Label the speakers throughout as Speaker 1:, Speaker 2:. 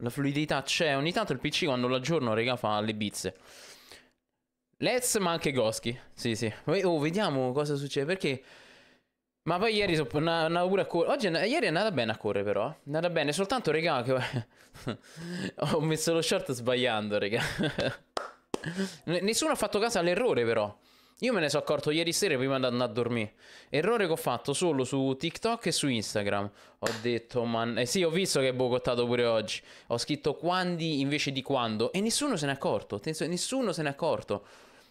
Speaker 1: La fluidità c'è. Ogni tanto il PC quando l'aggiorno, raga, fa le bizze. Let's, ma anche Goski. Sì, sì. Oh, vediamo cosa succede. Perché... Ma poi ieri so, na, pure a correre. Oggi ieri è andata bene a correre, però. È andata bene. Soltanto, regà, che... Ho messo lo short sbagliando, regà. Nessuno ha fatto caso all'errore, però. Io me ne sono accorto ieri sera prima di andare a dormire. Errore che ho fatto solo su TikTok e su Instagram. Ho detto, man... Eh sì, ho visto che è bocottato pure oggi. Ho scritto quando invece di quando. E nessuno se n'è accorto. Nessuno se n'è accorto.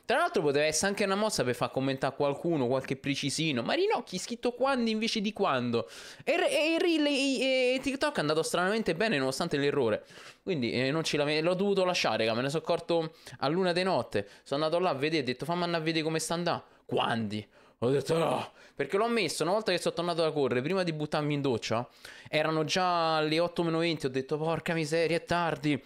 Speaker 1: Tra l'altro poteva essere anche una mossa per far commentare a qualcuno, qualche precisino. Ma Rinocchi scritto quando invece di quando. E, e, e, e TikTok è andato stranamente bene nonostante l'errore. Quindi eh, l'ho dovuto lasciare, raga. Me ne sono accorto a luna di notte. Sono andato là a vedere, ho detto fammi andare a vedere come sta andando. Quandi? Ho detto no, perché l'ho messo una volta che sono tornato da correre, prima di buttarmi in doccia, erano già le 8 meno 20, ho detto porca miseria, è tardi.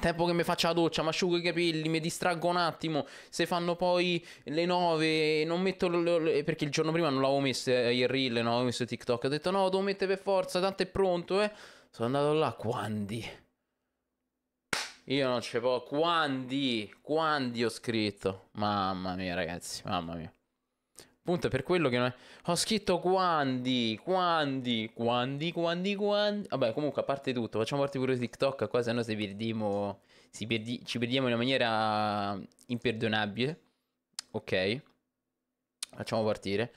Speaker 1: Tempo che mi faccio la doccia, mi asciugo i capelli, mi distraggo un attimo. Se fanno poi le nove, non metto. Le, le, perché il giorno prima non l'avevo messo eh, il reel, non avevo messo TikTok. Ho detto no, devo mettere per forza, tanto è pronto, eh. Sono andato là, quandi? Io non ce l'ho. Quandi? Quandi ho scritto? Mamma mia, ragazzi, mamma mia. Punto per quello che non è... Ho scritto quandi, quandi, quandi, quandi, quandi... Vabbè, comunque, a parte tutto, facciamo parte pure di TikTok, qua se no se perdiamo... Si perdi... Ci perdiamo in una maniera imperdonabile. Ok. Facciamo partire.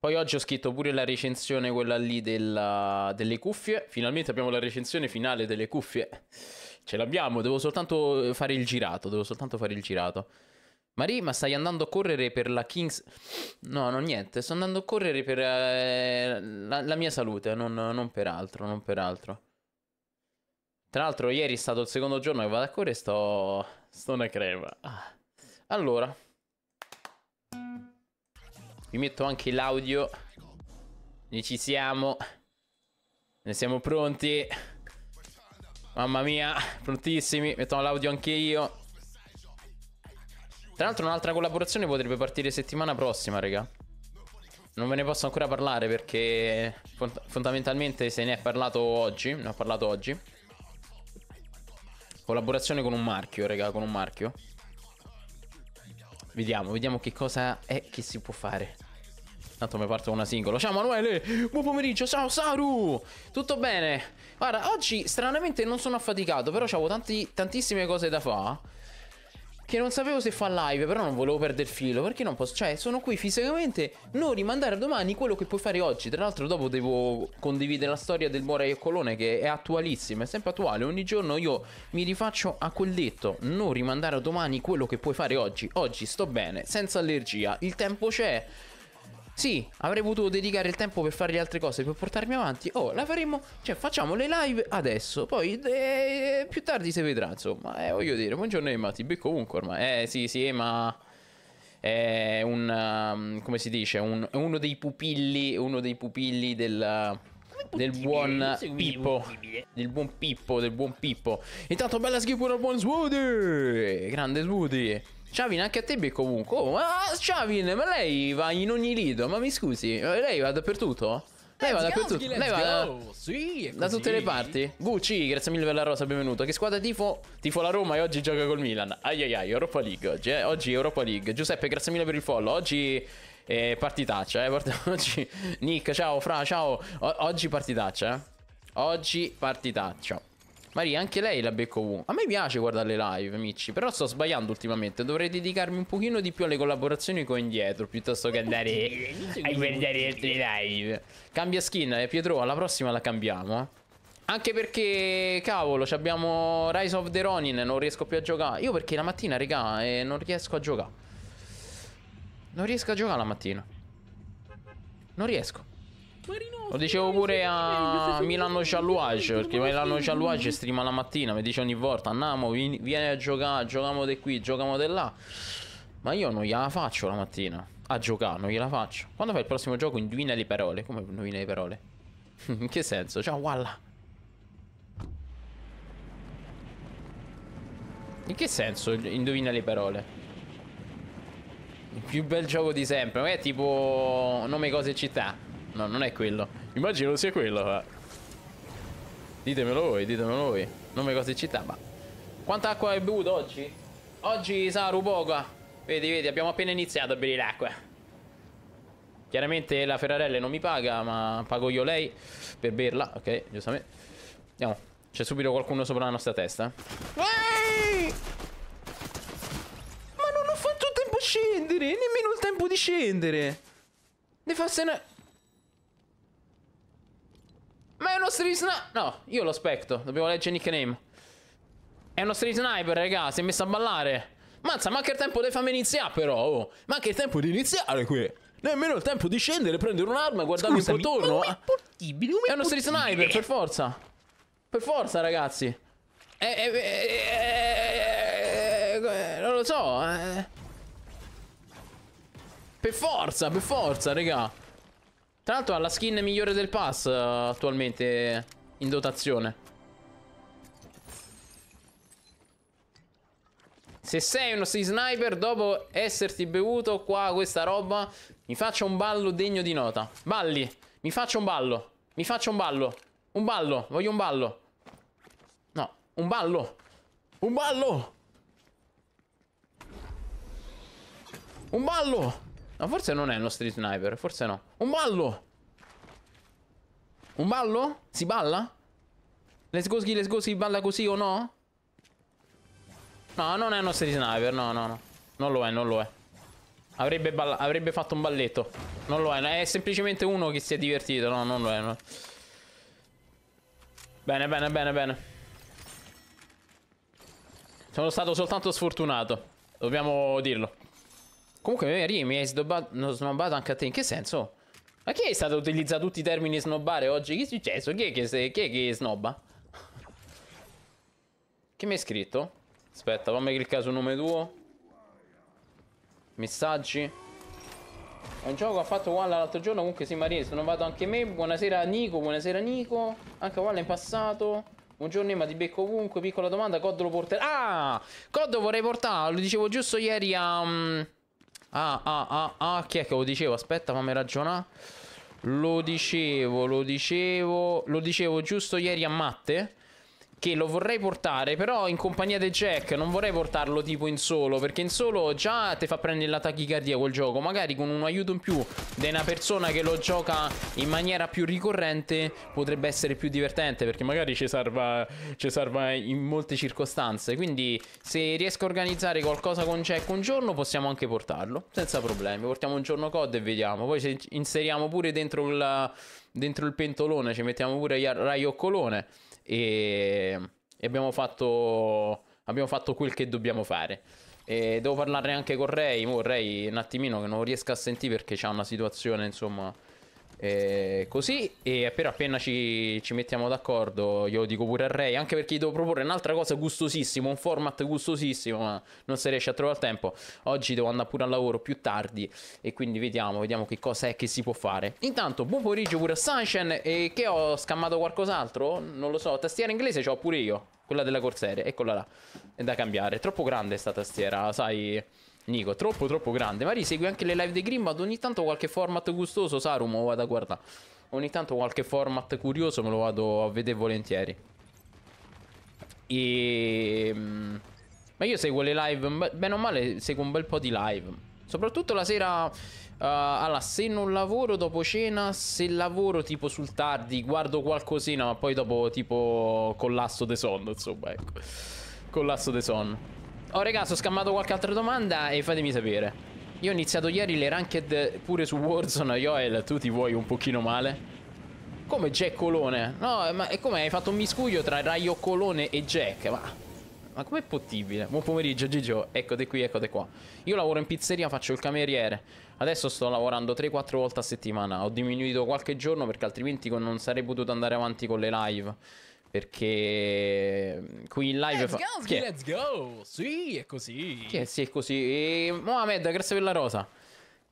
Speaker 1: Poi oggi ho scritto pure la recensione, quella lì della... delle cuffie. Finalmente abbiamo la recensione finale delle cuffie. Ce l'abbiamo, devo soltanto fare il girato, devo soltanto fare il girato. Marie, ma stai andando a correre per la Kings... No, non niente, sto andando a correre per eh, la, la, mia salute, non, non, per altro, non per altro. Tra l'altro ieri è stato il secondo giorno che vado a correre e sto... sto una crema. Ah. Allora. Vi metto anche l'audio. Ne ci siamo. Ne siamo pronti. Mamma mia, prontissimi. Metto l'audio anche io. Tra l'altro un'altra collaborazione potrebbe partire settimana prossima, raga. Non ve ne posso ancora parlare perché font fondamentalmente se ne è parlato oggi, ne ho parlato oggi. Collaborazione con un marchio, raga, con un marchio. Vediamo, vediamo che cosa è che si può fare. Tanto mi parto una singola. Ciao Manuele, buon pomeriggio, ciao Saru, tutto bene? Guarda, oggi stranamente non sono affaticato, però avevo tantissime cose da fare. Che non sapevo se fa live, però non volevo perdere il filo. Perché non posso? Cioè, sono qui fisicamente. Non rimandare a domani quello che puoi fare oggi. Tra l'altro, dopo devo condividere la storia del Morai e Colone, che è attualissima, è sempre attuale. Ogni giorno io mi rifaccio a quel detto. Non rimandare a domani quello che puoi fare oggi. Oggi sto bene, senza allergia. Il tempo c'è. Sì, avrei potuto dedicare il tempo per fare le altre cose, per portarmi avanti. Oh, la faremo. Cioè, facciamo le live adesso. Poi eh, più tardi si vedrà. Insomma, eh, voglio dire, buongiorno Emma, ti becco comunque ormai. Eh, sì, sì, Emma è un. Um, come si dice? Un, uno dei pupilli. Uno dei pupilli del. Del buon Pippo Del buon Pippo Del buon Pippo Intanto bella schifo al buon Swoody Grande Swoody Shavin anche a te comunque. Oh, ma Shavin, ah, ma lei va in ogni lido, ma mi scusi, eh, lei va dappertutto? Lei eh, va dappertutto, lei va da,
Speaker 2: oh, sì, da tutte le
Speaker 1: parti. Gucci, grazie mille per la rosa, benvenuto. Che squadra tifo? Tifo la Roma e oggi gioca col Milan. Ai ai ai, Europa League oggi, eh. Oggi Europa League. Giuseppe, grazie mille per il follow. Oggi eh, partitaccia, eh. Part oggi Nick, ciao Fra, ciao. O oggi partitaccia, eh. Oggi partitaccia. Maria, anche lei la becco ovunque. A me piace guardare le live, amici, però sto sbagliando ultimamente. Dovrei dedicarmi un pochino di più alle collaborazioni con indietro, piuttosto che andare a guardare altre live. Cambia skin, eh, Pietro, alla prossima la cambiamo, eh. Anche perché, cavolo, abbiamo Rise of the Ronin, non riesco più a giocare. Io perché la mattina, regà, eh, non riesco a giocare. Non riesco a giocare la mattina. Non riesco. Lo dicevo pure a Milano Cialluage, perché Milano Cialluage streama la mattina, mi dice ogni volta, andiamo, vieni a giocare, giochiamo di qui, giochiamo di là. Ma io non gliela faccio la mattina, a giocare, non gliela faccio. Quando fai il prossimo gioco indovina le parole, come indovina le parole? In che senso? Ciao, walla. In che senso indovina le parole? Il più bel gioco di sempre, non è tipo nome cose città. No, non è quello. Immagino sia quello qua. Ditemelo voi, ditemelo voi. Nome cose città, ma... Quanta acqua hai bevuto oggi? Oggi, Saru, poca. Vedi, vedi, abbiamo appena iniziato a bere l'acqua. Chiaramente la Ferrarelle non mi paga, ma pago io lei per berla. Ok, giustamente. Andiamo. C'è subito qualcuno sopra la nostra testa. Ehi! Ma non ho fatto tempo a scendere, nemmeno il tempo di scendere. Devi farsene... Ma è uno street sniper. No, io lo aspetto. Dobbiamo leggere il nickname. È uno street sniper, raga. Si è messo a ballare. Mazza, manca il tempo di farmi iniziare, però. Oh. Manca il tempo di iniziare qui. Nemmeno il tempo di scendere, prendere un'arma, e guardarmi Scusami, un po' attorno. È impossibile, eh. è, è uno street sniper, per forza. Per forza, ragazzi. È, è, è, non lo so. Eh. Per forza, per forza, raga. Tra l'altro ha la skin migliore del pass eh, attualmente in dotazione. Se sei uno sniper, dopo esserti bevuto qua questa roba, mi faccia un ballo degno di nota. Balli, mi faccio un ballo, mi faccio un ballo, un ballo, voglio un ballo. No, un ballo, un ballo. Un ballo! No, forse non è uno street sniper, forse no. Un ballo! Un ballo? Si balla? Let's go, let's go, si balla così o no? No, non è uno street sniper, no, no, no. Non lo è, non lo è. Avrebbe, avrebbe fatto un balletto. Non lo è, è semplicemente uno che si è divertito, no, non lo è. No. Bene, bene, bene, bene. Sono stato soltanto sfortunato. Dobbiamo dirlo. Comunque, Maria, mi hai snobbato, snobbato anche a te. In che senso? Ma chi è stato utilizzato tutti i termini snobbare oggi? Che è successo? Chi è che, se, chi è che snobba? Che mi hai scritto? Aspetta, fammi cliccare sul nome tuo. Messaggi. Un gioco ha fatto Walla l'altro giorno. Comunque, sì, Maria, sono vado anche me. Buonasera, Nico. Buonasera, Nico. Anche Walla in passato. Buongiorno, ma ti becco ovunque. Piccola domanda, Cod lo porterà. Ah! God vorrei portare, lo dicevo giusto ieri a. Um... Ah, ah, ah, ah, chi è che lo dicevo? Aspetta, fammi ragionare. Lo dicevo, lo dicevo, lo dicevo giusto ieri a Matte che lo vorrei portare, però in compagnia di Jack non vorrei portarlo tipo in solo, perché in solo già ti fa prendere la tachicardia quel gioco, magari con un aiuto in più di una persona che lo gioca in maniera più ricorrente potrebbe essere più divertente, perché magari ci salva, ci salva in molte circostanze, quindi se riesco a organizzare qualcosa con Jack un giorno possiamo anche portarlo, senza problemi, portiamo un giorno COD e vediamo, poi inseriamo pure dentro il, dentro il pentolone, ci mettiamo pure raiocolone e, e abbiamo, fatto, abbiamo fatto quel che dobbiamo fare. E devo parlare anche con Ray, mo Ray un attimino che non riesco a sentire perché c'è una situazione insomma e eh, così e appena appena ci, ci mettiamo d'accordo io dico pure a Ray anche perché gli devo proporre un'altra cosa gustosissima un format gustosissimo ma non si riesce a trovare il tempo oggi devo andare pure al lavoro più tardi e quindi vediamo vediamo che cosa è che si può fare intanto buon pomeriggio pure a Sunshine e che ho scammato qualcos'altro non lo so tastiera inglese ho pure io quella della Corsair eccola là è da cambiare è troppo grande sta tastiera sai Nico, troppo troppo grande. Mari segui anche le live dei Grimbad. Ogni tanto qualche format gustoso, me lo vado a guardare. Ogni tanto qualche format curioso me lo vado a vedere volentieri. E... Mm, ma io seguo le live, bene o male, seguo un bel po' di live. Soprattutto la sera... Uh, eh, allora, se non lavoro dopo cena, se lavoro tipo sul tardi, guardo qualcosina, ma poi dopo tipo collasso de sonno, insomma, ecco. Collasso de sonno. Oh ragazzi ho scammato qualche altra domanda e fatemi sapere Io ho iniziato ieri le ranked pure su Warzone Joel tu ti vuoi un pochino male? Come Jack Colone? No ma è come hai fatto un miscuglio tra Raio Colone e Jack? Ma ma com'è possibile? Buon pomeriggio Gigio, eccoti qui, eccoti qua Io lavoro in pizzeria, faccio il cameriere Adesso sto lavorando 3-4 volte a settimana Ho diminuito qualche giorno perché altrimenti non sarei potuto andare avanti con le live perché mm, qui in live. Let's fa... go, Ski, let's go! Sì, è così. Che sì, è così. E Mohamed, grazie per la rosa.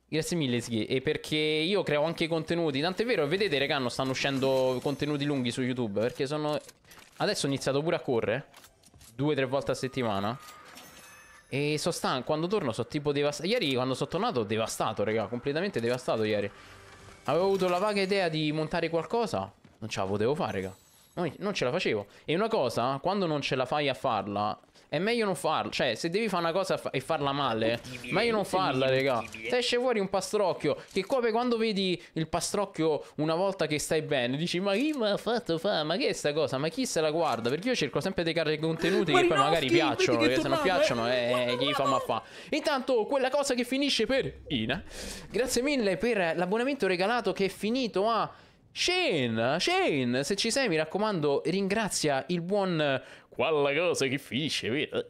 Speaker 1: Grazie mille, Ski. E perché io creo anche contenuti. Tant'è vero, vedete, regà, stanno uscendo contenuti lunghi su YouTube. Perché sono. Adesso ho iniziato pure a correre. Due o tre volte a settimana. E sono stanco. Quando torno sono tipo devastato. Ieri, quando sono tornato, devastato, raga. Completamente devastato ieri. Avevo avuto la vaga idea di montare qualcosa. Non ce la potevo fare, raga non ce la facevo. E una cosa, quando non ce la fai a farla, è meglio non farla. Cioè, se devi fare una cosa e farla male, Utibile, meglio non farla, raga. Se esce fuori un pastrocchio, che come quando vedi il pastrocchio una volta che stai bene, dici, ma chi mi ha fatto fare? Ma che è sta cosa? Ma chi se la guarda? Perché io cerco sempre dei carri contenuti che poi magari piacciono, perché se non piacciono, eh, chi fa ma fa. Intanto, quella cosa che finisce per Ina. Grazie mille per l'abbonamento regalato che è finito a... Shane, Shane, se ci sei mi raccomando ringrazia il buon... Quella cosa che finisce bene.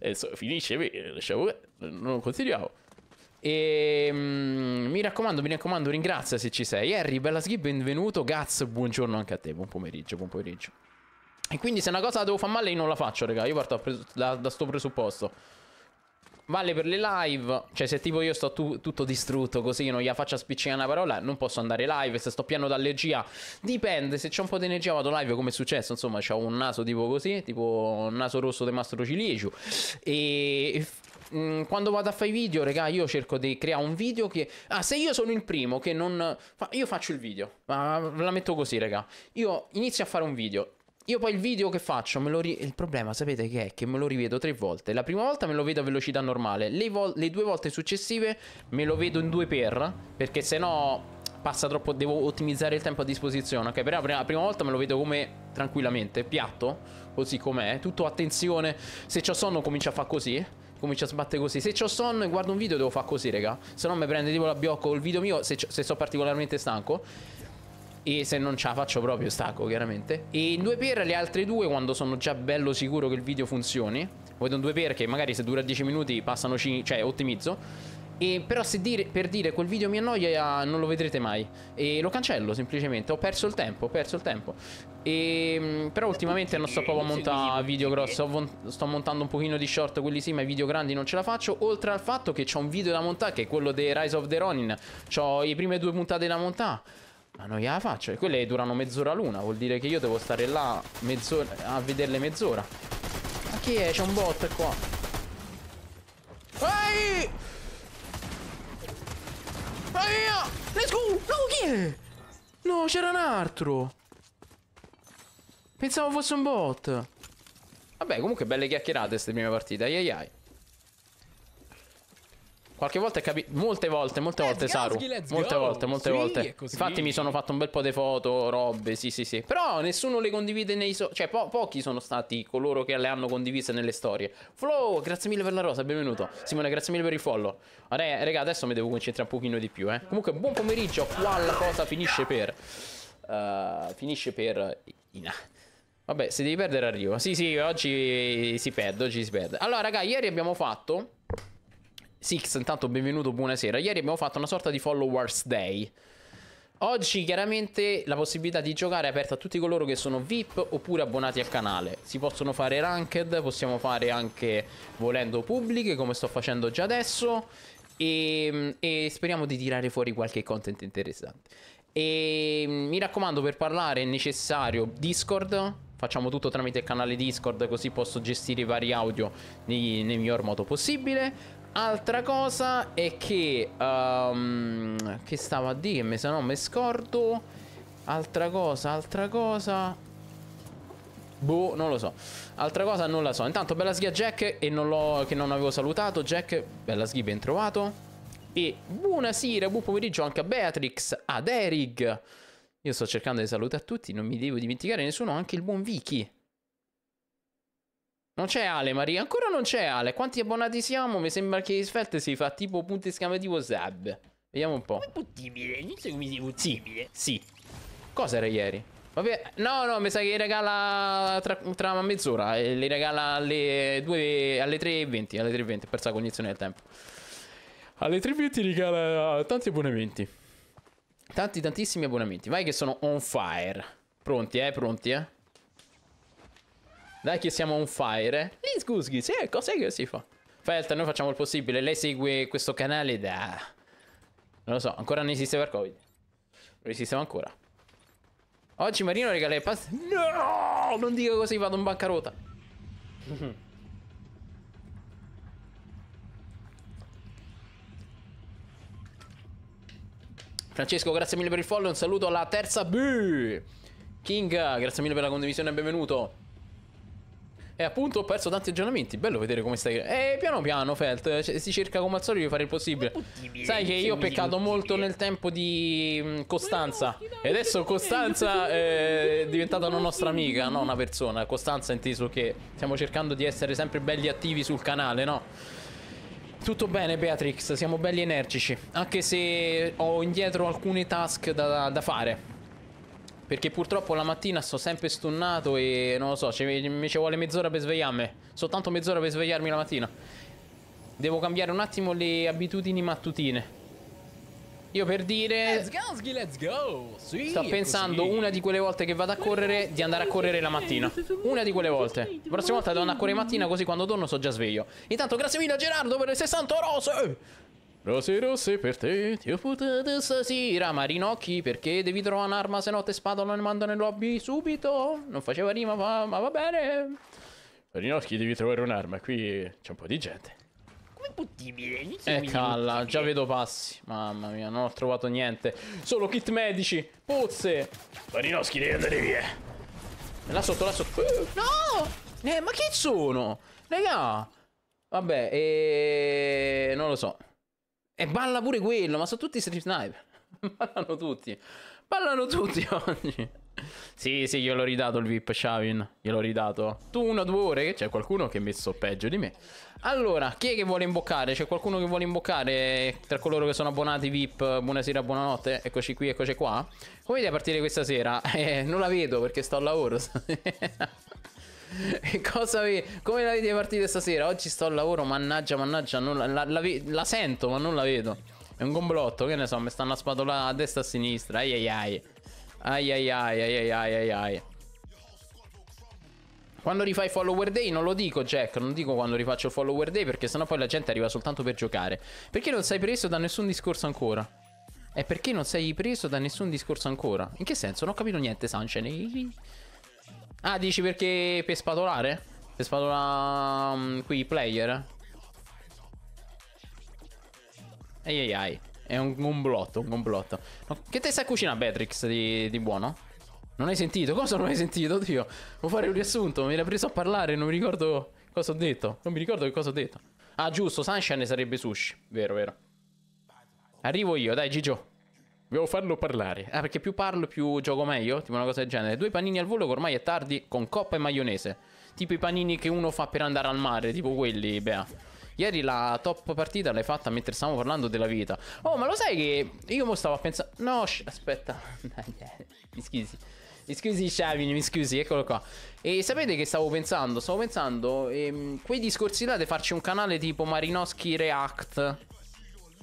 Speaker 1: Adesso eh, finisce bene, lasciamo... Non continuiamo. E, ehm, mi raccomando, mi raccomando, ringrazia se ci sei. Harry, bella schif, benvenuto. Gaz, buongiorno anche a te. Buon pomeriggio, buon pomeriggio. E quindi se una cosa la devo far male io non la faccio, raga. Io parto da, da sto presupposto. Vale per le live. Cioè, se tipo io sto tu tutto distrutto così, non gli faccio spiccicare una parola, non posso andare live. Se sto pieno d'allergia, dipende. Se c'è un po' di energia vado live, come è successo. Insomma, c'ho un naso tipo così, tipo un naso rosso di mastro ciliegio. E mm, quando vado a fare i video, raga, io cerco di creare un video che... Ah, se io sono il primo che non... Fa... Io faccio il video, ma la metto così, raga. Io inizio a fare un video. Io poi il video che faccio, me lo ri... il problema sapete che è che me lo rivedo tre volte. La prima volta me lo vedo a velocità normale, le, vo... le due volte successive me lo vedo in due per, perché se no passa troppo, devo ottimizzare il tempo a disposizione. Ok, però la prima volta me lo vedo come tranquillamente, piatto, così com'è, tutto attenzione. Se c'ho sonno comincia a fare così. Comincia a sbattere così. Se ho sonno e guardo un video, devo fare così, raga. Se no mi prende tipo la biocco il video mio. Se, se sto particolarmente stanco e se non ce la faccio proprio stacco chiaramente e in 2 per le altre due quando sono già bello sicuro che il video funzioni vedo un 2 per che magari se dura 10 minuti passano 5 cioè ottimizzo e però se dire, per dire quel video mi annoia non lo vedrete mai E lo cancello semplicemente Ho perso il tempo, ho perso il tempo e, mm, Però ultimamente non sto proprio a montare video grossi sto, montando un pochino di short quelli sì ma i video grandi non ce la faccio Oltre al fatto che ho un video da montare che è quello di Rise of the Ronin Ho le prime due puntate da montare ma non gliela faccio. E quelle durano mezz'ora l'una. Vuol dire che io devo stare là a vederle mezz'ora. Ma chi è? C'è un bot qua.
Speaker 2: Ehi! Ehi! Let's go! No, chi
Speaker 1: è? No, c'era un altro. Pensavo fosse un bot. Vabbè, comunque belle chiacchierate queste prime partite. Ai ai ai. Qualche volta è capito. Molte volte, molte let's volte, go, Saru. Molte go. volte, molte sì, volte. Infatti, mi sono fatto un bel po' di foto, robe. Sì, sì, sì. Però nessuno le condivide nei. So- cioè, po- pochi sono stati coloro che le hanno condivise nelle storie. Flow, grazie mille per la rosa, benvenuto. Simone, grazie mille per il follow. Re, raga, adesso mi devo concentrare un pochino di più, eh. Comunque, buon pomeriggio. Qua la cosa finisce per. Uh, finisce per. Ina. Vabbè, se devi perdere arrivo. Sì, sì, oggi si perde, oggi si perde. Allora, raga, ieri abbiamo fatto Six, intanto benvenuto, buonasera. Ieri abbiamo fatto una sorta di followers day. Oggi chiaramente la possibilità di giocare è aperta a tutti coloro che sono VIP oppure abbonati al canale. Si possono fare ranked, possiamo fare anche volendo pubbliche come sto facendo già adesso e, ehm, e speriamo di tirare fuori qualche content interessante. E ehm, mi raccomando per parlare è necessario Discord, facciamo tutto tramite il canale Discord così posso gestire i vari audio nel miglior modo possibile. Altra cosa è che... Um, che stavo a dire? se no mi scordo. Altra cosa, altra cosa... Boh, non lo so. Altra cosa non la so. Intanto bella sghia Jack e non l'ho che non avevo salutato. Jack, bella sghia, ben trovato. E buonasera, buon pomeriggio anche a Beatrix, ad Eric Io sto cercando di salutare tutti, non mi devo dimenticare nessuno, anche il buon Vicky. Non c'è Ale, Maria. Ancora non c'è Ale. Quanti abbonati siamo? Mi sembra che Isfelt si fa tipo punto esclamativo Zab. Vediamo un po'. Come è possibile? Non so come sia possibile. Sì. Cosa era ieri? Vabbè, no, no, mi sa che regala tra, tra mezz'ora. Eh, le regala alle, 2, alle 3.20. Alle 3.20, per la cognizione del tempo. Alle 3.20 regala eh, tanti abbonamenti. Tanti, tantissimi abbonamenti. Vai che sono on fire. Pronti, eh? Pronti, eh? Dai che siamo on fire. Lì sgusghi, sì, cos'è ecco, che si fa? Felta, noi facciamo il possibile. Lei segue questo canale da... Non lo so, ancora non esiste per Covid. Non esisteva ancora. Oggi Marino regala le paste... No! Non dico così, vado in bancarota. Francesco, grazie mille per il follow. Un saluto alla terza B. King, grazie mille per la condivisione e benvenuto. E appunto ho perso tanti aggiornamenti. Bello vedere come stai. E piano piano, Felt, c- si cerca come al solito di fare il possibile. Sai che io ho peccato molto nel tempo di mm, Costanza. E adesso Costanza eh, è diventata una nostra amica, no una persona. Costanza inteso che stiamo cercando di essere sempre belli attivi sul canale, no? Tutto bene Beatrix, siamo belli energici, anche se ho indietro alcune task da, da fare. Perché purtroppo la mattina sto sempre stunnato e non lo so, mi ci vuole mezz'ora per svegliarmi. Soltanto mezz'ora per svegliarmi la mattina. Devo cambiare un attimo le abitudini mattutine. Io per dire... Let's go, let's go. Sì, sto pensando così. una di quelle volte che vado a correre di andare a correre la mattina. Una di quelle volte. La prossima volta devo andare a correre la mattina così quando torno sono già sveglio. Intanto grazie mille a Gerardo per le 60 rose. Rose rosse per te, ti ho puttato stasera Marinocchi perché devi trovare un'arma se no te spadano e mandano in lobby subito Non faceva rima ma, ma va bene Marinocchi devi trovare un'arma, qui c'è un po' di gente Come possibile? E eh, calla, già vedo passi Mamma mia, non ho trovato niente Solo kit medici, pozze Marinocchi devi andare via Là sotto, là sotto No! Eh, ma chi sono? Raga Vabbè, e... Eh, non lo so e balla pure quello, ma sono tutti street sniper. Ballano tutti. Ballano tutti oggi. Sì, sì, gliel'ho ridato il VIP, Shavin. Gliel'ho ridato. Tu una, due ore, che c'è qualcuno che ha messo peggio di me. Allora, chi è che vuole imboccare? C'è qualcuno che vuole imboccare tra coloro che sono abbonati VIP? Buonasera, buonanotte. Eccoci qui, eccoci qua. Come vedi a partire questa sera? Eh, non la vedo perché sto al lavoro. Stasera. Cosa vi... Come la vedi le partite stasera? Oggi sto al lavoro, mannaggia, mannaggia, non la, la, la, la sento ma non la vedo. È un gomblotto, che ne so, mi stanno a spatola a destra e a sinistra. Ai ai ai. Ai ai ai ai ai ai ai. Quando rifai follower day non lo dico Jack, non dico quando rifaccio follower day perché sennò poi la gente arriva soltanto per giocare. Perché non sei preso da nessun discorso ancora? E perché non sei preso da nessun discorso ancora? In che senso? Non ho capito niente Sunshine. Ah, dici perché per spatolare? Per spatolare um, mm, qui player? Ehi ehi ehi. È un gomblotto, un gomblotto. che te stai cucinando, Beatrix, di, di, buono? Non hai sentito? Cosa non hai sentito? Oddio, devo fare un riassunto. Mi l'hai preso a parlare, non mi ricordo cosa ho detto. Non mi ricordo che cosa ho detto. Ah, giusto, Sunshine sarebbe sushi. Vero, vero. Arrivo io, dai, Gigio. Devo farlo parlare. Ah, perché più parlo, più gioco meglio? Tipo una cosa del genere. Due panini al volo che ormai è tardi, con coppa e maionese. Tipo i panini che uno fa per andare al mare, tipo quelli, Bea. Ieri la top partita l'hai fatta mentre stavamo parlando della vita. Oh, ma lo sai che io mo stavo a pensare. No, aspetta. mi scusi. Mi scusi, Shavin, mi scusi, eccolo qua. E sapete che stavo pensando? Stavo pensando, ehm, quei discorsi là di farci un canale tipo Marinowski React.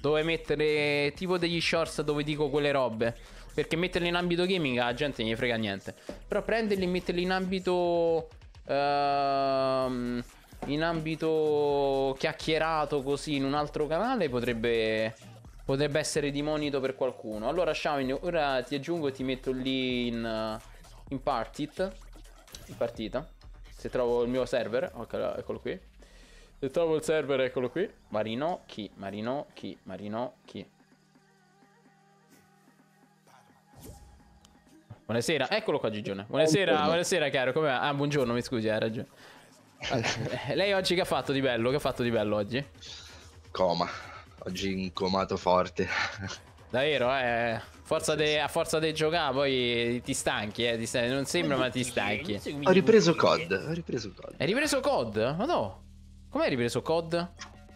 Speaker 1: Dove mettere tipo degli shorts dove dico quelle robe. Perché metterli in ambito gaming a gente non gli frega niente. Però prenderli e metterli in ambito... Uh, in ambito chiacchierato così in un altro canale potrebbe... Potrebbe essere di monito per qualcuno. Allora Shamin, ora ti aggiungo e ti metto lì in... In, partit, in partita. Se trovo il mio server. Ok, eccolo qui. Se trovo il server, eccolo qui. Marino, chi? Marino, chi? Marino, chi? Buonasera, eccolo qua Gigione. Buonasera, buonasera caro, come va? Ah, buongiorno, mi scusi, hai ragione. Lei oggi che ha fatto di bello? Che ha fatto di bello oggi?
Speaker 3: Coma. Oggi incomato forte.
Speaker 1: Davvero, eh. Forza de, a forza di giocare poi ti stanchi, eh. Ti stanchi. Non sembra, ma ti stanchi. Ho ripreso COD. Ho ripreso COD. Hai ripreso COD? Ma no. Come hai ripreso COD?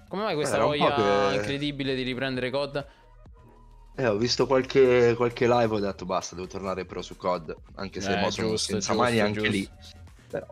Speaker 1: Come mai questa eh, voglia che... incredibile di riprendere COD?
Speaker 3: Eh, ho visto qualche, qualche live e ho detto basta, devo tornare pro su COD, anche se eh, giusto, senza giusto, mani anche giusto. lì. Però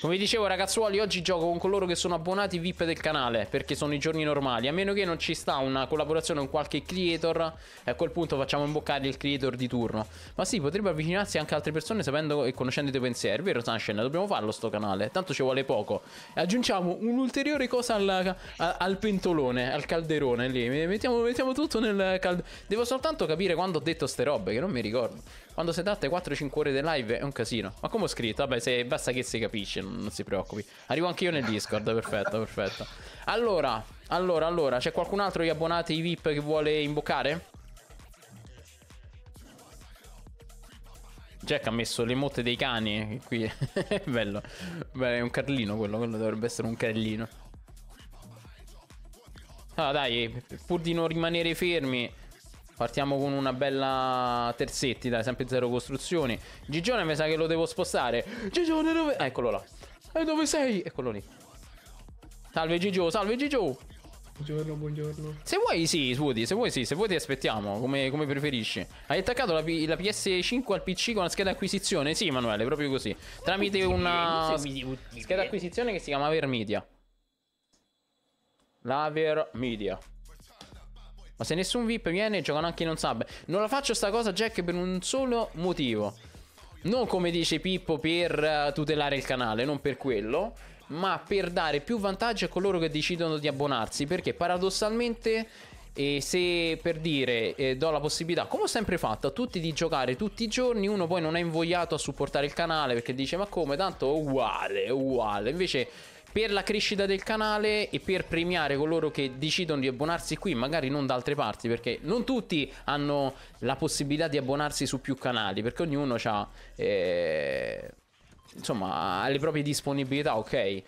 Speaker 1: come dicevo ragazzuoli, oggi gioco con coloro che sono abbonati VIP del canale, perché sono i giorni normali. A meno che non ci sta una collaborazione con qualche creator, e a quel punto facciamo imboccare il creator di turno. Ma sì, potrebbe avvicinarsi anche altre persone sapendo e conoscendo i tuoi pensieri, vero Sunshine? Dobbiamo farlo sto canale, tanto ci vuole poco. E aggiungiamo un'ulteriore cosa alla, al pentolone, al calderone lì. Mettiamo, mettiamo tutto nel calderone. Devo soltanto capire quando ho detto ste robe, che non mi ricordo. Quando si date 4-5 ore di live è un casino. Ma come ho scritto? Vabbè, se, basta che si capisce, non, non si preoccupi. Arrivo anche io nel Discord, perfetto, perfetto. Allora, allora, allora, c'è qualcun altro gli abbonati VIP che vuole imboccare? Jack ha messo le motte dei cani eh, qui. Bello. Beh, è un carlino quello, quello dovrebbe essere un carlino. Ah, dai, pur di non rimanere fermi, Partiamo con una bella terzetti, dai, sempre zero costruzioni. Gigione mi sa che lo devo spostare. Gigione dove... Eh, eccolo là. E eh, dove sei? Eccolo lì. Salve Gigio, salve Gigio. Buongiorno, buongiorno. Se vuoi sì, Woody, se vuoi sì, se vuoi ti aspettiamo, come, come preferisci. Hai attaccato la, la, PS5 al PC con la scheda acquisizione? Sì, Emanuele, proprio così. Tramite una scheda acquisizione che si chiama Avermedia. L'Avermedia. Ma se nessun VIP viene, giocano anche i non sub. Non la faccio sta cosa, Jack, per un solo motivo. Non come dice Pippo per eh, tutelare il canale, non per quello. Ma per dare più vantaggi a coloro che decidono di abbonarsi. Perché paradossalmente e se per dire eh, do la possibilità, come ho sempre fatto a tutti di giocare tutti i giorni, uno poi non è invogliato a supportare il canale perché dice ma come, tanto uguale, uguale. Invece per la crescita del canale e per premiare coloro che decidono di abbonarsi qui, magari non da altre parti, perché non tutti hanno la possibilità di abbonarsi su più canali, perché ognuno ha... Eh, insomma, le proprie disponibilità, ok?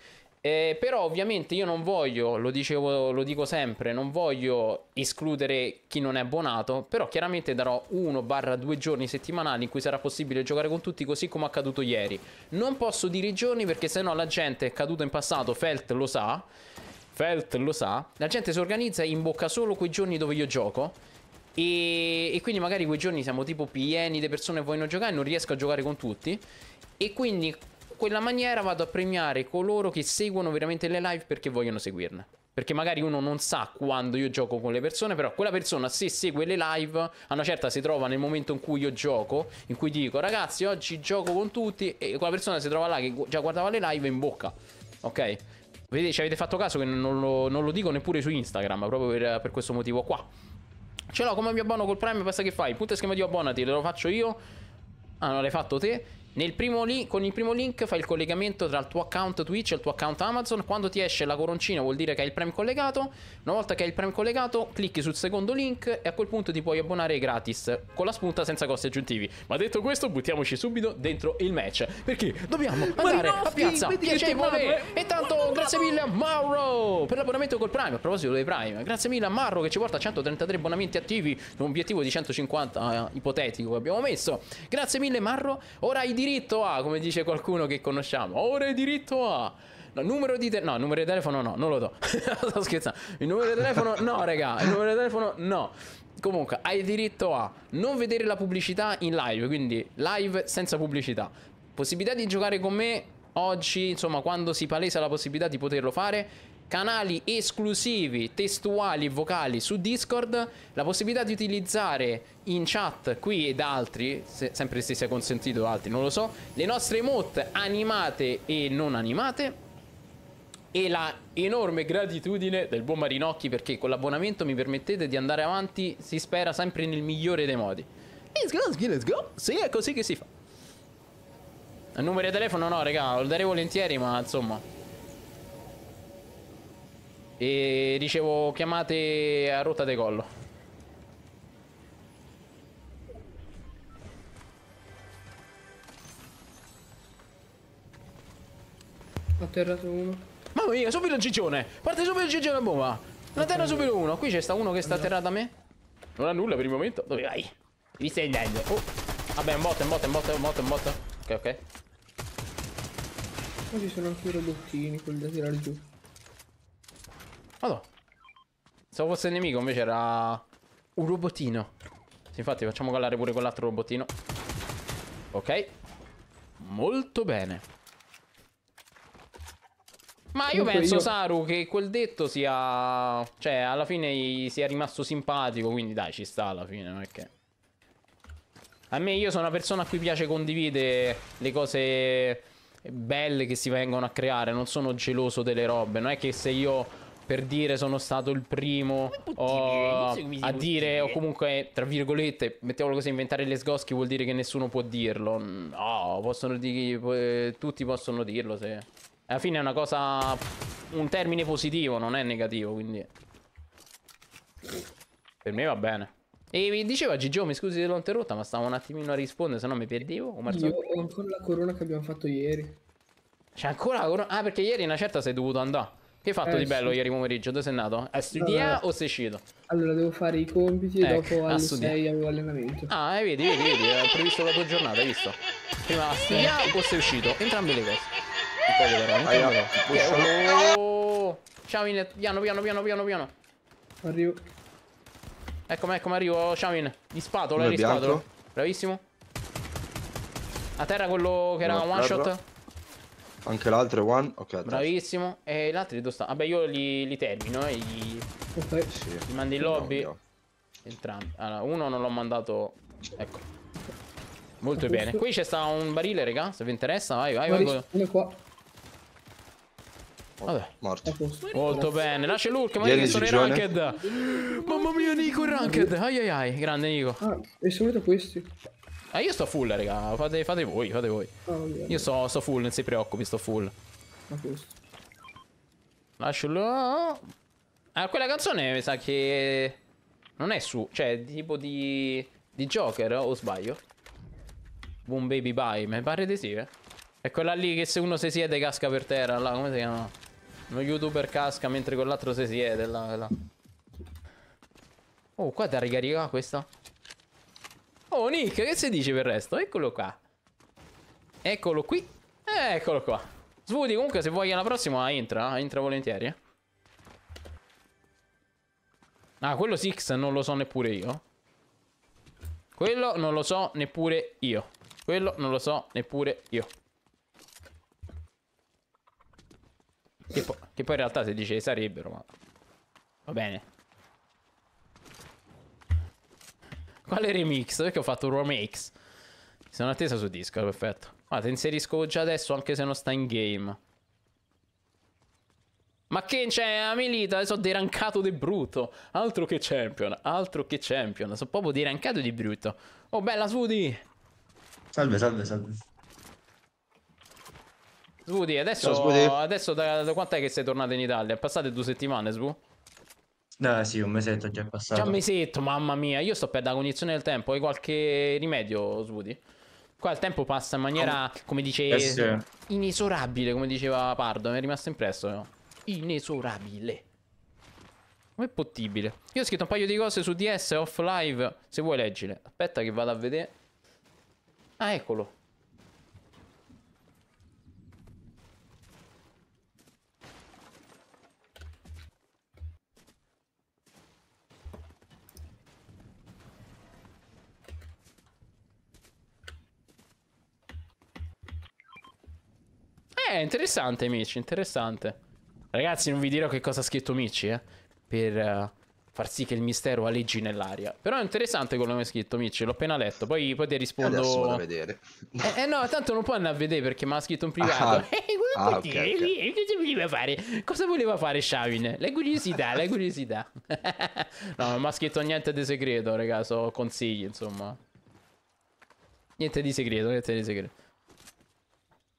Speaker 1: Eh, però ovviamente io non voglio, lo, dicevo, lo dico sempre, non voglio escludere chi non è abbonato, però chiaramente darò 1-2 giorni settimanali in cui sarà possibile giocare con tutti così come è accaduto ieri. Non posso dire i giorni perché sennò la gente è caduta in passato, Felt lo sa, Felt lo sa, la gente si organizza e imbocca solo quei giorni dove io gioco e, e quindi magari quei giorni siamo tipo pieni di persone che vogliono giocare e non riesco a giocare con tutti e quindi quella maniera vado a premiare coloro che seguono veramente le live perché vogliono seguirne. Perché magari uno non sa quando io gioco con le persone, però quella persona se segue le live, a una certa si trova nel momento in cui io gioco, in cui dico ragazzi oggi gioco con tutti e quella persona si trova là che già guardava le live in bocca. Ok? Vedete, ci avete fatto caso che non lo, non lo dico neppure su Instagram, proprio per, per questo motivo qua. Ce l'ho come mi abbono col Prime, basta che fai? Punto e schema di abbonati, lo faccio io. Ah, non l'hai fatto te. Li- con il primo link fai il collegamento tra il tuo account Twitch e il tuo account Amazon. Quando ti esce la coroncina vuol dire che hai il premio collegato. Una volta che hai il premio collegato, clicchi sul secondo link e a quel punto ti puoi abbonare gratis con la spunta senza costi aggiuntivi. Ma detto questo, buttiamoci subito dentro il match. Perché dobbiamo andare Marinoffi, a piazza piacevole. E eh. tanto grazie mille a Mauro per l'abbonamento col Prime. A proposito dei Prime, grazie mille a Mauro che ci porta 133 abbonamenti attivi. Un obiettivo di 150 eh, ipotetico che abbiamo messo. Grazie mille Marro. Ora i diritto a, come dice qualcuno che conosciamo, Ora hai diritto a. No, numero di telefono. No, numero di telefono no, non lo do. Sto scherzando. Il numero di telefono no, raga. Il numero di telefono no. Comunque, hai diritto a non vedere la pubblicità in live, quindi live senza pubblicità. Possibilità di giocare con me oggi, insomma, quando si palesa la possibilità di poterlo fare canali esclusivi, testuali e vocali su Discord, la possibilità di utilizzare in chat qui ed altri, se, sempre se sia consentito altri, non lo so, le nostre emote animate e non animate e la enorme gratitudine del buon Marinocchi perché con l'abbonamento mi permettete di andare avanti, si spera sempre nel migliore dei modi. Let's go, let's go, let's go. Sì, è così che si fa. Il numero di telefono no, raga, lo darei volentieri, ma insomma... E ricevo chiamate a rotta de collo.
Speaker 2: Ho atterrato uno.
Speaker 1: Mamma mia, subito il ciccione! Parte subito il ciccione a bomba! La terra subito uno. Qui c'è sta uno che sta atterrato a me. Non ha nulla per il momento. Dove vai? Mi stai andando. Oh. Vabbè, è un bot, un bot, un bot, un bot, un bot. Ok, ok.
Speaker 2: Qua ci sono anche i robottini, quelli da tirare giù. Vado.
Speaker 1: Pensavo fosse il nemico, invece era un robotino. Sì, infatti facciamo calare pure quell'altro robotino. Ok. Molto bene. Ma io penso, io... Saru, che quel detto sia... Cioè, alla fine sia rimasto simpatico, quindi dai, ci sta alla fine, perché... A me io sono una persona a cui piace condividere le cose belle che si vengono a creare, non sono geloso delle robe, non è che se io per dire sono stato il primo o, a dire o comunque tra virgolette mettiamolo così inventare le sgoschi vuol dire che nessuno può dirlo no possono dire eh, tutti possono dirlo se alla fine è una cosa un termine positivo non è negativo quindi per me va bene e mi diceva Gigio, mi scusi se l'ho interrotta, ma stavo un attimino a rispondere, se no mi perdevo. ho
Speaker 2: ancora la corona che abbiamo fatto ieri. C'è
Speaker 1: ancora la corona? Ah, perché ieri una certa sei dovuto andare. Che hai fatto eh, di bello sì. ieri pomeriggio? Dove sei andato? A studia no, no. o sei uscito?
Speaker 2: Allora devo fare i compiti e ecco, dopo alle 6 avevo allenamento. Ah, eh, vedi, vedi, vedi,
Speaker 1: è eh, previsto la tua giornata, hai visto? Prima a studia o sei uscito? Entrambe le cose.
Speaker 4: Entrambe le
Speaker 1: oh! Ciao Min, piano piano piano piano piano. Arrivo. Eccomi, eccomi, arrivo, ciao Min. Di spatola, eh, di spatola. Bravissimo. A terra quello che era no, one shot.
Speaker 3: Anche l'altro è one. Ok.
Speaker 1: Bravissimo. E l'altro dove sta? Vabbè, io li, li termino e gli. Okay. Sì. Li mando in lobby. No, Entrambi. Allora, uno non l'ho mandato. Ecco.
Speaker 2: Molto bene. Qui
Speaker 1: c'è sta un barile, raga. Se vi interessa, vai, vai, vai.
Speaker 2: Vabbè. Morto.
Speaker 1: Molto bene. Lascia l'ulk, ma io sono in ranked.
Speaker 2: Mamma mia, Nico in ranked.
Speaker 1: Ai ai ai. Grande Nico. Ah, e
Speaker 2: subito questi.
Speaker 1: Ah, io sto full, raga. Fate, fate voi, fate voi. Oh, io sto, sto, full, non si preoccupi, sto full. Okay. Lascialo. Ah, quella canzone mi sa che. Non è su. Cioè, tipo di. Di Joker, o sbaglio? Boom Baby Bye, mi pare di sì, eh. È quella lì che se uno si siede casca per terra, là, come si chiama? Uno youtuber casca mentre con l'altro si siede, là, là. Oh, qua da arriva questa? Oh, Nick, che si dice per il resto? Eccolo qua. Eccolo qui. Eh, eccolo qua. Svuti, comunque, se vuoi alla prossima, entra. Eh, entra volentieri. Ah, quello Six non lo so neppure io. Quello non lo so neppure io. Quello non lo so neppure io. Che, po che poi in realtà si dice sarebbero, ma... Va bene. Quale remix? Perché ho fatto un remix? Sono attesa su disco, perfetto. Guarda, inserisco già adesso anche se non sta in game. Ma che c'è a Milita? Adesso ho derancato di brutto. Altro che champion, altro che champion. Sono proprio derancato di brutto. Oh, bella Sudi!
Speaker 4: Salve, salve, salve.
Speaker 1: Svuti, adesso, Ciao, adesso da, da quant'è che sei tornato in Italia? Passate due settimane, Svu?
Speaker 5: Eh sì, un mesetto è già passato. Già un
Speaker 1: mesetto, mamma mia. Io sto per la cognizione del tempo. Hai qualche rimedio, Swoody? Qua il tempo passa in maniera, come dice, eh sì. inesorabile, come diceva Pardo. Mi è rimasto impresso. No? Inesorabile. Com'è possibile? Io ho scritto un paio di cose su DS off live. Se vuoi leggile. Aspetta che vado a vedere. Ah, eccolo. Eh, interessante, Mitch, interessante. Ragazzi, non vi dirò che cosa ha scritto Mitch, eh, per uh, far sì che il mistero aleggi nell'aria. Però è interessante quello che ha scritto, Mitch, l'ho appena letto. Poi, poi ti rispondo... Adesso vado a vedere. Eh, eh, no, tanto non puoi andare a vedere perché mi ha scritto un privato. ah, eh, ah okay, okay. Cosa voleva fare? Cosa voleva fare Shavin? La curiosità, la curiosità. no, non mi ha scritto niente di segreto, ragazzi, Ho consigli, insomma. Niente di segreto, niente di segreto.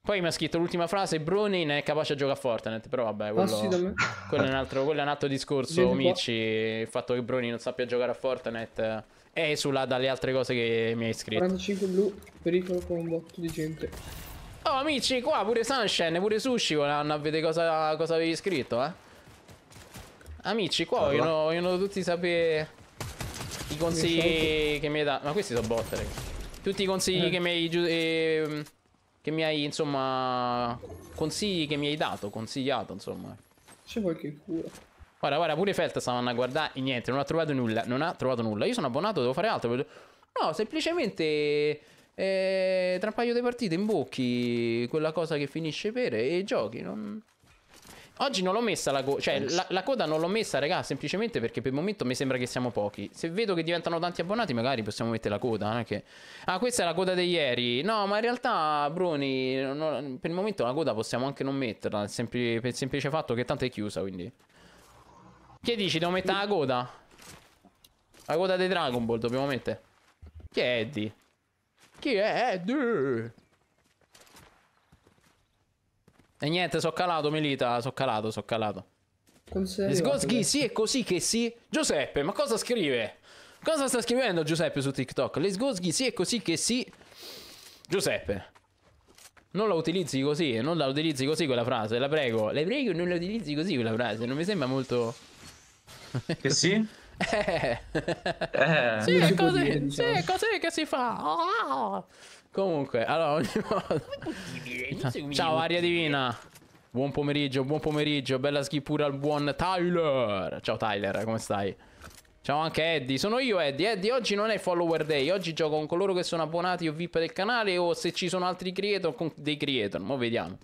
Speaker 1: Poi mi ha scritto l'ultima frase, Brunin è capace a giocare a Fortnite, però vabbè, quello, ah, quello, è, un altro, quello è, un altro, discorso, amici. il fatto che Brunin non sappia giocare a Fortnite è esula dalle altre cose che mi hai scritto. 45
Speaker 2: blu, pericolo con un botto di gente.
Speaker 1: Oh amici, qua pure Sunshine, pure Sushi volevano a vedere cosa, cosa, avevi scritto, eh. Amici, qua vogliono, vogliono tutti sapere i consigli che mi hai dato. Ma questi sono bot, Tutti i consigli eh. che mi hai... Eh, che mi hai, insomma, consigli che mi hai dato, consigliato, insomma.
Speaker 2: C'è qualche cura.
Speaker 1: Guarda, guarda, pure Felt stavano a guardare e niente, non ha trovato nulla, non ha trovato nulla. Io sono abbonato, devo fare altro. No, semplicemente... Eh, tra un paio di partite imbocchi quella cosa che finisce per e giochi. Non... Oggi non l'ho messa la coda. Cioè, la, la, coda non l'ho messa, raga, semplicemente perché per il momento mi sembra che siamo pochi. Se vedo che diventano tanti abbonati, magari possiamo mettere la coda. Anche. Eh, ah, questa è la coda di ieri. No, ma in realtà, Bruni, no, per il momento la coda possiamo anche non metterla. Sempli, per il semplice fatto che tanto è chiusa, quindi. Che dici? Devo mettere la coda? La coda dei Dragon Ball dobbiamo mettere. Chi è Eddie? Chi è Eddie? E niente, so calato, Melita, so calato, so calato. Sgosghi, sì, è così che sì. Giuseppe, ma cosa scrive? Cosa sta scrivendo Giuseppe su TikTok? Le sgosghi, sì, è così che sì. Giuseppe, non la utilizzi così, eh, non la utilizzi così quella frase, la prego. Le prego, non la utilizzi così quella frase, non mi sembra molto... Che sì? Eh. eh. Sì, così, dire, diciamo. sì, così che si fa. Oh. Comunque, allora ogni volta... Ciao aria divina. Buon pomeriggio, buon pomeriggio. Bella schi al buon Tyler. Ciao Tyler, come stai? Ciao anche Eddie, sono io Eddie, Eddie oggi non è follower day, oggi gioco con coloro che sono abbonati o VIP del canale o se ci sono altri creator con dei creator, ma vediamo.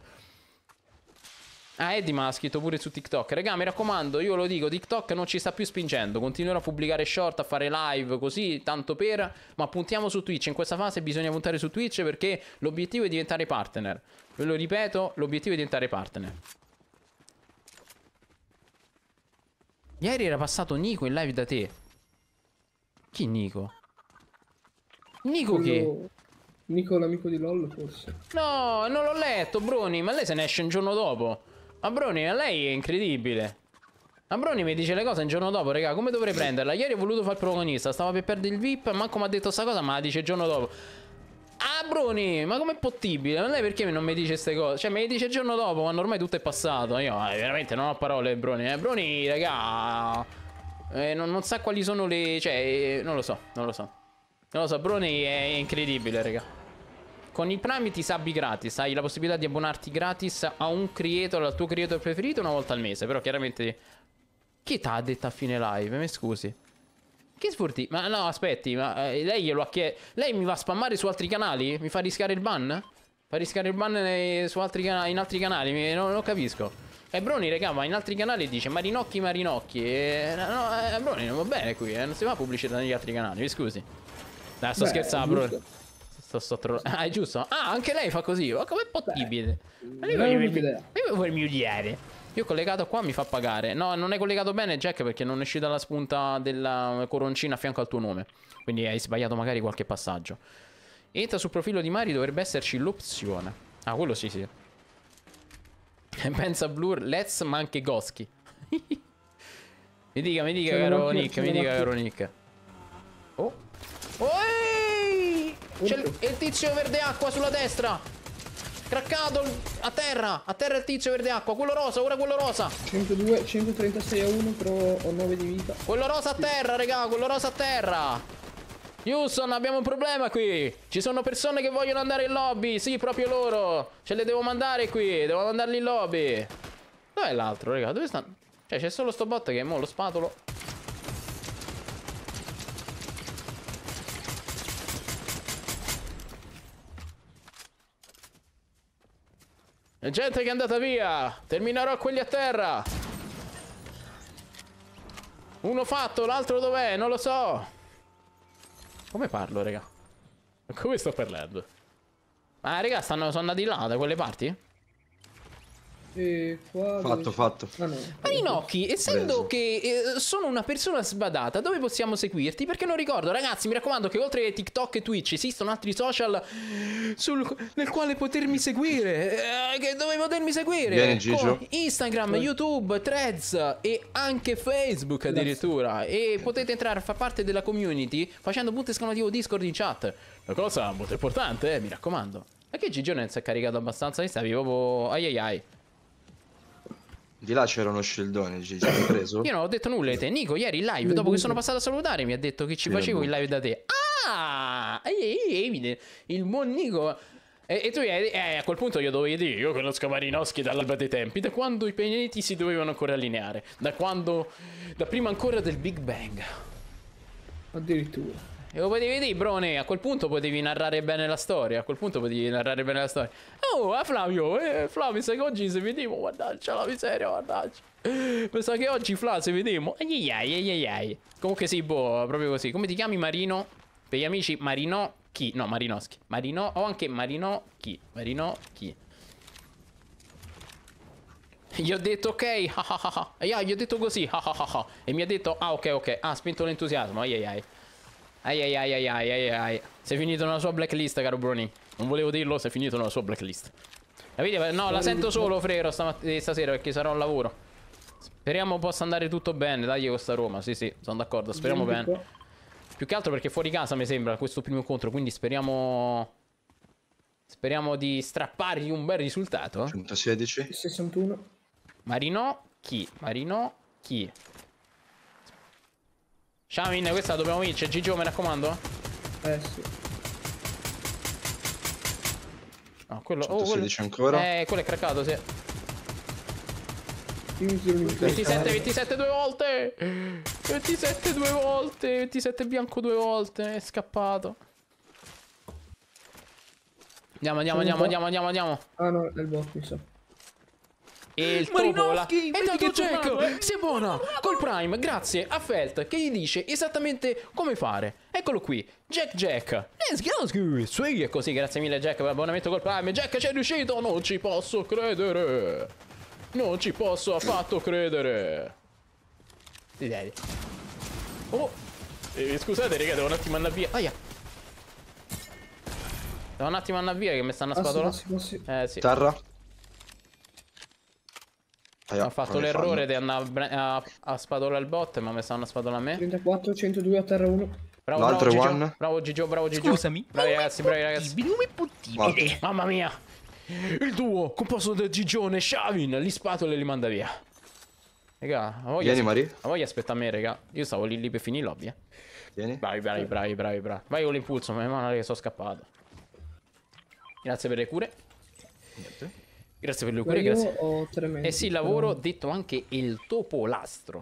Speaker 1: Ah, Eddie mi ha scritto pure su TikTok. Raga, mi raccomando, io lo dico, TikTok non ci sta più spingendo. Continuerò a pubblicare short, a fare live, così, tanto per. Ma puntiamo su Twitch. In questa fase bisogna puntare su Twitch perché l'obiettivo è diventare partner. Ve lo ripeto, l'obiettivo è diventare partner. Ieri era passato Nico in live da te. Chi Nico? Nico che?
Speaker 2: Nico l'amico di LOL forse.
Speaker 1: No, non l'ho letto, Broni, ma lei se ne esce un giorno dopo. Ambroni, a lei è incredibile. Ambroni mi dice le cose il giorno dopo, raga, come dovrei prenderla? Ieri ho voluto fare il protagonista, stava per perdere il VIP, manco mi ha detto sta cosa, ma la dice il giorno dopo. Ambroni, ma com'è possibile? Non è perché non mi dice queste cose? Cioè, me le dice il giorno dopo, quando ormai tutto è passato. Io eh, veramente non ho parole, Broni. Eh, Broni, raga, eh, non, non sa quali sono le... Cioè, eh, non lo so, non lo so. Non lo so, Broni è incredibile, raga. Con il Prime ti sabbi gratis, hai la possibilità di abbonarti gratis a un creator, al tuo creator preferito una volta al mese, però chiaramente... Chi t'ha detto a fine live? Mi scusi. Che sfurti? Ma no, aspetti, ma eh, lei glielo ha chiesto... Lei mi va a spammare su altri canali? Mi fa rischiare il ban? Fa rischiare il ban nei, eh, altri in altri canali? Mi, non, non capisco. E Broni, raga, ma in altri canali dice Marinocchi, Marinocchi. E, no, eh, Broni, non va bene qui, eh, non si fa pubblicità negli altri canali, mi scusi. Dai, sto Beh, scherzando, Broni. Sto, sto trollando. Ah, è giusto. Ah, anche lei fa così. Ma com'è possibile? Ma io voglio, mi... io voglio miliare. Io collegato qua mi fa pagare. No, non è collegato bene, Jack, perché non esci dalla spunta della coroncina a fianco al tuo nome. Quindi hai sbagliato magari qualche passaggio. Entra sul profilo di Mari, dovrebbe esserci l'opzione. Ah, quello sì, sì. Pensa Blur, Let's, ma anche Goschi. mi dica, mi dica, caro Nick, mi dica, caro Nick. Oh.
Speaker 4: Oi! C'è
Speaker 1: il, il, tizio verde acqua sulla destra. Craccato a terra. A terra il tizio verde acqua. Quello rosa, ora quello rosa.
Speaker 2: 102, 136 a 1, però ho 9 di vita.
Speaker 1: Quello rosa a terra, regà, quello rosa a terra. Houston, abbiamo un problema qui. Ci sono persone che vogliono andare in lobby. Sì, proprio loro. Ce le devo mandare qui. Devo mandarli in lobby. Dov'è l'altro, regà, Dove stanno? Cioè, c'è solo sto bot che è mo lo spatolo. C'è gente che è andata via. Terminerò quelli a terra. Uno fatto, l'altro dov'è? Non lo so. Come parlo, raga? Come sto parlando? Ma ah, raga, stanno, sono andati là da quelle parti? E qua fatto, fatto. Ah, essendo Preso. che eh, sono una persona sbadata, dove possiamo seguirti? Perché non ricordo, ragazzi, mi raccomando che oltre a TikTok e Twitch esistono altri social sul, nel quale potermi seguire. Eh, che dove potermi seguire? Vieni, Gigio. Instagram, YouTube, Threads e anche Facebook addirittura. E potete entrare a far parte della community facendo punto esclamativo Discord in chat. La cosa molto importante, eh, mi raccomando. Perché Gigio non si è caricato abbastanza? Mi Stavi proprio... Boh, ai ai ai.
Speaker 3: Di là c'era uno sceldone, ci sei preso? Io
Speaker 1: non ho detto nulla di te. Nico, ieri in live, dopo che sono passato a salutare, mi ha detto che ci facevo in live
Speaker 3: da te. Ah! Ehi,
Speaker 1: il buon Nico... E, e, tu eh, eh, a quel punto io dovevi dire, io conosco Marinoschi dall'alba dei tempi, da quando i pianeti si dovevano ancora allineare, da quando, da prima ancora del Big
Speaker 2: Bang. Addirittura.
Speaker 1: E lo potevi dire, Brone, a quel punto potevi narrare bene la storia, a quel punto potevi narrare bene la storia. Oh, eh, Flavio, eh, Flavio, sai che oggi se vediamo, guardaccia la miseria, guardaccia. Pensa che oggi, Fla, se vediamo. Aiaiai, aiaiai. Comunque sì, boh, proprio così. Come ti chiami Marino? Per gli amici, Marino chi? No, Marinoschi. Marino, o anche Marino chi? Marino chi? Gli ho detto ok, ah, ah, ah. Yeah, gli ho detto così, ah, ah, ah, ah. E mi ha detto, ah ok ok, Ha spinto l'entusiasmo, ai ai ai. Ai ai ai ai ai ai ai. Sei finito nella sua blacklist, caro Bruni. Non volevo dirlo, sei finito nella sua blacklist. Capite? No, la sento solo, Frero, eh, stasera perché sarò al lavoro. Speriamo possa andare tutto bene, dai, con sta Roma. Sì, sì, sono d'accordo, speriamo bene. Più che altro perché fuori casa, mi sembra, questo primo incontro, quindi speriamo... Speriamo di strappargli un bel risultato.
Speaker 3: 116.
Speaker 1: 61. Marino, chi? Marino, chi? Shamin, questa dobbiamo vincere. Gigio, mi raccomando. Eh sì. No, quello... Certo, oh, quello... ancora. Eh, quello è craccato, sì.
Speaker 2: 27, 27 due
Speaker 1: volte 27 due volte 27 bianco due volte È scappato Andiamo, andiamo, andiamo, andiamo, andiamo, andiamo Ah no, è il bot mi sa so e il Topola è dato cieco. Sei buona col Prime, grazie a Felt che gli dice esattamente come fare. Eccolo qui, Jack Jack. Sì, è così, grazie mille Jack per l'abbonamento col Prime. Jack c'è riuscito, non ci posso credere. Non ci posso affatto credere. Oh, eh, scusate, raga, devo un attimo andare via. Aia. Devo un attimo andare via che mi stanno spadolando. Ah, sì, sì, sì. Eh, sì. Terra.
Speaker 2: Aia, ho fatto l'errore
Speaker 1: di andare a, a, spadola il bot, ma mi stanno a spadola a
Speaker 2: me. 34, 102 a terra 1. Bravo, L'altro bravo, one. Gigio,
Speaker 1: bravo Gigio, bravo Gigio. Scusami. Bravi ragazzi, bravi ragazzi. Nome impottibile. Mamma mia. Il duo composto da Gigione, Shavin, li spatole li manda via. Raga, la voglia, Vieni, Mari. La voglia aspetta a me, raga. Io stavo lì lì per finire lobby, eh. Vieni. Bravi, bravi, bravi, bravi, bravi. Vai con l'impulso, ma è male che sono scappato. Grazie per le cure. Niente. Grazie per le auguri, grazie. Ho tremendo. Eh sì, lavoro detto anche il topolastro.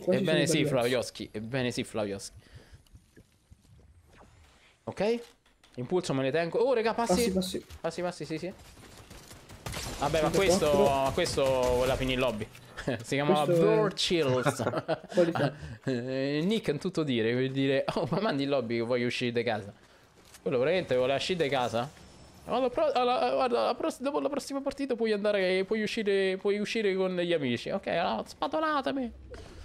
Speaker 2: Quasi ebbene sì,
Speaker 1: Flavioschi, ebbene sì, Flavioschi. Ok? Impulso me ne tengo. Oh, raga, passi. Passi, passi. Passi, passi, sì, sì. Vabbè, ma questo, questo voleva finire in lobby. si chiama Bird Chills. Eh, Nick in tutto dire, vuol dire, oh, ma mandi in lobby che voglio uscire di casa. Quello veramente voleva uscire di casa? alla, pro- alla, guarda, alla pro- dopo la prossima partita puoi andare, puoi uscire, puoi uscire con gli amici. Ok, allora, spadolatemi.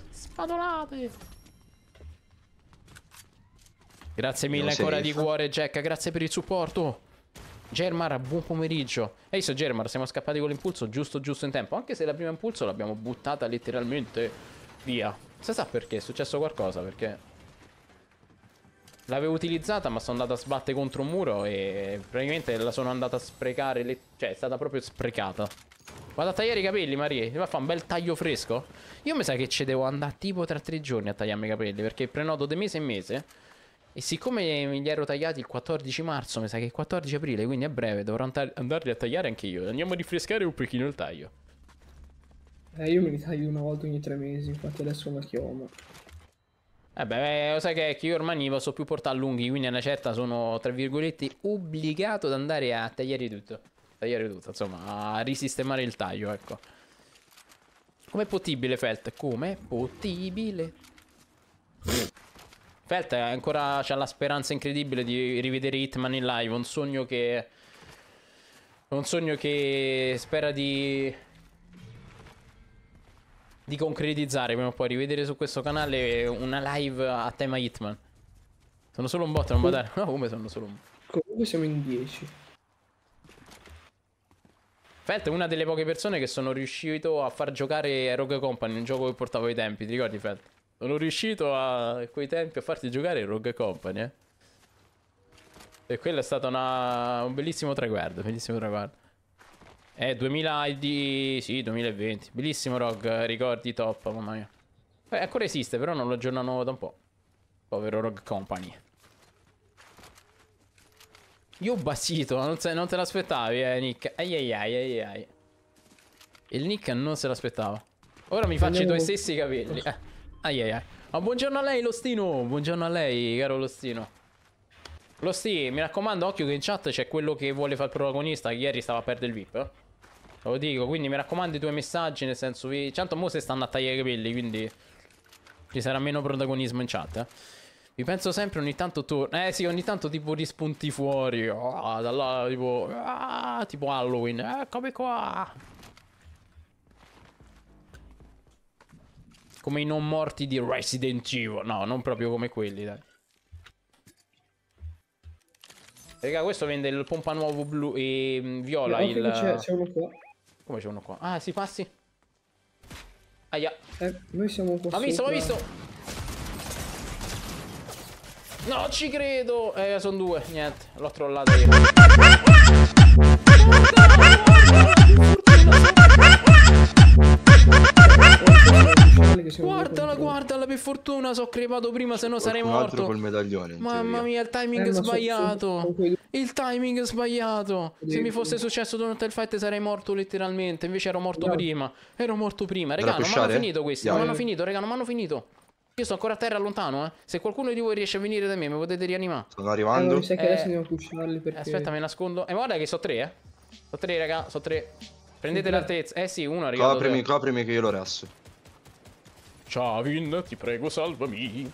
Speaker 1: Spadolate. Grazie mille ancora di cuore, Jack. Grazie per il supporto. Germar, buon pomeriggio. Ehi, so Germar, siamo scappati con l'impulso giusto, giusto in tempo. Anche se la prima impulso l'abbiamo buttata letteralmente via. Si sa perché, è successo qualcosa, perché L'avevo utilizzata ma sono andata a sbattere contro un muro e praticamente la sono andata a sprecare, le... cioè è stata proprio sprecata. Vado a tagliare i capelli, Marie. Ma fa un bel taglio fresco. Io mi sa che ci devo andare tipo tra tre giorni a tagliarmi i capelli perché prenoto di mese in mese. E siccome mi li ero tagliati il 14 marzo, mi sa che è il 14 aprile, quindi a breve dovrò andarli a tagliare anche io. Andiamo a rinfrescare un pochino il taglio.
Speaker 2: Eh, io me li taglio una volta ogni tre mesi, infatti adesso ho una chioma.
Speaker 1: Eh beh, eh, lo sai che, io ormai non posso più portare lunghi, quindi a una certa sono, tra virgolette, obbligato ad andare a tagliare tutto. Tagliare tutto, insomma, a risistemare il taglio, ecco. Com'è possibile, Felt? Com'è possibile? Felt ancora ha la speranza incredibile di rivedere Hitman in live, un sogno che... Un sogno che spera di di concretizzare prima o poi, rivedere su questo canale una live a tema Hitman. Sono solo un bot, non badare. No, come sono solo un
Speaker 2: bot? Comunque siamo in 10.
Speaker 1: Felt è una delle poche persone che sono riuscito a far giocare Rogue Company, un gioco che portavo ai tempi, ti ricordi Felt? Sono riuscito a quei tempi a farti giocare Rogue Company, eh. E quello è stato una... un bellissimo traguardo, bellissimo traguardo. È 2000 ID... Sì, 2020. Bellissimo, Rog. Ricordi top, mamma mia. Beh, ancora esiste, però non lo aggiornano da un po'. Povero Rog Company. Io ho basito, non, non, te l'aspettavi, eh, Nick. Ai ai ai ai ai. Il Nick non se l'aspettava. Ora mi faccio Andiamo. i tuoi stessi capelli. Eh. Ai ai ai. Ma oh, buongiorno a lei, Lostino. Buongiorno a lei, caro Lostino. Losti, mi raccomando, occhio che in chat c'è quello che vuole fare il protagonista. Ieri stava a perdere il VIP. Eh? Lo dico, quindi mi raccomando i tuoi messaggi, nel senso vi... Tanto certo, mo se stanno a tagliare i capelli, quindi ci sarà meno protagonismo in chat, eh. Vi penso sempre ogni tanto tu Eh sì, ogni tanto tipo di spunti fuori. Oh, ah, da là, tipo. Ah, tipo Halloween. Eccomi qua. Come i non morti di Resident Evil. No, non proprio come quelli, dai. Raga, questo vende il pompa nuovo blu e ehm, viola. No, il... C'è uno qua. Come c'è uno qua? Ah, si passi. Aia. Eh, noi siamo qua. Ma visto, l'ha visto. No, ci credo. Eh, sono due. Niente, l'ho trollato io. che siamo Guardala, guardala, per fortuna so crepato prima, se no sarei morto. Col
Speaker 3: medaglione, Mamma mia,
Speaker 1: il timing eh, sbagliato. So, so, so, il timing sbagliato. Sì, se sì. mi fosse successo durante il fight sarei morto letteralmente, invece ero morto no. prima. Ero morto prima. Regà, non hanno finito questi, yeah. non hanno finito, regà, non hanno finito. Io sto ancora a terra lontano, eh. Se qualcuno di voi riesce a venire da me, mi potete rianimare.
Speaker 2: Sto arrivando. Eh, eh, perché... Eh, aspetta,
Speaker 1: me nascondo. E eh, guarda che so tre, eh. So tre, raga, so tre. Prendete l'altezza. Eh sì, uno arriva. Coprimi,
Speaker 3: coprimi che io lo resso. Chavin, ti prego, salvami.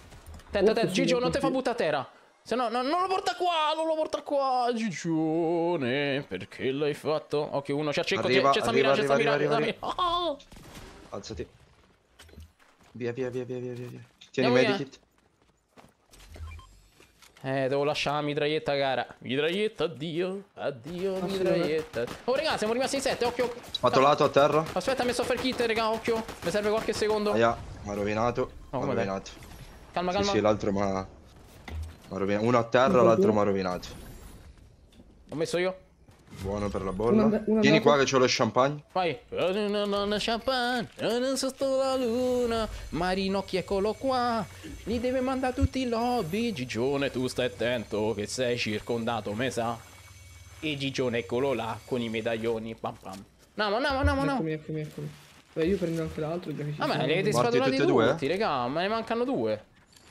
Speaker 1: Attento, attento, Gigio, non te fa buttare a terra. Se no, no, non lo porta qua, non lo porta qua, Gigione, perché l'hai fatto? Ok, uno, c'è Cecco, c'è Samira, c'è Samira, c'è
Speaker 3: arriva. Oh! Alzati. Via, via, via, via, via, via. Tieni medikit.
Speaker 1: Eh, devo lasciare la mitraglietta, gara. Mitraglietta, addio, addio, ah, mitraglietta. Oh, raga, siamo rimasti in 7, occhio.
Speaker 3: Spatolato a terra.
Speaker 1: Aspetta, mi messo per kit, raga, occhio. Mi serve qualche secondo. Aia.
Speaker 3: Ma rovinato. Oh, ma rovinato. Calma, calma. Sì, sì l'altro ma... ma rovinato. Uno a terra, l'altro ma rovinato. L'ho messo io. Buono per la bolla. Una, una Vieni qua che c'ho lo champagne.
Speaker 1: Vai. Nonna champagne, non so sto la luna. Marinocchi, eccolo qua. Mi deve mandare tutti i lobby. Gigione, tu stai attento che sei circondato, me sa. E Gigione, eccolo là, con i medaglioni. Pam pam.
Speaker 2: No, no, no, no, no. Eccomi, eccomi, eccomi. Beh, io prendo anche l'altro. Ah, ma li avete squadrati tutti, tutti
Speaker 1: raga. Ma ne mancano due.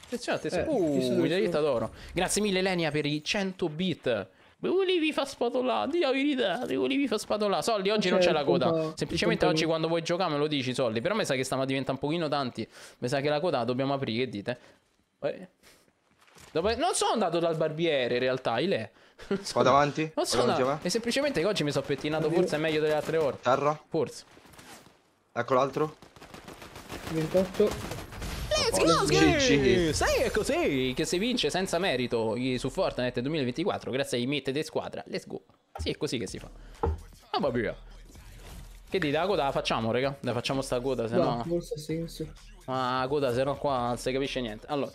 Speaker 1: Attenzione, attenzione. Eh, uh, medaglia d'oro. Grazie mille, Lenia, per i 100 bit. Volevi fa spatolà, Dio verità, volevi fa spatolà. Soldi, oggi non c'è la certo, coda. Semplicemente oggi quando vuoi giocare me lo dici, soldi. Però mi sa che stiamo diventando un pochino tanti. Mi sa che la coda dobbiamo aprire, che dite? Eh. Dopo... Non sono andato dal barbiere in realtà, Ile. Sono... Qua davanti? Non sono andato. E semplicemente che oggi mi sono pettinato, forse è meglio delle altre ore. Terra? Forse. Ecco l'altro.
Speaker 2: 28. Let's go, Gigi!
Speaker 1: Sai, è così che si vince senza merito su Fortnite 2024 grazie ai miet di squadra. Let's go. Sì, è così che si fa. Ah, va via. Che dite, la coda la facciamo, raga? La facciamo sta coda, se no...
Speaker 2: forse senso.
Speaker 1: Ma la coda, se no qua non si capisce niente. Allora.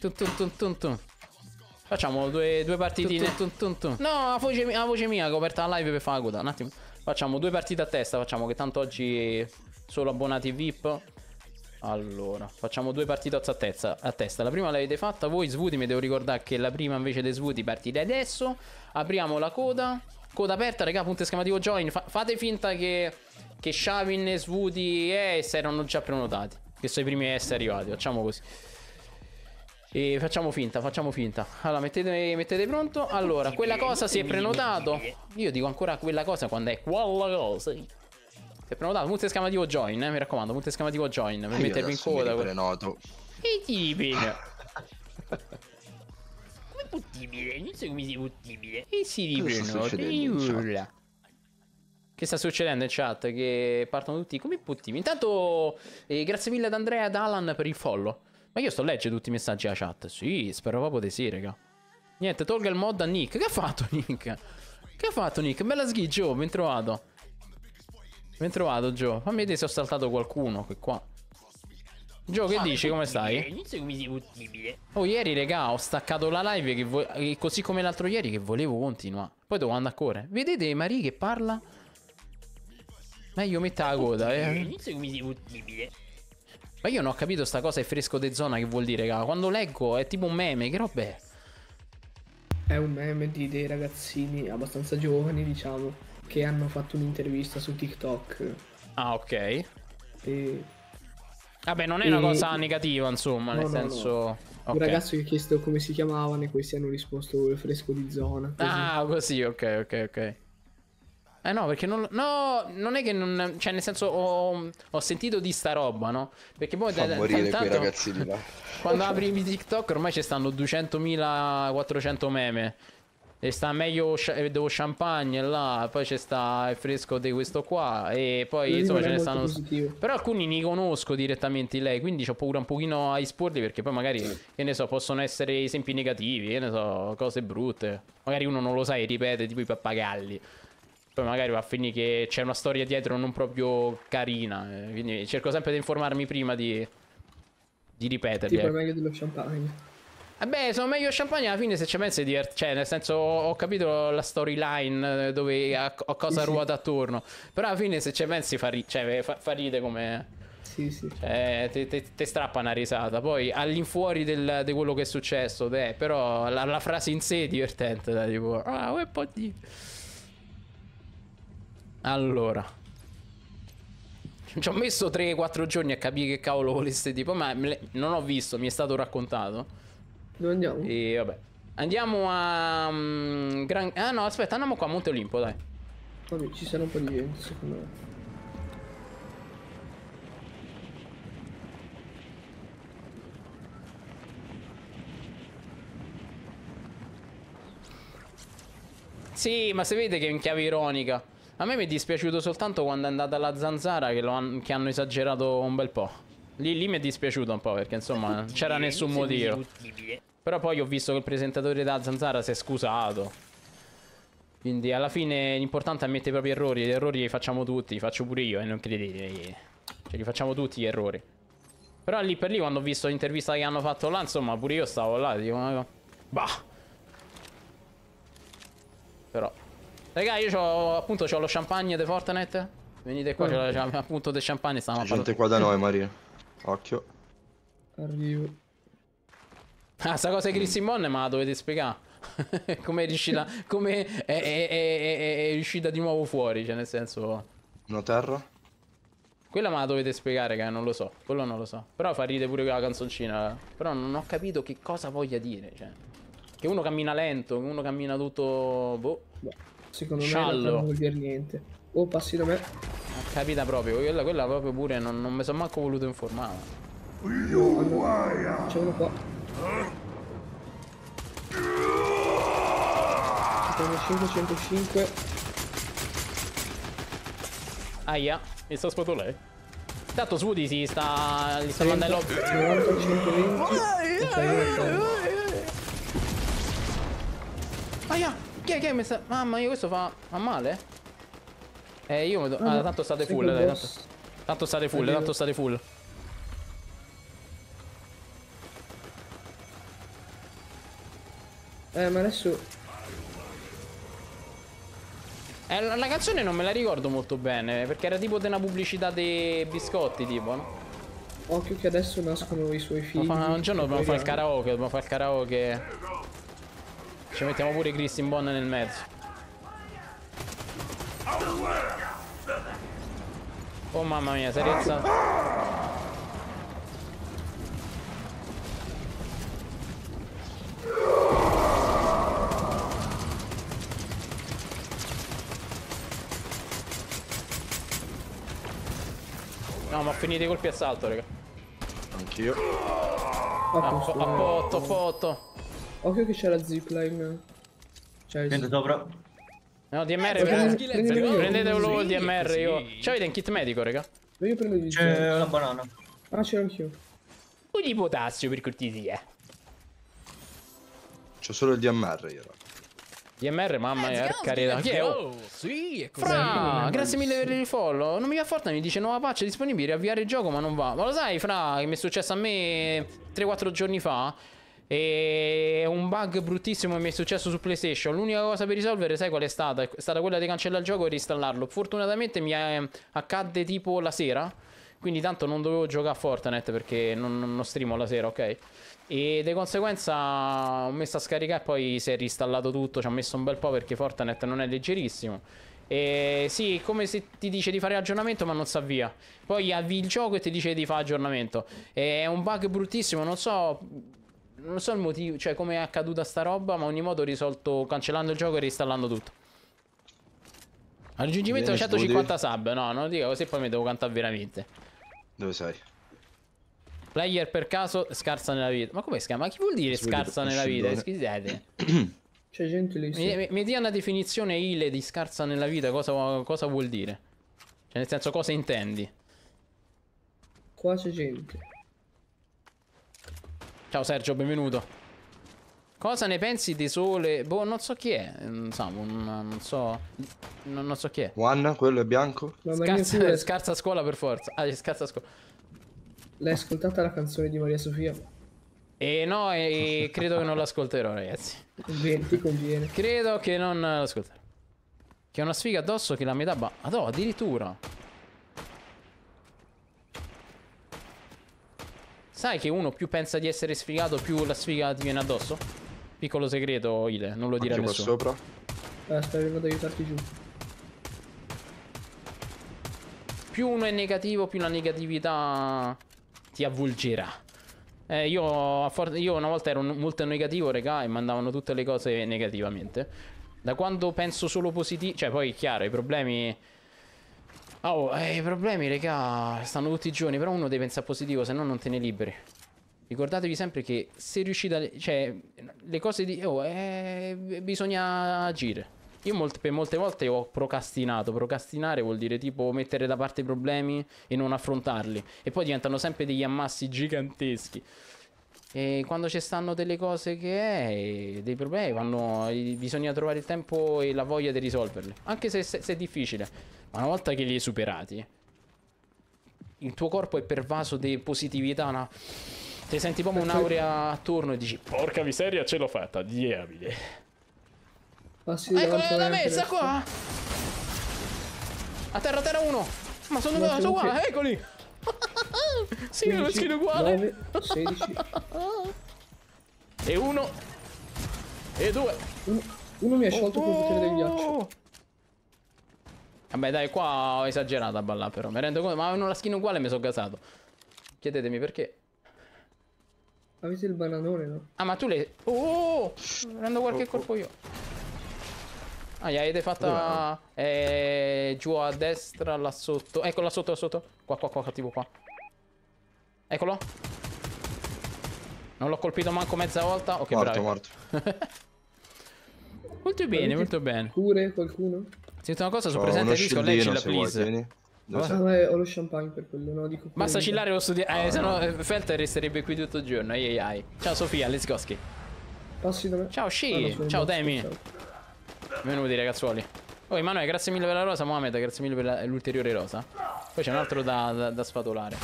Speaker 1: Tun tun tun tun tun. Facciamo due, due partitine. Tun, tun, tun, no, la voce, mia, la voce mia coperta live per fare la coda. Un attimo. Facciamo due partite a testa. Facciamo che tanto oggi solo abbonati VIP. Allora, facciamo due partite a testa, a testa. La prima l'avete fatta voi, Svuti, mi devo ricordare che la prima invece dei Svuti partite adesso. Apriamo la coda. Coda aperta, raga, punto esclamativo join. Fa fate finta che, che Shavin e Svuti e eh, erano già prenotati. Che sono i primi a essere arrivati, facciamo così. E facciamo finta, facciamo finta. Allora, mettete, mettete pronto. Allora, quella cosa si è prenotato. Io dico ancora quella cosa quando è quella cosa. Si è prenotato, punto esclamativo join, eh, mi raccomando, punto esclamativo join per ah, mettervi in coda. Io
Speaker 3: prenoto.
Speaker 1: E tibine. come puttibile? Non so come sia possibile. E si riprenoto. Che sta succedendo in chat? Che partono tutti come puttibili. Intanto, eh, grazie mille ad Andrea e ad Alan per il follow. Ma io sto leggendo tutti i messaggi alla chat. Sì, spero proprio di sì, raga. Niente, tolga il mod a Nick. Che ha fatto Nick? Che ha fatto Nick? Bella sghi, Joe, ben trovato. Ben trovato, Joe. Fammi vedere se ho saltato qualcuno qui qua. Gio, che ah, dici? Come stai? Oh, ieri, raga, ho staccato la live così come l'altro ieri che volevo continuare. Poi devo andare a correre. Vedete Marie che parla? Meglio metta la coda, eh. Ma io non ho capito sta cosa è fresco di zona che vuol dire, raga. Quando leggo è tipo un meme, che roba è?
Speaker 2: È un meme di dei ragazzini abbastanza giovani, diciamo, che hanno fatto un'intervista su TikTok.
Speaker 1: Ah, ok. E... Vabbè, non è e... una cosa negativa, insomma, no, nel no, senso... No. Okay. Un ragazzo
Speaker 2: che ha chiesto come si chiamavano e questi hanno risposto fresco di zona. Così.
Speaker 1: Ah, così, ok, ok, ok. Eh no, perché non. No, non è che non. Cioè, nel senso, ho, ho sentito di sta roba, no? Perché poi. Fa da, morire tanto, quei ragazzi
Speaker 3: di là. quando
Speaker 1: apri i TikTok, ormai ci stanno 200.400 meme. E sta meglio eh, devo champagne là, poi c'è sta il fresco di questo qua e poi non insomma ce ne stanno positivo. Però alcuni li conosco direttamente lei, quindi ho paura un pochino a esporli perché poi magari sì. che ne so, possono essere esempi negativi, che ne so, cose brutte. Magari uno non lo sa e ripete tipo i pappagalli. Poi magari va a finire che c'è una storia dietro non proprio carina. Eh, quindi cerco sempre di informarmi prima di, di ripeterli. Tipo è ecco.
Speaker 2: meglio dello champagne.
Speaker 1: Eh sono meglio champagne alla fine se ci pensi divert- Cioè, nel senso, ho capito la storyline eh, dove a, a cosa sì, ruota sì. attorno. Però alla fine se ci pensi fa, ri- cioè, fa, fa ride come... Sì, sì. Cioè, te, te, te, strappa una risata. Poi all'infuori del, di quello che è successo, te, però la, la frase in sé è divertente. Dai, tipo, ah, uè, po' di... Allora. Ci ho messo 3-4 giorni a capire che cavolo volesse tipo, ma non ho visto, mi è stato raccontato. Dove andiamo? E vabbè. Andiamo a... Um, Gran... Ah no, aspetta, andiamo qua a Monte Olimpo, dai.
Speaker 2: Vabbè, ci sarà un po' di gente, secondo me.
Speaker 1: Sì, ma si vede che è in chiave ironica. A me mi è dispiaciuto soltanto quando è andata la zanzara che, han che hanno esagerato un bel po'. Lì, lì mi è dispiaciuto un po' perché insomma non c'era nessun motivo. Però poi ho visto che il presentatore della zanzara si è scusato. Quindi alla fine l'importante è ammettere i propri errori. Gli errori li facciamo tutti, li faccio pure io e eh, non credete. Cioè li facciamo tutti gli errori. Però lì per lì quando ho visto l'intervista che hanno fatto là, insomma pure io stavo là. Dico, bah. Però Raga, io ho appunto ho lo champagne di Fortnite. Venite qua, oh. c'è appunto del champagne. Stiamo
Speaker 3: C'è gente qua da noi, Maria. Occhio.
Speaker 2: Arrivo.
Speaker 1: Ah, sta cosa è Chris Simon ma la dovete spiegare. come è riuscita. come è, è, è, è, riuscita di nuovo fuori, cioè nel senso. No terra? Quella me la dovete spiegare, che non lo so. Quello non lo so. Però fa ridere pure quella canzoncina. Però non ho capito che cosa voglia dire. Cioè. Che uno cammina lento, che uno cammina tutto. Boh.
Speaker 2: Secondo Sciallo. me non vuol dire niente. Oh, passi da me. Ah,
Speaker 1: capita proprio, quella, quella proprio pure non, non mi sono manco voluto informare.
Speaker 2: Allora, ah. c'è uno qua. 105, 105.
Speaker 1: Aia, mi sta spotto lei. Tanto Sudi si sta... gli sta mandando l'obbligo.
Speaker 4: 90, 120. Ok, ok.
Speaker 1: Aia! Chi è che mi sta... Mamma mia, questo fa... fa male? Eh, io... Do... Ah, ah, tanto state full, dai, tanto... tanto state full, tanto state full. Eh, ma adesso... Eh, la, la canzone non me la ricordo molto bene, perché era tipo della pubblicità dei biscotti, tipo, no?
Speaker 2: Occhio che adesso nascono i suoi figli. Ma fa, un giorno dobbiamo fare il
Speaker 1: karaoke, dobbiamo fare il karaoke. Ci mettiamo pure Kristin Bond nel mezzo. Oh mamma mia, serezza. No, ma ho finito i colpi a salto, raga.
Speaker 3: Anch'io.
Speaker 2: A, po a botto, a botto. Occhio che c'è la zipline. C'è cioè, il Prendo sopra.
Speaker 1: No, DMR, eh, prendete, prendetelo il DMR, sì. io. C'avete un kit medico, raga? Io prendo il C'è la banana. Ah, c'è anch'io. Un di potassio per cortesia.
Speaker 3: C'ho solo il DMR io. DMR,
Speaker 1: mamma mia, carina. carità. Chi è? Oh,
Speaker 2: sì, Fra, grazie mille per
Speaker 1: il follow. Non mi Fortnite mi dice nuova patch disponibile, avviare il gioco, ma non va. Ma lo sai, Fra, che mi è successo a me 3-4 giorni fa? E un bug bruttissimo mi è successo su PlayStation. L'unica cosa per risolvere, sai qual è stata? È stata quella di cancellare il gioco e ristallarlo. Fortunatamente mi è... Eh, accadde tipo la sera. Quindi tanto non dovevo giocare a Fortnite perché non, non streamo la sera, ok? E di conseguenza ho messo a scaricare e poi si è ristallato tutto. Ci ha messo un bel po' perché Fortnite non è leggerissimo. E sì, è come se ti dice di fare aggiornamento ma non sa via. Poi avvi il gioco e ti dice di fare aggiornamento. E È un bug bruttissimo, non so non so il motivo, cioè come è accaduta sta roba, ma ogni modo ho risolto cancellando il gioco e reinstallando tutto. Raggiungimento 150 sub, no, non lo dico così poi mi devo cantare veramente. Dove sei? Player per caso scarsa nella vita. Ma come si chiama? Ma chi vuol dire scarsa nella vita? Scusate.
Speaker 2: C'è gente lì. Mi,
Speaker 1: mi, mi dia una definizione ile di scarsa nella vita, cosa, cosa vuol dire? Cioè nel senso cosa intendi?
Speaker 2: Qua c'è gente.
Speaker 1: Ciao Sergio, benvenuto. Cosa ne pensi di Sole? Boh, non so chi è. Non so. Non, so, non, non so chi è.
Speaker 3: Juan, quello è bianco. scarsa, è... Eh.
Speaker 1: scarsa scuola per forza. Ah, scarsa scuola.
Speaker 2: L'hai ascoltata la canzone di Maria Sofia?
Speaker 1: E eh, no, e eh, credo che non l'ascolterò, ragazzi. Conviene, ti conviene. Credo che non l'ascolterò. Che è una sfiga addosso che la metà... Ba... Adò, ah, addirittura. sai che uno più pensa di essere sfigato, più la sfiga ti viene addosso? Piccolo segreto, Ile, non lo dire a nessuno. sopra. Aspetta, eh, vado ad aiutarti giù. Più uno è negativo, più la negatività ti avvolgerà. Eh, io, io, una volta ero molto negativo, regà, e mandavano tutte le cose negativamente. Da quando penso solo positivo... Cioè, poi è chiaro, i problemi... Oh, eh, i problemi, raga, stanno tutti i giorni, però uno deve pensare positivo, se no non te ne liberi. Ricordatevi sempre che se riuscite a... Cioè, le cose di... Oh, eh, bisogna agire. Io molte, per molte volte ho procrastinato. Procrastinare vuol dire tipo mettere da parte i problemi e non affrontarli. E poi diventano sempre degli ammassi giganteschi. E quando ci stanno delle cose che è, eh, dei problemi, vanno, bisogna trovare il tempo e la voglia di risolverli. Anche se, se, se è difficile una volta che li hai superati, il tuo corpo è pervaso di positività, una... Ti senti come un'aurea attorno e dici Porca miseria ce l'ho fatta, diabile
Speaker 2: Passi Eccola la messa
Speaker 1: qua A terra, a terra uno Ma sono, no, sono uguale, che... eccoli
Speaker 4: Sì,
Speaker 1: 15, lo skin uguale 9,
Speaker 2: 16 E uno E due Uno, uno mi ha sciolto oh, col potere del ghiaccio oh,
Speaker 1: Vabbè dai, qua ho esagerato a ballare però. Mi rendo conto, ma avevano la skin uguale e mi sono gasato. Chiedetemi perché.
Speaker 2: Avete il bananone, no? Ah,
Speaker 1: ma tu le... Oh! Prendo qualche oh, oh, colpo io. Ah, gli avete fatto Oh, eh, giù a destra, là sotto. Ecco, là sotto, là sotto. Qua, qua, qua, tipo qua. Eccolo. Non l'ho colpito manco mezza
Speaker 3: volta. Ok, morto, bravi. Morto, morto.
Speaker 2: molto bene, molto bene. Cure qualcuno? Senti una cosa, sono oh, so, presente al disco, leggi la please. Ah, ho lo champagne per quello, no? Dico Basta cillare
Speaker 1: lo studio. Eh, ah, se no, no. Eh, Felter resterebbe qui tutto il giorno. Ai ai ai. Ciao Sofia, let's go ski. Passi da me. Ciao Sci. Ah, ciao Demi. Benvenuti ragazzuoli. Oh Emanuele, grazie mille per la rosa. Mohamed, grazie mille per l'ulteriore rosa. Poi c'è un altro da, da, da, spatolare.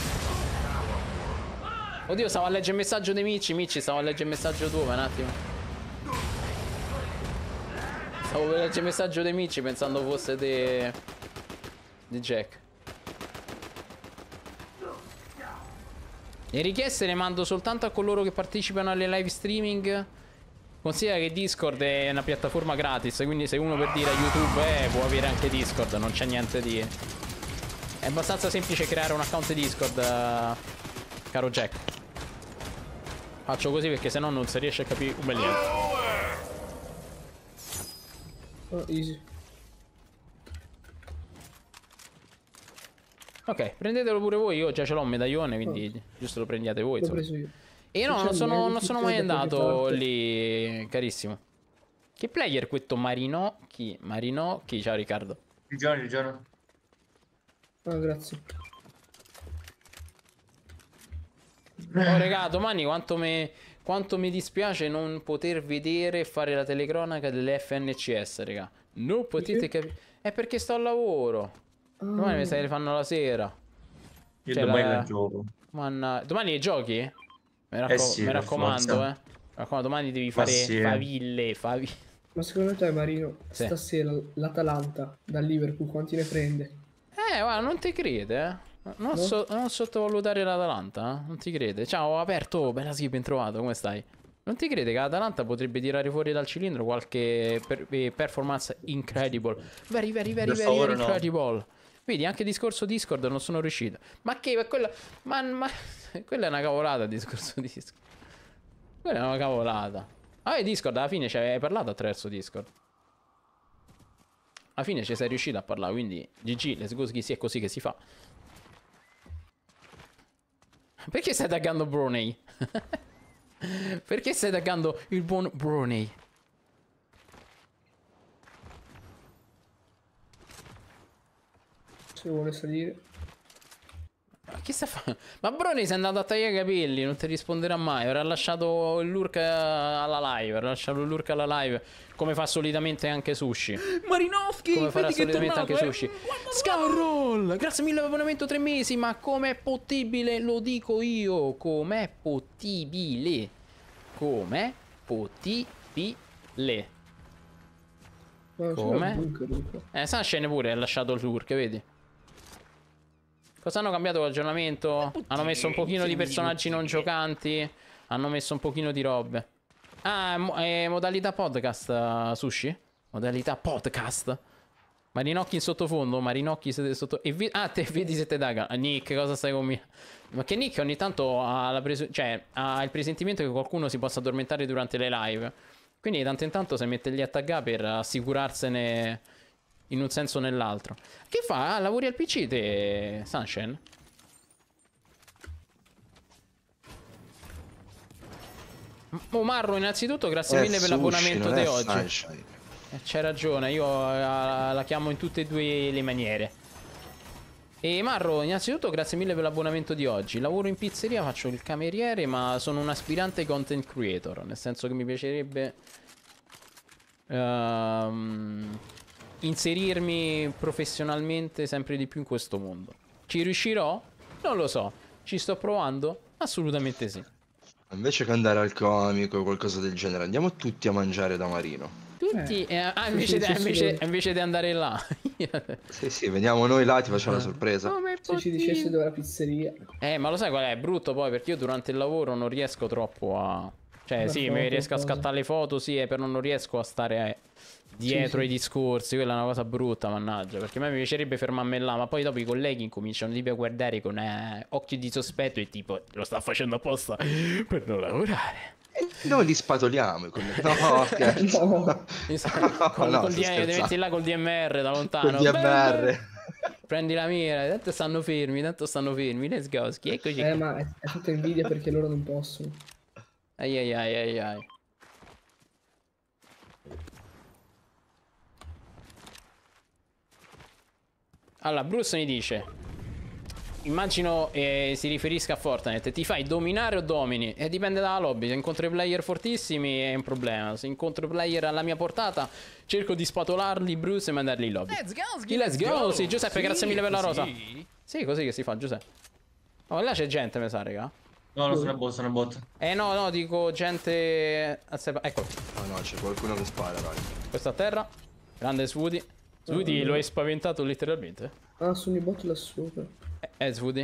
Speaker 1: Oddio, stavo a leggere il messaggio dei Mici. Mici, stavo a leggere il messaggio tuo, ma un attimo. Stavo per leggere il messaggio dei Mici pensando fosse di... di Jack. Le richieste le mando soltanto a coloro che partecipano alle live streaming. Considera che Discord è una piattaforma gratis, quindi se uno per dire a YouTube eh, può avere anche Discord, non c'è niente di... È abbastanza semplice creare un account Discord, uh, caro Jack. Faccio così perché sennò non si riesce a capire un bel niente. Oh, easy. Ok, prendetelo pure voi, io già ce l'ho un medaglione, quindi oh. giusto lo prendiate voi. E no, non sono, non sono mai andato lì, carissimo. Che player questo Marino? Chi? Marino? Chi? Ciao Riccardo.
Speaker 2: Il giorno, il ah, grazie.
Speaker 1: Oh, regà, domani quanto me... Quanto mi dispiace non poter vedere e fare la telecronaca delle FNCS, raga. Non potete capire. È perché sto al lavoro. Domani mi ah. sa che le fanno la sera. Io cioè, domani la, gioco. Manna... Domani giochi? Mi, racco... eh sì, mi raccomando, forza. eh. Mi raccomando, domani devi fare sì. faville, faville.
Speaker 2: Ma secondo te, Marino, sì. stasera l'Atalanta dal Liverpool quanti ne prende?
Speaker 1: Eh, guarda, non ti crede, eh. Non, boh. so, non sottovalutare l'Atalanta, eh? non ti crede. Ciao, aperto, oh, bella sì, ben trovato, come stai? Non ti crede che l'Atalanta potrebbe tirare fuori dal cilindro qualche per eh, performance incredible? Very, very, very, very, very incredible. No. Vedi, anche discorso Discord non sono riuscito. Ma che, ma quella... Ma, ma, quella è una cavolata, discorso Discord. Quella è una cavolata. Ah, e Discord, alla fine ci hai parlato attraverso Discord. Alla fine ci sei riuscito a parlare, quindi GG, let's go, è così che si fa. Perché stai attaccando Brony? Perché stai attaccando il buon Brony?
Speaker 2: Se vuole salire
Speaker 1: ma che sta facendo? Ma Broni si è andato a tagliare i capelli, non ti risponderà mai. Avrà lasciato l'urk alla live, avrà lasciato l'urk alla live, come fa solitamente anche Sushi. Marinowski! Come farà solitamente tornato, anche eh? Sushi. Scarroll! Grazie mille per l'abbonamento tre mesi, ma com'è possibile? Lo dico io, com'è possibile? Com'è possibile?
Speaker 2: Come?
Speaker 1: Eh, Sunshine eh, pure ha lasciato il l'urk, vedi? Cosa hanno cambiato l'aggiornamento? Eh, hanno messo un pochino di personaggi non giocanti. Hanno messo un pochino di robe. Ah, è modalità podcast, eh, Sushi? Modalità podcast? Marinocchi in sottofondo, Marinocchi siete sotto... E vi... Ah, te vedi se daga. Ah, Nick, cosa stai con me? Ma che Nick ogni tanto ha, pres... cioè, ha il presentimento che qualcuno si possa addormentare durante le live. Quindi tanto in tanto si mette lì a taggare per assicurarsene in un senso o nell'altro. Che fa? Ah, lavori al PC te, Sunshine? Oh Marro, innanzitutto grazie eh, mille per l'abbonamento di oggi. Eh, C'è ragione, io eh, la, chiamo in tutte e due le maniere. E Marro, innanzitutto grazie mille per l'abbonamento di oggi. Lavoro in pizzeria, faccio il cameriere, ma sono un aspirante content creator, nel senso che mi piacerebbe... Um, inserirmi professionalmente sempre di più in questo mondo. Ci riuscirò? Non lo so. Ci sto provando? Assolutamente sì.
Speaker 3: Invece che andare al comico o qualcosa del genere, andiamo tutti a mangiare da Marino.
Speaker 2: Tutti? Eh. eh ah, invece, sì, sì, invece, sì,
Speaker 1: invece di andare là.
Speaker 3: sì, sì, veniamo noi là, ti facciamo la eh. sorpresa.
Speaker 2: Come Se ci dicessi dove la pizzeria.
Speaker 1: Eh, ma lo sai qual è? È brutto poi, perché io durante il lavoro non riesco troppo a cioè, sì, mi riesco a scattare le foto, sì, eh, però non riesco a stare eh, dietro sì, i discorsi. Quella è una cosa brutta, mannaggia. Perché a me mi piacerebbe fermarmi là, ma poi dopo i colleghi incominciano tipo a guardare con eh, occhi di sospetto e tipo, lo sta facendo apposta per non lavorare. E noi li
Speaker 3: spatoliamo con le... no, scherzo.
Speaker 1: no, no. Esatto. Con, no, devi metti là col DMR da lontano. Col DMR. Beh, prendi la mira, tanto stanno fermi, tanto stanno fermi. Let's go, eccoci. Eh, ma è,
Speaker 2: è tutta invidia perché loro non possono.
Speaker 1: Ai ai ai ai ai. Allora, Bruce mi dice Immagino eh, si riferisca a Fortnite Ti fai dominare o domini? E eh, dipende dalla lobby Se incontro i player fortissimi è un problema Se incontro player alla mia portata Cerco di spatolarli, Bruce, e mandarli in lobby Let's go, let's, let's go. Sì, Giuseppe, sì, grazie mille per la rosa Sì, così che si fa, Giuseppe Oh, là c'è gente, mi sa, raga No, non sono bot, sono bot. Eh no, no, dico gente... Ecco.
Speaker 3: No, no, c'è qualcuno che spara, raga.
Speaker 1: Questo a terra. Grande Swoody. Swoody oh, eh. lo hai spaventato letteralmente.
Speaker 2: Ah, sono i bot lassù.
Speaker 1: Eh, eh Swoody.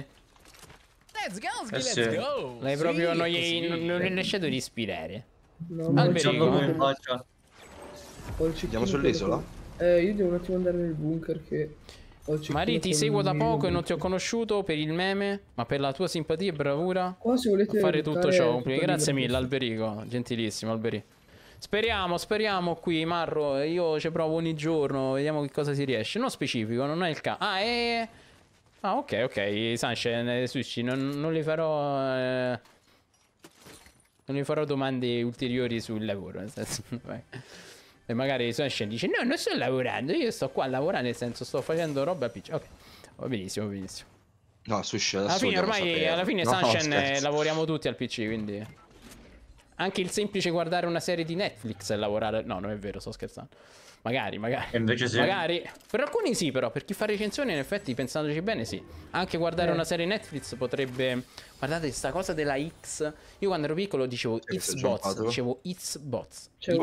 Speaker 1: Let's go, Sky, eh, let's go. L'hai sì, proprio... Non, gli, non, non hai lasciato respirare.
Speaker 2: No,
Speaker 3: Alberico. Non in faccia. Andiamo
Speaker 2: sull'isola? Eh, io devo un attimo andare nel bunker che... Mari ti seguo da poco e non ti
Speaker 1: ho conosciuto per il meme, ma per la tua simpatia e bravura Qua,
Speaker 2: volete fare tutto ciò. Tutto Grazie mille,
Speaker 1: Alberico, gentilissimo Alberico. Speriamo, speriamo qui, Marro, io ci provo ogni giorno, vediamo che cosa si riesce. Non specifico, non è il caso. Ah, e... Ah, ok, ok, Sanchez, Sushi, non, non, le farò... Eh... Non le farò domande ulteriori sul lavoro, nel senso... e magari Jason Shen dice no non sto lavorando io sto qua a lavorare nel senso sto facendo roba PC ok va oh, benissimo benissimo no sushi alla fine ormai alla fine no, Sunshine scherzo. lavoriamo tutti al PC quindi anche il semplice guardare una serie di Netflix e lavorare no non è vero sto scherzando Magari, magari. E invece sì. Magari. Per alcuni sì, però. Per chi fa recensioni, in effetti, pensandoci bene, sì. Anche guardare eh. una serie Netflix potrebbe. Guardate, sta cosa della X. Io quando ero piccolo dicevo Xbox. Dicevo Xbox. Cioè,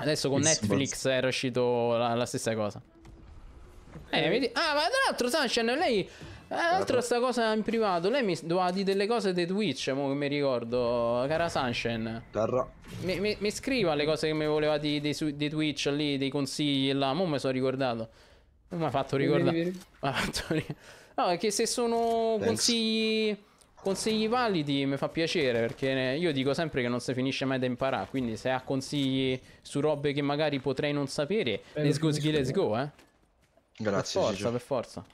Speaker 1: Adesso con Xbox. Netflix era uscito la, la stessa cosa. Okay. Eh, eh, vedi... Ah, ma tra l'altro, Sunshine, lei. Eh, tra l'altro, sta cosa in privato. Lei mi doveva dire delle cose di Twitch. Mo che mi ricordo, cara Sunshine. Mi, mi, mi, scriva le cose che mi voleva di, di, di Twitch lì, dei consigli là. Mo me sono ricordato. Mi ha fatto ricordare. Mi ha fatto ricordare. No, che se sono Thanks. consigli Consigli validi mi fa piacere perché io dico sempre che non si finisce mai da imparare, quindi se ha consigli su robe che magari potrei non sapere, Beh, let's go, ski, let's go, eh. Grazie. Per forza, Gigi. per forza.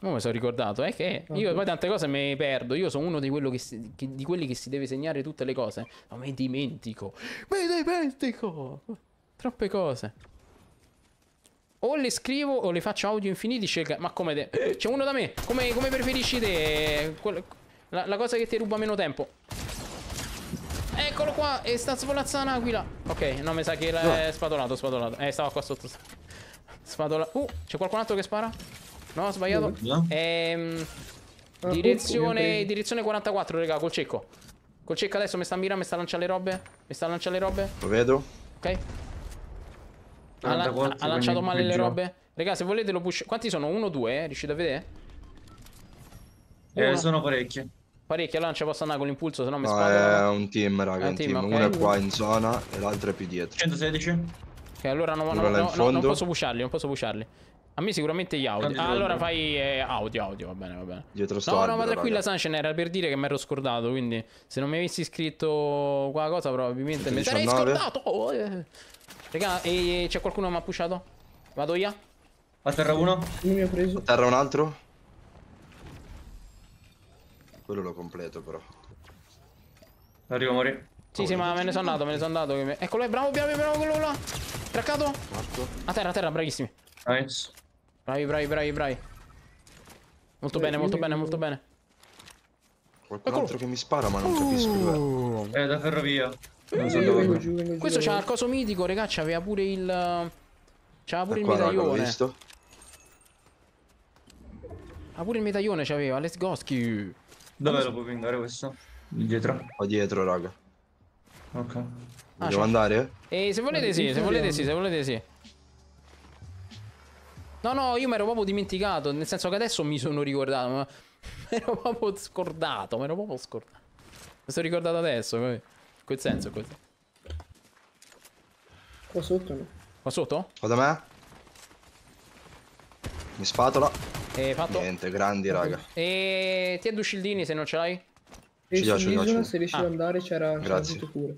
Speaker 1: Non mi sono ricordato, è eh, che io poi tante cose me perdo. Io sono uno di, che si, che, di quelli che si deve segnare tutte le cose. Ma mi dimentico.
Speaker 4: mi dimentico.
Speaker 1: Troppe cose. O le scrivo o le faccio audio infiniti. Scelga... Ma come te? C'è cioè, uno da me. Come, come preferisci te? quello la, la cosa che ti ruba meno tempo. Eccolo qua, e sta svolazzando un'aquila. Ok, no, mi sa che no. è spadolato, spadolato. Eh, stava qua sotto. Spadola. Uh, c'è qualcun altro che spara? No, ho sbagliato. No. Ehm, ah, direzione, direzione 44, raga, col cecco. Col cecco adesso mi sta a mirare, mi sta a lanciare le robe. Mi sta a lanciare le robe. Lo vedo. Ok.
Speaker 3: 94, ha, ha, lanciato male le robe.
Speaker 1: Raga, se volete lo push. Quanti sono? 1, 2, Eh? Riuscite a vedere? Eh, sono parecchie. Parecchia lancia posso andare con l'impulso, se no mi no, sparo.
Speaker 3: È un team, raga, è un team. team. Okay. Uno è qua in zona e l'altro è più dietro. 116.
Speaker 1: Ok, allora no, no, no, non posso pusharli, non posso pusharli. A me sicuramente gli audio. Ah, allora fai eh, audio, audio, va bene, va bene. Dietro sto No, albero, no, ma tranquilla Sunshine era per dire che mi ero scordato, quindi se non mi avessi scritto qualcosa
Speaker 3: probabilmente mi sarei scordato.
Speaker 1: Oh, eh. Raga, c'è qualcuno che mi ha pushato? Vado io?
Speaker 3: A terra uno. Io mi ho preso. A terra un altro? Quello l'ho completo però. Arrivo, mori.
Speaker 1: Sì, sì, ma me ne sono andato, me ne sono andato. Eccolo, è bravo, bravo, bravo, quello là. Traccato. A terra, a terra, bravissimi. Nice. Bravi, bravi, bravi, bravi. Molto eh, bene, molto eh, bene, eh. molto bene.
Speaker 3: Qualcun altro che mi spara, ma non capisco uh. È da ferrovia. Questo c'ha il
Speaker 1: coso mitico, raga, c'aveva pure il... C'aveva pure il medaglione. Raga, visto. Ha pure il medaglione c'aveva, let's go,
Speaker 3: schiu.
Speaker 5: Dove lo puoi pingare questo?
Speaker 3: Dietro? O dietro, raga.
Speaker 1: Ok.
Speaker 5: Ah,
Speaker 3: Devo andare?
Speaker 5: Eh, se volete sì, se volete sì,
Speaker 1: se volete sì. No, no, io mi ero proprio dimenticato, nel senso che adesso mi sono ricordato, ma mi ero proprio scordato, mi ero proprio scordato. Mi sono ricordato adesso, in quel senso, quel Qua sotto no? Qua sotto?
Speaker 3: Qua da me? Mi spatola. E eh, fatto. Niente, grandi raga.
Speaker 1: E ti è due shieldini se non ce l'hai? E ce li se riesci ah. ad
Speaker 2: andare c'era tutto pure.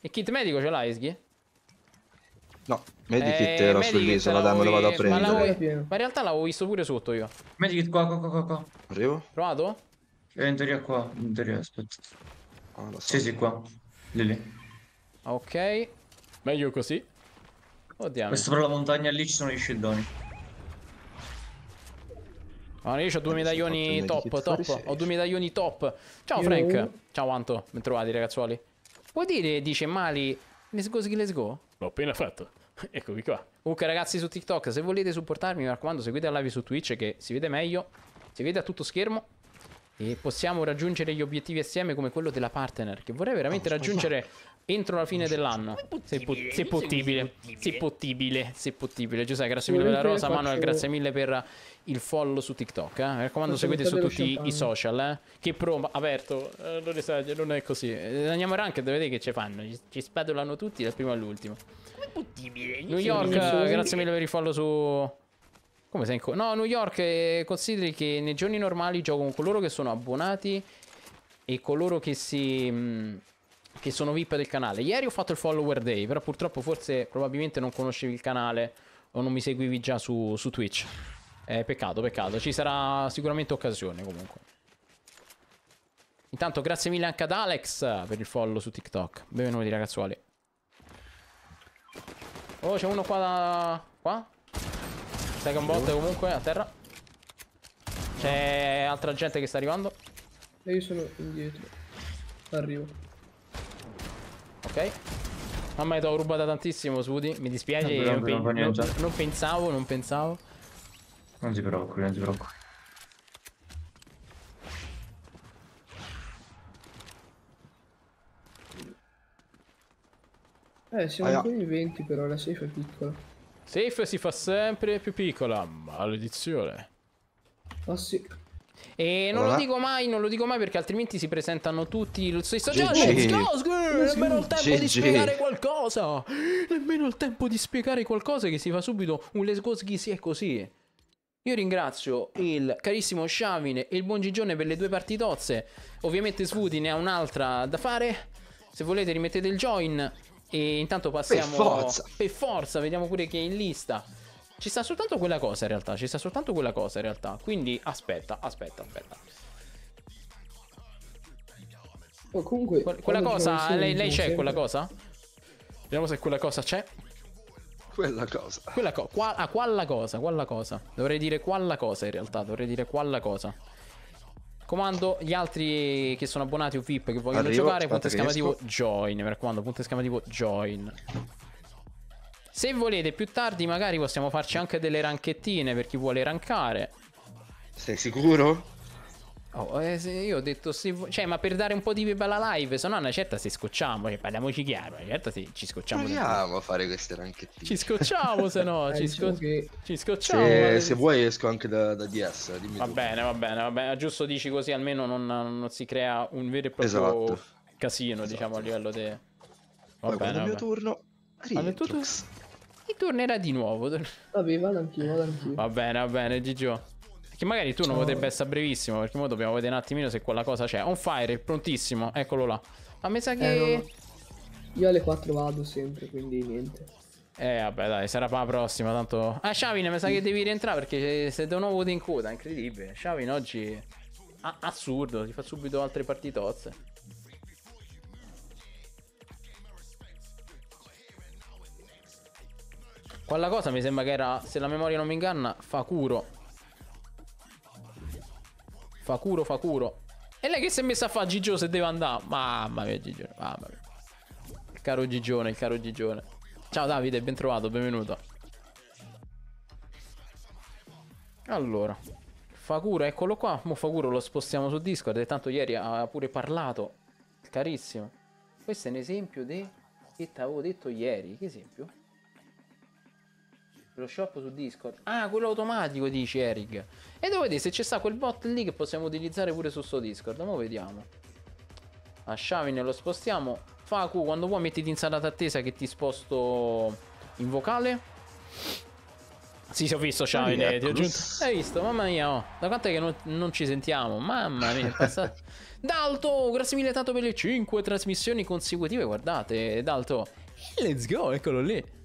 Speaker 1: E kit medico ce l'hai, Sghi?
Speaker 2: No, medikit eh, era
Speaker 1: sull'isola, dai lo vado a eh, prendere. Ma, ma in realtà l'avevo visto pure sotto io.
Speaker 4: Medikit qua, qua, qua, qua.
Speaker 5: Arrivo? Provato? È in teoria qua, in teoria, aspetta. Ah, Sì, sì, qua. Lì, lì.
Speaker 1: Ok. Meglio così. Oddio. Questo però la montagna
Speaker 4: lì ci sono gli
Speaker 5: shieldoni
Speaker 1: allora, ah, io eh, ho due medaglioni top, top. Ho due medaglioni top. Ciao Frank. Ciao Anto, ben trovati ragazzuoli. Vuoi dire, dice Mali, let's go, let's go? L'ho appena fatto. Eccomi qua. Comunque ragazzi su TikTok, se volete supportarmi, mi raccomando, seguite la live su Twitch che si vede meglio. Si vede a tutto schermo e possiamo raggiungere gli obiettivi assieme come quello della partner che vorrei veramente oh, raggiungere entro la fine dell'anno se, possibile se possibile se possibile Giuseppe grazie mille per la rosa Manuel grazie mille per il follow su TikTok eh. mi raccomando seguite su tutti i social eh. che promo aperto eh, non, esagio, non è così andiamo anche da vedere che ci fanno ci spadolano tutti dal primo all'ultimo
Speaker 4: come possibile New York
Speaker 1: grazie mille per il follow su come sei in co No, New York, eh, consideri che nei giorni normali gioco con coloro che sono abbonati e coloro che si... Mh, che sono VIP del canale. Ieri ho fatto il follower day, però purtroppo forse probabilmente non conoscevi il canale o non mi seguivi già su, su Twitch. Eh, peccato, peccato. Ci sarà sicuramente occasione comunque. Intanto grazie mille anche ad Alex per il follow su TikTok. Benvenuti ragazzuoli. Oh, c'è uno qua da... Qua? Sai che un bot comunque a terra. C'è altra gente che sta arrivando.
Speaker 2: E io sono indietro. Arrivo.
Speaker 1: Ok. Mamma mia, ti ho rubato tantissimo, Sudi. Mi dispiace. No, non, non, non, non, pensavo, non pensavo.
Speaker 5: Non ti preoccupi, non ti preoccupi.
Speaker 2: Eh, siamo ancora in 20 però, la safe è piccola.
Speaker 1: Safe si fa sempre più piccola. Maledizione. Oh sì. E non allora. lo dico mai, non lo dico mai perché altrimenti si presentano tutti lo stesso giorno. Let's go, girl! Nemmeno il tempo G -G. di spiegare qualcosa. Nemmeno il tempo di spiegare qualcosa che si fa subito un let's go si è così. Io ringrazio il carissimo Sciavine e il buon Gigione per le due partitozze. Ovviamente Svuti ne ha un'altra da fare. Se volete rimettete il join. E intanto passiamo. Per forza. Per forza, vediamo pure chi è in lista. Ci sta soltanto quella cosa in realtà. Ci sta soltanto quella cosa in realtà. Quindi aspetta, aspetta, aspetta.
Speaker 2: Oh, comunque, que- quella cosa, lei, lei c'è sempre. quella
Speaker 1: cosa? Vediamo se quella cosa c'è. Quella cosa. Quella co- qua- ah, quella cosa, quella cosa. Dovrei dire quella cosa in realtà. Dovrei dire quella cosa raccomando, gli altri che sono abbonati o VIP che vogliono Arrivo, giocare, punto esclamativo join. Mi raccomando, punto esclamativo join. Se volete, più tardi magari possiamo farci anche delle ranchettine per chi vuole rancare. Sei sicuro? Oh, eh, io ho detto, se, cioè, ma per dare un po' di pepe alla live, se no una certa se scocciamo, cioè, parliamoci chiaro, una certa se ci scocciamo. Proviamo
Speaker 3: a fare queste ranchettine. Ci
Speaker 1: scocciamo, se no, eh, ci, diciamo sco- ci, scocciamo. Se, se, vuoi
Speaker 3: esco anche da, da DS, dimmi Va
Speaker 1: tu. bene, va bene, va bene, giusto dici così almeno non, non si crea un vero e proprio esatto. casino, esatto. diciamo, a esatto. livello di... De... Va Poi, bene, il mio turno, rientro. Tu, E tornerà di nuovo.
Speaker 2: Vabbè, vado anch'io, vado anch'io.
Speaker 1: Va bene, va bene, Gigio. Che magari tu non potrebbe essere brevissimo, perché ora dobbiamo vedere un attimino se quella cosa c'è. On fire, prontissimo, eccolo là.
Speaker 2: Ma mi sa eh, che... Eh, no. Io alle 4 vado sempre, quindi niente.
Speaker 1: Eh vabbè dai, sarà per la prossima, tanto... Ah
Speaker 2: Shavin, mi sa che devi rientrare
Speaker 1: perché sei da un nuovo in coda, incredibile. Shavin oggi... Ah, assurdo, ti fa subito altre partitozze. Quella cosa mi sembra che era, se la memoria non mi inganna, fa curo. Facuro, Facuro. E lei che si è messa a fare Gigio se deve andare? Mamma mia, Gigione, mamma mia. Il caro Gigione, il caro Gigione. Ciao Davide, ben trovato, benvenuto. Allora, Facuro, eccolo qua. Mo Facuro lo spostiamo su Discord. E tanto ieri ha pure parlato. Carissimo. Questo è un esempio di... Che ti avevo detto ieri. Che esempio? Lo shop su Discord. Ah, quello automatico dici Eric. E devo vedere se c'è sta quel bot lì che possiamo utilizzare pure su sto Discord. Ma vediamo. A Shavin lo spostiamo. Faku, quando vuoi mettiti in salata attesa che ti sposto in vocale. Sì, si ho visto Shavin, ti ho aggiunto. Hai visto? Mamma mia, oh. da quanto è che non, non, ci sentiamo? Mamma mia, è passato. Dalto, grazie mille tanto per le 5 trasmissioni consecutive. Guardate, Dalto. Eh, let's go, eccolo lì.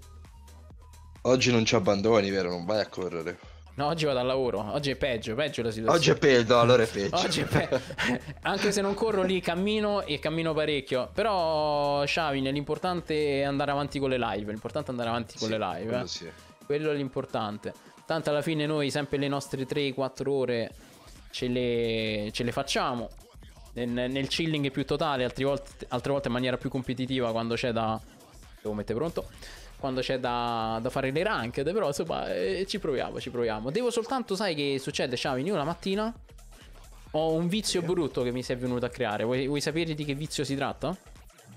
Speaker 3: Oggi non ci abbandoni, vero? Non vai a correre.
Speaker 1: No, oggi vado al lavoro. Oggi è peggio, peggio la situazione. Oggi è
Speaker 3: peggio, allora è peggio. oggi è peggio.
Speaker 1: Anche se non corro lì, cammino e cammino parecchio. Però, Shavin, l'importante è andare avanti con le live. L'importante è andare avanti con sì, le live. Quello, eh. sì. quello è l'importante. Tanto alla fine noi sempre le nostre 3-4 ore ce le, ce le facciamo. Nel, nel, chilling più totale, altre volte, altre volte in maniera più competitiva quando c'è da... Devo mettere pronto quando c'è da, da fare le ranked, però insomma eh, ci proviamo, ci proviamo. Devo soltanto, sai che succede, ciao, io la mattina ho un vizio sì. brutto che mi si è venuto a creare, vuoi, vuoi sapere di che vizio si tratta?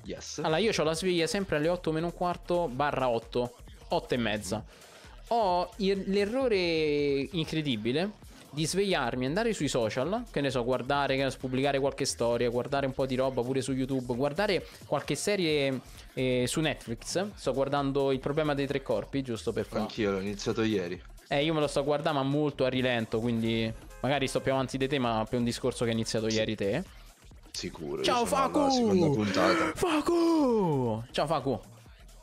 Speaker 1: Yes. Allora io ho la sveglia sempre alle 8 meno un quarto, barra 8, 8 e mezza. Mm. Ho l'errore incredibile di svegliarmi, andare sui social, che ne so, guardare, pubblicare qualche storia, guardare un po' di roba pure su YouTube, guardare qualche serie eh, su Netflix. Sto guardando Il problema dei tre corpi, giusto per fare. Anch'io l'ho iniziato ieri. Eh, io me lo sto guardando, ma molto a rilento, quindi magari sto più avanti di te, ma per un discorso che hai iniziato sì. ieri te. Sicuro. Ciao Facu! Facu! Ciao Facu.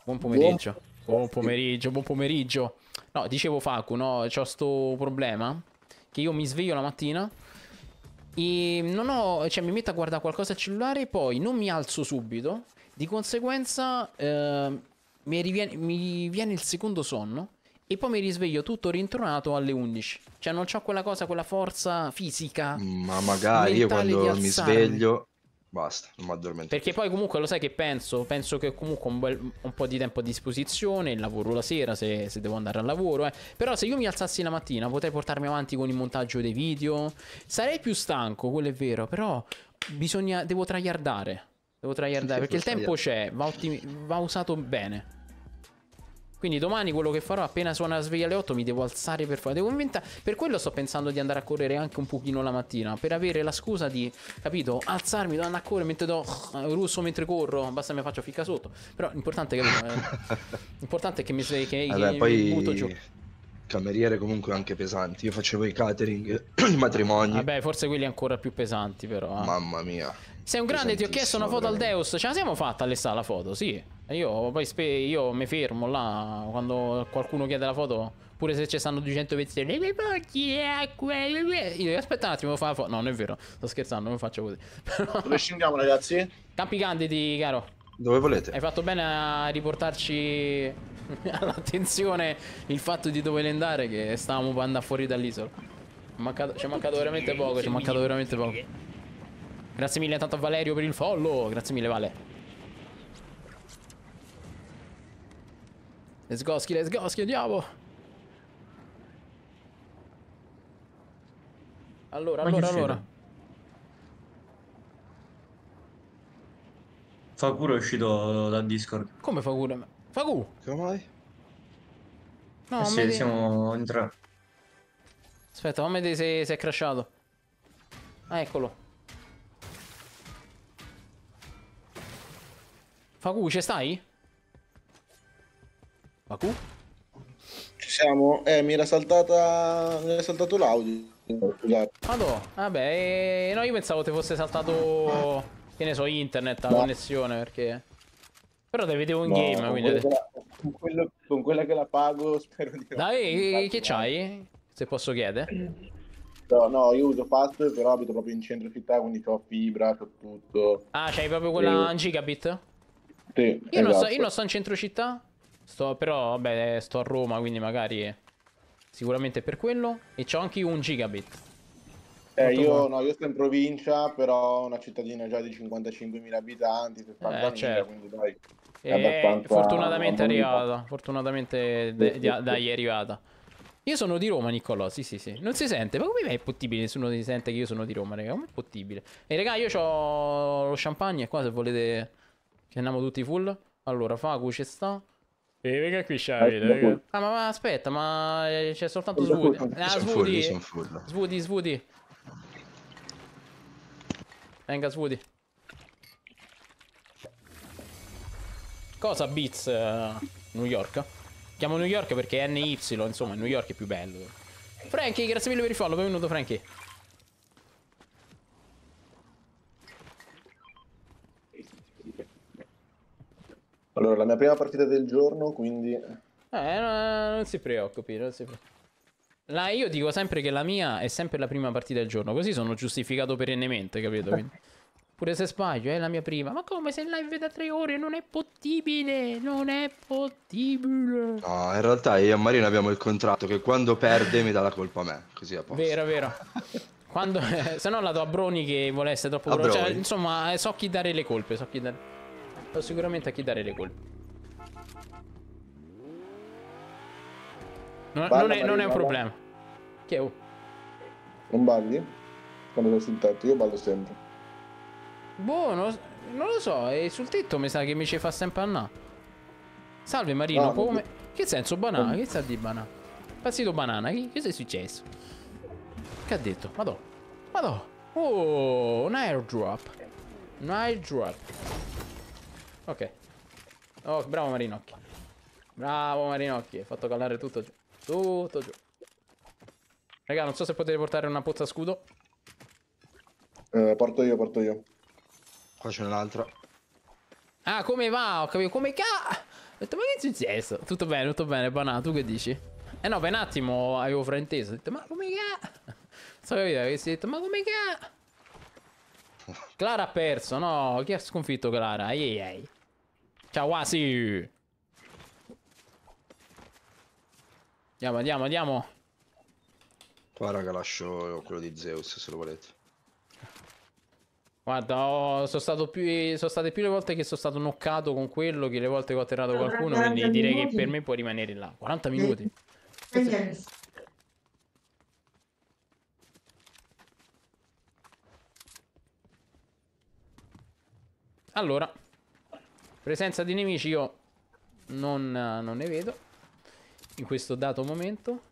Speaker 1: Buon pomeriggio. Buon pomeriggio, buon pomeriggio. No, dicevo Facu, no, c'ho sto problema che io mi sveglio la mattina e non ho, cioè mi metto a guardare qualcosa al cellulare e poi non mi alzo subito di conseguenza eh, mi, riviene, mi, viene il secondo sonno e poi mi risveglio tutto rintronato alle 11. Cioè non ho quella cosa, quella forza fisica. Mm, ma magari io quando mi sveglio
Speaker 3: basta, non mi addormento.
Speaker 1: Perché poi comunque lo sai che penso, penso che comunque un, un po' di tempo a disposizione, lavoro la sera se, se devo andare al lavoro, eh. però se io mi alzassi la mattina potrei portarmi avanti con il montaggio dei video, sarei più stanco, quello è vero, però bisogna, devo tryhardare. Devo tryhardare perché il tempo c'è, va, va, usato bene. Quindi domani quello che farò appena suona la sveglia alle 8 mi devo alzare per fare. Devo inventare. Per quello sto pensando di andare a correre anche un pochino la mattina. Per avere la scusa di, capito? Alzarmi, devo andare a correre mentre do. Russo mentre corro. Basta mi faccio ficca sotto. Però l'importante è, capito, eh, l'importante è che mi svegli. Che, Vabbè, che poi... butto giù
Speaker 3: cameriere comunque anche pesanti. Io facevo i catering, i matrimoni. Vabbè, forse quelli ancora più pesanti, però. Eh. Mamma mia.
Speaker 1: Sei un grande, ti ho chiesto una foto al Deus. Ce la siamo fatta all'estate la foto, sì. Io poi io mi fermo là quando qualcuno chiede la foto, pure se ci stanno 200 pezzettini. Mi porti acqua? Io aspetta un attimo, fa la foto. No, non è vero, sto scherzando, non faccio così. Dove scendiamo, ragazzi? Campi candidi, caro. Dove volete? Hai fatto bene a riportarci all'attenzione il fatto di dove andare, che stavamo andando fuori dall'isola. Ci è mancato veramente poco, ci è mancato veramente poco. Grazie mille tanto a Valerio per il follow. Grazie mille, Vale. Let's go, ski, let's go, ski, andiamo. Allora, Ma allora, allora.
Speaker 5: Fagur è uscito da Discord.
Speaker 1: Come Fagur? Fagur! Come mai? No, eh sì, di... siamo entrati. Aspetta, fammi vedere se, se è crashato. Ah, eccolo. Facu, ci stai?
Speaker 2: Facu? Ci siamo? Eh, mi era saltata... Mi era saltato l'audio. Scusate.
Speaker 1: vabbè, eh, no, io pensavo ti fosse saltato, che ne so, internet, la no. connessione, perché... Però te vedevo in no, game, con quindi... Quella
Speaker 5: con, quello, con, quella che la pago spero di...
Speaker 1: Dai, eh, che c'hai? Se posso chiedere?
Speaker 2: No, no, io uso Fast, però abito proprio in centro città, quindi ho fibra, ho tutto. Ah, c'hai proprio quella e... gigabit?
Speaker 1: Sì, io, esatto. non so, io, esatto. non sto in centro città, sto, però vabbè, sto a Roma, quindi magari sicuramente per quello. E c'ho anche un gigabit.
Speaker 2: Eh, io, no, io, sto
Speaker 3: in provincia, però una cittadina già di 55.000 abitanti, 70.000, eh, certo. quindi dai.
Speaker 1: E eh, fortunatamente è arrivata, fortunatamente sì, sì, da, da, è arrivata. Io sono di Roma, Niccolò, sì sì sì. Non si sente, ma come è possibile nessuno si sente che io sono di Roma, raga? Com'è possibile? E raga, io ho lo champagne qua se volete... Ci andiamo tutti full? Allora, Facu ci sta. E raga qui c'è avete, Ah, ma, ma, aspetta, ma eh, c'è soltanto Svudi. Ah, Svudi. Svudi, Svudi. Venga, Svudi. Cosa Beats uh, New York? Chiamo New York perché è NY, insomma, New York è più bello. Frankie, grazie mille per il follow, benvenuto Frankie.
Speaker 2: Allora, la mia prima partita del giorno, quindi...
Speaker 1: Eh, non si preoccupi, non si preoccupi. La, io dico sempre che la mia è sempre la prima partita del giorno, così sono giustificato perennemente, capito? Quindi,
Speaker 3: pure se sbaglio, è la mia
Speaker 1: prima. Ma come se live da tre ore? Non è possibile! Non è possibile!
Speaker 3: No, in realtà io e Marina abbiamo il contratto che quando perde mi dà la colpa a me, così a
Speaker 1: posto. Vero, vero. quando, se no la do a Broni che volesse troppo... Cioè, insomma, eh, so chi dare le colpe, so chi dare... So esatto, sicuramente a chi dare le colpe.
Speaker 3: Non, Balla, non, è, non è, un problema. Che oh. Non balli? Quando sei sul
Speaker 2: tetto, io ballo sempre.
Speaker 1: Boh, non lo, non lo so, e sul tetto mi sa che mi ci fa sempre annà. Salve Marino, ah, no, come... Che senso banana? Oh. Che sa di banana? Passito banana, che, che sei successo? Che ha detto? Madò. Madò. Oh, un airdrop. Un airdrop. Ok. Oh, bravo Marinocchi. Bravo Marinocchi, hai fatto calare tutto giù. Tutto giù. Raga, non so se potete portare una pozza scudo.
Speaker 3: Eh, porto io, porto io. Qua c'è un'altra.
Speaker 1: Ah, come va? Ho capito. Come ca... Ho detto, ma che è successo? Tutto bene, tutto bene, Banà, tu che dici? Eh no, beh, un attimo avevo frainteso. Ho detto, ma
Speaker 2: come ca...
Speaker 1: So capito, avessi detto, ma come ca... Clara ha perso, no? Chi ha sconfitto Clara? Ai ai
Speaker 2: ai.
Speaker 3: Kawasi.
Speaker 1: Andiamo, andiamo, andiamo.
Speaker 3: Qua raga lascio quello di Zeus se lo volete. Guarda, oh,
Speaker 1: sono, più, sono, state più le volte che sono stato noccato con quello che le volte che ho atterrato qualcuno, quindi direi minuti. che per me può rimanere là. 40 minuti. Eh. Allora. Presenza di nemici io non, non ne vedo in questo dato momento.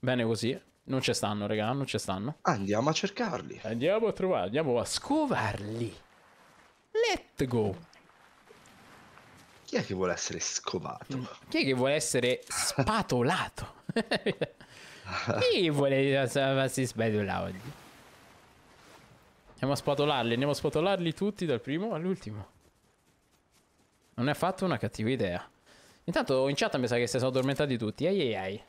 Speaker 1: Bene così. Eh. Non ci stanno, regà, non ci stanno. Andiamo a cercarli. Andiamo a trovarli, andiamo a scovarli. Let's go. Chi è che vuole essere scovato? Mm. Chi è che vuole essere spatolato? Chi vuole farsi spatolare oggi? Andiamo a spatolarli, andiamo a spatolarli tutti dal primo all'ultimo. Non è affatto una cattiva idea. Intanto in chat mi sa che si sono addormentati tutti. Ai ai ai.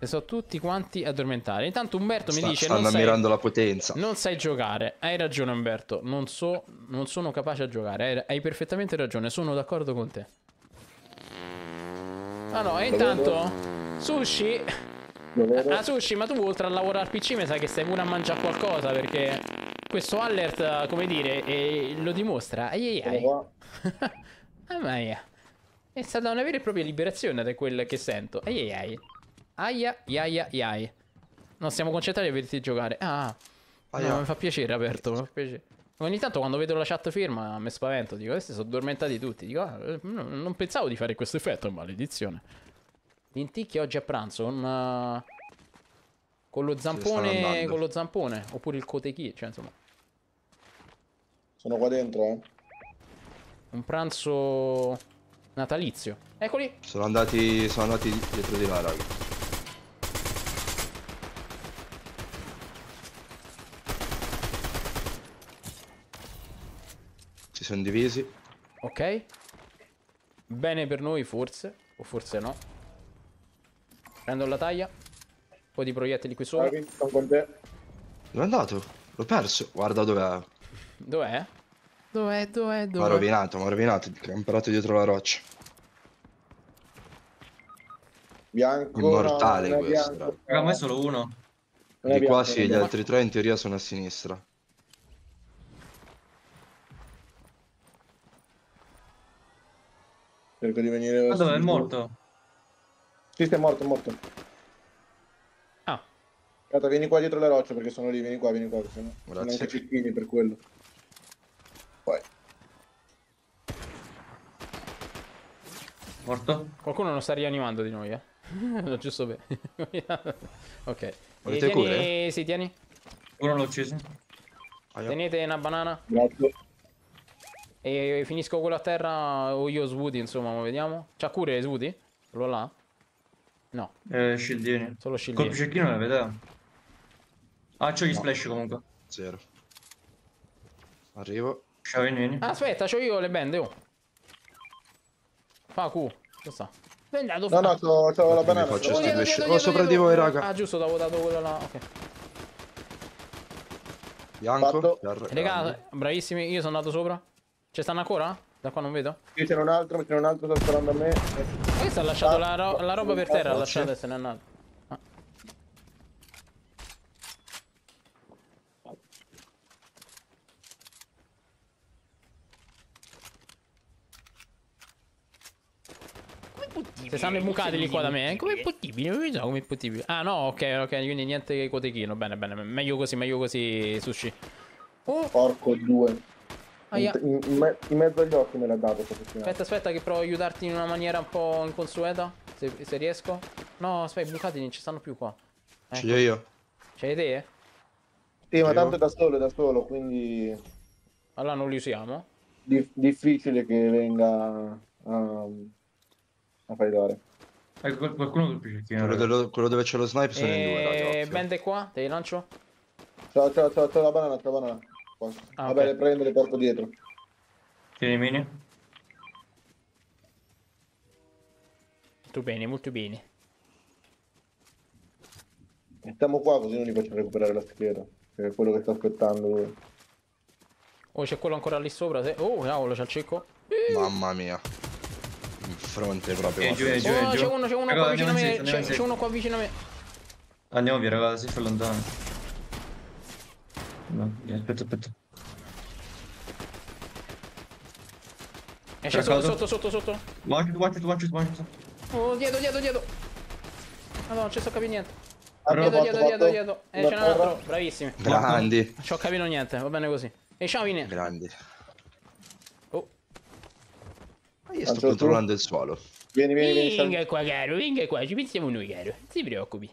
Speaker 1: Se sono tutti quanti addormentati. Intanto Umberto Sta, mi dice... Stanno ammirando
Speaker 3: sai, la potenza.
Speaker 1: Non sai giocare. Hai ragione Umberto. Non, so, non sono capace a giocare. Hai, hai perfettamente ragione. Sono d'accordo con te. Ah no, e intanto... Sushi... Ah, Sushi, ma tu oltre a lavorare al PC, mi sa che stai pure a mangiare qualcosa perché questo alert, come dire, eh, lo dimostra. Ai ai ai. Mamma ah, mia. È stata una vera e propria liberazione da quel che sento. Ai ai ai. Aia, iaia, iaia. Non siamo concentrati a vederti giocare. Ah, no, mi fa piacere, aperto. Mi fa piacere. Ogni tanto quando vedo la chat firma mi spavento, dico, questi sono addormentati tutti, dico, ah, non pensavo di fare questo effetto, maledizione. Lenticchie oggi a pranzo. Un, uh, con lo zampone. Con lo zampone. Oppure il cotechi. Cioè, insomma.
Speaker 2: Sono qua dentro, eh.
Speaker 1: Un pranzo
Speaker 3: natalizio. Eccoli. Sono andati. Sono andati dietro di là, raga. Si sono divisi.
Speaker 1: Ok. Bene per noi forse. O forse no. Prendo la taglia. Un po' di proiettili qui sopra.
Speaker 4: Dove
Speaker 3: è andato? L'ho perso. Guarda dov'è.
Speaker 1: Dov'è? Dov'è, dov'è, dov'è? ma rovinato,
Speaker 3: ma rovinato. Ho Camperato dietro la roccia.
Speaker 5: Bianco. Immortale no, questo. Bianco. Raga, ma è solo uno.
Speaker 2: Di bianco, qua sì, gli altri
Speaker 3: tre in teoria sono a sinistra.
Speaker 2: Cerco di venire... Ma dov'è il morto? Sì, è morto, morto. Ah. Guarda, vieni qua dietro le rocce perché sono lì, vieni qua, vieni qua, se no. Grazie. Sono anche cecchini per quello. Poi.
Speaker 4: Morto?
Speaker 1: Qualcuno non sta rianimando di noi, eh. no, giusto bene. ok. Volete tieni... cure? Sì, tieni. Uno l'ho ucciso. Tenete una banana. Grazie. E finisco quello a terra o io Swoody, insomma, vediamo. C'ha cure Swoody? Quello là? No.
Speaker 3: Eh, shieldini. Eh, solo shieldini. Colpi cecchino la vedo. Ah, c'ho gli no. splash comunque. Zero. Arrivo. Ciao, vieni, vieni. Ah,
Speaker 1: aspetta, c'ho io le bende, oh. Fa Q. Che sta? Andato, no, no,
Speaker 3: c'avevo la banana. Faccio oh, dietro, dietro, oh, sopra di voi, raga. Ah,
Speaker 1: giusto, t'avevo dato quello là. Ok.
Speaker 3: Bianco. Raga,
Speaker 1: bravissimi, io sono andato sopra. Ci stanno ancora? Da qua non vedo. Io c'è un altro, c'è un altro sta sparando a me questo ha lasciato la, ro la, roba per terra, ha lasciato e se n'è andato. Se stanno imbucati lì qua da me, come è possibile? Come è possibile? Ah no, ok, ok, quindi niente cotechino, bene, bene, meglio così, meglio così, sushi.
Speaker 2: Oh. Porco due.
Speaker 1: Aia. In, in,
Speaker 3: me in, mezzo agli occhi me l'ha dato Aspetta,
Speaker 1: aspetta che provo a aiutarti in una maniera un po' inconsueta. Se, se riesco. No, aspetta, i bucati non ci stanno più qua. Ecco. Ce li ecco. ho io. Ce li te? Sì, ma tanto è da solo, è da solo, quindi... Allora non li usiamo?
Speaker 2: Di difficile che venga um, a paidare.
Speaker 3: Eh, qualcuno del Quello, eh. dello, quello dove c'è lo sniper sono e... in due, ragazzi.
Speaker 2: Eh, Bende qua, te li lancio? Ciao, ciao, ciao, ciao, la
Speaker 1: banana, ciao, banana. Qua. Ah, Vabbè, okay. le prendo,
Speaker 2: le porto dietro.
Speaker 4: Tieni mini.
Speaker 1: Molto bene, molto bene.
Speaker 2: Mettiamo qua così non li faccio recuperare la scheda. Che è quello che sta aspettando lui.
Speaker 1: Oh, c'è quello ancora lì
Speaker 3: sopra. Se... Oh, cavolo, c'è il cecco. Mamma mia. In fronte proprio. E giù, e giù, oh, c'è uno, c'è uno, raga, qua vicino a me. C'è uno qua vicino a me. Andiamo via, ragazzi, si fa lontano.
Speaker 2: No, aspetta, aspetta. Esce sotto, sotto, sotto, sotto. Watch it, watch it, watch it, watch it.
Speaker 1: Oh, dietro, dietro, dietro. Ah no, non ci sto capendo niente. Arrivo, dietro, dietro, dietro, dietro. E c'è un altro. Bravissimi. Grandi. Non ci ho capito niente, va bene così. E ciao, Vini. Grandi. Oh.
Speaker 3: Ah, io sto controllando il suolo.
Speaker 1: Vieni, vieni, vieni. Venga qua, caro, venga qua, ci pensiamo noi, caro. Non si preoccupi.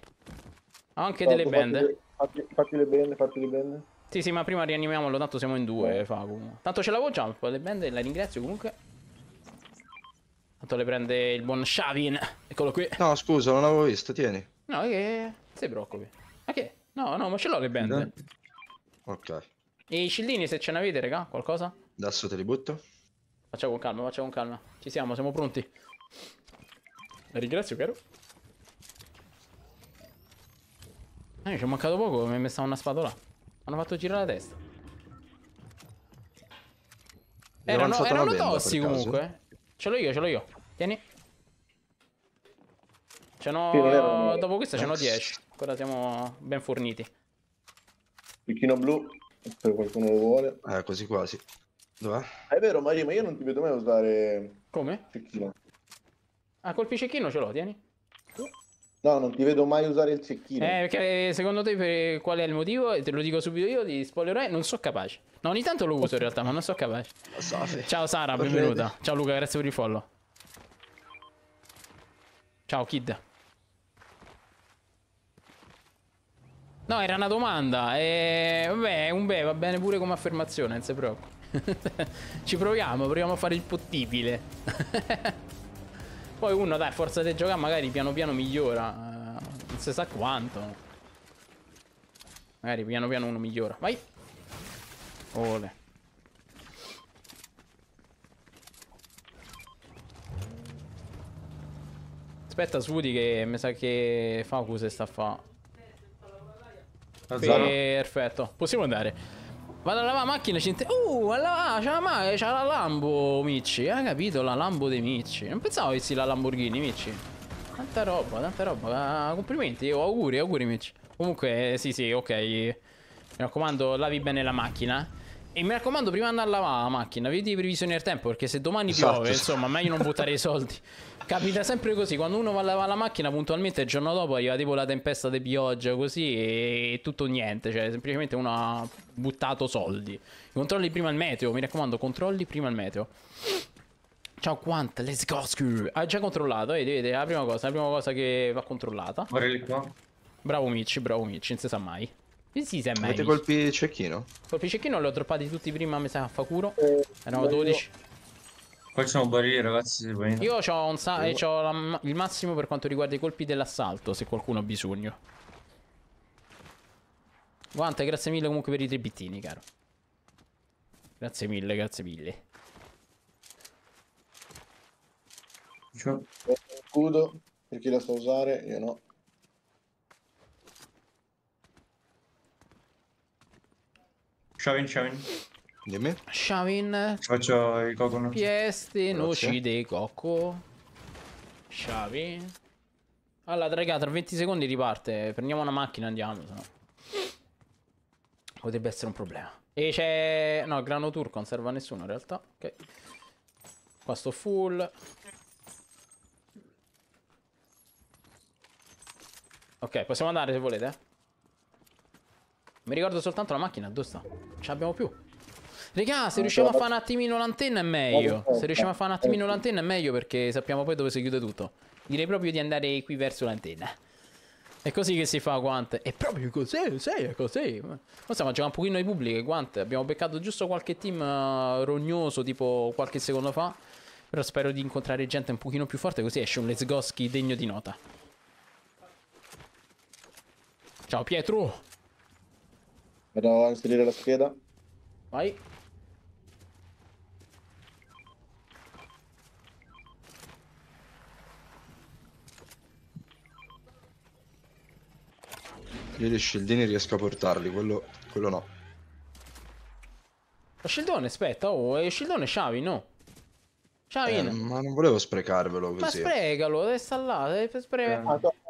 Speaker 1: Ho anche delle bende.
Speaker 2: Fatti, fatti le bende, fatti le bende.
Speaker 1: Sì, sì, ma prima rianimiamolo, tanto siamo in due, mm. Fagu. Tanto ce l'avevo già, un po' le bende, la ringrazio comunque. Tanto le prende il buon Shavin.
Speaker 3: Eccolo qui. No, scusa, non l'avevo visto, tieni.
Speaker 1: No, che... Sei preoccupi. Ma che? No, no, ma ce
Speaker 3: l'ho le bende. Ok.
Speaker 1: E i scillini se ce ne avete, raga, qualcosa?
Speaker 3: Adesso te li butto.
Speaker 1: Facciamo con calma, facciamo con calma. Ci siamo, siamo pronti. La ringrazio, caro. Eh, ci è mancato poco, mi hai messa una spatola. Hanno fatto girare la testa. Erano, erano tossi comunque. Eh. Ce l'ho io, ce l'ho io. Tieni. Ce n'ho... Dopo questo ce n'ho 10. Ora siamo ben forniti.
Speaker 3: Picchino blu, se qualcuno lo vuole. Eh, quasi quasi. Dov'è? È vero Maria, ma io non ti vedo mai usare... Come? Cecchino. Ah, col
Speaker 1: cecchino ce l'ho, tieni.
Speaker 3: No, non ti vedo mai usare il cecchino. Eh,
Speaker 1: perché eh, secondo te per... Eh, qual è il motivo? Te lo dico subito io, ti spoilerò, eh, non so capace. No, ogni tanto lo uso in realtà, ma non so capace. Ciao Sara, benvenuta. Ciao Luca, grazie per il follow. Ciao Kid. No, era una domanda. E... Vabbè, un beh, va bene pure come affermazione, non si preoccupi. Ci proviamo, proviamo a fare il possibile. Poi uno, dai, forza di giocare magari piano piano migliora. Eh, non si sa quanto. Magari piano piano uno migliora. Vai. Ole. Aspetta Sudi che mi sa che Focus sta a fa. Ah, Perfetto, possiamo andare. Vado a lavare la macchina e ci Uh, alla... c'è la, c'è la Lambo, Micci. Hai capito? La Lambo dei Micci. Non pensavo che sia la Lamborghini, Micci. Tanta roba, tanta roba. Ah, complimenti, oh, auguri, auguri, Micci. Comunque, sì, sì, ok. Mi raccomando, lavi bene la macchina. E mi raccomando, prima di andare a lavare la macchina, vedi previsioni del tempo, perché se domani esatto. piove, insomma, meglio non buttare i soldi. Capita sempre così, quando uno va a lavare la macchina, puntualmente il giorno dopo arriva tipo la tempesta di pioggia, così, e, tutto niente, cioè semplicemente uno ha buttato soldi. Controlli prima il meteo, mi raccomando, controlli prima il meteo. Ciao Quant, let's go, screw. Ha già controllato, vedete, vedete, è la prima cosa, la prima cosa che va controllata. Bravo Mici, bravo Mici, non si sa mai. Sì, se è meglio. Avete colpi cecchino? Colpi cecchino li ho droppati tutti prima, mi sa, a Facuro. Eh, Erano 12.
Speaker 3: Poi sono barriere, ragazzi. Io
Speaker 1: ho, un sa- eh, ho la, il massimo per quanto riguarda i colpi dell'assalto, se qualcuno ha bisogno. Guante, grazie mille comunque per i tre bittini, caro. Grazie mille, grazie
Speaker 2: mille. C'ho un eh, scudo, per chi la sa usare, io no.
Speaker 1: Shavin, Shavin. Dimmi. Shavin. Faccio i coconut. Pieste, noci dei cocco. Shavin. Allora, raga, tra 20 secondi riparte. Prendiamo una macchina e andiamo. No? Potrebbe essere un problema. E c'è... No, grano turco non serve a nessuno in realtà. Ok. Qua sto full. Ok, possiamo andare se volete. Eh. Mi ricordo soltanto la macchina, dove sta? Ce l'abbiamo più. Regà, se ah, riusciamo a fare un attimino l'antenna è meglio. Se riusciamo a fare un attimino l'antenna è meglio perché sappiamo poi dove si chiude tutto. Direi proprio di andare qui verso l'antenna. È così che si fa Guant. È proprio così, sì, è così. Noi stiamo giocando un pochino ai pubblici Guant. Abbiamo beccato giusto qualche team eh, rognoso tipo qualche secondo fa. Però spero di incontrare gente un pochino più forte così esce un Let's Goski degno di nota. Ciao Pietro!
Speaker 3: Vado a inserire la scheda. Vai. Io gli scildini riesco a portarli, quello, quello no.
Speaker 1: Ma scildone, aspetta, oh,
Speaker 3: è eh, scildone Sciavi, no? Sciavi. Eh, ma non volevo sprecarvelo così. Ma
Speaker 1: sprecalo, deve sta là, deve sprecare. Eh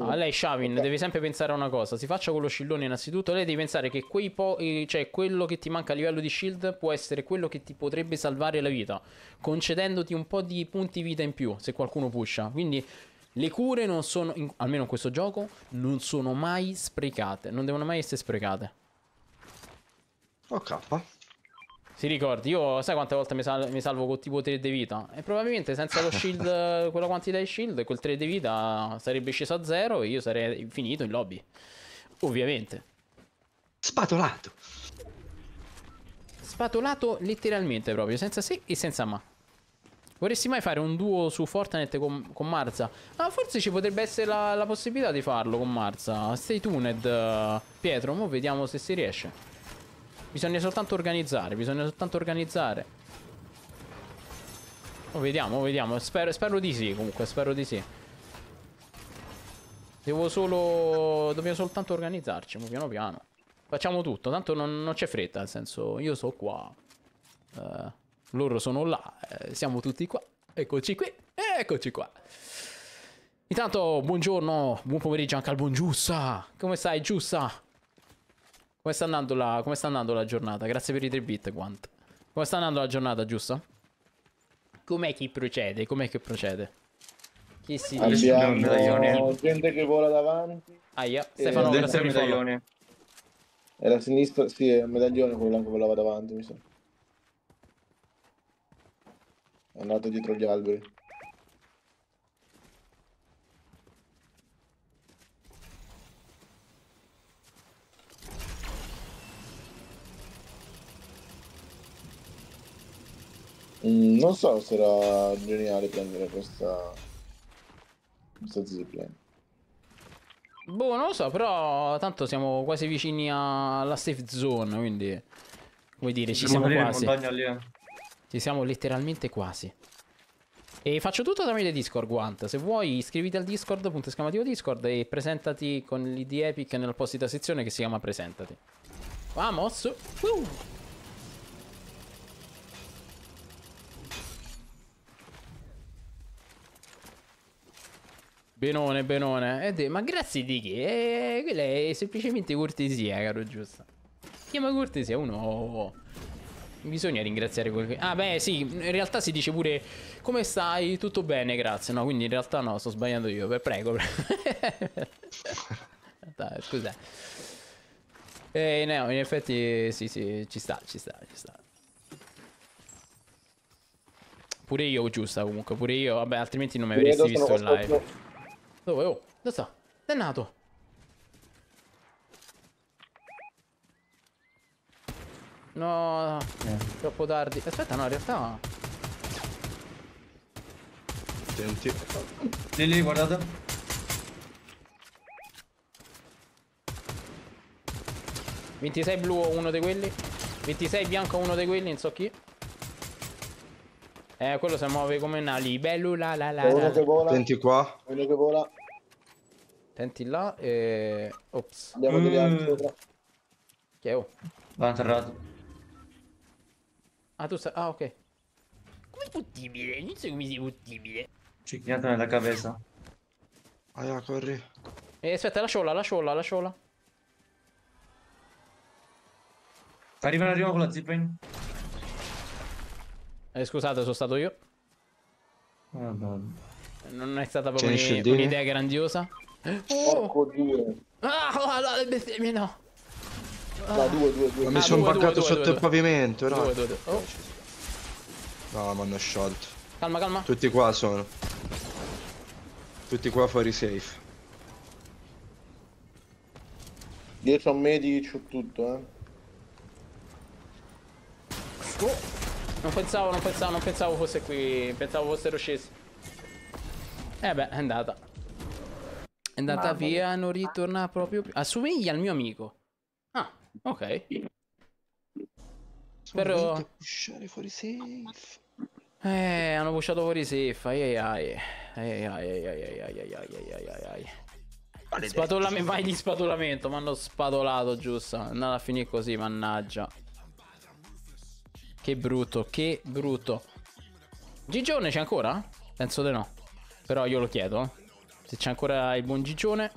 Speaker 1: a ah, lei Shavin, okay. deve sempre pensare a una cosa. Si faccia con lo scillone innanzitutto. Lei deve pensare che quei po- cioè, quello che ti manca a livello di shield può essere quello che ti potrebbe salvare la vita, concedendoti un po' di punti vita in più se qualcuno pusha. Quindi le cure non sono, in, almeno in questo gioco, non sono mai sprecate. Non devono mai essere sprecate. Ok. Ti ricordi, io sai quante volte mi, sal mi salvo con tipo 3 di vita? E probabilmente senza lo shield, quella quantità di shield, quel 3 di vita sarebbe sceso a zero e io sarei finito in lobby. Ovviamente. Spatolato. Spatolato letteralmente proprio, senza sì e senza ma. Vorresti mai fare un duo su Fortnite con, con Marza? Ah, forse ci potrebbe essere la, la possibilità di farlo con Marza. Stay tuned, Pietro. Mo vediamo se si riesce. Bisogna soltanto organizzare, bisogna soltanto organizzare. Oh, vediamo, oh, vediamo. Spero, spero di sì, comunque, spero di sì. Devo solo... Dobbiamo soltanto organizzarci, piano piano. Facciamo tutto, tanto non, non c'è fretta, nel senso, io sono qua. Uh, loro sono là, eh, siamo tutti qua. Eccoci qui, eccoci qua. Intanto, buongiorno, buon pomeriggio anche al buon Giussa. Come stai, Giussa? Come sta, la, come sta andando la, giornata? Grazie per i 3 bit, Quant. Come sta andando la giornata, giusto? Com'è che procede? Com'è che procede? Chi
Speaker 2: si dice? Abbiamo gente che vola davanti. Aia, eh, Stefano, eh, grazie per il medaglione. Era a sinistra, sì, è un medaglione quello che volava davanti, mi sa. È andato dietro gli alberi. Mm, non so se era geniale prendere questa... questa zipline.
Speaker 1: Boh, non lo so, però tanto siamo quasi vicini alla safe zone, quindi... Vuoi dire, ci siamo, quasi. Eh. Ci siamo letteralmente quasi. E faccio tutto tramite Discord, Guant. Se vuoi iscriviti al Discord, punto esclamativo Discord, e presentati con l'ID Epic nell'apposita sezione che si chiama Presentati. Vamos! Uh! Benone, benone. Eh, te, ma grazie di che? Eh, quella è semplicemente cortesia, caro giusto. Chiama cortesia, uno... Bisogna ringraziare quel Ah beh sì, in realtà si dice pure Come stai? Tutto bene, grazie No, quindi in realtà no, sto sbagliando io Prego, prego. Dai, Scusa eh, no, in effetti sì, sì, ci sta, ci sta, ci sta Pure io, giusta comunque Pure io, vabbè, altrimenti non mi avresti visto in live dove? Oh, dove sta? Dannato! No, eh. troppo tardi. Aspetta, no, in realtà... Senti. Lì, lì, guardate. Mm. 26 blu uno di quelli. 26 bianco uno di quelli, non so chi. Eh, quello si muove come una libellula. La, la, la. la.
Speaker 3: che qua.
Speaker 4: Quello che vola.
Speaker 1: Tenti là e... Ops. Andiamo mm. di sopra. Che è? Oh.
Speaker 4: Vanno atterrato.
Speaker 1: Ah, tu stai... Ah, ok. Com'è possibile? Non so come sia possibile. Cicchinato nella cabeza.
Speaker 3: Aia, corri.
Speaker 1: Eh, aspetta, la sciola, la sciola, la sciola.
Speaker 3: Arrivano, arrivano con la zipline.
Speaker 1: Eh, scusate, sono stato io. Ah, non è stata proprio un'idea grandiosa. Oh, Porco due. Ah, oh, no, le bestemmie no.
Speaker 2: Ah. No, due, due, due. Ma mi ah, sono buggato sotto due, il due.
Speaker 3: pavimento, no? Due, due, due. Oh. No, mi hanno sciolto. Calma, calma. Tutti qua sono. Tutti qua fuori safe.
Speaker 2: Dietro a me c'ho tutto, eh. Oh.
Speaker 1: Non pensavo, non pensavo, non pensavo fosse qui. Pensavo fossero scesi. Eh beh, è andata. È andata Mamma via, mia. non ritorna proprio più. Assomiglia al mio amico. Ah, ok.
Speaker 2: Sono Però... Pusciare fuori safe.
Speaker 1: Eh, hanno pusciato fuori safe. Ai ai ai. Ai ai ai ai ai ai ai ai ai ai
Speaker 4: ai. Spatolamento, vai di
Speaker 1: spatolamento, mi hanno spatolato giusto. È andata a finire così, mannaggia. Che brutto, che brutto. Gigione c'è ancora? Penso di no. Però io lo chiedo. Se c'è ancora il buon Gigione.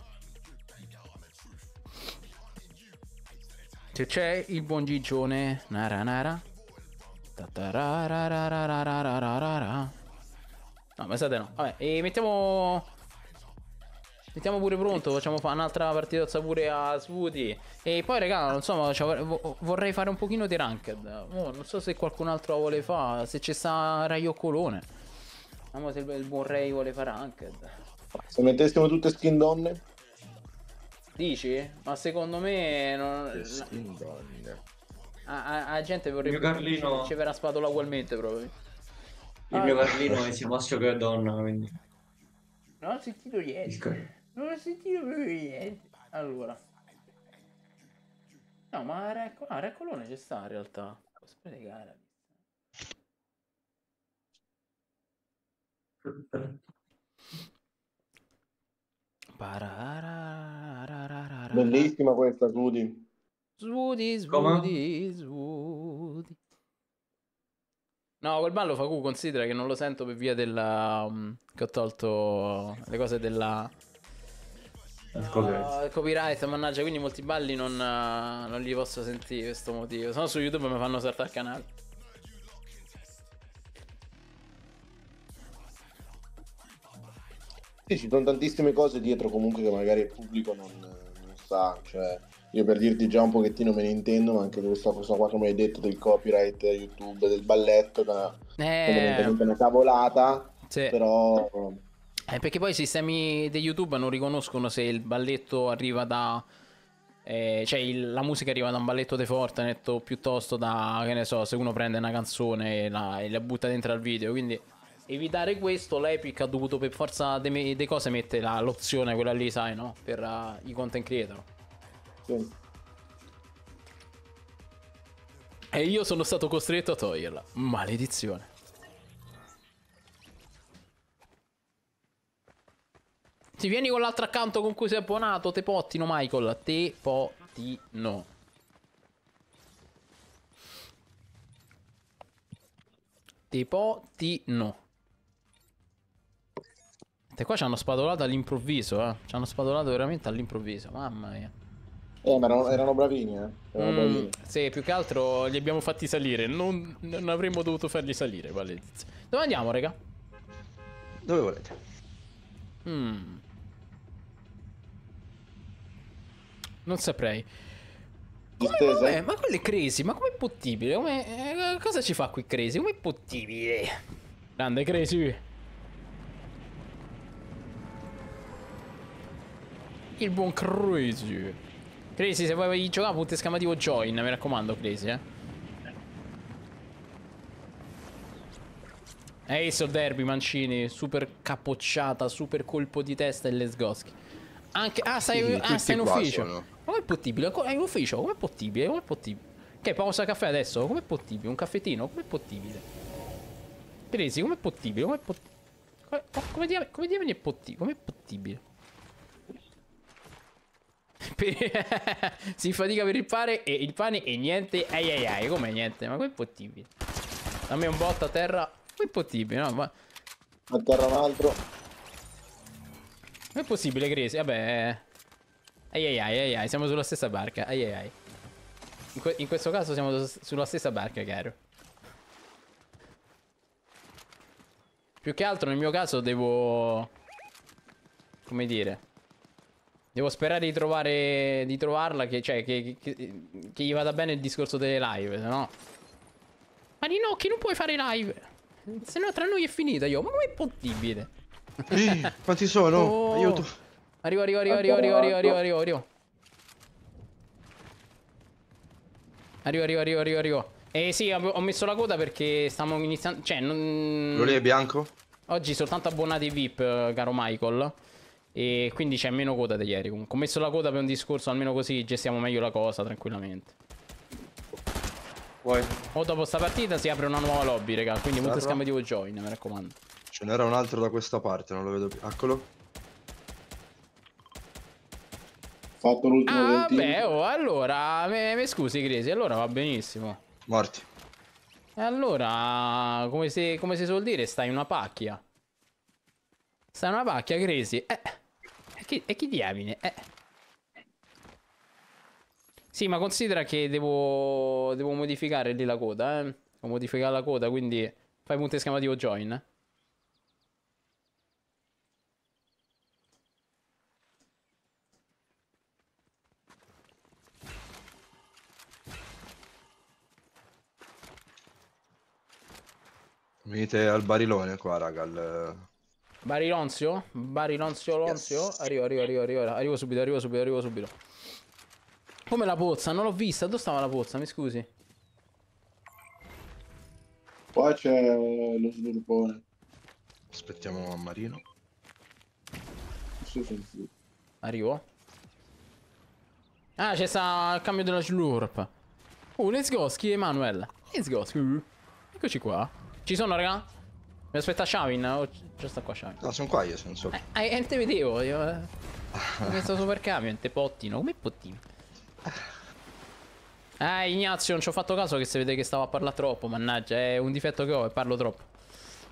Speaker 1: Se c'è il buon Gigione. Nara nara. No, pensate no. Vabbè, e mettiamo Mettiamo pure pronto, facciamo un'altra partita pure a Svuti. E poi, raga, non so, cioè, vorrei fare un pochino di ranked. Oh, non so se qualcun altro vuole fare, se c'è sta Raioccolone. Vediamo se il, buon Ray vuole fare ranked.
Speaker 4: Se mettessimo tutte skin donne?
Speaker 1: Dici? Ma secondo me... Non... Skin donne. A, gente vorrebbe... Il Carlino... Ci verrà spatola ugualmente proprio. Il
Speaker 4: ah, mio Carlino è sia maschio che donna, quindi...
Speaker 2: No, ho sentito ieri. Non ho sentito più niente. Allora.
Speaker 1: No, ma Recco... Ah, Reccolone c'è sta in realtà. Posso predicare. Bellissima questa, Sudi. Sudi, Sudi, Sudi. No, quel ballo Facu considera che non lo sento per via della... Mm, che ho tolto le cose della... Il copyright. Ah, copyright, mannaggia, quindi molti balli non, eh, non li posso sentire questo motivo. Sono su YouTube e mi fanno saltare il canale.
Speaker 2: Sì, ci sono tantissime cose dietro comunque che magari il pubblico non, non sa. Cioè, io per dirti già un pochettino me ne intendo, ma anche questa cosa qua come hai detto del copyright YouTube, del
Speaker 3: balletto,
Speaker 5: che eh... una cavolata. Sì. Però
Speaker 1: eh, perché poi i sistemi di YouTube non riconoscono se il balletto arriva da... Eh, cioè il, la musica arriva da un balletto di Fortnite o piuttosto da, che ne so, se uno prende una canzone e la, e la butta dentro al video. Quindi evitare questo l'Epic ha dovuto per forza delle de cose mettere la, l'opzione, quella lì, sai, no? Per uh, i content creator. Sì. E io sono stato costretto a toglierla. Maledizione. Ti vieni con l'altro account con cui sei abbonato. Te pottino, Michael. Te pottino. Te pottino. E qua ci hanno spadolato all'improvviso, eh. Ci hanno spadolato veramente all'improvviso. Mamma mia. Eh, ma erano, erano bravini, eh. Erano mm, bravini. Sì, più che altro li abbiamo fatti salire. Non, non avremmo dovuto farli salire, Dove andiamo, raga? Dove volete? Mmm. Non saprei. Come, come, ma quello è Crazy, ma com'è possibile? Come, eh, cosa ci fa qui Crazy? Com'è possibile? Grande Crazy. Il buon Crazy. Crazy, se vuoi giocare, punto esclamativo join, mi raccomando Crazy, eh. Hai visto derby Mancini, super capocciata, super colpo di testa e Lesgoschi. Anche... Ah, stai, sì, ah, stai in ufficio. Sono. Com'è possibile? È in ufficio, com'è possibile? Com'è possibile? Che pausa caffè adesso? Com'è possibile? Un caffettino? Com'è possibile? Teresi, com'è possibile? Com'è possibile? Come, come diamine è possibile? Com'è possibile? si fatica per il pane e il pane e niente. Ai ai ai, come niente? Ma com'è possibile? A me un botto a terra. Com'è possibile? No, ma...
Speaker 2: A terra un altro.
Speaker 1: Com'è possibile, Cresi? Vabbè... Eh. Ai ai ai ai ai, siamo sulla stessa barca. Ai ai ai. In, que in questo caso siamo sulla stessa barca, caro. Più che altro nel mio caso devo... Come dire... Devo sperare di trovare... Di trovarla, che, cioè, che, che, che gli vada bene il discorso delle live, se no... Ma Rinocchi, non puoi fare live! Se no tra noi è finita io. Ma com'è
Speaker 3: possibile? Ehi, quanti sono? Oh. Aiuto!
Speaker 1: Arrivo, arrivo, arrivo, arrivo, arrivo, arrivo, arrivo, arrivo, arrivo. Arrivo, arrivo, arrivo, arrivo, arrivo. Eh sì, ho messo la coda perché stiamo iniziando... Cioè, non... Lo è bianco? Oggi soltanto abbonati VIP, caro Michael. E quindi c'è meno coda di ieri. Comunque ho messo la coda per un discorso, almeno così gestiamo meglio la
Speaker 3: cosa, tranquillamente.
Speaker 1: Vuoi? O dopo sta partita si apre una nuova
Speaker 3: lobby, raga. Quindi molto scambio di join, mi raccomando. Ce n'era un altro da questa parte, non lo vedo più. Eccolo. fatto l'ultimo ah, Vabbè, oh,
Speaker 1: allora, mi scusi Cresi, allora va benissimo. Morti. E allora, come si, come si suol dire, stai in una pacchia. Stai in una pacchia, Cresi. Eh, e chi, e chi diamine? Eh. Sì, ma considera che devo, devo modificare lì la coda, eh. Devo modificare la coda, quindi fai punto esclamativo join, eh.
Speaker 3: Venite al barilone qua, raga. Al...
Speaker 1: Barilonzio? Barilonzio Lonzio? Yes. Arrivo, arrivo, arrivo, arrivo, arrivo subito, arrivo subito, arrivo subito. Come la pozza? Non l'ho vista. Dove stava la pozza? Mi scusi.
Speaker 3: Qua c'è lo sviluppone. Aspettiamo a Marino. Sì, sì, sì. Arrivo.
Speaker 1: Ah, c'è sta il cambio della slurp. Oh, uh, let's go, Ski Emanuel. Let's go, Ski. Eccoci qua. Ci sono, raga? Mi aspetta Shavin? O già sta qua Shavin?
Speaker 3: No, sono qua io, sono
Speaker 1: sopra. Eh, eh te vedevo, io... Ho messo super camion, te pottino. Come pottino? Eh, Ignazio, non ci ho fatto caso che si vede che stavo a parlare troppo, mannaggia. È un difetto che ho, e parlo troppo.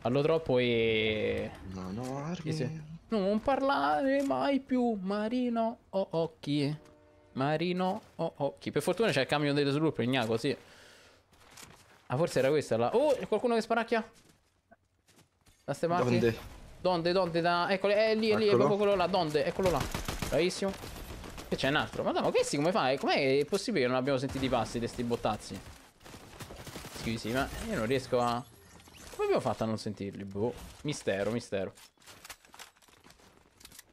Speaker 1: Parlo troppo e... No, no, armi... Non parlare mai più, Marino o occhi. Marino o occhi. Per fortuna c'è il camion dello sviluppo, Ignaco, sì. Ah, forse era questa la... Oh, c'è qualcuno che sparacchia? Da ste marchi? Donde? Donde, donde, da... Eccole, è lì, è lì, è proprio quello là, donde, eccolo là. Bravissimo. E c'è un altro? Madonna, ma questi come fai? Com'è possibile che non abbiamo sentito i passi di sti bottazzi? Scusi, ma io non riesco a... Come abbiamo fatto a non sentirli? Boh. Mistero, mistero.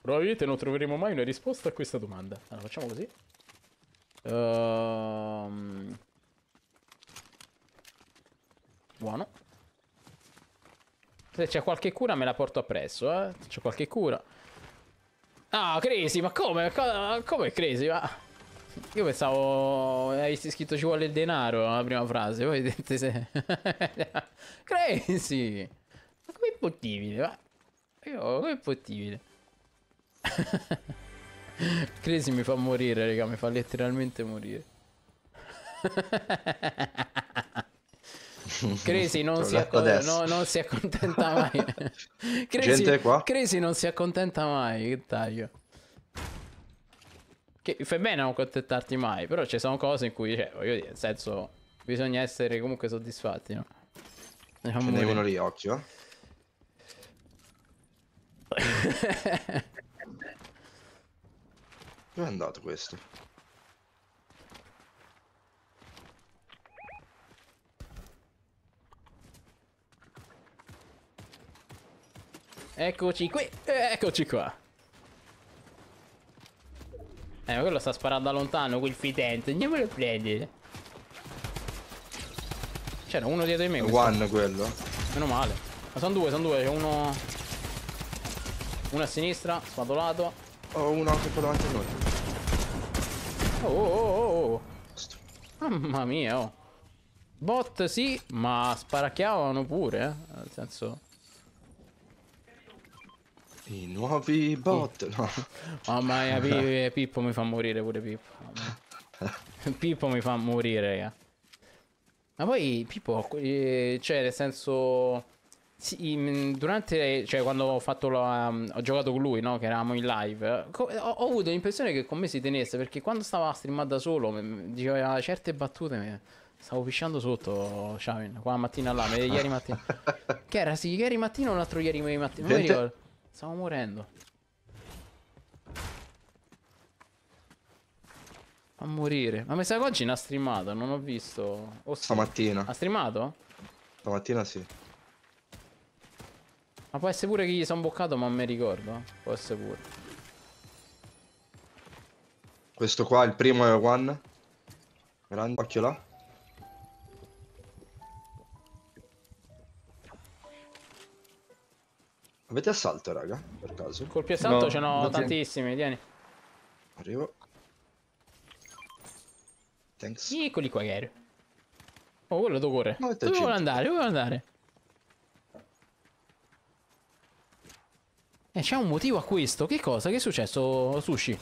Speaker 1: Probabilmente non troveremo mai una risposta a questa domanda. Allora, facciamo così. Ehm... Um... Buono. Se c'è qualche cura me la porto appresso, eh. C'è qualche cura. Ah, Crazy, ma come? Come Crazy? Ma... Io pensavo avessi scritto ci vuole il denaro alla prima frase, poi dite se... crazy! Ma com'è possibile? Ma... Io, com'è possibile? crazy mi fa morire, raga, mi fa letteralmente morire. Cresi non, si, acc- no, non si accontenta mai. Cresi, Gente qua? Cresi non si accontenta mai, che taglio. Che fai bene a non accontentarti mai, però ci sono cose in cui, cioè, voglio dire, nel senso, bisogna essere comunque soddisfatti, no? Ce
Speaker 3: diciamo n'è uno lì, occhio. Dove è andato questo?
Speaker 1: Eccoci qui. Eccoci qua. Eh, ma quello sta sparando da lontano, quel fitente. Andiamolo a prendere. C'era uno dietro di me. Questo. One quello. Meno male. Ma sono due, sono due. C'è uno... Uno a sinistra, spadolato. Oh, uno anche qua davanti a noi. Oh, oh, oh, oh. oh. Mamma mia, oh. Bot sì, ma sparacchiavano pure, eh. Nel senso...
Speaker 3: I nuovi bot, no. Mamma mia,
Speaker 1: Pippo mi fa morire pure Pippo. Pippo mi fa morire, raga. Ma poi Pippo, eh, cioè nel senso... Sì, durante, cioè quando ho fatto la, ho giocato con lui, no? Che eravamo in live. Ho, ho, avuto l'impressione che con me si tenesse perché quando stava a streamare da solo, diceva certe battute. Mi, stavo pisciando sotto, Shavin, qua mattina là, ieri mattina. che era sì, ieri mattina o un altro ieri mattina? Non mi ricordo. Stavo morendo. A morire. Ma mi sa che oggi ne ha streamato, non ho visto. Oh, Stamattina. Ha streamato? Stamattina sì. Ma può essere pure che gli sono boccato, ma non mi ricordo. Può essere
Speaker 3: pure. Questo qua, il primo è One. Grande occhio là. Avete assalto, raga, per caso? Colpi assalto no, ce n'ho
Speaker 1: tantissimi, tieni. Arrivo. Thanks. Eccoli qua, Gary. Oh, quello dove corre? dove vuole andare? Dove vuole andare? Eh, c'è un motivo a questo. Che cosa? Che è successo, Sushi?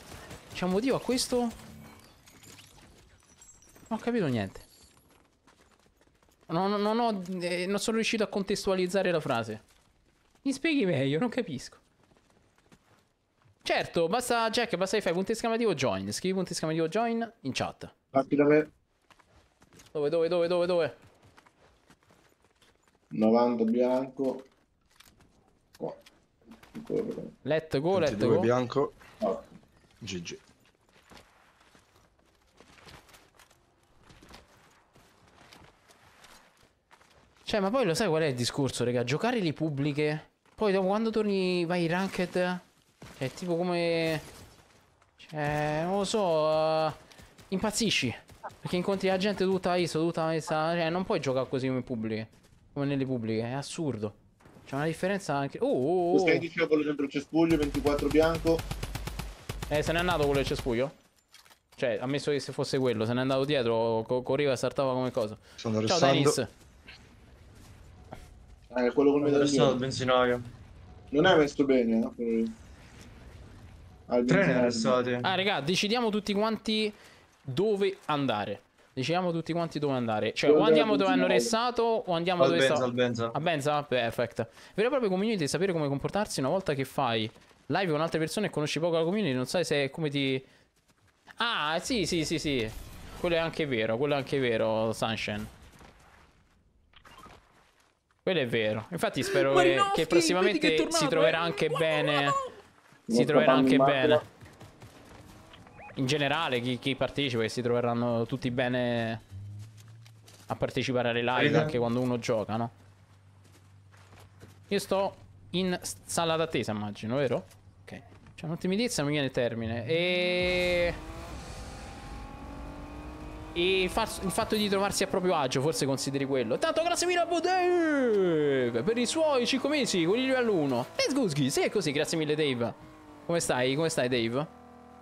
Speaker 1: C'è un motivo a questo? Non ho capito niente. Non, no, no, no eh, non sono riuscito a contestualizzare la frase. Mi spieghi meglio, non capisco. Certo, basta, Jack, basta che fai punto esclamativo join. Scrivi punto esclamativo join in chat.
Speaker 2: da me.
Speaker 1: Dove, dove, dove, dove, dove?
Speaker 2: 90 bianco. Qua.
Speaker 3: Let go, let go. bianco.
Speaker 2: Oh. GG.
Speaker 1: Cioè, ma poi lo sai qual è il discorso, raga? Giocare le pubbliche poi dopo quando torni vai in ranked È tipo come Cioè non lo so uh, Impazzisci Perché incontri la gente tutta ISO tutta ISA Cioè non puoi giocare così come pubbliche Come nelle pubbliche è assurdo C'è una differenza anche Oh oh oh
Speaker 2: 16 quello dentro il cespuglio 24 bianco
Speaker 1: Eh se n'è andato quello del cespuglio? Cioè ammesso che se fosse quello Se n'è andato dietro co Corriva e saltava come cosa Sono Ciao restando.
Speaker 5: Ah, eh, quello con Metal Gear. il benzinaio. Non hai messo bene, no? Al treno ne Ah,
Speaker 1: raga, decidiamo tutti quanti dove andare. Decidiamo tutti quanti dove andare. Cioè, dove o andiamo dove hanno restato, o andiamo al dove Benza, sta... Al Benza, A Benza? Perfect. Vero proprio community sapere come comportarsi una volta che fai live con altre persone e conosci poco la community, non sai se è come ti... Ah, sì, sì, sì, sì. Quello è anche vero, quello è anche vero, Sunshine. Quello è vero. Infatti spero che, che, prossimamente che si troverà anche wow. bene.
Speaker 2: Si troverà anche bene.
Speaker 1: In generale, chi, chi partecipa, che si troveranno tutti bene a partecipare alle live Vede. Esatto. anche quando uno gioca, no? Io sto in sala d'attesa, immagino, vero? Ok. C'è non mi viene il termine.
Speaker 2: E...
Speaker 1: E il, fatto di trovarsi a proprio agio, forse consideri quello. Tanto grazie mille a Dave per i suoi 5 mesi con il livello 1. Eh, let's go, Sghi. Sì, è così, grazie mille, Dave. Come stai? Come stai, Dave?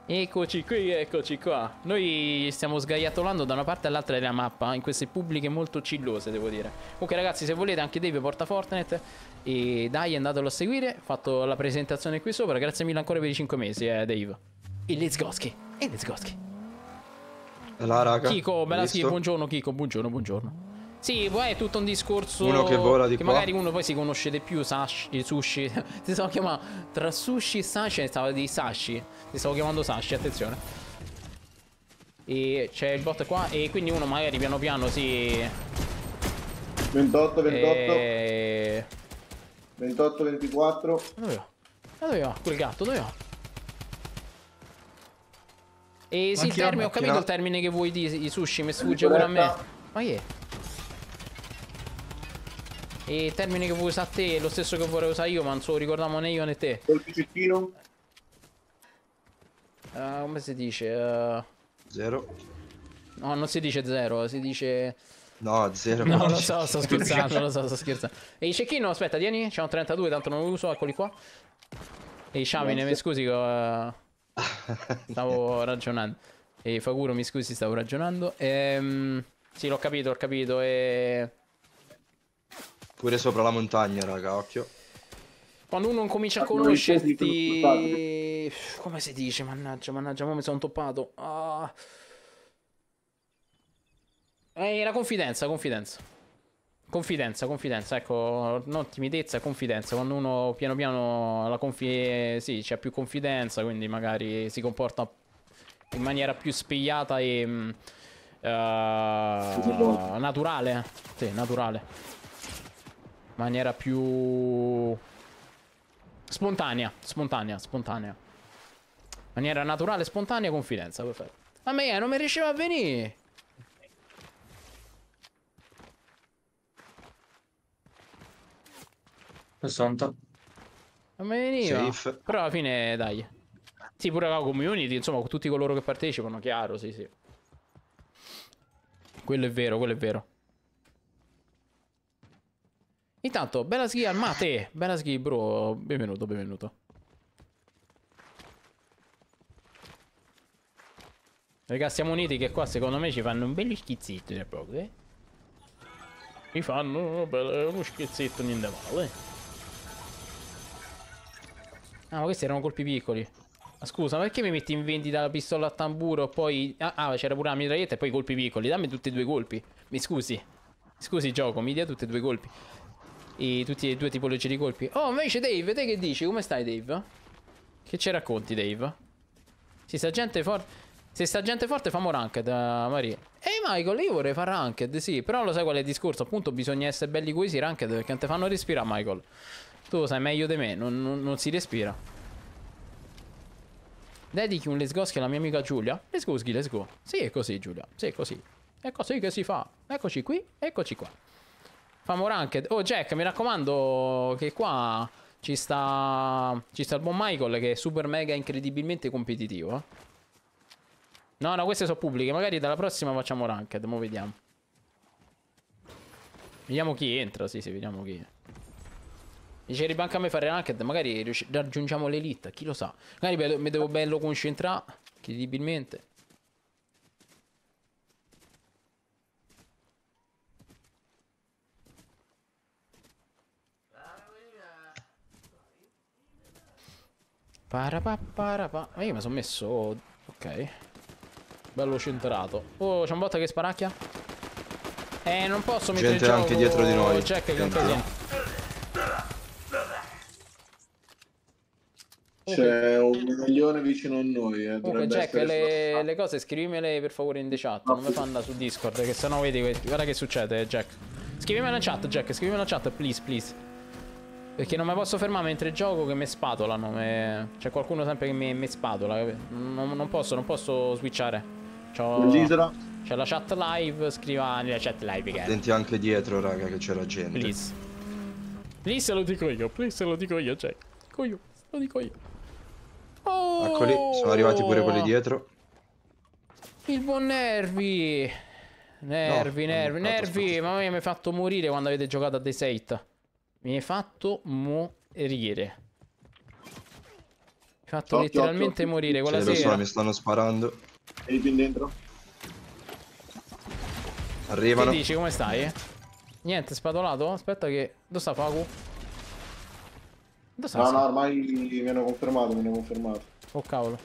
Speaker 1: Eccoci qui, eccoci qua. Noi stiamo sgaiatolando da una parte all'altra della mappa, in queste pubbliche molto cillose, devo dire. Comunque, ragazzi, se volete, anche Dave porta Fortnite. E dai, andatelo a seguire. Ho fatto la presentazione qui sopra. Grazie mille ancora per i 5 mesi, eh, Dave. E let's goski. E let's goski. La raga. Chico, bella sì, buongiorno Chico, buongiorno, buongiorno. Sì, poi è tutto un discorso. Uno che vola di che qua. magari uno poi si conosce di più, Sashi, Sushi. si stavo chiamando tra Sushi e Sashi, eh, stava di Sashi. Ti stavo chiamando Sashi, attenzione. E c'è il bot qua e quindi uno magari piano piano si
Speaker 2: 28 28 e... 28 24. Dove va?
Speaker 1: dove va? Quel gatto, dove va? E sì, il termine, ho capito il termine che vuoi dire, i sushi, mi sfugge pure a me. Ma che? E il termine che vuoi usare te è lo stesso che vorrei usare io, ma non so, ricordiamo né io né te.
Speaker 2: Colpicino.
Speaker 1: Uh, eh, come si dice? Uh... Zero. No, non si dice zero, si dice...
Speaker 3: No, zero. No, lo so, sto scherzando, lo
Speaker 1: so, sto scherzando. E Ehi, cecchino, aspetta, tieni, c'è un 32, tanto non lo uso, eccoli qua. Ehi, Sciamine, mi scusi che... Uh... stavo ragionando. E Faguro, mi scusi, stavo ragionando. Ehm, sì, l'ho capito, l'ho capito. E...
Speaker 3: Pure sopra la montagna, raga, occhio.
Speaker 1: Quando uno comincia a ah,
Speaker 3: conoscerti...
Speaker 1: Come si dice? Mannaggia, mannaggia, ma mi sono toppato. Ah. Eh, la confidenza, confidenza. Confidenza, confidenza, ecco, non timidezza, confidenza. Quando uno piano piano la confi... Eh, sì, c'è più confidenza, quindi magari si comporta in maniera più spigliata e uh, naturale. Sì, naturale. In maniera più spontanea, spontanea, spontanea. In maniera naturale, spontanea, confidenza, perfetto. A me eh, non mi riusciva a venire. 60. Non mi veniva. Safe. Però alla fine, dai. Sì, pure la community, insomma, tutti coloro che partecipano, chiaro, sì, sì. Quello è vero, quello è vero. Intanto, bella ski al mate. Bella ski, bro. Benvenuto, benvenuto. Raga, siamo uniti che qua secondo me ci fanno un bello schizzetto cioè, eh. Mi fanno uno schizzetto niente male. Ah, ma questi erano colpi piccoli. Ma scusa, ma perché mi metti in vendita la pistola a tamburo e poi... Ah, ah c'era pure la mitraglietta e poi i colpi piccoli. Dammi tutti e due i colpi. Mi scusi. Scusi, gioco, mi dia tutti e due i colpi. E tutti e due tipologie di colpi. Oh, invece Dave, te che dici? Come stai, Dave? Che ci racconti, Dave? Se sta gente forte... Se sta gente forte famo ranked, uh, eh, Maria. Ehi Michael, io vorrei fare ranked, sì. Però lo sai qual è il discorso? Appunto bisogna essere belli coesi ranked perché non te fanno respirare, Michael. Tu lo sai meglio di me, non, non, non si respira. Dedichi un Let's Go alla mia amica Giulia. Let's go, Schi, let's go. Sì, è così, Giulia. Sì, è così. È così che si fa. Eccoci qui, eccoci qua. Famo ranked. Oh, Jack, mi raccomando che qua ci sta, ci sta il buon Michael che è super mega incredibilmente competitivo. No, no, queste sono pubbliche. Magari dalla prossima facciamo ranked. Mo' vediamo. Vediamo chi entra. Sì, sì, vediamo chi. Dice ribanca a me fare ranked, magari raggiungiamo l'elite, chi lo sa. Magari mi devo bello concentrare, credibilmente. Parapà, parapà. Ma io mi sono messo... Ok. Bello centrato. Oh, c'è un botta che sparacchia. Eh, non posso mettere Gente anche dietro di noi. Jack che non
Speaker 2: C'è un milione vicino a noi. Eh. Comunque, Jack, le,
Speaker 1: le, cose scrivimele per favore in the chat. Non mi fanno su Discord, che sennò vedi. Guarda che succede, Jack. Scrivimi una chat, Jack. Scrivimi una chat, please, please. Perché non mi posso fermare mentre gioco che mi spatolano. Me... C'è qualcuno sempre che mi, mi spatola. Non, non, posso, non posso switchare. C'è la chat live. Scriva nella chat live. Che
Speaker 3: Senti anche dietro, raga, che c'era gente. Please. Please, se lo dico io. Please, se lo dico io, Jack.
Speaker 1: Coglio, lo dico io.
Speaker 4: Oh! Eccoli, sono
Speaker 1: arrivati pure quelli dietro. Il buon Nervi. Nervi, no, Nervi, Nervi, ma mi hai fatto morire quando avete giocato a Deseit. Mi hai fatto morire. Mi hai fatto occhio, letteralmente occhio. morire quella cioè, sì, sera. So, mi
Speaker 3: stanno sparando.
Speaker 2: Eri più dentro.
Speaker 3: Arrivano. Che dici,
Speaker 1: come stai? Niente, spadolato? Aspetta che... Dove sta Faku? Dove no, no,
Speaker 2: ormai mi hanno confermato, mi hanno confermato.
Speaker 1: Oh cavolo.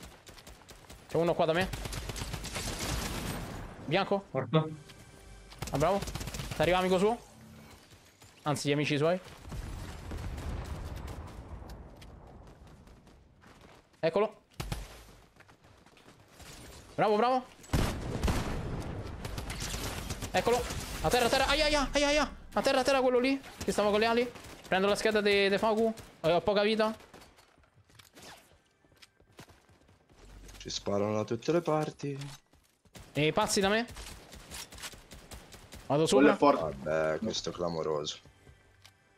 Speaker 1: C'è uno qua da me. Bianco? Porco. Ah, bravo. Arriva amico suo. Anzi, gli amici suoi. Eccolo. Bravo, bravo. Eccolo. A terra, a terra. Aia, aia, aia, aia. A terra, a terra quello lì. Che stava con le ali. Prendo la scheda di, di Foku. Eh, ho poca vita.
Speaker 3: Ci sparano da tutte le parti. E pazzi da me? Vado su. Vabbè, questo è clamoroso.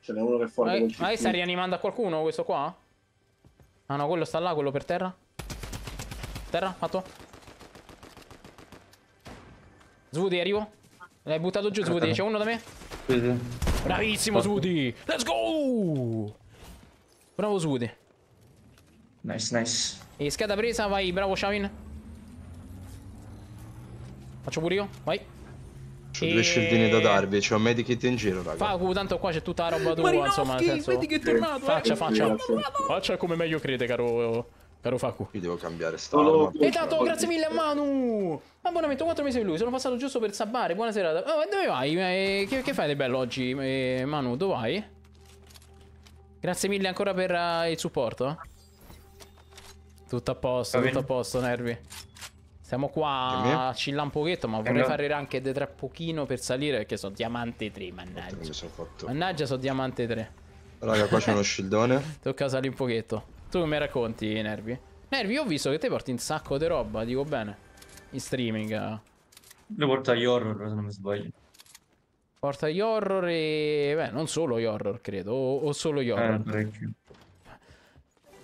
Speaker 3: Ce n'è uno che è forte. Ma, ma sta
Speaker 1: rianimando a qualcuno questo qua? Ah no, quello sta là, quello per terra. Terra, fatto. Svuti, arrivo. L'hai buttato giù, Svuti. C'è uno da me?
Speaker 4: Sì, sì. Bravissimo Sudi!
Speaker 1: Let's go! Bravo Sudi. Nice, nice. E scheda presa, vai, bravo Shavin. Faccio pure io, vai.
Speaker 3: C'ho e... due sceldine da darvi, c'ho medikit in giro, raga.
Speaker 1: Facu, tanto qua c'è tutta la roba tua, insomma, nel senso... Medikit tornato, eh. Faccia, faccia. Faccia come meglio crede, caro Caro Facu. Qui devo cambiare sto. E tanto, grazie mille a Manu. Abbonamento 4 mesi di lui. Sono passato giusto per sabbare. Buona serata. Oh, dove vai? Eh, che, che, fai di bello oggi, eh, Manu? Dove vai? Grazie mille ancora per uh, il supporto. Tutto a posto, tutto a posto, Nervi. Siamo qua a chillare un pochetto, ma vorrei fare anche de tra pochino per salire perché sono diamante 3, mannaggia. Mannaggia, sono diamante 3.
Speaker 3: Raga, qua c'è uno shieldone.
Speaker 1: Tocca salire un pochetto. Tu mi racconti, Nervi? Nervi, ho visto che te porti un sacco di roba, dico bene. In streaming. Lui eh. porta gli horror,
Speaker 4: se non mi sbaglio.
Speaker 1: Porta gli horror e... Beh, non solo gli horror, credo. O, o solo gli eh, horror. Eh,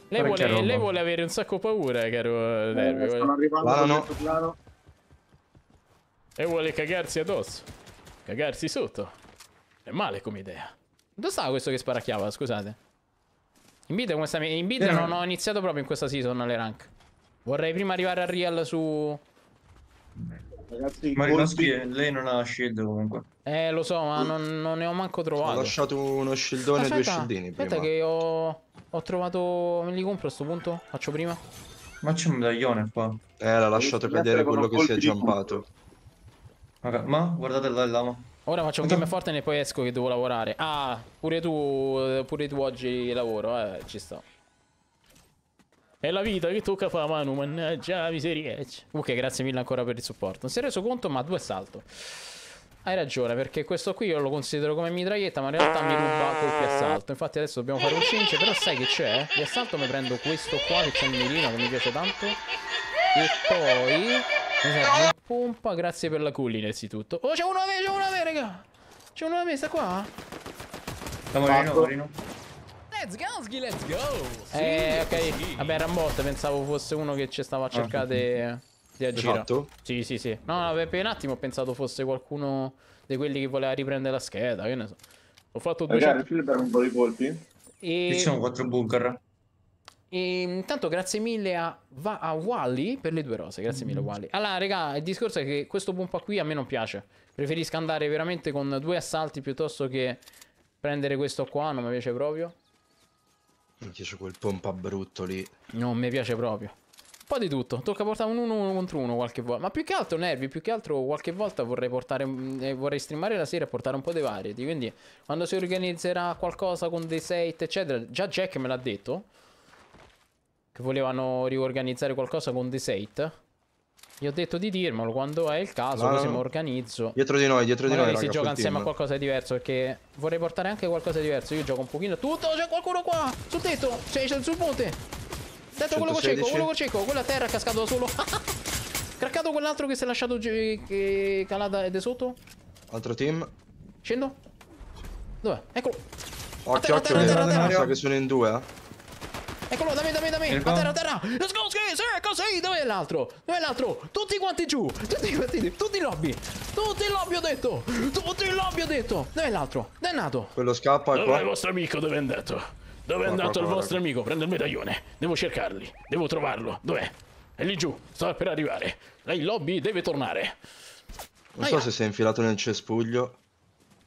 Speaker 1: Lei vuole, lei vuole, avere un sacco paura, caro eh, Nervi. Stanno arrivando, claro, no. claro. E vuole cagarsi addosso. Cagarsi sotto. È male come idea. Dove stava questo che sparacchiava, scusate? In bid, in bid eh, non ho iniziato proprio in questa season le rank. Vorrei prima arrivare a real su... Ragazzi, Marinowski,
Speaker 3: lei non ha shield comunque.
Speaker 1: Eh, lo so, ma non, non ne ho manco trovato. Ho lasciato
Speaker 3: uno shieldone aspetta, e due shieldini Aspetta prima. che
Speaker 1: ho, ho trovato... Me li compro a sto punto? Faccio prima?
Speaker 3: Ma c'è un medaglione qua. Eh, l'ha lasciato cadere quello che si è giumpato.
Speaker 4: ma
Speaker 1: guardate là il lama. Ora faccio un game forte e poi esco che devo lavorare. Ah, pure tu, pure tu oggi lavoro, eh, ci sto. È la vita che tocca fa Manu, mannaggia miseria. Ok, grazie mille ancora per il supporto. Non si è reso conto, ma due salto. Hai ragione, perché questo qui io lo considero come mitraglietta, ma in realtà mi ruba colpi a salto. Infatti adesso dobbiamo fare un cince, però sai che c'è? Di assalto mi prendo questo qua che c'è il mirino, che mi piace tanto. E poi... Esatto. Pompa, grazie per la culina innanzitutto. Oh, c'è uno a me, c'è uno a me, raga. C'è uno a me, sta qua. Sta morendo, morendo. Let's go, let's go. Sì, eh, ok. Sì. Vabbè, Rambotta, pensavo fosse uno che ci stava a cercare ah. di agire. Esatto. Sì, sì, sì. No, no, per un attimo ho pensato fosse qualcuno di quelli che voleva riprendere la scheda, che ne so. Ho fatto due... Ragazzi,
Speaker 2: ci liberiamo un po' di colpi?
Speaker 4: E... Ci sono
Speaker 1: quattro bunker. E ehm, intanto grazie mille a, Va- a Wally per le due rose, grazie mille Wally. Allora, raga, il discorso è che questo pompa qui a me non piace. Preferisco andare veramente con due assalti piuttosto che prendere questo qua, non mi piace proprio.
Speaker 3: Mi piace quel pompa brutto lì. Non mi piace
Speaker 1: proprio. Un po' di tutto, tocca portare un 1 contro uno qualche volta. Ma più che altro nervi, più che altro qualche volta vorrei portare mm, eh, vorrei streamare la sera e portare un po' dei varieti, quindi quando si organizzerà qualcosa con dei set, eccetera, già Jack me l'ha detto. Che volevano riorganizzare qualcosa con The Sate. Gli ho detto di dirmelo quando è il caso, no, così mi organizzo. Dietro di noi, dietro di Magari noi. si gioca insieme team. a qualcosa di diverso, perché vorrei portare anche qualcosa di diverso. Io gioco un pochino. Tutto, c'è qualcuno qua! Sul tetto! C'è sul ponte! Detto quello col cieco, quello col cieco, quello terra è cascato da solo. Craccato quell'altro che si è lasciato che calata ed è sotto. Altro team. Scendo. Dov'è? Eccolo.
Speaker 3: Occhio, a terra, occhio, a terra, che sono in due, eh.
Speaker 1: Eccolo, da me, da me, da me. A terra, a terra. Let's go, sì, sì, così. Ecco, Dov'è l'altro? Dov'è l'altro? Tutti quanti giù. Tutti quanti, tutti in lobby. Tutti i lobby ho detto. Tutti i lobby ho detto. Dov'è l'altro? nato?
Speaker 3: Quello scappa Dov'è qua. il vostro amico? Dove è andato? Dove è andato qua, qua, il vostro amico? Prendo il medaglione. Devo cercarli. Devo
Speaker 1: trovarlo. Dov'è? È lì giù. Sta per arrivare. Lei in lobby deve tornare.
Speaker 3: Non so se si è infilato nel cespuglio.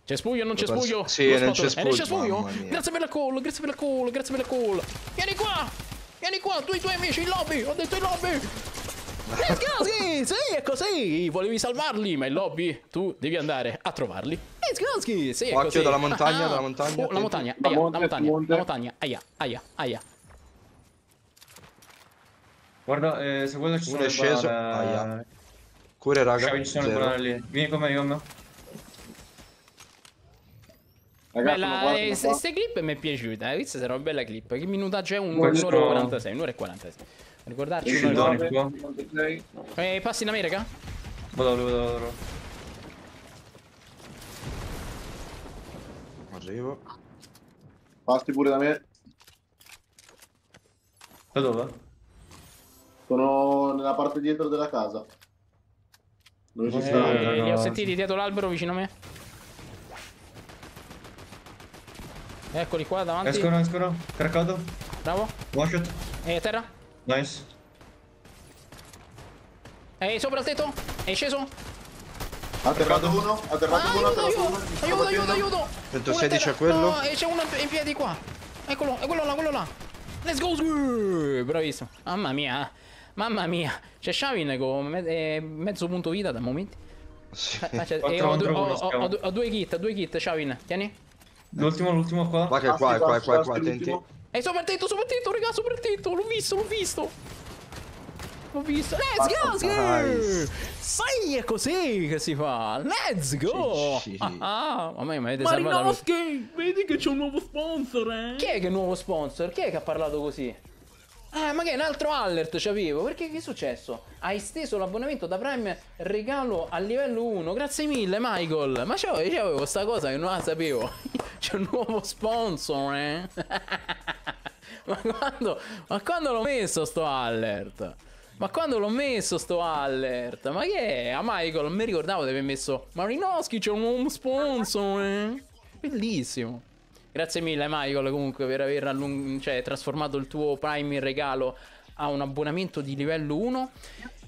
Speaker 3: C'è Cespuglio, non c'è cespuglio? Sì, eh, non c'è cespuglio. È nel
Speaker 1: Grazie per la call, grazie per la call, grazie per la call. Vieni qua! Vieni qua, tu e i tuoi amici in lobby! Ho detto in lobby! Let's go, sì, sì, è così! Volevi salvarli, ma in lobby tu devi andare a trovarli. Let's go, sì, sì, è Occhio dalla montagna, dalla ah. montagna. Oh, la montagna, aia, la montagna, la montagna, aia, aia, aia.
Speaker 3: Guarda, eh, secondo se quello ci sono... Uno è sceso, aia. Cure, raga. Ciao, ci sono ancora lì. Vieni con me, vieni con me.
Speaker 2: Ragazzi, bella, eh,
Speaker 1: clip mi è piaciuta, questa sarà una bella clip. Che minutaggio è? Un'ora e 46, Un'ora e 46. Ricordarci
Speaker 3: un'ora
Speaker 4: ora
Speaker 1: e passi in America?
Speaker 3: Vado, vado, vado,
Speaker 2: Arrivo. Passi pure da me. Da dove? Sono nella parte dietro della casa.
Speaker 4: Dove ci eh, stanno?
Speaker 1: Li ho sentiti dietro l'albero vicino a me. Eccoli qua davanti. Escono, escono. Craccato. Bravo. One shot. E eh, terra. Nice. Ehi, sopra il tetto. È sceso.
Speaker 3: Ha atterrato uno.
Speaker 2: Ha atterrato ah, uno. Aiuto, aiuto, aiuto, aiuto,
Speaker 1: aiuto.
Speaker 3: 116 a quello. No,
Speaker 1: e eh, c'è uno in piedi qua. Eccolo, è eh, quello là, quello là. Let's go. Bravissimo. Mamma mia. Mamma mia. C'è Shavin con mezzo punto vita da momenti. Sì. Ho, ho, ho, ho due kit, due kit, Shavin. Tieni.
Speaker 3: L'ultimo, l'ultimo
Speaker 2: qua. Qua che è qua, è qua, è qua, qua, attenti.
Speaker 1: Ehi, sono partito, sono partito, raga, sono partito. L'ho visto, l'ho visto. L'ho visto. Let's go! Nice.
Speaker 2: Sai, è così che si
Speaker 1: fa. Let's go! Ah, ah. Ma mi avete Marinovski, vedi che c'è un nuovo sponsor, eh? Chi è che è nuovo sponsor? Chi è che ha parlato così? Ah, ma che è un altro alert c'avevo. Perché che è successo? Hai steso l'abbonamento da Prime regalo a livello 1. Grazie mille, Michael. Ma c'avevo, c'avevo questa cosa che non la sapevo. C'è un nuovo sponsor, eh? ma, quando, ma quando l'ho messo sto alert? Ma quando l'ho messo sto alert? Ma che è? A ah, Michael non mi ricordavo di aver messo Marinowski c'è un nuovo sponsor, eh? Bellissimo. Grazie mille Michael comunque per aver allung- cioè, trasformato il tuo Prime in regalo a un abbonamento di livello 1.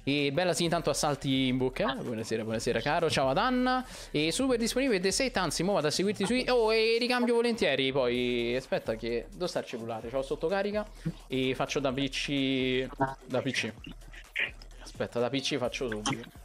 Speaker 1: E bella sì, intanto assalti in bocca. Ah. Buonasera, buonasera caro. Ciao ad Anna. E super disponibile The Sate, anzi, mo vado a seguirti sui. Oh, e ricambio volentieri. Poi aspetta che. Dove sta il cellulare? C'ho sotto carica. E faccio da PC. Da PC. Aspetta, da PC faccio subito.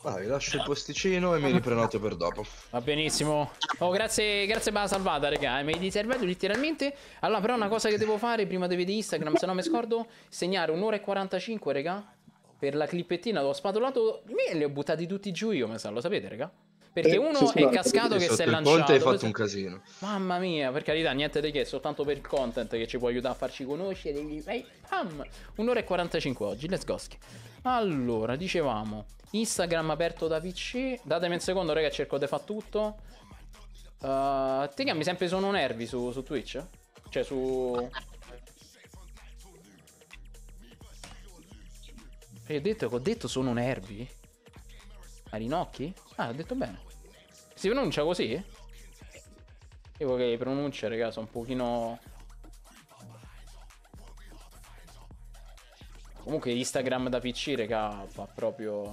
Speaker 1: Vai, lascio il
Speaker 3: posticino e mi riprenoto per dopo. Va benissimo.
Speaker 1: Oh, grazie, grazie per la salvata, raga. Eh, mi avete salvato letteralmente. Allora, però una cosa che devo fare prima di vedere Instagram, se no mi scordo, segnare un'ora e 45, raga. Per la clippettina l'ho spatolato me li ho buttati tutti giù io, mi sa, lo sapete, raga? Perché eh, uno è cascato che si è lanciato. Conte hai fatto un casino. Mamma mia, per carità, niente di che, soltanto per il content che ci può aiutare a farci conoscere. Un'ora e 45 oggi, let's go. Allora, dicevamo, Instagram aperto da PC. Datemi un secondo, raga, cerco di fare tutto. Uh, eh, ti chiami sempre Sono Nervi su, su Twitch? Cioè su... E eh, ho detto che ho detto sono nervi? Marinocchi? Ah, ho detto bene. Si pronuncia così? Io che pronuncia, raga, sono un pochino... Comunque Instagram da PC, raga, fa proprio...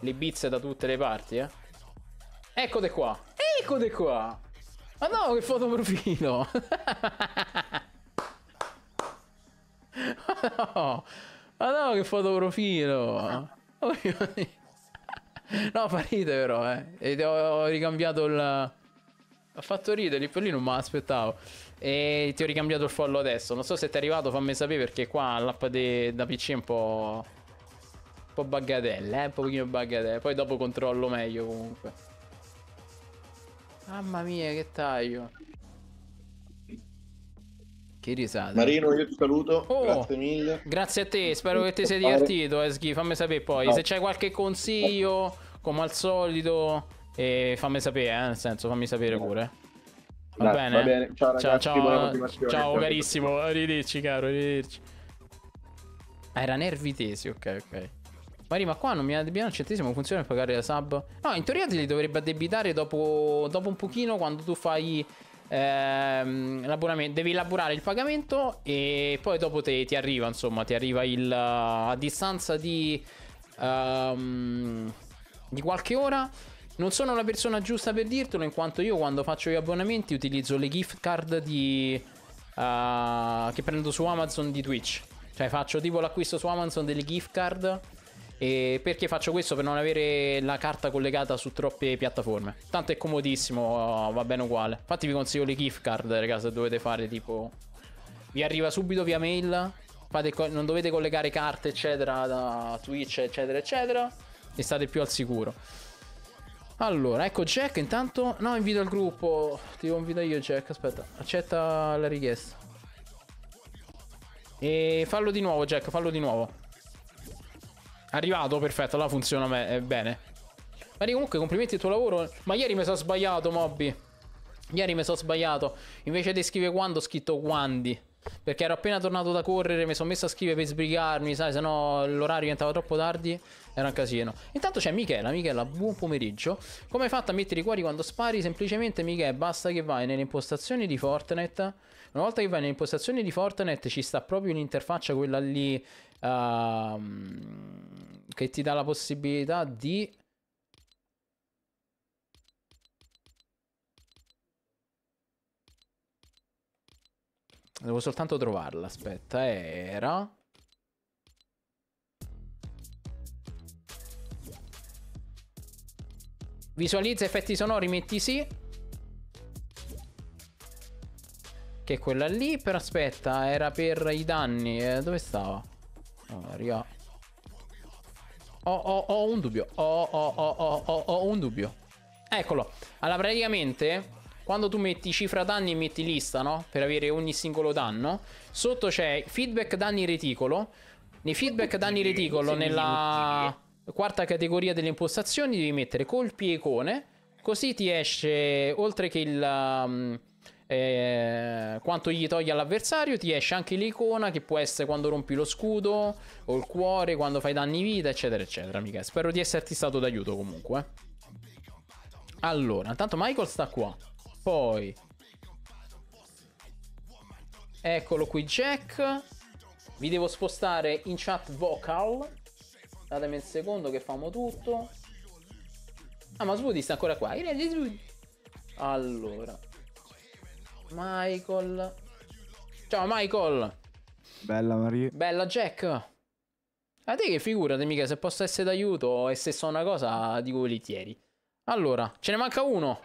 Speaker 1: Le bizze da tutte le parti, eh. Eccode qua. Eccode qua. Ma no, che fotoprofilo. Ma no. Ma no, che fotoprofilo. No, fa ridere però, eh. E ho ricambiato il... Ha fatto ridere, lì per lì non me l'aspettavo. E ti ho ricambiato il follow adesso. Non so se ti è arrivato, fammi sapere perché qua l'app de... da PC è un po'. Un po' baggatella, eh? un pochino baggatella. Poi dopo controllo meglio comunque. Mamma mia, che taglio. Che
Speaker 3: risata. Marino, io ti saluto. Oh, grazie
Speaker 1: mille. Grazie a te, spero che ti sei divertito, Eschi. Eh, fammi sapere poi. No. Se c'è qualche consiglio, come al solito, eh, fammi sapere, eh? nel senso, fammi sapere pure. Va, Dai, bene. va bene. ciao ragazzi, ciao, ciao, ciao carissimo, arrivederci caro, arrivederci. Ah, era nervi tesi, ok, ok. Mari, ma qua non mi addebitano il centesimo, funziona per pagare la sub? No, in teoria te li dovrebbe addebitare dopo, dopo un pochino quando tu fai ehm, l'abbonamento. Devi elaborare il pagamento e poi dopo te, ti arriva, insomma, ti arriva il, a distanza di, um, di qualche ora non sono la persona giusta per dirtelo, in quanto io quando faccio gli abbonamenti utilizzo le gift card di, uh, che prendo su Amazon di Twitch. Cioè faccio tipo l'acquisto su Amazon delle gift card. E perché faccio questo? Per non avere la carta collegata su troppe piattaforme. Tanto è comodissimo, va bene uguale. Infatti vi consiglio le gift card, ragazzi, se dovete fare tipo... Vi arriva subito via mail, co- non dovete collegare carte, eccetera, da Twitch, eccetera, eccetera. E state più al sicuro. Allora, ecco Jack, intanto... No, invito al gruppo. Ti devo io, Jack. Aspetta, accetta la richiesta. E fallo di nuovo, Jack, fallo di nuovo. Arrivato, perfetto, là funziona me, eh, bene. Mari, comunque, complimenti al tuo lavoro. Ma ieri mi sono sbagliato, Mobby. Ieri mi sono sbagliato. Invece di scrivere quando, ho scritto quando. Perché ero appena tornato da correre, mi sono messo a scrivere per sbrigarmi, sai, se no l'orario diventava troppo tardi, era un casino. Intanto c'è Michela, Michela, buon pomeriggio. Come hai fatto a mettere i cuori quando spari? Semplicemente Michela, basta che vai nelle impostazioni di Fortnite. Una volta che vai nelle impostazioni di Fortnite ci sta proprio un'interfaccia, quella lì uh, che ti dà la possibilità di Devo soltanto trovarla, aspetta, eh, era... Visualizza effetti sonori, metti sì. Che è quella lì, però aspetta, era per i danni. Eh, dove stava? Allora, ho, oh, ho un dubbio, ho, oh, oh, oh, ho, ho un dubbio. Eccolo. Allora, praticamente quando tu metti cifra danni e metti lista, no? Per avere ogni singolo danno, sotto c'è feedback danni reticolo. Nei feedback danni reticolo, nella quarta categoria delle impostazioni, devi mettere colpi e icone. Così ti esce, oltre che il... Um, eh, quanto gli toglie all'avversario ti esce anche l'icona che può essere quando rompi lo scudo o il cuore quando fai danni vita eccetera eccetera amica spero di esserti stato d'aiuto comunque allora intanto Michael sta qua poi Eccolo qui Jack Vi devo spostare in chat vocal Datemi il secondo che famo tutto Ah ma Swoody sta ancora qua Allora Michael Ciao Michael
Speaker 5: Bella Maria
Speaker 1: Bella Jack a te che figurati mica, se posso essere d'aiuto e se so una cosa dico volentieri. Allora, ce ne manca uno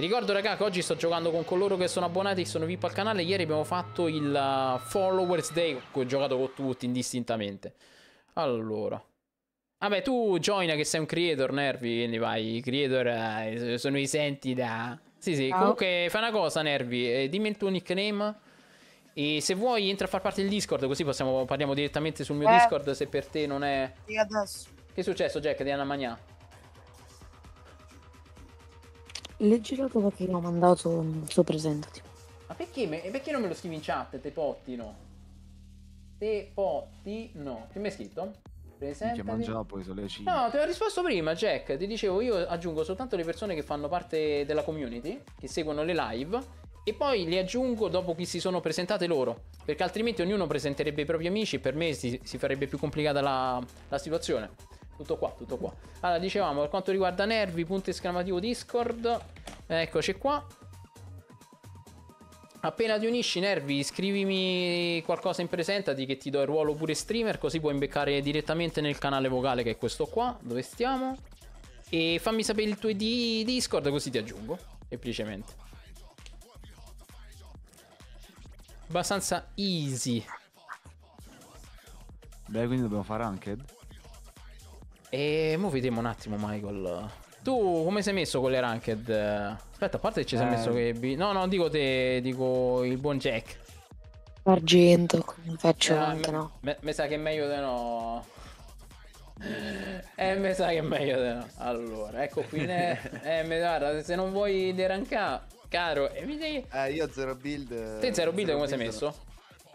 Speaker 1: ricordo raga che oggi sto giocando con coloro che sono abbonati, che sono VIP al canale. Ieri abbiamo fatto il uh, Followers Day, ho giocato con tutti indistintamente. Allora. Vabbè, tu joina che sei un creator, Nervi, quindi vai, creator eh, sono senti da... Sì, sì, Ciao. Ah. comunque fai una cosa, Nervi, eh, dimmi il tuo nickname e se vuoi entra a far parte del Discord, così possiamo, parliamo direttamente sul mio eh. Discord se per te non è...
Speaker 5: Sì, adesso.
Speaker 1: Che è successo, Jack, di Anna Magnà?
Speaker 5: Leggi la prova che gli mandato, non so presentati.
Speaker 1: Ma perché, me, perché non me lo scrivi in chat, te potti no? Te potti no. Che mi hai scritto? Presentati. Minchia, mangia la poesia,
Speaker 5: le No, te
Speaker 1: ho risposto prima, Jack. Ti dicevo, io aggiungo soltanto le persone che fanno parte della community, che seguono le live. E poi le aggiungo dopo che si sono presentate loro, perché altrimenti ognuno presenterebbe i propri amici e per me si, si farebbe più complicata la, la situazione tutto qua, tutto qua. Allora, dicevamo, per quanto riguarda Nervi, punto esclamativo Discord, eccoci qua. Appena ti unisci Nervi, scrivimi qualcosa in presentati che ti do il ruolo pure streamer, così puoi imbeccare direttamente nel canale vocale che è questo qua, dove stiamo. E fammi sapere il tuo ID Discord così ti aggiungo, semplicemente. Abbastanza easy. Beh, quindi dobbiamo fare Ranked? E mo vediamo un attimo, Michael. Tu come sei messo con le ranked? Aspetta, a parte che ci sei eh. messo che... No, no, dico te, dico il buon Jack.
Speaker 3: Argento, come faccio eh, ah, anche, no?
Speaker 1: Mi sa che è meglio di no. Eh, mi sa che è meglio di no. Allora, ecco qui. Ne... eh, mi guarda, se non vuoi derancare, caro, e eh, mi devi...
Speaker 5: Eh, io zero build. Te zero build zero come build sei messo? No.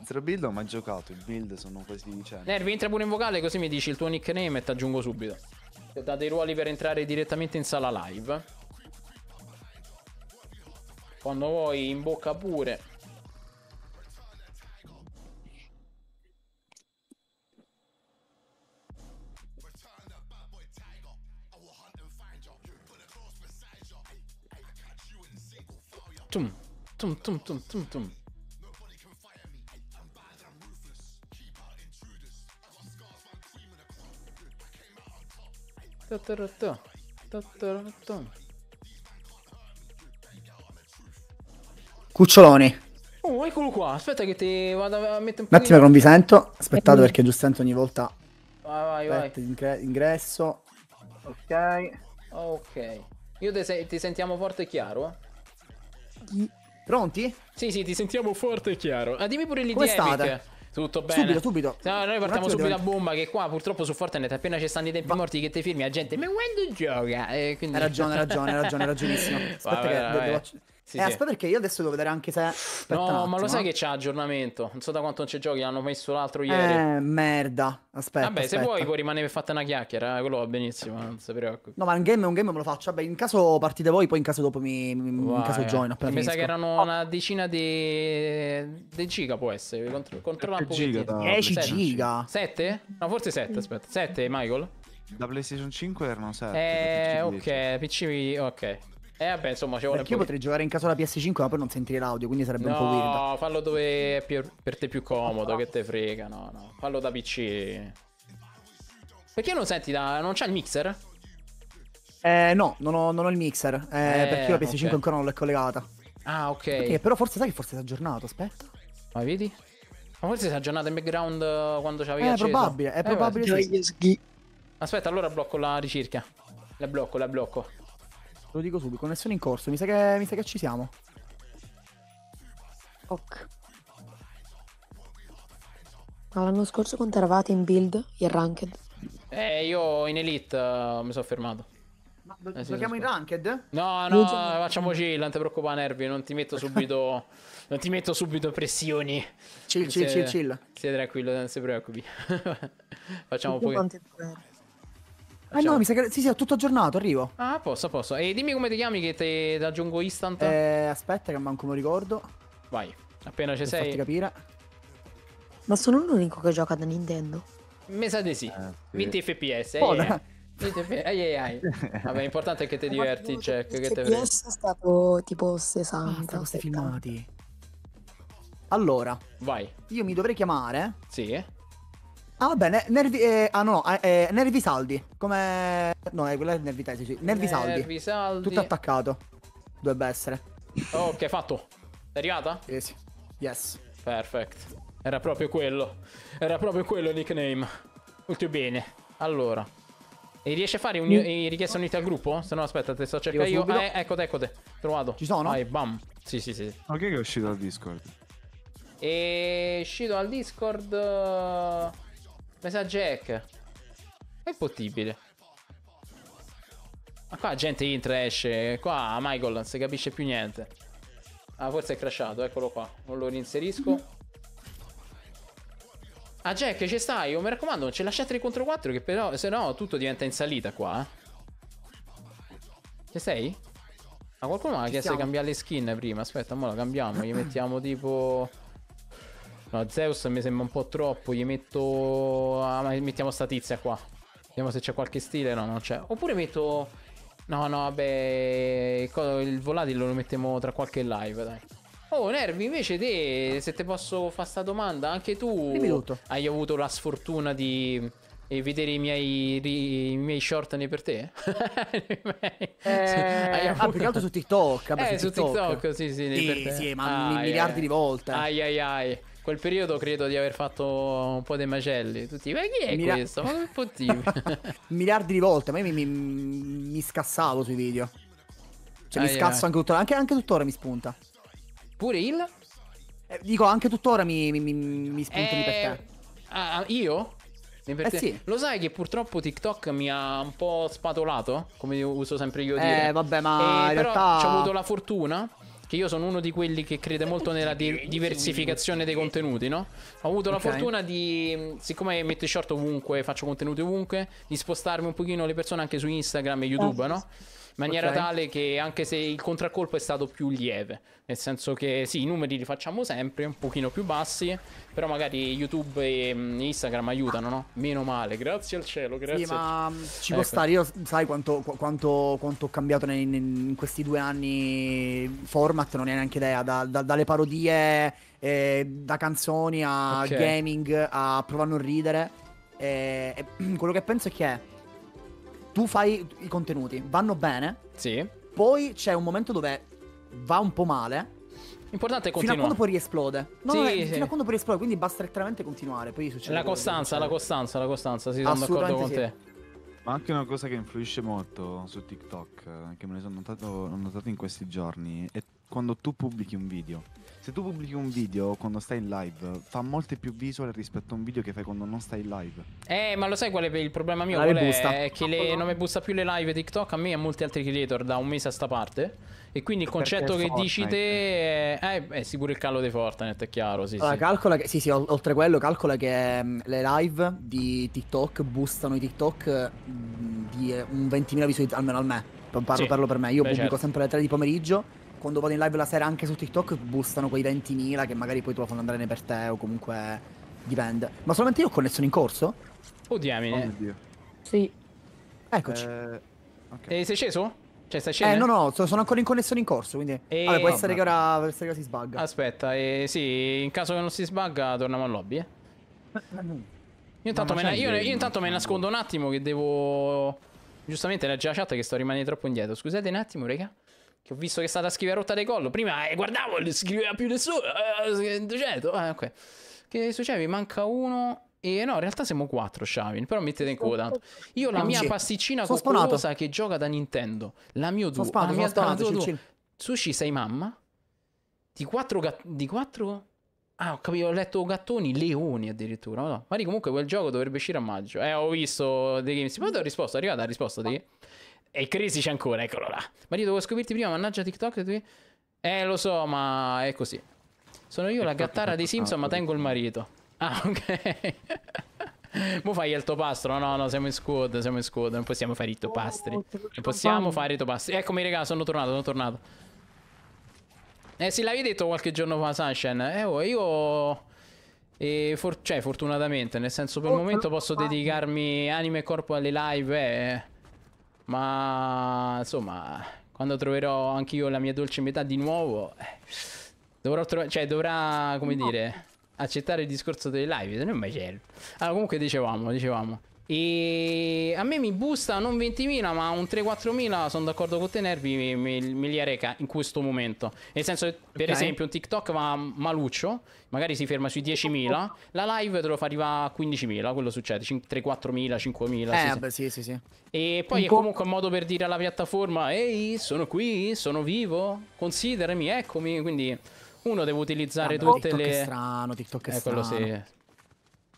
Speaker 5: Zero build ho mai giocato, i build sono quasi dicendo.
Speaker 1: Nervi, entra pure in vocale così mi dici il tuo nickname e ti aggiungo subito. Da dei ruoli per entrare direttamente in sala live. Quando vuoi in bocca pure. Tum, tum, tum, tum, tum, tum. Ta-ta-ra-ta. ra ta
Speaker 6: Cuccioloni.
Speaker 1: Oh, eccolo qua. Aspetta che ti vado a mettere un po'. Un attimo che non vi
Speaker 6: sento. Aspettate eh, perché giustamente ogni volta.
Speaker 1: Vai, vai, Aspetta, vai. ingresso. Ok. Ok. Io te se ti sentiamo forte e chiaro. Eh? Pronti? Sì, sì, ti sentiamo forte e chiaro. Ah, dimmi pure l'idea. Come state? Tutto bene. Subito, subito. No, noi partiamo subito devo... a bomba. Che qua purtroppo su Fortnite appena ci stanno i tempi Va. morti che ti firmi, la gente. Ma quando gioca? Eh, quindi... Hai ragione, hai ragione, hai ragione, ragionissimo. Aspetta, vabbè, che vabbè. Devo...
Speaker 6: Sì, eh, sì. aspetta perché io adesso devo vedere anche se... Aspetta no, ma lo sai eh. che
Speaker 1: c'è aggiornamento? Non so da quanto non c'è giochi, hanno messo l'altro eh, ieri. Eh,
Speaker 6: merda. Aspetta, Vabbè, aspetta. se vuoi
Speaker 1: puoi rimanere fatta una chiacchiera, eh, quello va benissimo, non si preoccupi.
Speaker 6: No, ma un game è un game, me lo faccio. Vabbè, in caso partite voi, poi in caso dopo mi... Vai, in caso join appena Mi sa che erano oh.
Speaker 1: una decina di... De giga può essere, Contro... controlla un po'. giga. 10 giga? 7? No, forse 7, aspetta. 7, Michael? Da PlayStation 5 erano 7. Eh, ok, PC, ok. Eh, vabbè, insomma, ci vuole. Perché io potrei
Speaker 6: giocare in casa la PS5, ma poi non sentire l'audio, quindi sarebbe no, un po' weird.
Speaker 1: No, fallo dove è più, per te più comodo, che te frega, no, no. Fallo da PC. Perché non senti da. Non c'è il mixer?
Speaker 6: Eh, no, non ho, non ho il mixer. Eh, eh, perché io la PS5 okay. ancora non l'ho collegata.
Speaker 1: Ah, ok. Perché, però
Speaker 6: forse sai che forse si è aggiornato, aspetta. Ma vedi? Ma
Speaker 1: forse si è aggiornato in background eh, quando c'avevi eh, acceso. È probabile, è eh, probabile. Sì. Aspetta, allora blocco la ricerca. La blocco, la blocco.
Speaker 6: Lo dico subito, connessione in corso, mi sa che, mi sa che ci siamo. Ok. Ma l'anno scorso quanto eravate in build e ranked?
Speaker 1: Eh, io in elite uh, mi sono fermato. Ma do- eh, in
Speaker 6: ranked? No, no,
Speaker 1: facciamo chill, non ti preoccupare Nervi, non ti metto subito non ti metto subito pressioni.
Speaker 6: Chill, chill, chill, chill.
Speaker 1: Stai tranquillo, non si preoccupi. facciamo poi
Speaker 6: Ah no, mi sa che. Sì, sì, ho tutto aggiornato, arrivo.
Speaker 1: Ah, posso, posso. E dimmi come ti chiami che te aggiungo
Speaker 6: instant. Eh, aspetta, che manco me lo ricordo.
Speaker 1: Vai, appena ci sei. Fatti capire.
Speaker 6: Ma sono l'unico che gioca da Nintendo.
Speaker 1: Mi sa di sì. Ah, sì. 20 fps. Oh, eh.
Speaker 6: 20 Ai, ai, ai.
Speaker 1: Vabbè, l'importante è che ti diverti, Jack. Che te vedi. è
Speaker 2: stato
Speaker 6: tipo 60. Ah, filmati. Allora, vai. Io mi dovrei chiamare. Sì. Ah, vabbè, ne- nervi. Eh, ah, no, no eh, eh, nervi saldi. Come. No, è eh, quella è nervi tesi, sì. Nervi saldi. Nervi saldi. Tutto attaccato. Dovrebbe essere.
Speaker 1: Ok, fatto. È arrivata? Yes. Eh, yes. Perfect. Era proprio quello. Era proprio quello il nickname. Molto bene. Allora. E riesci a fare un, mm. richieste unite al gruppo? Se no, aspetta, te sto cercando io. io. ecco te, ecco te. Trovato. Ci sono? Vai, bam. Sì, sì, sì. Ma okay, che è uscito dal Discord? E... È uscito dal Discord... Mi sa Jack. È impottibile. Ma qua gente entra esce. Qua Michael non si capisce più niente. Ah, forse è crashato, eccolo qua. Non lo reinserisco. Ah, Jack, ci stai? Oh, mi raccomando, non ci lasciate 3 contro 4, che però, se no, tutto diventa in salita qua. Eh. Che sei? Ma qualcuno mi ha chiesto di cambiare le skin prima. Aspetta, ora lo cambiamo. Gli mettiamo tipo... No, Zeus mi sembra un po' troppo. Gli metto. Ah, mettiamo sta tizia qua. Vediamo se c'è qualche stile. No, non c'è. Oppure metto. No, no, vabbè. Il volatile lo mettiamo tra qualche live, dai. Oh, Nervi, invece te, se te posso fare sta domanda,
Speaker 6: anche tu
Speaker 1: hai avuto la sfortuna di vedere i miei, ri, i miei short nei per te?
Speaker 6: eh, ah, avuto... ah, più che altro su TikTok. Eh, su TikTok, TikTok sì, sì, nei sì, per te. Sì, ma ah, miliardi ai, di
Speaker 1: volte. Ai ai ai quel periodo credo di aver fatto un po' dei macelli. Tutti, ma chi è Mila... questo? Ma è possibile?
Speaker 6: Miliardi di volte, ma io mi, mi, mi scassavo sui video. Cioè, ah, mi yeah. scasso anche tuttora. Anche, anche tuttora mi spunta. Pure il? Eh, dico, anche tuttora mi, mi, mi, mi spunta eh... per te.
Speaker 1: Ah, ah io? Eh sì. Lo sai che purtroppo TikTok mi ha un po' spatolato, come uso sempre io eh, dire. Eh vabbè, ma e eh, in realtà ho avuto la fortuna che io sono uno di quelli che crede molto nella di diversificazione dei contenuti, no? Ho avuto okay. la fortuna di, siccome metto short ovunque, faccio contenuti ovunque, di spostarmi un pochino le persone anche su Instagram e YouTube, oh, no? in maniera okay. tale che anche se il contraccolpo è stato più lieve, nel senso che sì, i numeri li facciamo sempre, un pochino più bassi, però magari YouTube e mm, Instagram aiutano, no? Meno male, grazie al cielo, grazie. Sì, ma mm, ci ecco. può stare,
Speaker 6: io sai quanto, quanto, quanto ho cambiato in, in, questi due anni format, non hai neanche idea, da, da, dalle parodie, eh, da canzoni a okay. gaming, a provare a non ridere. Eh, quello che penso è che tu fai i contenuti, vanno bene. Sì. Poi c'è un momento dove va un po' male. Importante è continuare. Fino a quando poi riesplode. No, sì, no, eh, sì. fino a quando poi riesplode, quindi basta letteralmente continuare. Poi succede la costanza, la
Speaker 1: costanza, la costanza, sì,
Speaker 6: sono d'accordo con sì. te.
Speaker 5: Ma anche una cosa che influisce molto su TikTok, eh, che me ne sono notato, notato in questi giorni, è quando tu pubblichi un video se tu pubblichi un video quando stai in live, fa molte più visual rispetto a un video che fai quando non stai in live.
Speaker 1: Eh, ma lo sai qual è il problema mio? È che le, non mi busta più le live TikTok a me e a molti altri creator da un mese a sta parte. E quindi il concetto Perché che Fortnite. dici te è, eh, è sicuro il callo di Fortnite, è chiaro. Sì, allora, sì. calcola che, sì,
Speaker 6: sì, oltre a quello, calcola che mm, le live di TikTok boostano i TikTok mm, di eh, un 20.000 visualizzazioni, almeno al me. Parlo, sì. parlo per me, io Beh, pubblico certo. sempre alle 3 di pomeriggio quando vado in live la sera anche su TikTok bustano quei 20.000 che magari poi tu la fanno andare per te o comunque dipende. Ma solamente io ho connessione in corso? Oh diamine. Oh, Dio. Sì. Eccoci.
Speaker 1: Eh, okay. E sei sceso? Cioè stai sceso? Eh no no,
Speaker 6: sono ancora in connessione in corso, quindi... E... Vabbè, può essere, no,
Speaker 1: ora, può essere, che ora, si sbagga. Aspetta, eh, sì, in caso che non si sbagga torniamo al lobby, eh. Io intanto, me, io, io intanto me nascondo un attimo che devo... Giustamente era già la chat che sto rimanendo troppo indietro. Scusate un attimo, raga. Che ho visto che è stata scrivere rotta dei collo. Prima eh, guardavo, non scriveva più nessuno. Eh, 200. Certo. Ah, ok. Che succede? Cevin manca uno. E no, in realtà siamo quattro, Shavin. Però mettete in coda Io la eh, mia pasticcina coccolosa che gioca da Nintendo. La mia duo. Spanato, la mia spanato, duo. Sushi, sei mamma? Di quattro, gat- di quattro... Ah, ho capito, ho letto gattoni, leoni addirittura. No, Ma comunque quel gioco dovrebbe uscire a maggio. Eh, ho visto dei Games. Poi ho risposto, è arrivata la risposta di... E il Crazy c'è ancora, eccolo là. Ma io devo scoprirti prima, mannaggia TikTok. Tu... Eh, lo so, ma è così. Sono io la gattara dei Simpson, ma tengo il marito. Ah, ok. Mo fai il tuo pastro. No, no, siamo in squad, siamo in squad. Non possiamo fare i topastri. Oh, non possiamo fare i topastri. Eccomi, eh, raga, sono tornato, sono tornato. Eh sì, l'avevi detto qualche giorno fa, Sunshine. Eh, oh, io... E for cioè, fortunatamente, nel senso, per il oh, momento posso dedicarmi anima e corpo alle live, eh... Ma insomma, quando troverò anche io la mia dolce metà di nuovo, eh, dovrò trovare, cioè dovrà, come no. dire, accettare il discorso delle live, se no è mai c'è. Allora, comunque dicevamo, dicevamo. E a me mi busta non 20.000 ma un 3-4.000 sono d'accordo con te Nervi me, me, me li reca in questo momento Nel senso per okay. esempio un TikTok va maluccio Magari si ferma sui 10.000 La live te lo fa arrivare a 15.000 Quello succede 3-4.000, 5.000 Eh sì, vabbè sì sì sì E poi un è po'... comunque un modo per dire alla piattaforma Ehi sono qui, sono vivo Considerami, eccomi Quindi uno deve utilizzare ah, tutte TikTok le... TikTok è
Speaker 6: strano, TikTok è eh, strano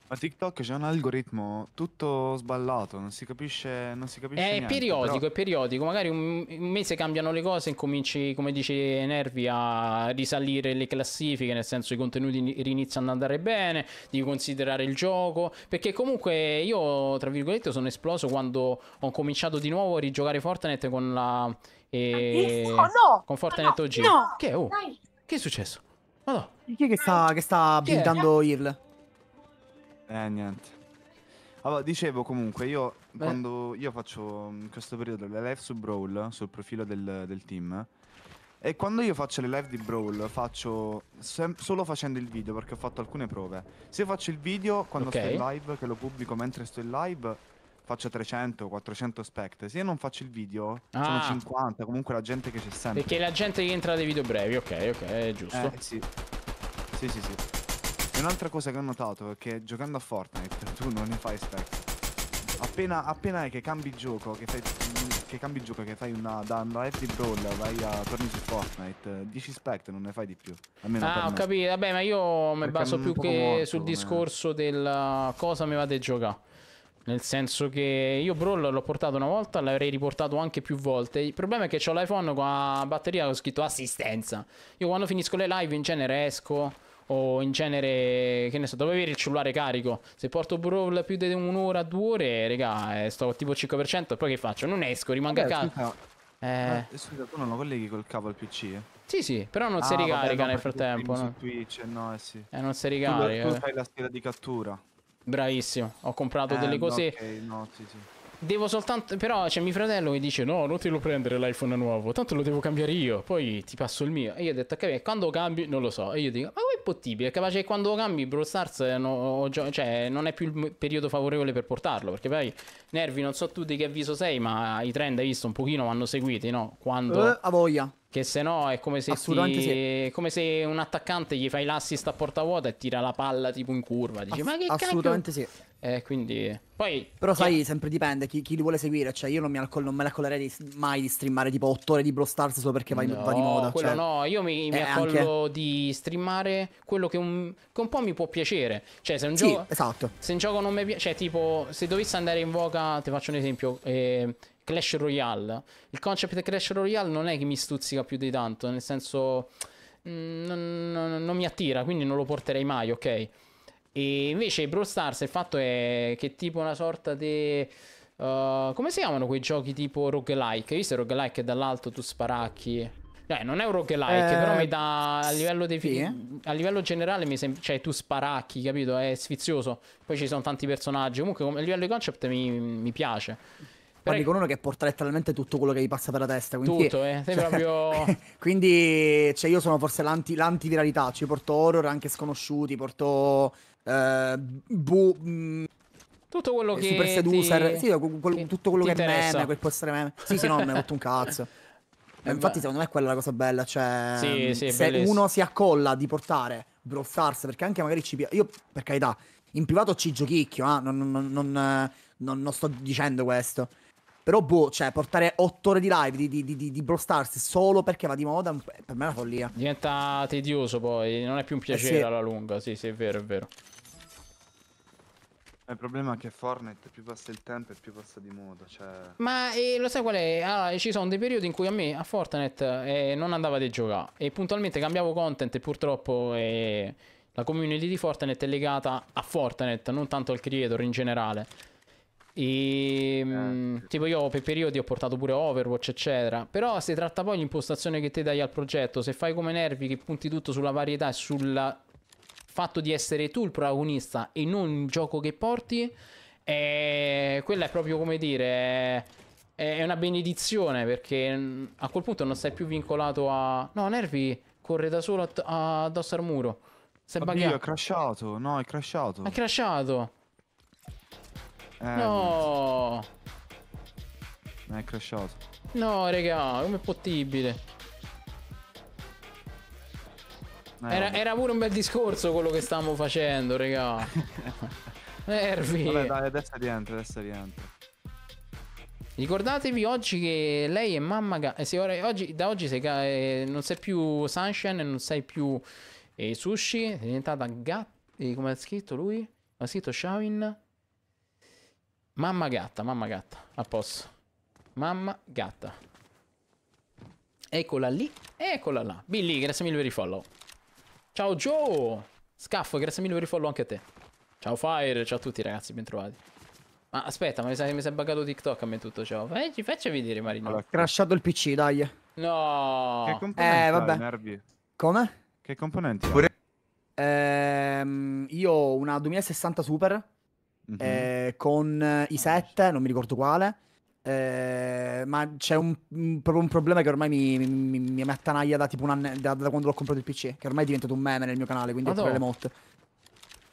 Speaker 5: ma TikTok c'è un algoritmo tutto sballato, non si capisce, non si capisce è niente, periodico, però...
Speaker 1: è periodico, magari un, un, mese cambiano le cose e cominci, come dice Nervi, a risalire le classifiche, nel senso i contenuti riniziano ad andare bene, di considerare il gioco, perché comunque io, tra virgolette, sono esploso quando ho cominciato di nuovo a rigiocare Fortnite con la... Eh, no, no,
Speaker 6: con Fortnite no, OG. No, che, oh, che, è successo? Madonna. Chi è che sta, che sta buildando Earl?
Speaker 5: Eh, niente. Allora, dicevo comunque, io Beh. quando io faccio in mm, questo periodo le live su Brawl, sul profilo del, del team, e quando io faccio le live di Brawl, faccio solo facendo il video, perché ho fatto alcune prove. Se io faccio il video quando okay. sto in live, che lo pubblico mentre sto in live, faccio 300, 400 spect. Se io non faccio il video, ah. sono 50, comunque la gente che c'è sempre. Perché la
Speaker 1: gente che entra
Speaker 5: dei video brevi, ok, ok, è giusto. Eh, sì. Sì, sì, sì. E un'altra cosa che ho notato è che giocando a Fortnite tu non ne fai spec. Appena, appena è che cambi gioco, che, fai, che cambi gioco, che fai una, da una live di brawl, vai a torni su Fortnite, 10 eh, spec non ne fai di più. Almeno ah, ho
Speaker 1: capito, vabbè, ma io mi baso più che morto, sul eh. discorso del uh, cosa mi vado a giocare. Nel senso che io Brawl l'ho portato una volta, l'avrei riportato anche più volte. Il problema è che ho l'iPhone con la batteria ho scritto assistenza. Io quando finisco le live in genere esco o in genere, che ne so, devo avere il cellulare carico. Se porto Brawl più di un'ora, due ore, regà, eh, sto tipo 5%, poi che faccio? Non esco, rimango vabbè, a casa. eh.
Speaker 5: eh, scusa, tu non lo colleghi col cavo al PC?
Speaker 1: Sì, sì, però non ah, si ricarica nel frattempo. No?
Speaker 5: Twitch, eh, no, eh, sì. eh, non si ricarica. Tu, tu fai la scheda di cattura.
Speaker 1: Bravissimo, ho comprato eh, delle cose.
Speaker 5: No, ok, no, sì, sì.
Speaker 1: Devo soltanto. Però c'è mio fratello che dice: No, non te lo prendere l'iPhone nuovo. Tanto lo devo cambiare io. Poi ti passo il mio. E io ho detto: Ok, quando cambi, non lo so. E io dico: Ma come è possibile? È capace che quando cambi Brawl Stars eh, no, cioè, non è più il periodo favorevole per portarlo. Perché poi, Nervi, non so tu di che avviso sei, ma i trend hai visto un pochino vanno seguiti, no? Quando. Eh, a voglia. Che se no è come se, ti... sì. come se un attaccante gli fai l'assist a porta vuota e tira la palla tipo in
Speaker 6: curva. Dici, Ass- ma che assolutamente cacchio? Assolutamente sì. Eh, quindi poi però chi... sai sempre dipende chi, chi, li vuole seguire cioè io non mi, alcol- non me l'accollerei di, mai di streamare tipo 8 ore di Brawl Stars solo perché vai, no, va di moda cioè... no
Speaker 1: io mi, mi eh, accollo anche... di streamare quello che un, che un, po' mi può piacere cioè se un sì, gioco esatto se un gioco non mi piace cioè tipo se dovessi andare in voga ti faccio un esempio eh, Clash Royale il concept di Clash Royale non è che mi stuzzica più di tanto nel senso mm, non, non, non mi attira quindi non lo porterei mai ok e invece Brawl Stars il fatto è che è tipo una sorta di... Uh, come si chiamano quei giochi tipo roguelike? Hai visto roguelike dall'alto tu sparacchi? Cioè, non è un roguelike, eh, però mi dà a livello, dei, sì, eh? a livello generale mi sembra. Cioè, tu sparacchi, capito? È sfizioso. Poi ci sono tanti personaggi. Comunque, a livello di concept mi, mi piace.
Speaker 6: Però con uno che porta letteralmente tutto quello che gli passa per la testa. Quindi, tutto, eh. Sei cioè, proprio. quindi, cioè, io sono forse l'anti, l'antiviralità. Cioè, porto horror anche sconosciuti, porto eh, boh, mh, mm,
Speaker 1: tutto quello eh, che super Seducer, ti... sì,
Speaker 6: quello, che tutto quello che interessa. è meme, quel può essere meme. Sì, sì, no, mi ha fatto un cazzo. Eh, infatti, secondo me quella è la cosa bella. Cioè, sì, mm, sì, se bellissimo. uno si accolla di portare Brawl Stars, perché anche magari ci piace. Io, per carità, in privato ci giochicchio, eh? non, non, non, non, sto dicendo questo. Però, boh, cioè, portare otto ore di live di, di, di, di Brawl Stars solo perché va di moda, per me è una follia.
Speaker 1: Diventa tedioso poi, non è più un piacere eh sì. alla lunga. Sì, sì, è vero, è vero.
Speaker 5: Il problema è che Fortnite più passa il tempo e più passa di moda. Cioè...
Speaker 1: Ma eh, lo sai qual è? Allora, ah, ci sono dei periodi in cui a me a Fortnite eh, non andava di giocare e puntualmente cambiavo content e purtroppo eh, la community di Fortnite è legata a Fortnite, non tanto al creator in generale. E, mh, mm, eh, tipo io per periodi ho portato pure Overwatch eccetera Però si tratta poi l'impostazione che te dai al progetto Se fai come Nervi che punti tutto sulla varietà e sulla fatto di essere tu il protagonista e non il gioco che porti, è... quella è proprio come dire... È una benedizione perché mm, a quel punto non sei più vincolato a... No, Nervi corre da
Speaker 5: solo addosso al muro. Si è Oddio, buggato. è crashato. No, è
Speaker 1: crashato. È crashato. Eh, no. È crashato. No, raga, com'è possibile? Eh, era, era, pure un bel discorso quello che stavamo facendo, regà. Eh, Nervi. Vabbè, dai, adesso rientra, adesso rientra. Ricordatevi oggi che lei è mamma. Ga- eh, ora, oggi, da oggi sei eh, non sei più Sunshine, non sei più eh, Sushi. Sei diventata gatta. Eh, come ha scritto lui? Ha scritto Shavin. Mamma gatta, mamma gatta. A posto. Mamma gatta. Eccola lì, eccola là. Billy, grazie mille per il follow. Ciao Joe! Scaffo, grazie mille per il follow anche a te. Ciao Fire, ciao a tutti ragazzi, bentrovati. Ma aspetta, ma mi sei, mi sei buggato TikTok a me tutto ciò. Facci, facciami dire Marino. Allora,
Speaker 6: crashato il PC, dai.
Speaker 1: No. Che componenti eh, vabbè.
Speaker 5: Nervi?
Speaker 6: Come? Che componenti? Pure... Ehm, io ho una 2060 Super mm -hmm. eh, con i7, non mi ricordo quale. Eh, ma c'è un, un, un, problema che ormai mi, mi, mi, mi attanaglia da tipo un anno, da, da, quando l'ho comprato il PC, che ormai è diventato un meme nel mio canale, quindi Madonna. le mod.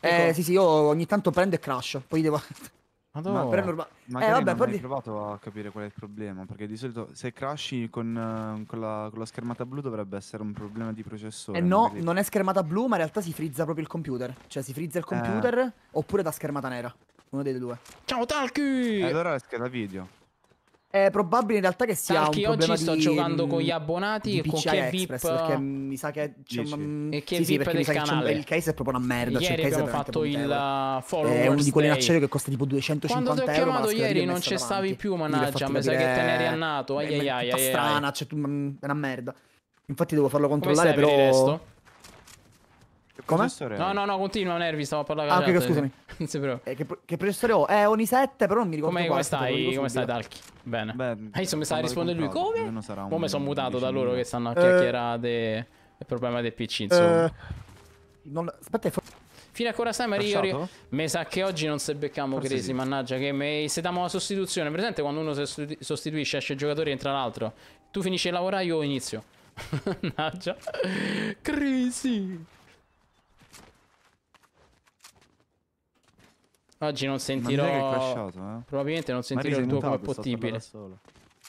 Speaker 6: Eh, ecco. sì, sì, io ogni tanto prendo e crash, poi devo... Madonna. Ma per norma... Eh, magari eh, vabbè, non hai
Speaker 5: provato a capire qual è il problema, perché di solito se crashi con, eh, con, la, con la, schermata blu dovrebbe essere un problema di processore. Eh no, magari...
Speaker 6: non è schermata blu, ma in realtà si frizza proprio il computer. Cioè si frizza il eh. computer eh. oppure da schermata nera. Uno dei due. Ciao Talky!
Speaker 5: E allora è scheda video.
Speaker 6: È probabile in realtà che sia Tarchi, un problema oggi sto giocando mm, con gli abbonati e con chi è VIP perché mi sa che c'è un, mm, e chi è sì, VIP sì, del canale. C'è il case è proprio una merda, ieri cioè il case abbiamo fatto il follower uh, È uno di quelli in acciaio che costa tipo 250 euro. Quando ti ho chiamato ieri non c'è stavi più, mannaggia, mi sa che te ne eri annato, ai ai ai. È strana, cioè mm, è una merda. Infatti devo farlo controllare però come? No, no, no, continua, Nervi, stavo parlando. Ah, ok, scusami. non si però. Eh, che, che processore ho? Eh, Oni 7, però non mi ricordo. Come, come stai, come stai, Dalki?
Speaker 1: Bene. Beh, ah, io sono a rispondere lui. Come? come sono mutato da loro che stanno a eh. chiacchierare il problema del PC, eh, insomma. Aspetta, è Fino a Corasai Mario Mi sa che oggi non se becchiamo Forse sì. Mannaggia che me... se diamo la sostituzione Presente quando uno sostituisce Esce il giocatore e entra l'altro Tu finisci il lavoro, io inizio Mannaggia Crisi Oggi non sentirò. Ma non è crashato, eh? Probabilmente non sentirò il tuo come possibile.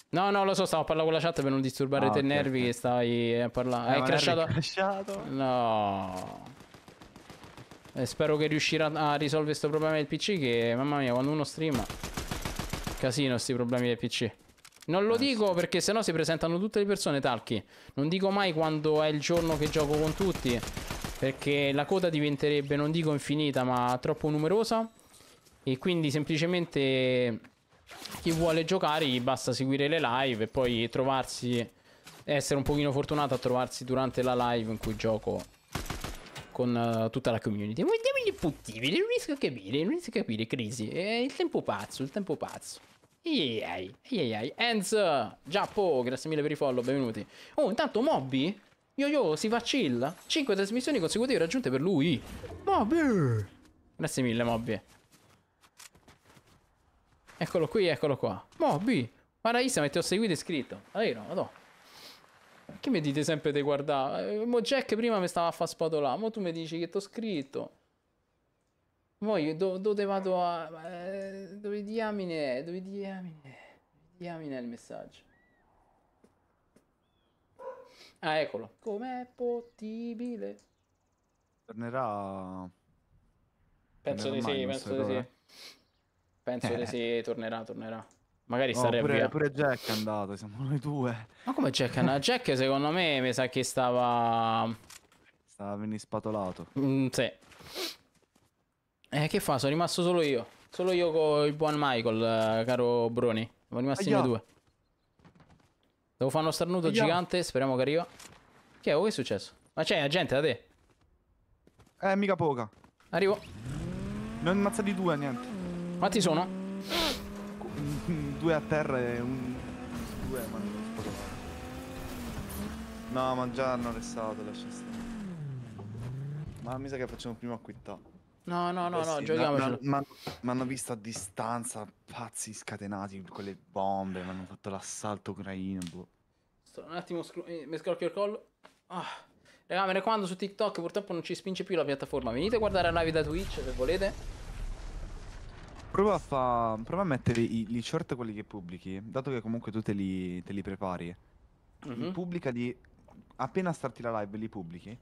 Speaker 1: No, no, lo so, stavo parlando con la chat per non disturbare ah, te okay, nervi okay. che stai a parlare. Eh, è crashato.
Speaker 5: crashato.
Speaker 1: No. E spero che riuscirà a risolvere questo problema del PC che, mamma mia, quando uno stream. Casino sti problemi del PC. Non lo eh, dico sì. perché sennò si presentano tutte le persone talchi. Non dico mai quando è il giorno che gioco con tutti. Perché la coda diventerebbe, non dico infinita, ma troppo numerosa. E quindi semplicemente chi vuole giocare gli basta seguire le live e poi trovarsi, essere un pochino fortunato a trovarsi durante la live in cui gioco con uh, tutta la community. Ma diamo gli puttini, non riesco a capire, non riesco a capire, crisi. È eh, il tempo pazzo, il tempo pazzo. Ehi, ehi, ehi, Enz, Giappo, grazie mille per i follow, benvenuti. Oh, intanto Mobby, yo yo, si fa chill. 5 trasmissioni consecutive raggiunte per lui. Mobby! Grazie mille, Mobby. Eccolo qui, eccolo qua. Mobi. B. Guarda, Isa, ti ho seguito iscritto. Allora, no, no. Che mi dite sempre di guardare? Eh, mo Jack prima mi stava a far spatolare, mo tu mi dici che ti ho scritto. Mo io do, dove vado a... Eh, dove diamine è? Dove diamine è? Diamine è il messaggio. Ah, eccolo. Com'è possibile?
Speaker 5: Tornerà... Penso Tornerà di sì, penso di sì. Penso che eh.
Speaker 1: si tornerà, tornerà. Magari no, oh, pure,
Speaker 5: pure, Jack è andato, siamo noi due.
Speaker 1: Ma come Jack è andato? Jack secondo me mi sa che stava... Stava venendo spatolato. Mm, sì. Eh, che fa? Sono rimasto solo io. Solo io con il buon Michael, eh, caro Broni. Siamo rimasti noi due. Devo fare uno starnuto Aia. gigante, speriamo che arriva. Che è? Oh, che è successo? Ma c'è gente da te? Eh, mica poca. Arrivo.
Speaker 5: Ne ho ammazzati due, niente. Quanti sono? Due a terra e un... Due, ma non lo so. No, ma già hanno restato, lascia stare. Ma mi sa che facciamo prima a quittare.
Speaker 1: No, no, no, eh no, sì, giochiamocelo.
Speaker 5: No, ma, ma hanno visto a distanza pazzi scatenati con le bombe, mi hanno fatto l'assalto ucraino. Boh.
Speaker 1: Sto un attimo, eh, mi scrocchio il collo. Ah. Raga, me ne quando su TikTok purtroppo non ci spinge più la piattaforma. Venite a guardare la live da Twitch se volete.
Speaker 5: Prova a, fa... Prova a mettere i... gli short quelli che pubblichi, dato che comunque tu te li, te li prepari. Mm -hmm. Pubblica di... Appena starti la live li pubblichi.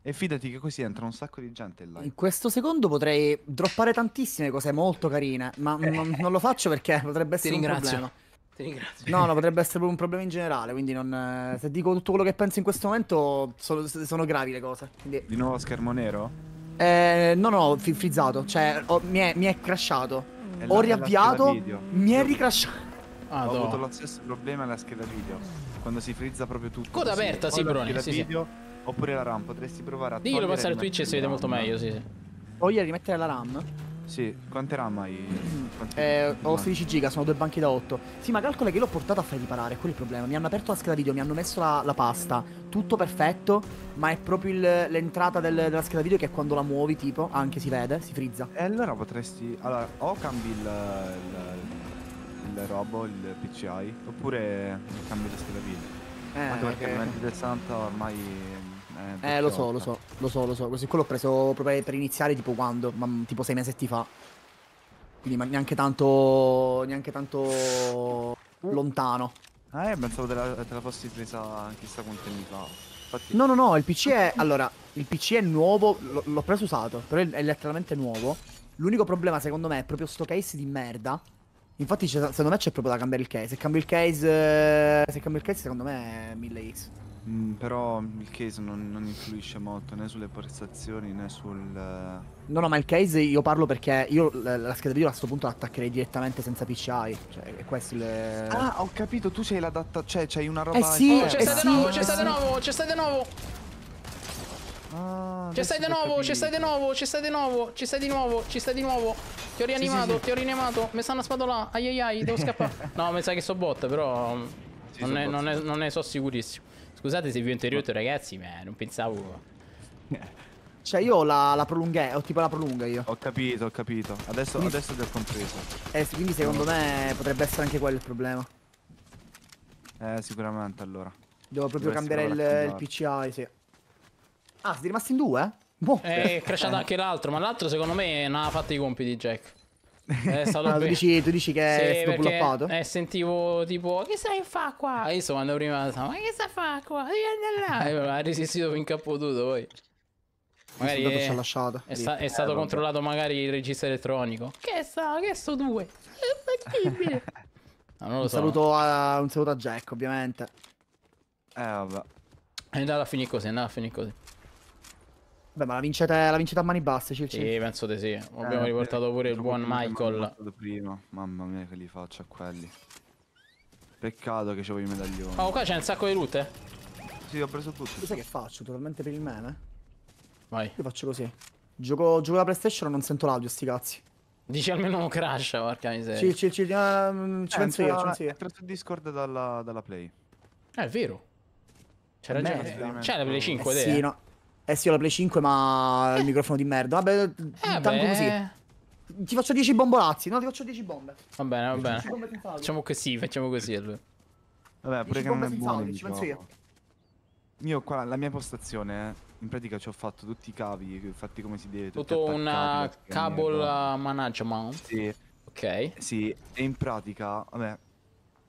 Speaker 5: E fidati che così entra un sacco di gente in live. In
Speaker 6: questo secondo potrei droppare tantissime cose molto carine, ma non lo faccio perché potrebbe essere un problema. Ti ringrazio. No, no, potrebbe essere proprio un problema in generale, quindi non, eh, se dico tutto quello che penso in questo momento sono, sono gravi le cose. Quindi... Di nuovo schermo nero? Eh, no, no, frizzato. Cioè, ho, mi, è, mi, è, crashato. È ho la, riavviato. Mi è ricrashato.
Speaker 5: Ah, ho no. avuto lo stesso problema nella scheda video. Quando si frizza proprio tutto. Coda aperta, sì, Broni. Sì, video, sì. Oppure la RAM. Potresti provare a Diglielo passare a Twitch e si vede molto meglio, sì, sì.
Speaker 6: Voglio rimettere la RAM. Sì, quant'era mai? Quanti... Eh, ho 16 giga, sono due banchi da 8. Sì, ma calcola che l'ho portato a far riparare, quello è il problema. Mi hanno aperto la scheda video, mi hanno messo la, la pasta, tutto perfetto, ma è proprio l'entrata del, della scheda video che è quando la muovi, tipo, anche si vede, si frizza. E allora potresti... Allora,
Speaker 5: o cambi il, il, il robo, il PCI, oppure cambi la scheda video. Eh, Anche perché, perché... del 2060 ormai
Speaker 6: eh, eh, lo so, lo so, lo so, lo so. Questo qua l'ho preso proprio per iniziare tipo quando? Ma, tipo sei mesetti fa. Quindi ma neanche tanto... neanche tanto... lontano. eh, pensavo te la,
Speaker 5: te la fossi presa chissà quanti anni
Speaker 6: fa. No, no, no, il PC è... allora, il PC è nuovo, l'ho preso usato, però è letteralmente nuovo. L'unico problema secondo me è proprio sto case di merda. Infatti secondo me c'è proprio da cambiare il case. Se cambio il case, eh, se cambio il case secondo me è 1000x. Mm,
Speaker 5: però il case non, non, influisce molto né sulle prestazioni né sul... Eh,
Speaker 6: no, no, ma il case io parlo perché io la, la scheda video a questo punto la attaccherei direttamente senza PCI. Cioè, è questo il... Ah,
Speaker 5: ho capito, tu sei l'adatta... Cioè, c'hai una roba... Eh sì, oh, c'è eh stai sì, eh c'è eh stai sì. di nuovo,
Speaker 1: c'è stai di nuovo!
Speaker 5: Ah, c'è stai di nuovo, c'è stai di
Speaker 1: nuovo, c'è stai di nuovo, c'è stai di nuovo, c'è stai di nuovo. Ti ho rianimato, sì, ti ho rianimato. Mi stanno spando là. Ai ai ai, devo scappare. no, mi sa che so botta, però... Non ne, non, ne, non ne so sicurissimo. Scusate se vi ho interrotto ragazzi, ma non pensavo...
Speaker 6: Cioè io la, la prolunghe, ho tipo la prolunga io. Ho capito, ho capito. Adesso, quindi... adesso ti ho compreso. Eh, quindi secondo me potrebbe essere anche quello il problema.
Speaker 5: Eh, sicuramente allora.
Speaker 6: Devo proprio Dovresti cambiare il, il PCI, sì. Ah, si è rimasti in due? Eh? Boh.
Speaker 5: Eh, È crashato anche l'altro, ma
Speaker 1: l'altro secondo me non ha fatto i compiti Jack. Eh, eh, stato ah, tu,
Speaker 6: dici, tu dici che sì, è stato pullappato?
Speaker 1: Eh, sentivo tipo, che stai fa qua? E ah, io sono andato prima, ma che stai fa qua? Devi andare là. Eh, ha resistito finché ha potuto poi. Magari è, ci ha lasciato. È, sta, è stato eh, controllato magari il registro elettronico. Che sta? Che sto due?
Speaker 6: È ah, no, un, so. saluto a, un saluto a Jack, ovviamente. Eh, vabbè. È andato a finire così, è andato a finire così. Beh, ma la vincete, la vincete a mani basse, Circe. Sì, penso di sì. Abbiamo eh, riportato pure il diciamo buon Michael.
Speaker 5: Prima. Mamma mia che li faccio a quelli. Peccato che c'avevo i medaglioni. Oh, qua
Speaker 6: c'è un sacco di route. Sì, ho preso tutto. Tu sai che faccio? Totalmente per il meme? Vai. Io faccio così. Gioco, gioco la PlayStation e non sento l'audio, sti cazzi. Dici almeno non crash,
Speaker 5: porca miseria. Sì, sì,
Speaker 6: Uh, ci eh, penso io, ci penso io. È
Speaker 5: entrato Discord dalla, dalla Play.
Speaker 6: Eh, è vero. C'era
Speaker 5: già. C'è la Play 5, eh, Sì, no.
Speaker 6: Eh sì, ho la Play 5, ma il eh. microfono di merda. Vabbè, eh tanto così. Ti faccio 10 bombolazzi, no? Ti faccio 10 bombe. Va bene, va bene. Facciamo
Speaker 5: così, facciamo così Vabbè, pure che non è buono, ci penso io. Io qua, la mia postazione, eh, in pratica ci ho fatto tutti i cavi, fatti come si deve. Tutto una cable management. Sì. Ok. Sì, e in pratica, vabbè,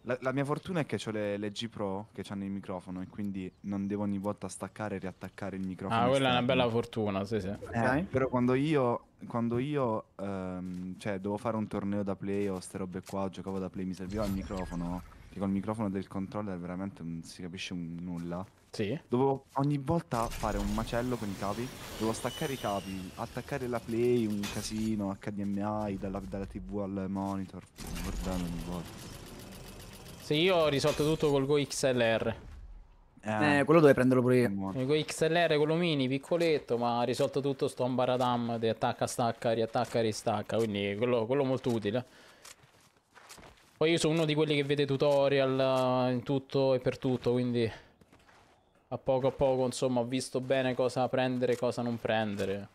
Speaker 5: la, la, mia fortuna è che ho le, le G Pro che hanno il microfono e quindi non devo ogni volta staccare e riattaccare il microfono. Ah, quella esterno. è una bella fortuna, sì, sì. Eh, però quando io, quando io um, cioè, devo fare un torneo da play o ste robe qua, giocavo da play, mi serviva il microfono, che col microfono del controller veramente non si capisce nulla. Sì. Dovevo ogni volta fare un macello con i cavi, devo staccare i cavi, attaccare la play, un casino, HDMI, dalla, dalla tv al monitor, guardando ogni volta.
Speaker 1: Se io ho risolto tutto col Go XLR. Ah. Eh,
Speaker 6: quello dove prenderlo pure io.
Speaker 1: Il Go XLR, quello mini, piccoletto, ma ha risolto tutto sto ambaradam di attacca, stacca, riattacca, ristacca. Quindi quello, quello molto utile. Poi io sono uno di quelli che vede tutorial eh, in tutto e per tutto, quindi a poco a poco, insomma, ho visto bene cosa prendere e cosa non prendere.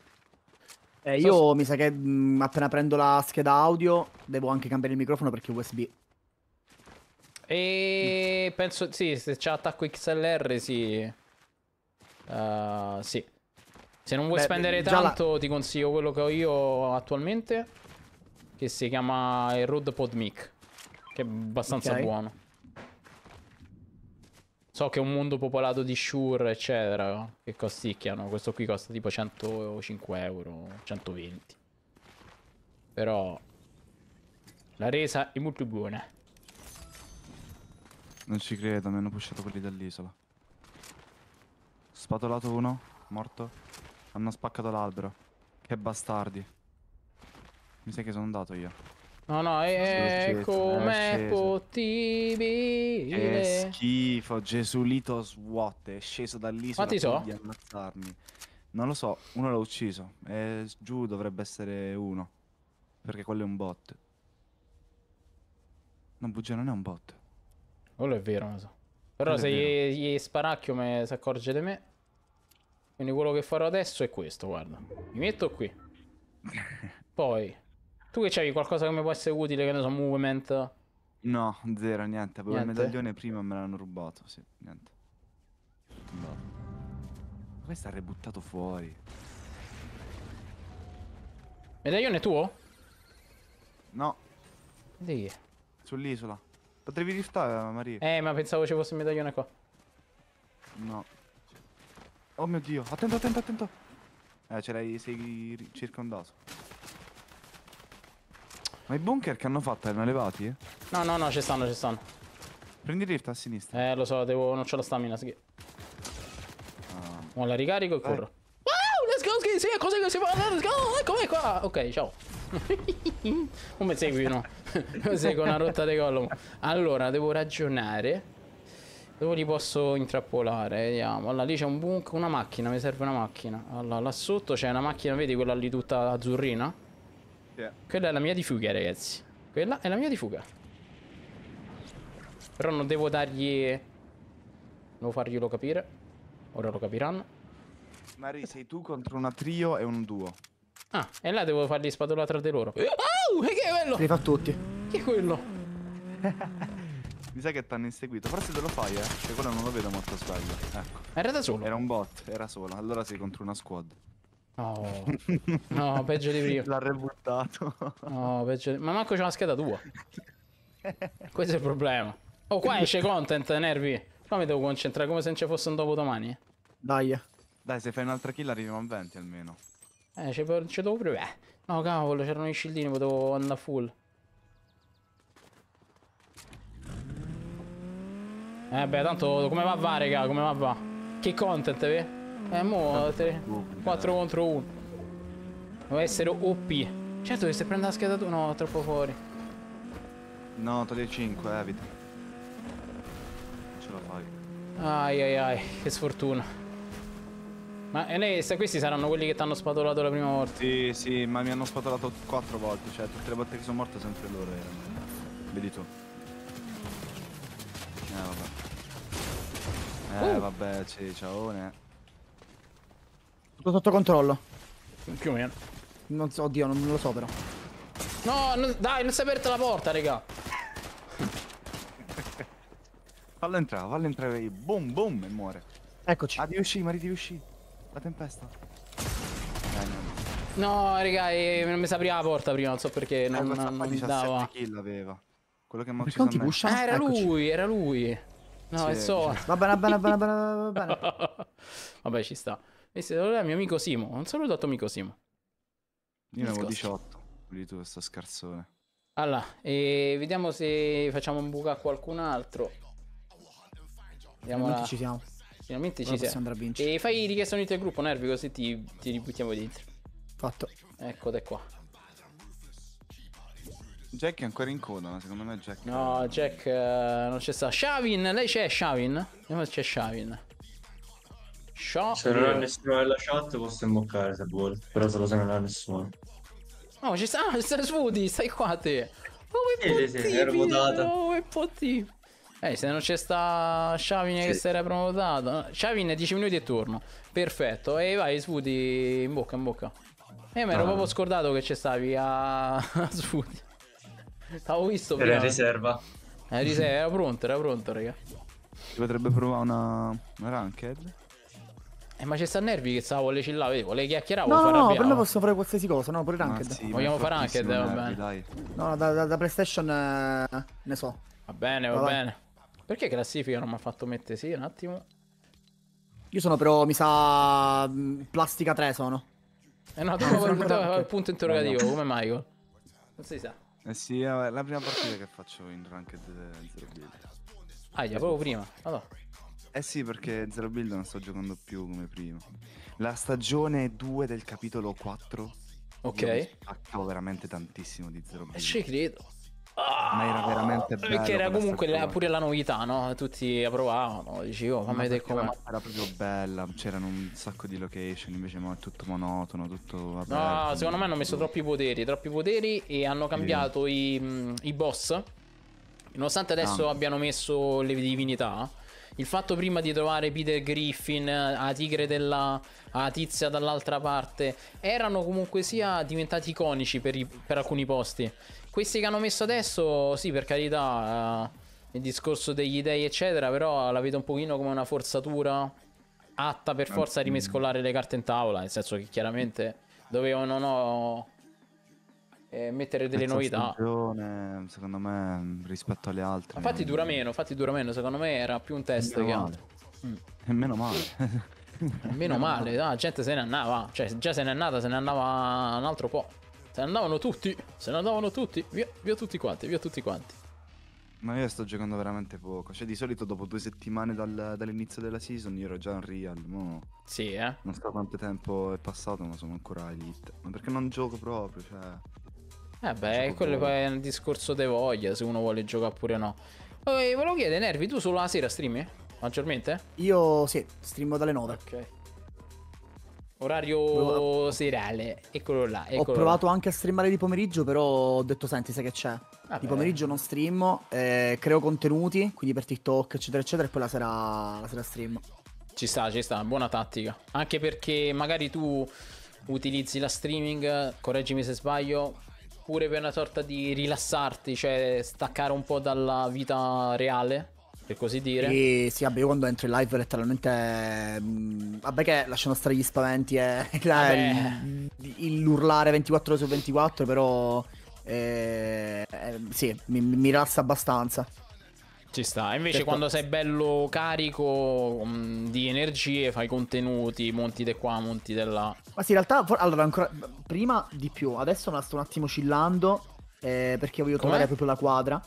Speaker 1: Eh, io so...
Speaker 6: mi sa che mh, mm, appena prendo la scheda audio devo anche cambiare il microfono perché USB.
Speaker 1: E penso, sì, se c'è attacco XLR, sì. Uh, sì. Se non vuoi Beh, spendere tanto, la... ti consiglio quello che ho io attualmente. Che si chiama il Road Pod Mic. Che è abbastanza okay. buono. So che è un mondo popolato di Shure, eccetera, che costicchiano. Questo qui costa tipo 105 euro, 120. Però... La resa è molto buona.
Speaker 5: Non ci credo, mi hanno pushato quelli dell'isola. Spatolato uno, morto. Hanno spaccato l'albero. Che bastardi. Mi sa che sono andato io.
Speaker 1: No, no, è come eh, possibile. Che
Speaker 5: schifo, Gesulito SWAT è sceso dall'isola per so? ammazzarmi. Non lo so, uno l'ha ucciso. E eh, giù dovrebbe essere uno. Perché quello è un bot. No, bugia, non è un bot. Quello è vero, non so. Però se
Speaker 1: gli, gli, sparacchio me, si accorge di me. Quindi quello che farò adesso è questo, guarda. Mi metto qui. Poi, tu che c'hai qualcosa che mi può essere utile, che ne so, movement?
Speaker 5: No, zero, niente. Avevo il medaglione prima me l'hanno rubato, sì, niente. No. Boh. Questo ha rebuttato fuori. Medaglione tuo? No. Di che? Sull'isola. Potrevi riftare, Maria.
Speaker 1: Eh, ma pensavo ci fosse un medaglione qua.
Speaker 5: No. Oh mio dio, attento, attento, attento. Eh, ce l'hai, sei circondato. Ma i bunker che hanno fatto erano elevati? Eh? No, no,
Speaker 1: no, ci stanno, ci stanno. Prendi rift a sinistra. Eh, lo so, devo... non c'ho la stamina, sì. Ah. Mo la ricarico e Dai. Eh. corro. Wow, let's go, sì, è così che si fa, let's go, eccomi qua. Ok, ciao. Come mi segui, no. Così con una rotta di collo. Allora, devo ragionare. Dove li posso intrappolare? Vediamo. Allora, lì c'è un bunker, una macchina, mi serve una macchina. Allora, là sotto c'è una macchina, vedi quella lì tutta azzurrina? Yeah. Quella è la mia di fuga, ragazzi. Quella è la mia di fuga. Però non devo dargli... Devo farglielo capire.
Speaker 5: Ora lo capiranno. Mari, sei tu contro una trio e un duo. Ah,
Speaker 1: e là devo fargli spatola tra di loro. Eh, ah!
Speaker 6: Uh, e che è quello? Li fa tutti. Chi è quello?
Speaker 5: Mi sa che t'hanno inseguito. Forse te lo fai, eh. Cioè, quello non lo vedo molto sbaglio. Ecco. Era da solo. Era un bot, era solo. Allora sei contro una squad.
Speaker 1: No, no, peggio di prima.
Speaker 5: L'ha rebuttato.
Speaker 1: no, peggio di... Ma manco c'è una scheda tua. Questo è il problema. Oh, qua esce content, nervi. Qua mi devo concentrare come se non ci fosse un dopodomani.
Speaker 5: Dai. Dai, se fai un'altra kill arriviamo a 20 almeno.
Speaker 1: Eh, ci, devo provare. Eh. No cavolo, c'erano i scildini, potevo andare full. Eh beh, tanto come va va, raga, come va va? Che content, ve? Eh, mo, 3, 4 contro 1. Deve essere OP. Certo che se prende la scheda tu... No, troppo fuori.
Speaker 5: No, togli 5, evita. Non ce la fai.
Speaker 1: Ai ai ai, che sfortuna. Ma eh, se questi saranno quelli che ti hanno spatolato la prima volta?
Speaker 5: Sì, sì, ma mi hanno spatolato quattro volte, cioè tutte le volte che sono morto sempre loro. Eh. Vedi tu. Eh vabbè. Eh uh. vabbè, sì,
Speaker 6: ciaone. Tutto sotto controllo. Più o meno. Non so, oddio, non, non lo so però.
Speaker 1: No, non, dai, non si è aperta la porta, raga.
Speaker 5: fallo entrare, fallo entrare. Boom, boom, e muore. Eccoci. Ah, devi uscire, Mari, devi uscire. La tempesta.
Speaker 1: no. no, raga, eh, non mi si apriva la porta prima, non so perché. Non, eh, non, non 17 dava. kill aveva. Quello che mi ha ucciso a me. Ah, era Eccoci. lui, era lui. No, sì, è solo. Va
Speaker 6: bene, va bene, va bene, va bene.
Speaker 1: Vabbè, ci sta. Questo è il mio amico Simo. Un saluto a tuo amico Simo.
Speaker 5: Io ne avevo 18. Quindi tu sto scherzone.
Speaker 1: Allora, e vediamo se facciamo un buco a qualcun altro.
Speaker 6: Vediamo. Ci siamo.
Speaker 1: Finalmente ci siamo. andare a vincere. E fai richiesta unita al gruppo, Nervi, così ti, ti ributtiamo dentro. Fatto. Eccote
Speaker 5: qua. Jack è ancora in coda, ma secondo me Jack... No,
Speaker 1: Jack eh, non c'è sta. Shavin, lei c'è Shavin? Vediamo se c'è Shavin. Shavin.
Speaker 5: Se non ha nessuno nella chat posso imboccare se vuole, però solo se non ha nessuno.
Speaker 1: No, ci sta, ah, ci sta Swoody, stai qua te. Oh,
Speaker 4: è sì, sì, sì, ero votata.
Speaker 1: Oh, è potibile. Eh, se non c'è sta Shavin sì. che si era prenotato. Shavin 10 minuti e torno. Perfetto. E vai, Sfuti in bocca, in bocca. E eh, mi ero ah. proprio scordato che c'è stavi a, a sputi. L'avevo visto prima. Era in riserva.
Speaker 5: Era eh, in riserva, era
Speaker 1: pronto, era pronto, raga.
Speaker 5: Si potrebbe provare una, una ranked?
Speaker 1: Eh, ma c'è sta Nervi che stavo le cillavo, vedevo, le chiacchieravo. No, no, no, per noi
Speaker 6: possiamo fare qualsiasi cosa, no, pure ranked. Ah, sì, Vogliamo fare ranked, va bene. No, da, da, da PlayStation eh, ne so.
Speaker 1: Va bene, va, va bene. Perché classifica non mi ha fatto mettere sì un attimo?
Speaker 6: Io sono però, mi sa, mm, plastica 3 sono. Eh
Speaker 1: no, tu avevo il punto interrogativo, no, no. come Michael. Oh? Non si sa.
Speaker 5: Eh sì, è eh, la prima partita che faccio in Ranked 0 Build. Ah, già, proprio prima. Allora. Eh sì, perché 0 Build non sto giocando più come prima. La stagione 2 del capitolo 4. Ok. Io veramente tantissimo di 0 eh, Build.
Speaker 1: Ci credo
Speaker 5: ma era ah, veramente bello. Perché era comunque la, pure
Speaker 1: la novità, no? Tutti la provavano. Dicevo, oh, fammi vedere come. era
Speaker 5: proprio bella. C'erano un sacco di location. Invece, ma è tutto monotono. Tutto. Vabbè, no, tutto secondo me hanno messo
Speaker 1: troppi poteri. Troppi poteri. E hanno cambiato sì. i, i, boss. Nonostante ah. adesso ah. abbiano messo le divinità. Il fatto prima di trovare Peter Griffin, la tigre della a tizia dall'altra parte, erano comunque sia diventati iconici per, i, per alcuni posti. Questi che hanno messo adesso, sì, per carità, eh, il discorso degli dei, eccetera, però la vedo un pochino come una forzatura atta per forza a rimescolare le carte in tavola, nel senso che chiaramente dovevano no, eh, mettere delle Mezza novità.
Speaker 5: Stagione, secondo me, rispetto alle altre. Infatti dura
Speaker 1: meno, infatti dura meno, secondo me era più un test meno che altro.
Speaker 5: Mm. E meno male.
Speaker 1: meno male, la gente se ne andava, cioè già se ne è andata, se ne andava un altro po'. Se ne andavano tutti, se ne andavano tutti, via, via tutti quanti, via tutti
Speaker 5: quanti. Ma io sto giocando veramente poco. Cioè, di solito dopo due settimane dal, dall'inizio della season io ero già in real. Mo sì, eh. Non so quanto tempo è passato, ma sono ancora elite. Ma perché non gioco proprio, cioè.
Speaker 1: Eh beh, quello poi
Speaker 5: è un discorso de voglia, se uno vuole giocare oppure
Speaker 1: no. Poi, volevo chiedere, Nervi, tu solo la sera streami? Maggiormente?
Speaker 6: Io sì, streamo dalle 9. Ok.
Speaker 1: Orario serale, eccolo là. Eccolo ho provato
Speaker 6: là. anche a streamare di pomeriggio, però ho detto: Senti, sai che c'è? Vabbè. Di pomeriggio non streamo, eh, creo contenuti, quindi per TikTok, eccetera, eccetera, e poi la sera, la sera stream. Ci sta, ci sta, buona tattica.
Speaker 1: Anche perché magari tu utilizzi la streaming, correggimi se sbaglio, pure per una sorta di rilassarti, cioè staccare un po' dalla vita reale per così dire. E,
Speaker 6: sì, vabbè, io quando entro in live letteralmente... Mm, vabbè che lasciano stare gli spaventi e eh, l'urlare 24 ore su 24, però... Eh, eh, sì, mi, mi rilassa abbastanza. Ci
Speaker 1: sta. Invece, certo. quando sei bello carico mh, mm, di energie, fai contenuti, monti di qua, monti de là.
Speaker 6: Ma sì, in realtà, for- allora, ancora prima di più, adesso la sto un attimo chillando. Eh, perché voglio trovare proprio la quadra.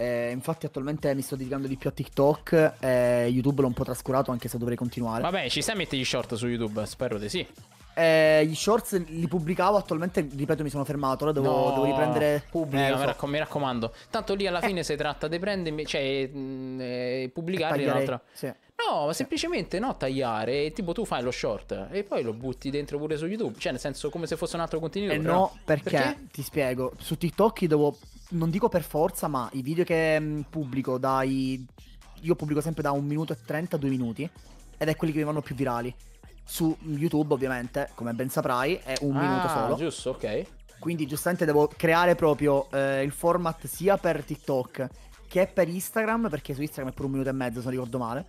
Speaker 6: Eh, infatti attualmente mi sto dedicando di più a TikTok, eh, YouTube l'ho un po' trascurato anche se dovrei continuare. Vabbè,
Speaker 1: ci stai a mettere gli short su YouTube? Spero di sì.
Speaker 6: Eh, gli shorts li pubblicavo, attualmente ripeto mi sono fermato, ora eh, devo, no. devo riprendere pubblico. Eh, mi, raccom-
Speaker 1: mi, raccomando. Tanto lì alla eh. fine si tratta di prendermi, cioè mh, mm, eh, pubblicare un'altra. Sì. No, ma semplicemente no tagliare, tipo tu fai lo short e poi lo butti dentro pure su YouTube, cioè nel senso come se fosse un altro contenuto. Eh però. no, perché, perché,
Speaker 6: ti spiego, su TikTok devo, non dico per forza, ma i video che mm, pubblico dai, io pubblico sempre da 1 minuto e 30 a 2 minuti ed è quelli che mi vanno più virali. Su mm, YouTube ovviamente, come ben saprai, è un ah, minuto solo.
Speaker 1: giusto, ok.
Speaker 6: Quindi giustamente devo creare proprio eh, il format sia per TikTok che per Instagram, perché su Instagram è per un minuto e mezzo se non ricordo male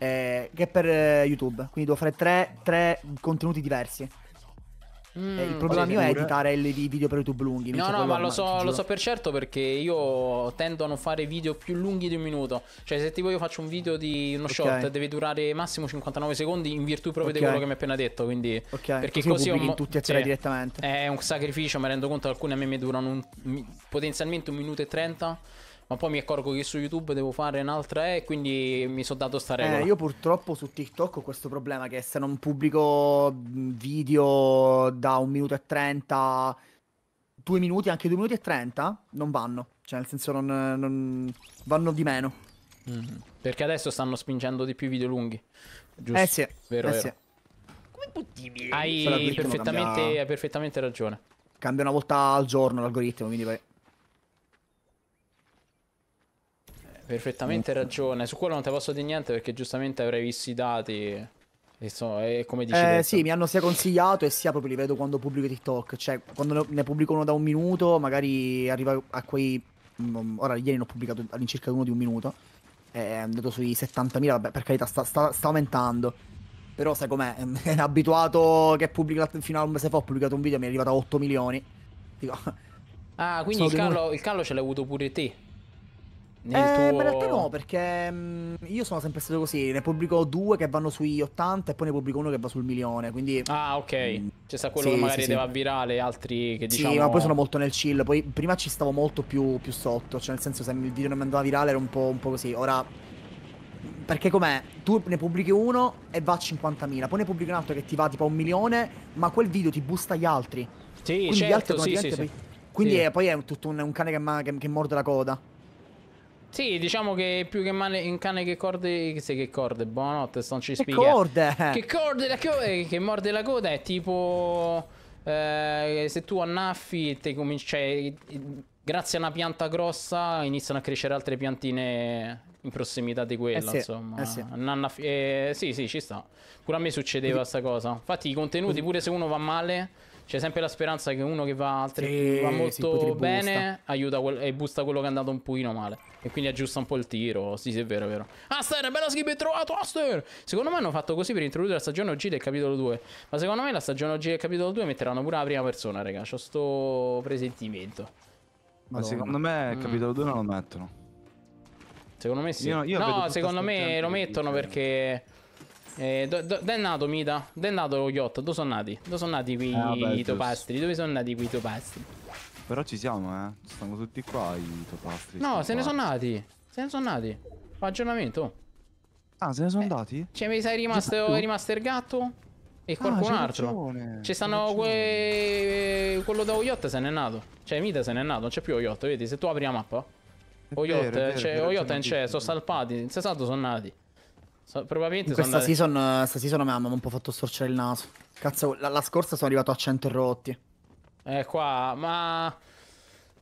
Speaker 6: eh, che per eh, YouTube. Quindi devo fare tre, tre contenuti diversi. Mm, eh, il mm. problema mio è editare i video per YouTube lunghi. No, no, ma lo so, lo so,
Speaker 1: per certo perché io tendo a non fare video più lunghi di un minuto. Cioè, se tipo io faccio un video di uno okay. short, deve durare massimo 59 secondi in virtù proprio okay. di quello che mi hai appena detto. Quindi, okay. perché così, così ho... tutti a sì, cioè, direttamente. È un sacrificio, mi rendo conto. Alcuni a me mi durano un... potenzialmente un minuto e 30 ma poi mi accorgo che su YouTube devo fare un'altra E, quindi mi sono dato sta regola. Eh, io
Speaker 6: purtroppo su TikTok ho questo problema che se non pubblico mm, video da un minuto e trenta, due minuti, anche due minuti e trenta, non vanno. Cioè, nel senso, non, non vanno di meno.
Speaker 1: Mm-hmm. Perché adesso stanno spingendo di più i video lunghi. Giusto? Eh sì, vero, eh vero. Sì.
Speaker 4: Come possibile? Hai
Speaker 1: perfettamente, cambia... hai perfettamente ragione.
Speaker 6: Cambia una volta al giorno l'algoritmo, quindi vai.
Speaker 1: perfettamente mm. ragione. Su quello non ti posso dire niente perché giustamente avrei visto i dati. Insomma, è come dici. Eh, sì, mi hanno sia
Speaker 6: consigliato e sia proprio li vedo quando pubblico TikTok. Cioè, quando ne pubblico uno da un minuto, magari arriva a quei. Mm, ora, ieri ne ho pubblicato all'incirca uno di un minuto. Eh, è andato sui 70.000, vabbè, per carità, sta, sta, sta aumentando. Però sai com'è? È abituato che pubblica fino a un mese fa ho pubblicato un video e mi è arrivato a 8 milioni. Dico,
Speaker 1: ah, quindi il callo, il calo ce l'hai avuto pure te. Eh, tuo... in realtà no,
Speaker 6: perché mh, mm, io sono sempre stato così. Ne pubblico due che vanno sui 80 e poi ne pubblico uno che va sul milione. Quindi. Ah, ok. Mm. C'è cioè, sta quello sì, che magari sì, va
Speaker 1: sì. virale, altri
Speaker 2: che diciamo. Sì, ma poi sono
Speaker 6: molto nel chill. Poi prima ci stavo molto più, più sotto. Cioè, nel senso, se il video non mi andava virale era un po', un po così. Ora. Perché com'è? Tu ne pubblichi uno e va a 50.000, poi ne pubblichi un altro che ti va tipo a un milione, ma quel video ti busta gli altri. Sì, quindi certo, gli altri certo, sì, sì, poi... Quindi è, poi è tutto un, un cane che, ma... che, che morde la coda.
Speaker 1: Sì, diciamo che più che male in cane che corde, se che corde, buonanotte, sono ci spiega. Che
Speaker 6: corde! Che
Speaker 1: corde la coda, eh, che morde la coda è tipo eh, se tu annaffi e te cominci, cioè, grazie a una pianta grossa iniziano a crescere altre piantine in prossimità di quella, eh sì, insomma. Eh sì. Annaffi- eh, sì, sì, ci sta. Pure a me succedeva questa cosa. Infatti i contenuti pure se uno va male c'è sempre la speranza che uno che va, altre, sì, va molto sì, bene aiuta quel, e busta quello che è andato un pochino male. E quindi aggiusta un po' il tiro. Sì, sì, è vero, è vero. Aster, bella skip trovato, Aster! Secondo me hanno fatto così per introdurre la stagione OG del capitolo 2. Ma secondo me la stagione OG del capitolo 2 metteranno pure la prima persona, raga. C'ho sto presentimento.
Speaker 5: Ma secondo me il mm. capitolo 2 non lo mettono.
Speaker 1: Secondo me sì. Io, io no, secondo me lo mettono perché... Eh, dove è nato Mita? Dove è nato lo yacht? Dove sono nati? Dove sono nati qui eh, vabbè, i topastri? Dove sono nati qui
Speaker 5: i topastri? Però ci siamo, eh. Stanno tutti qua i topastri. No, se qua. ne sono
Speaker 1: nati. Se ne sono nati. Fa aggiornamento. Ah, se ne sono eh, andati? Cioè, mi sei rimasto, è rimasto il gatto? E qualcun ah, altro. Ci stanno que... Eh, quello da Oyot se n'è nato. Cioè, Mita se n'è nato, non c'è più Oyot, vedi? Se tu apri la mappa. Oyot, Oyot non c'è, sono salpati. In sensato sono nati. So, probabilmente questa sono season,
Speaker 6: questa eh, season mi ha un po' fatto storcere il naso. Cazzo, la, la scorsa sono arrivato a 100 rotti. Eh,
Speaker 1: qua, ma...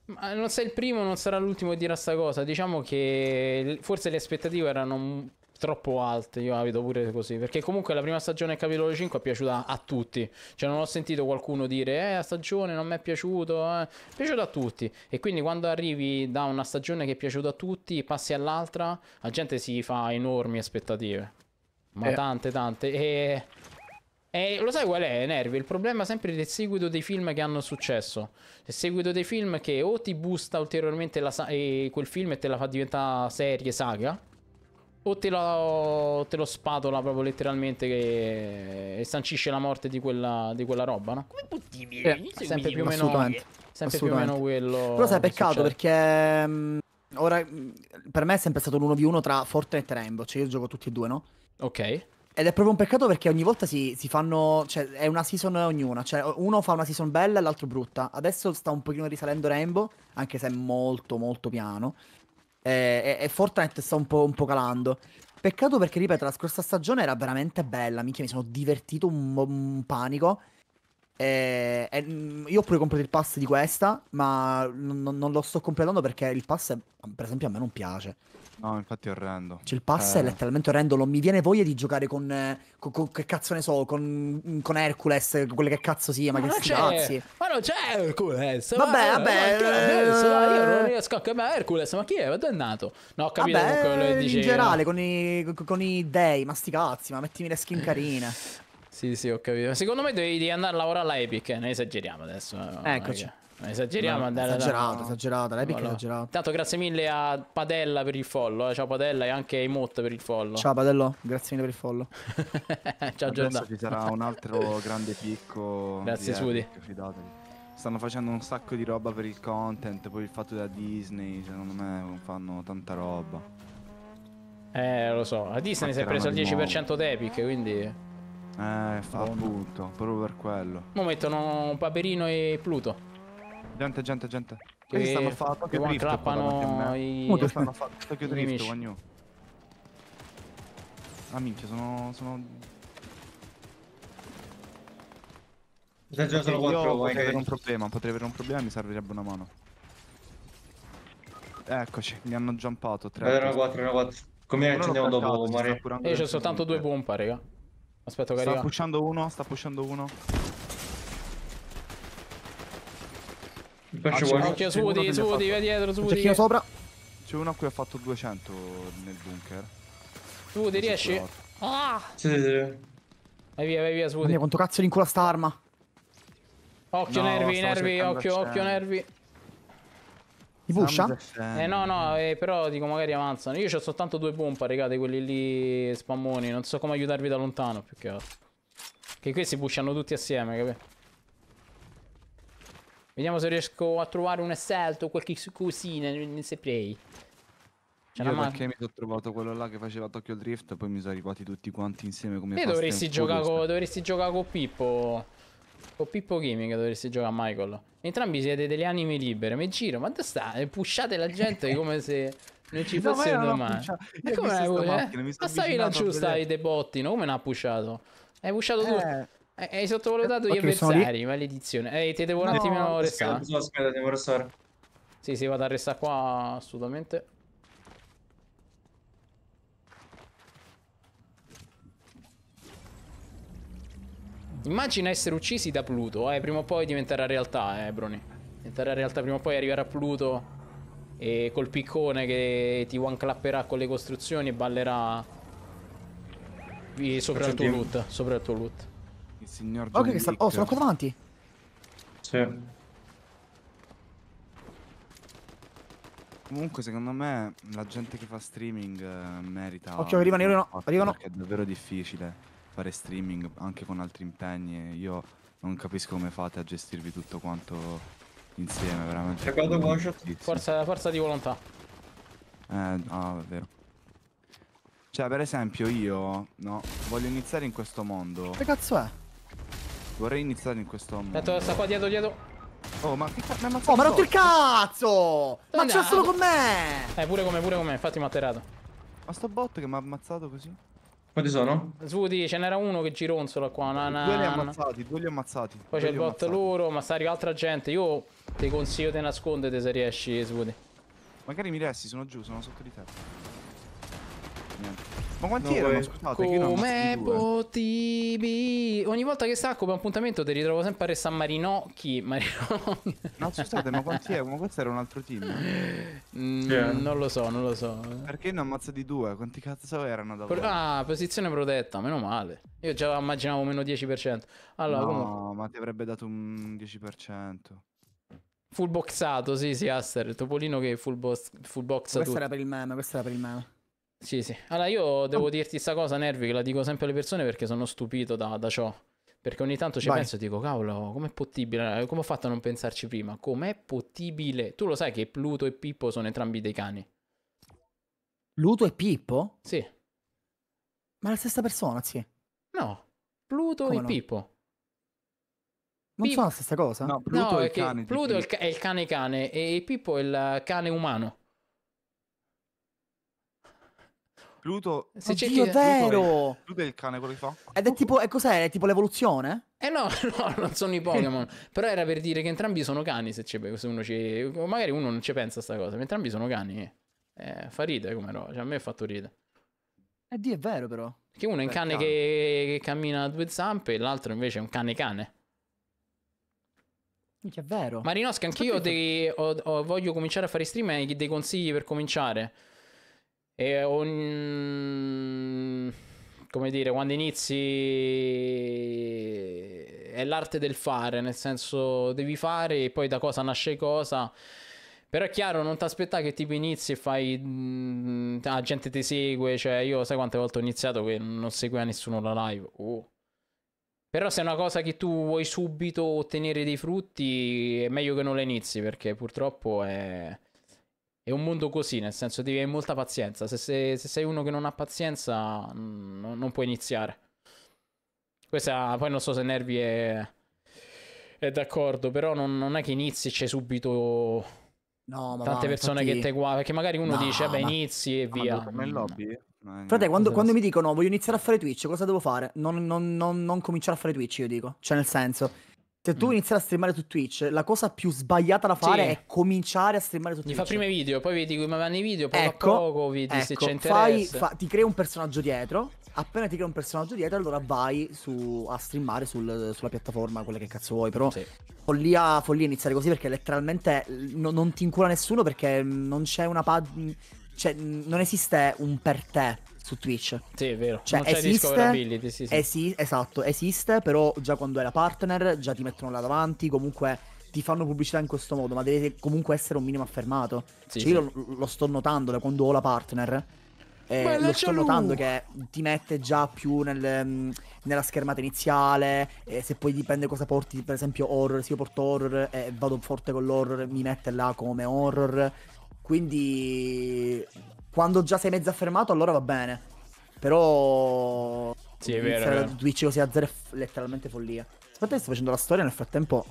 Speaker 1: ma non sei il primo, non sarà l'ultimo a dire a sta cosa. Diciamo che forse le aspettative erano troppo alte, io la vedo pure così, perché comunque la prima stagione del capitolo 5 è piaciuta a tutti, cioè non ho sentito qualcuno dire eh la stagione non mi è piaciuto, eh. è piaciuta a tutti e quindi quando arrivi da una stagione che è piaciuta a tutti passi all'altra, la gente si fa enormi aspettative, ma eh. tante tante e... E lo sai qual è, Nervi? Il problema è sempre del seguito dei film che hanno successo. Il seguito dei film che o ti busta ulteriormente quel film e te la fa diventare serie, saga, o te lo, te lo spatola proprio letteralmente che sancisce la morte di quella, di quella roba, no? Come è possibile? Eh, sempre più o meno, sempre più o meno quello. Però sai, peccato
Speaker 6: perché. Um, ora, mm, per me è sempre stato l'1v1 tra Fortnite e Rainbow. Cioè, io gioco tutti e due, no? Ok. Ed è proprio un peccato perché ogni volta si, si, fanno. Cioè, è una season ognuna. Cioè, uno fa una season bella e l'altro brutta. Adesso sta un pochino risalendo Rainbow, anche se è molto, molto piano. Eh, e, e Fortnite sta un po', un po' calando. Peccato perché, ripeto, la scorsa stagione era veramente bella, minchia, mi sono divertito un, un panico. Eh, e, e, mm, io ho pure comprato il pass di questa, ma non, non, lo sto completando perché il pass, è, per esempio, a me non piace.
Speaker 5: No, infatti è orrendo. Cioè, il pass eh. è
Speaker 6: letteralmente orrendo. Non mi viene voglia di giocare con, con, eh, con che cazzo ne so, con, con Hercules, quelle che cazzo sia, ma, ma che cazzi. Ma non c'è Hercules. Vabbè, vabbè. Hercules, eh... io non eh. riesco a capire. Hercules, ma chi è? Ma dove è nato? No, ho capito vabbè, quello che dicevi. In generale, con i, con i dei, ma sti cazzi, ma mettimi le skin carine.
Speaker 1: sì, sì, ho capito. Secondo me devi andare a lavorare all'Epic. Epic, eh, noi esageriamo adesso. Eccoci. Magari.
Speaker 6: Esageriamo, andare esagerata, da... esagerata, l'epic allora. esagerata. Tanto
Speaker 1: grazie mille a Padella per il follow, eh. ciao Padella e anche Imot per il follow. Ciao
Speaker 6: Padello, grazie mille per il follow.
Speaker 3: ciao Giordano. Adesso ci sarà un altro grande
Speaker 5: picco.
Speaker 3: Grazie Sudi.
Speaker 6: Fidatevi. Stanno
Speaker 5: facendo un sacco di roba per il content, poi il fatto da Disney, secondo me fanno tanta roba.
Speaker 1: Eh, lo so, a Disney si è preso il 10% d'Epic, quindi...
Speaker 5: Eh, fa appunto, proprio per quello.
Speaker 1: Ora mettono Paperino e Pluto.
Speaker 5: Gente, gente, gente. Che stanno a fare Tokyo Drift. Clappano i... Molto stanno a fare Tokyo Drift, guagno. Ah minchia, sono... sono... Già già sono 4 potrei avere un problema, potrei avere un problema, mi servirebbe una mano. Eccoci, mi hanno jumpato. 3 erano 4, erano 4. Come accendiamo dopo, Mario? Io c'ho soltanto due pompa, eh. raga. Aspetta che arriva. Sta pushando uno, sta pushando uno. Mi faccio ah, guardare. Occhio, su di, va dietro, Sudi. Cecchino sopra. C'è uno a cui ha fatto 200 nel bunker.
Speaker 1: Su di, riesci? Ah! Sì, sì, sì. Vai via, vai via, su di.
Speaker 6: quanto cazzo l'incula sta arma?
Speaker 1: Occhio, no, nervi, nervi, occhio, occhio, nervi.
Speaker 6: Ti pusha? Eh
Speaker 1: no, no, eh, però dico magari avanzano. Io ho soltanto due bomba, regate, quelli lì spammoni. Non so come aiutarvi da lontano, più che altro. Che questi pushano tutti assieme, capito? Vediamo se riesco a trovare un assalto o qualche cosina nel saprei. C'è Io perché mi
Speaker 5: sono trovato quello là che faceva Tokyo Drift poi mi sono arrivati tutti quanti insieme come Te dovresti giocare con
Speaker 1: dovresti giocare con Pippo. Con Pippo Gaming dovresti giocare a Michael. Entrambi siete delle anime libere. Mi giro, ma dove sta? E eh, pushate la gente come se non ci fosse no, domani. E come l'hai pushato? Eh? Ma stavi laggiù, dei debottino, come ne ha pushato? Hai pushato eh. tu? Eh, hai sottovalutato gli eh, avversari, maledizione. Ehi, ti devo un attimo no, arrestare. Aspetta, aspetta, devo arrestare. Sì, sì, vado a restare qua assolutamente. Immagina essere uccisi da Pluto, eh, prima o poi diventerà realtà, eh, Broni. Diventerà realtà prima o poi arriverà Pluto e col piccone che ti one clapperà con le costruzioni e ballerà sopra il tuo loot,
Speaker 5: sopra il tuo loot. Signor John okay, sta... Oh, sono qua davanti. Sì. Comunque, secondo me, la gente che fa streaming eh, merita... Occhio, arrivano, arrivano, arrivano. Perché è davvero difficile fare streaming anche con altri impegni. Io non capisco come fate a gestirvi tutto quanto insieme, veramente. Secondo one shot. Forza,
Speaker 1: forza di volontà.
Speaker 5: Eh, no, è vero. Cioè, per esempio, io, no, voglio iniziare in questo mondo. Che cazzo è? Vorrei iniziare in questo momento. Aspetta, sta qua dietro, dietro. Oh, ma che cazzo?
Speaker 6: Ma oh, ma rotto il cazzo! Ma c'è solo con
Speaker 5: me! Eh, pure come, pure come,
Speaker 1: infatti mi ha atterrato.
Speaker 5: Ma sto bot che mi ha ammazzato così? Quanti sono?
Speaker 1: Sudi, ce n'era uno che gironzola qua. Na, na, due li ha ammazzati,
Speaker 5: due li ha ammazzati. Poi c'è il bot ammazzati.
Speaker 1: loro, ma sta arriva altra gente. Io ti consiglio di nascondete se riesci, Sudi.
Speaker 5: Magari mi resti, sono giù, sono sotto di te. Niente. Ma quanti no, erano? Scusate,
Speaker 1: Come potivi? Ogni volta che stacco per appuntamento ti ritrovo sempre a Re San Marinocchi. Marinocchi.
Speaker 5: No, scusate, ma quanti erano? Ma questo era un altro team. Mm, yeah. Non lo so, non lo so. Perché ne ammazzo di due? Quanti cazzo erano da
Speaker 1: Ah, posizione protetta, meno male. Io già immaginavo meno 10%. Allora, no, comunque... ma ti avrebbe dato un 10%. Full boxato, sì, sì, Aster. Il topolino che è full, box, full boxato. Questo era per
Speaker 6: il meme, questo era per il meme.
Speaker 1: Sì, sì. Allora, io devo oh. dirti questa cosa, Nervi, che la dico sempre alle persone perché sono stupito da, da ciò. Perché ogni tanto ci Vai. penso e dico, cavolo, com'è possibile? Eh, come ho fatto a non pensarci prima? Com'è possibile? Tu lo sai che Pluto e Pippo sono entrambi dei cani.
Speaker 6: Pluto e Pippo? Sì. Ma la stessa persona, sì. No, Pluto Come e no? Pippo. Non Pippo... sono la stessa cosa? No, Pluto, no, è, il cane, Pluto è,
Speaker 1: il cane cane e Pippo è il cane umano.
Speaker 6: Pluto... vero!
Speaker 1: è il cane, quello che fa.
Speaker 6: Ed è tipo... E cos'è? È tipo l'evoluzione?
Speaker 1: Eh no, no, non sono i Pokémon. Però era per dire che entrambi sono cani, se, c'è, se uno ci... Magari uno non ci pensa a sta cosa, ma entrambi sono cani. Eh, fa ridere come roba, cioè a me ha fatto ridere.
Speaker 6: Eh Dio, è vero però. Che uno è un cane, cane. Che,
Speaker 1: che, cammina a due zampe e l'altro invece è un cane cane. Che è vero. Marinosca, anch'io dei, ho, ho, voglio cominciare a fare stream e dei consigli per cominciare. E ogni... Come dire, quando inizi è l'arte del fare, nel senso devi fare e poi da cosa nasce cosa. Però è chiaro, non ti aspettare che tipo inizi e fai. Mh, mm, la gente ti segue. Cioè, io sai quante volte ho iniziato che non seguiva nessuno la live. Oh. Però se è una cosa che tu vuoi subito ottenere dei frutti, è meglio che non la inizi perché purtroppo è è un mondo così, nel senso devi avere molta pazienza. Se sei, se sei uno che non ha pazienza, mm, n- non puoi iniziare. Questa, poi non so se Nervi è, è d'accordo, però non, non è che inizi e c'è subito
Speaker 6: no, ma tante ma, persone infatti... che te guardano.
Speaker 1: Perché magari uno no, dice, vabbè, ma... inizi e via. Come in mm. lobby? Eh, Frate, quando, quando
Speaker 6: mi dicono voglio iniziare a fare Twitch, cosa devo fare? Non, non, non cominciare a fare Twitch, io dico. Cioè, nel senso se cioè, tu mm. inizi a streamare su Twitch, la cosa più sbagliata da fare sì. è cominciare a streamare su Twitch. Mi fa prima
Speaker 1: i video, poi vedi come vanno i video, poi ecco, poco vedi ecco, se c'è interesse. Fai, fa,
Speaker 6: ti crei un personaggio dietro, appena ti crei un personaggio dietro, allora vai su, a streamare sul, sulla piattaforma, quella che cazzo vuoi, però sì. follia, follia iniziare così perché letteralmente mm, no, non ti incura nessuno perché mm, non c'è una pagina... Mm, cioè, non esiste un per te su Twitch. Sì, è vero. Cioè, non esiste,
Speaker 2: sì, sì. Esi-
Speaker 6: esatto, esiste, però già quando la partner già ti mettono là davanti, comunque ti fanno pubblicità in questo modo, ma deve comunque essere un minimo affermato. Sì, cioè, io lo, sto notando da quando ho la partner. Eh, lo sto notando che ti mette già più nel, mm, nella schermata iniziale. Eh, se poi dipende cosa porti, per esempio, horror. Se io porto horror e eh, vado forte con l'horror, mi mette là come horror. Quindi quando già sei mezzo affermato, allora va bene. Però. Sì, è vero. vero. Twitch così a zero è letteralmente follia. Aspetta, che sto facendo la storia nel frattempo.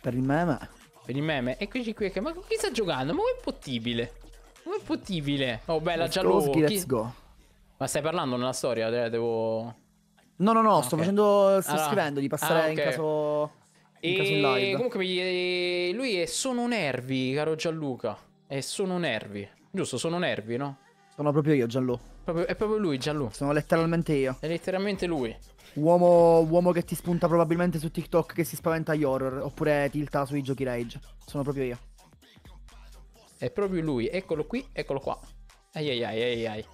Speaker 6: Per il meme.
Speaker 1: Per il meme. Eccoci qui. Ma chi sta giocando? Ma è impottibile. Ma è impottibile. Oh, bella, let's già go, lui. Let's go. Ma stai parlando nella storia? Devo.
Speaker 6: No, no, no. Ah, sto facendo. Sto allora. Ah. scrivendo di passare ah, okay. in caso.
Speaker 1: In E comunque lui è Sono Nervi, caro Gianluca. E Sono Nervi. Giusto, sono nervi, no? Sono proprio io, Gianlu. Proprio, è proprio lui, Gianlu. Sono letteralmente io. È letteralmente lui.
Speaker 6: Uomo, uomo, che ti spunta probabilmente su TikTok che si spaventa agli horror, oppure tilta sui giochi rage. Sono proprio io.
Speaker 1: È proprio lui, eccolo qui, eccolo qua. Ai ai ai ai ai.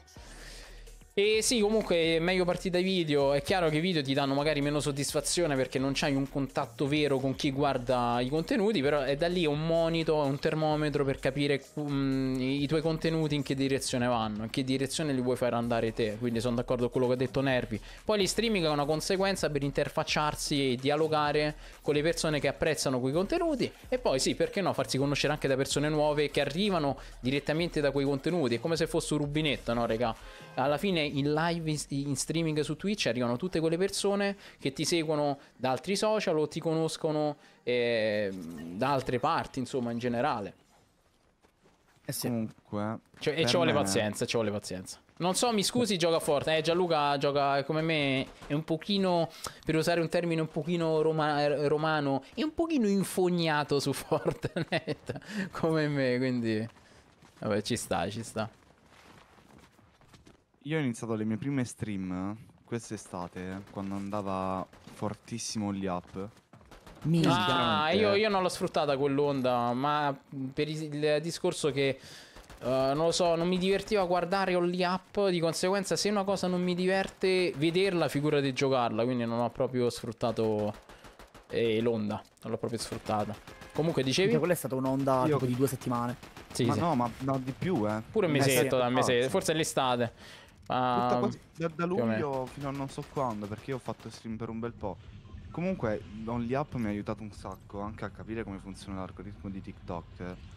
Speaker 1: E sì, comunque è meglio partire dai video. È chiaro che i video ti danno magari meno soddisfazione perché non c'hai un contatto vero con chi guarda i contenuti, però è da lì un monito, un termometro per capire um, i tuoi contenuti in che direzione vanno, in che direzione li vuoi far andare te. Quindi sono d'accordo con quello che ha detto Nervi. Poi gli streaming è una conseguenza per interfacciarsi e dialogare con le persone che apprezzano quei contenuti e poi sì, perché no, farsi conoscere anche da persone nuove che arrivano direttamente da quei contenuti. È come se fosse un rubinetto, no, raga? Alla fine in live, in, streaming su Twitch arrivano tutte quelle persone che ti seguono da altri social o ti conoscono eh, da altre parti, insomma, in generale.
Speaker 5: Eh sì. Comunque, cioè,
Speaker 1: e ci vuole pazienza, ci vuole pazienza. Non so, mi scusi, gioca forte. Eh, Gianluca gioca come me, è un pochino, per usare un termine un pochino roma- romano, è un pochino infognato su Fortnite, come me, quindi... Vabbè, ci sta, ci sta.
Speaker 5: Io ho iniziato le mie prime stream quest'estate, quando andava fortissimo gli up.
Speaker 1: Ah, io, io, non l'ho sfruttata quell'onda, ma per il discorso che... Uh, non lo so, non mi divertiva guardare Holly Up, di conseguenza se una cosa non mi diverte vederla, figura di giocarla, quindi non ho proprio sfruttato eh, l'onda, non l'ho proprio sfruttata.
Speaker 6: Comunque dicevi... quella è stata un'onda Io... tipo di due settimane. Sì, ma sì. no, ma no, di più, eh. Pure un eh, mesetto, eh, sì. da un ah, mese,
Speaker 1: forse l'estate. Ma... Ehm,
Speaker 5: da, da luglio fino a non so quando, perché io ho fatto stream per un bel po'. Comunque, Only Up mi ha aiutato un sacco anche a capire come funziona l'algoritmo di TikTok.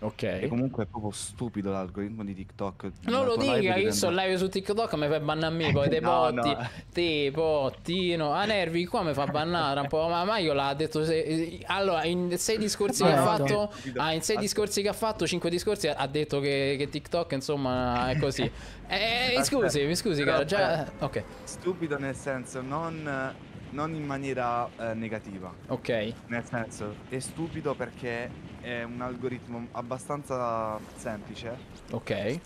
Speaker 5: Ok. E comunque è proprio stupido l'algoritmo di TikTok. Non lo dica, io rende... sono
Speaker 1: live su TikTok, mi fai bannare a poi te no, botti, te bottino. A Nervi qua mi fa bannare un po', ma, ma io l'ha detto... Allora, in sei discorsi che ha fatto... Ah, in sei discorsi che ha fatto, cinque discorsi ha detto che, che TikTok, insomma,
Speaker 5: è così.
Speaker 4: Eh,
Speaker 1: eh scusi, mi scusi, cara, già... Eh,
Speaker 5: ok. Stupido nel senso, non non in maniera eh, negativa. Ok. Nel senso, è stupido perché è un algoritmo abbastanza semplice. Ok. E,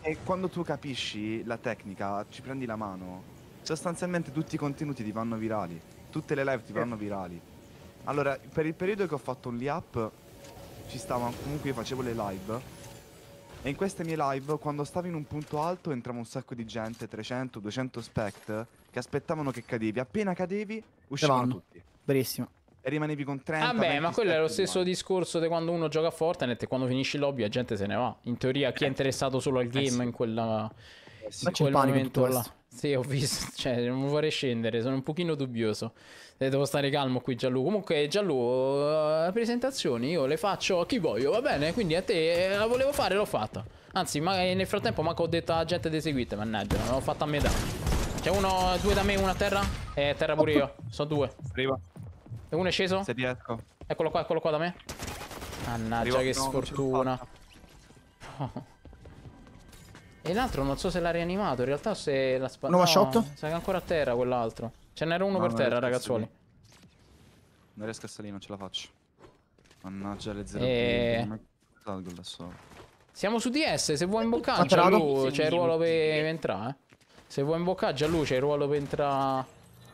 Speaker 5: e quando tu capisci la tecnica, ci prendi la mano, sostanzialmente tutti i contenuti ti vanno virali. Tutte le live ti vanno virali. Allora, per il periodo che ho fatto un up ci stava, comunque io facevo le live. E in queste mie live, quando stavo in un punto alto, entrava un sacco di gente, 300, 200 spect che aspettavano che cadevi. Appena cadevi, uscivano tutti. Verissimo. E rimanevi con 30. Vabbè, ah ma quello è lo
Speaker 1: stesso mani. discorso di quando uno gioca a Fortnite e quando finisci lobby la gente se ne va. In teoria chi è eh interessato solo al eh game eh sì. in quella... Eh sì. In quel momento là. Sì, ho visto, cioè non vorrei scendere, sono un pochino dubbioso. Eh, devo stare calmo qui Gianlu. Comunque Gianlu, presentazioni io le faccio a chi voglio, va bene? Quindi a te la volevo fare, l'ho fatta. Anzi, ma nel frattempo manco ho detto a gente di seguite, mannaggia, l'ho fatta a metà. C'è uno, due da me, uno a terra. E eh, terra pure io. Sono due. Arriva. E uno è sceso. Se riesco. Eccolo qua, eccolo qua da me. Mannaggia, Arriva, che no, sfortuna. e l'altro non so se l'ha rianimato. In realtà se l'ha sparato. Nuova no, shot? Sa che è ancora a terra quell'altro. Ce n'era uno no, per terra, ragazzuoli.
Speaker 5: Non riesco a salire, non ce la faccio. Mannaggia, le zero. Eh. Salgo da solo.
Speaker 1: Siamo su DS, se vuoi imboccarci, c'è il ruolo per entrare, eh. Se vuoi imboccare già luce il ruolo per entrare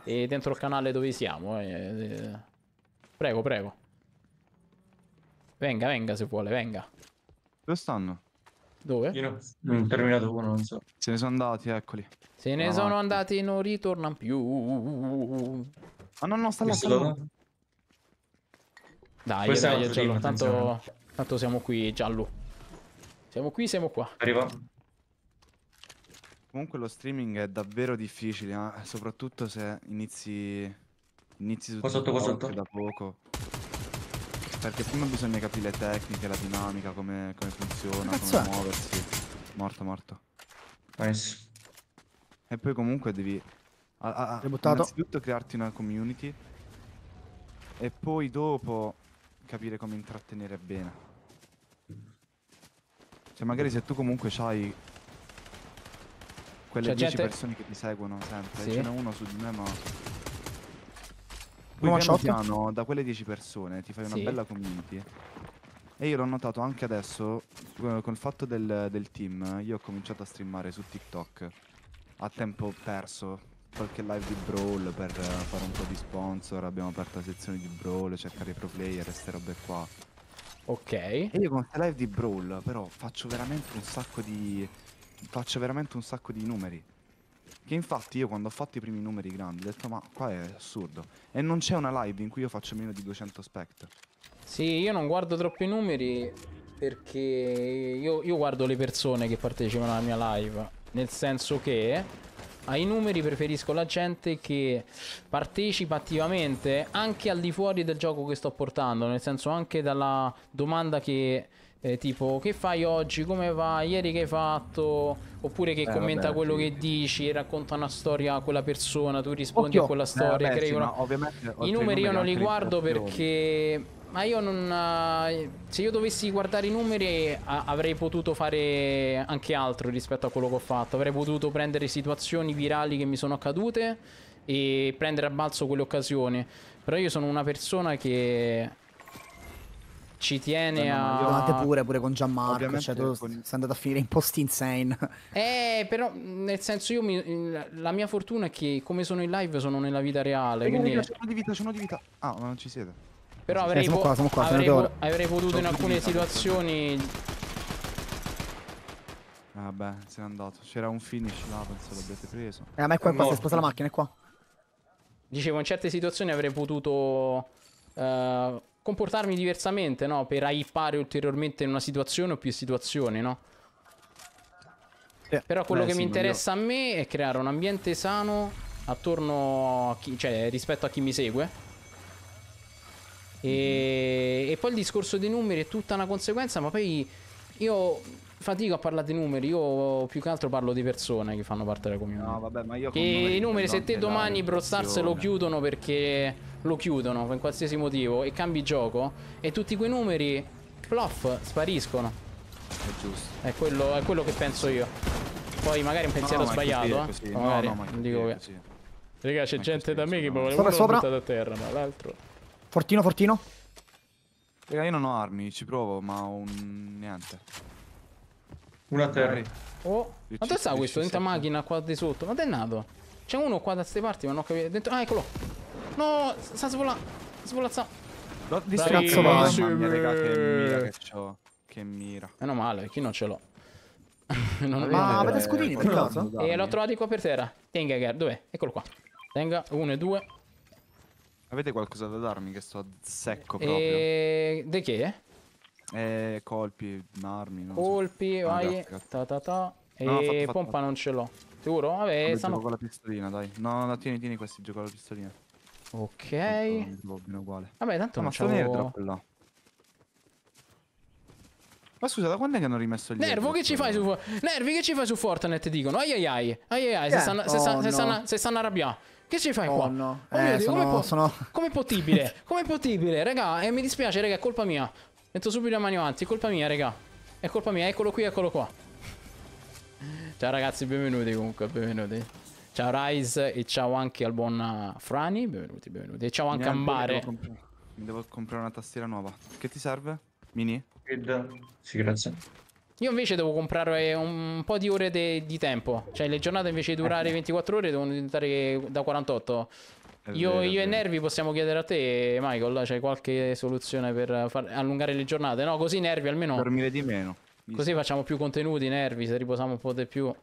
Speaker 1: eh, dentro il canale dove siamo. Eh, eh. Prego, prego.
Speaker 5: Venga, venga se vuole, venga. Dove stanno?
Speaker 1: Dove?
Speaker 4: Io
Speaker 5: non, ho terminato uno, non so. Se ne sono andati, eccoli. Se ne ah, sono
Speaker 1: andati non ritornano più. Ma
Speaker 5: ah, no, no, sta là, sta là. Dai, Questa dai, Giallo, tanto, tanto siamo qui, Giallo. Siamo qui, siamo qua. Arriva. Comunque lo streaming è davvero difficile, ma soprattutto se inizi... Inizi tutto sotto, sotto. da poco. Perché prima bisogna capire le tecniche, la dinamica, come, come funziona, come è? muoversi. Morto, morto. Nice. E poi comunque devi... Ah, ah, innanzitutto crearti una community. E poi dopo capire come intrattenere bene. Cioè magari se tu comunque hai quelle cioè, 10 gente... persone che ti seguono sempre. Sì. Ce n'è uno su di me, ma. Poi no, piano piano, da quelle 10 persone ti fai una sì. bella community. E io l'ho notato anche adesso, eh, con il fatto del, del team, io ho cominciato a streamare su TikTok a tempo perso, qualche live di Brawl per eh, fare un po' di sponsor, abbiamo aperto la sezione di Brawl, cercare i pro player queste robe qua. Ok. E io con queste live di Brawl però faccio veramente un sacco di faccio veramente un sacco di numeri. Che infatti io quando ho fatto i primi numeri grandi ho detto ma qua è assurdo. E non c'è una live in cui io faccio meno di 200 spect. Sì, io
Speaker 1: non guardo troppi numeri perché io, io guardo le persone che partecipano alla mia live. Nel senso che ai numeri preferisco la gente che partecipa attivamente anche al di fuori del gioco che sto portando, nel senso anche dalla domanda che eh, tipo, che fai oggi? Come va? Ieri che hai fatto? Oppure che eh, commenta vabbè, quello sì. che dici, racconta una storia a quella persona, tu rispondi Occhio. a quella eh, storia. Eh, vabbè, sì, una...
Speaker 5: ovviamente, I numeri
Speaker 1: io non li guardo perché... Ma io non... Eh, se io dovessi guardare i numeri avrei potuto fare anche altro rispetto a quello che ho fatto. Avrei potuto prendere situazioni virali che mi sono accadute e prendere a balzo quelle occasioni. Però io sono una persona che
Speaker 6: ci tiene cioè, no, no, a. Giocate pure, pure con Gianmarco. Cioè, tu con... sei andato a finire in posti insane.
Speaker 1: Eh, però, nel senso, io mi... la mia fortuna è che come sono in live sono nella vita reale. Quindi... Vita, sono
Speaker 5: di vita, sono di vita. Ah, ma non ci siete. Però eh, avrei, eh, siamo qua, qua, avrei, po... avrei potuto in alcune vita, situazioni. Vabbè, se n'è andato. C'era un finish là, penso l'abbiate preso.
Speaker 1: Eh, ma è qua, è qua, si è sposta la macchina, è qua. Dicevo, in certe situazioni avrei potuto. Uh, comportarmi diversamente, no? Per hypare ulteriormente in una situazione o più situazioni, no? Eh, Però quello eh, che sì, mi interessa io. a me è creare un ambiente sano attorno a chi, cioè rispetto a chi mi segue. E, mm. e poi il discorso dei numeri è tutta una conseguenza, ma poi io fatico a parlare di numeri, io più che altro parlo di persone che fanno parte della comunità. No, vabbè,
Speaker 3: ma io... Che i numeri, se te domani Bro Stars
Speaker 1: lo chiudono perché lo chiudono per qualsiasi motivo e cambi gioco e tutti quei numeri, plof, spariscono.
Speaker 2: È giusto.
Speaker 1: È quello, è quello che penso io. Poi magari un pensiero no, no, sbagliato, eh. così, eh. No, magari, no, ma dico che... Raga, c'è gente da me che vuole sopra, sopra. buttata a terra, ma l'altro...
Speaker 6: Fortino, fortino.
Speaker 5: Raga, io non ho armi, ci provo, ma ho un... niente. Una a terra.
Speaker 1: Oh, ma dove sta questo? Dentro la macchina qua di sotto. Ma dove è nato? C'è uno qua da queste parti, ma non ho capito. Dentro... Ah, eccolo. No, sta svolando. Svolazza.
Speaker 3: L'ho distratto. Mamma mia, che mira
Speaker 1: eh. che c'ho. Che mira. Meno male, chi non ce l'ho. non Ma avete scudini per caso? E l'ho trovato qua per terra. Tenga, Ger, dov'è? Eccolo qua. Tenga, uno e due.
Speaker 5: Avete qualcosa da darmi che sto secco eh, proprio?
Speaker 1: E... De che?
Speaker 5: Eh, colpi, armi, non Colpi, so. Ah, vai. Ta ta ta. E no, eh, fatto, pompa fatto. non ce l'ho. Sicuro? Vabbè, Vabbè stanno... con la pistolina, dai. No, no, tieni, tieni questi, gioco con la pistolina. Ok. Vabbè, tanto ah, non c'è airdrop Ma scusa, da quando è che hanno rimesso il Nervo, che ci fai su
Speaker 1: Nervi, che ci fai su Fortnite? Dicono ai ai ai. Ai ai ai, se eh, stanno, se, oh, arrabbiando. Che ci fai oh qua? No.
Speaker 6: Oh eh, sono, come, sono... come possibile?
Speaker 1: come è possibile? Raga, eh, mi dispiace, raga, è colpa mia. Metto subito le mani avanti, è colpa mia, raga. È colpa mia, eccolo qui, eccolo qua. Ciao ragazzi, benvenuti comunque, benvenuti. Ciao Rise e ciao anche al buon eh, Frani, benvenuti, benvenuti. E ciao anche a Ambare. Devo
Speaker 5: Mi devo comprare una tastiera nuova. Che ti serve? Mini? Sì, grazie. Io invece devo comprare un po' di
Speaker 1: ore di tempo. Cioè, le giornate invece di durare 24 eh. ore devono diventare da 48. Io, vero, io e Nervi possiamo chiedere a te, Michael, c'è qualche soluzione per far allungare le giornate? No, così Nervi almeno... Dormire di meno. Così facciamo più contenuti, Nervi, se riposiamo un po' di più.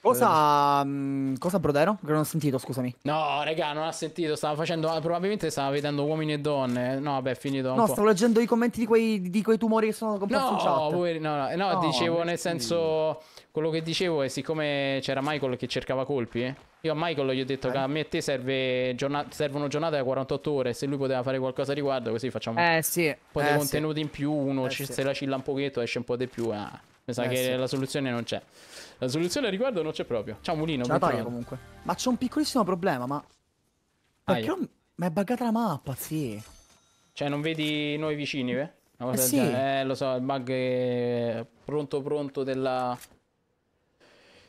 Speaker 1: Cosa,
Speaker 6: mh, mm, cosa Brodero? Che non ho sentito, scusami. No,
Speaker 1: raga, non ha sentito. Stava facendo. Probabilmente stava vedendo uomini e donne. No, vabbè, è finito. No, po'. stavo
Speaker 6: leggendo i commenti di quei, di quei tumori che sono comparsi no, in chat. Voi,
Speaker 1: no, no, no, dicevo nel senso. Quello che dicevo è siccome c'era Michael che cercava colpi. Eh. Io a Michael gli ho detto eh. che a me e te serve giornata, servono giornate da 48 ore. Se lui poteva fare qualcosa riguardo, così facciamo eh,
Speaker 6: sì. un po' eh, di sì. contenuti
Speaker 1: in più. Uno eh, se sì. la cilla un pochetto, esce un po' di più. Eh. Mi sa eh, che sì. la soluzione non c'è. La soluzione al riguardo non c'è proprio. Ciao Mulino. Ce taglia comunque.
Speaker 6: Ma c'è un piccolissimo problema, ma... Perché non... Ma è buggata la mappa, sì.
Speaker 1: Cioè, non vedi noi vicini, eh? Una cosa eh, sì. eh, lo so, il bug è pronto pronto della...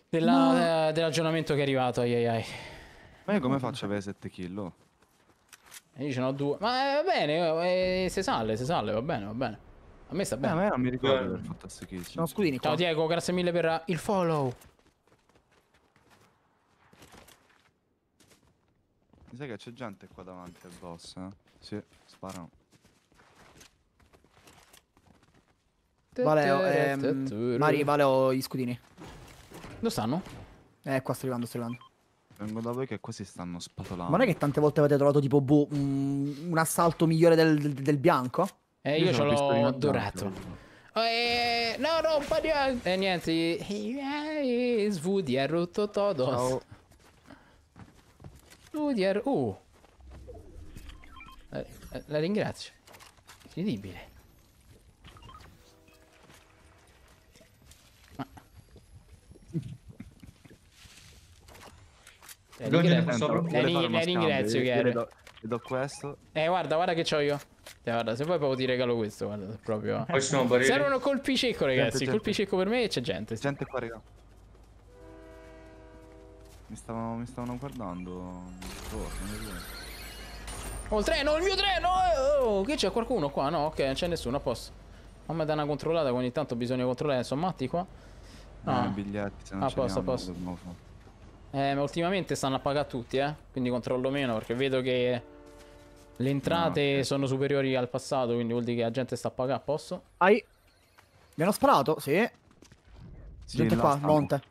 Speaker 1: Della, no. eh, dell'aggiornamento che è arrivato, ai ai ai. Ma io come faccio a avere 7 kill? Oh? Io ce ne ho due. Ma eh, va bene, eh, se sale, se sale, va bene, va bene. A me sta ah, bene. Eh, a me non
Speaker 5: mi ricordo aver fatto schifo.
Speaker 1: Sono Ciao Diego, grazie mille per eh, il follow.
Speaker 5: Mi sa che c'è gente qua davanti al boss, eh? Sì, sparano.
Speaker 6: Valeo, oh, ehm, Mari, Valeo gli scudini. Dove stanno? Eh, qua sto arrivando, sto arrivando. Vengo da voi che qua si stanno spatolando. Ma non è che tante volte avete trovato tipo boh, un, un assalto migliore del, del, del bianco? Eh, io, io ce l'ho dorato.
Speaker 1: Eh, no, no, parliamo. E eh, niente. Svudi eh, ha rotto todos. Svudi ha rotto. La ringrazio. Incredibile.
Speaker 5: Eh, la ringrazio, la ringrazio, Chiara. Le do questo.
Speaker 1: Eh, guarda, guarda che ho io. Cioè, guarda, se vuoi proprio ti regalo questo, guarda, proprio. Questo non Servono colpi secco, ragazzi. Gente, colpi
Speaker 5: secco per me e c'è gente. Gente qua, raga. Mi stavano, mi stavano guardando. Oh,
Speaker 1: oh, il treno, il mio treno! Oh, oh, che c'è qualcuno qua? No, ok, non c'è nessuno, a posto. Mamma da una controllata, ogni tanto bisogna controllare. Sono matti qua.
Speaker 5: No, eh, ah. biglietti, se non a posto, a posto.
Speaker 1: Eh, ma ultimamente stanno a pagare tutti, eh. Quindi controllo meno perché vedo che le entrate no, ah, okay. sono superiori al passato, quindi vuol dire che la gente sta
Speaker 6: a pagare a posto. Ai. Mi hanno sparato? Sì. sì gente qua, stavo. monte.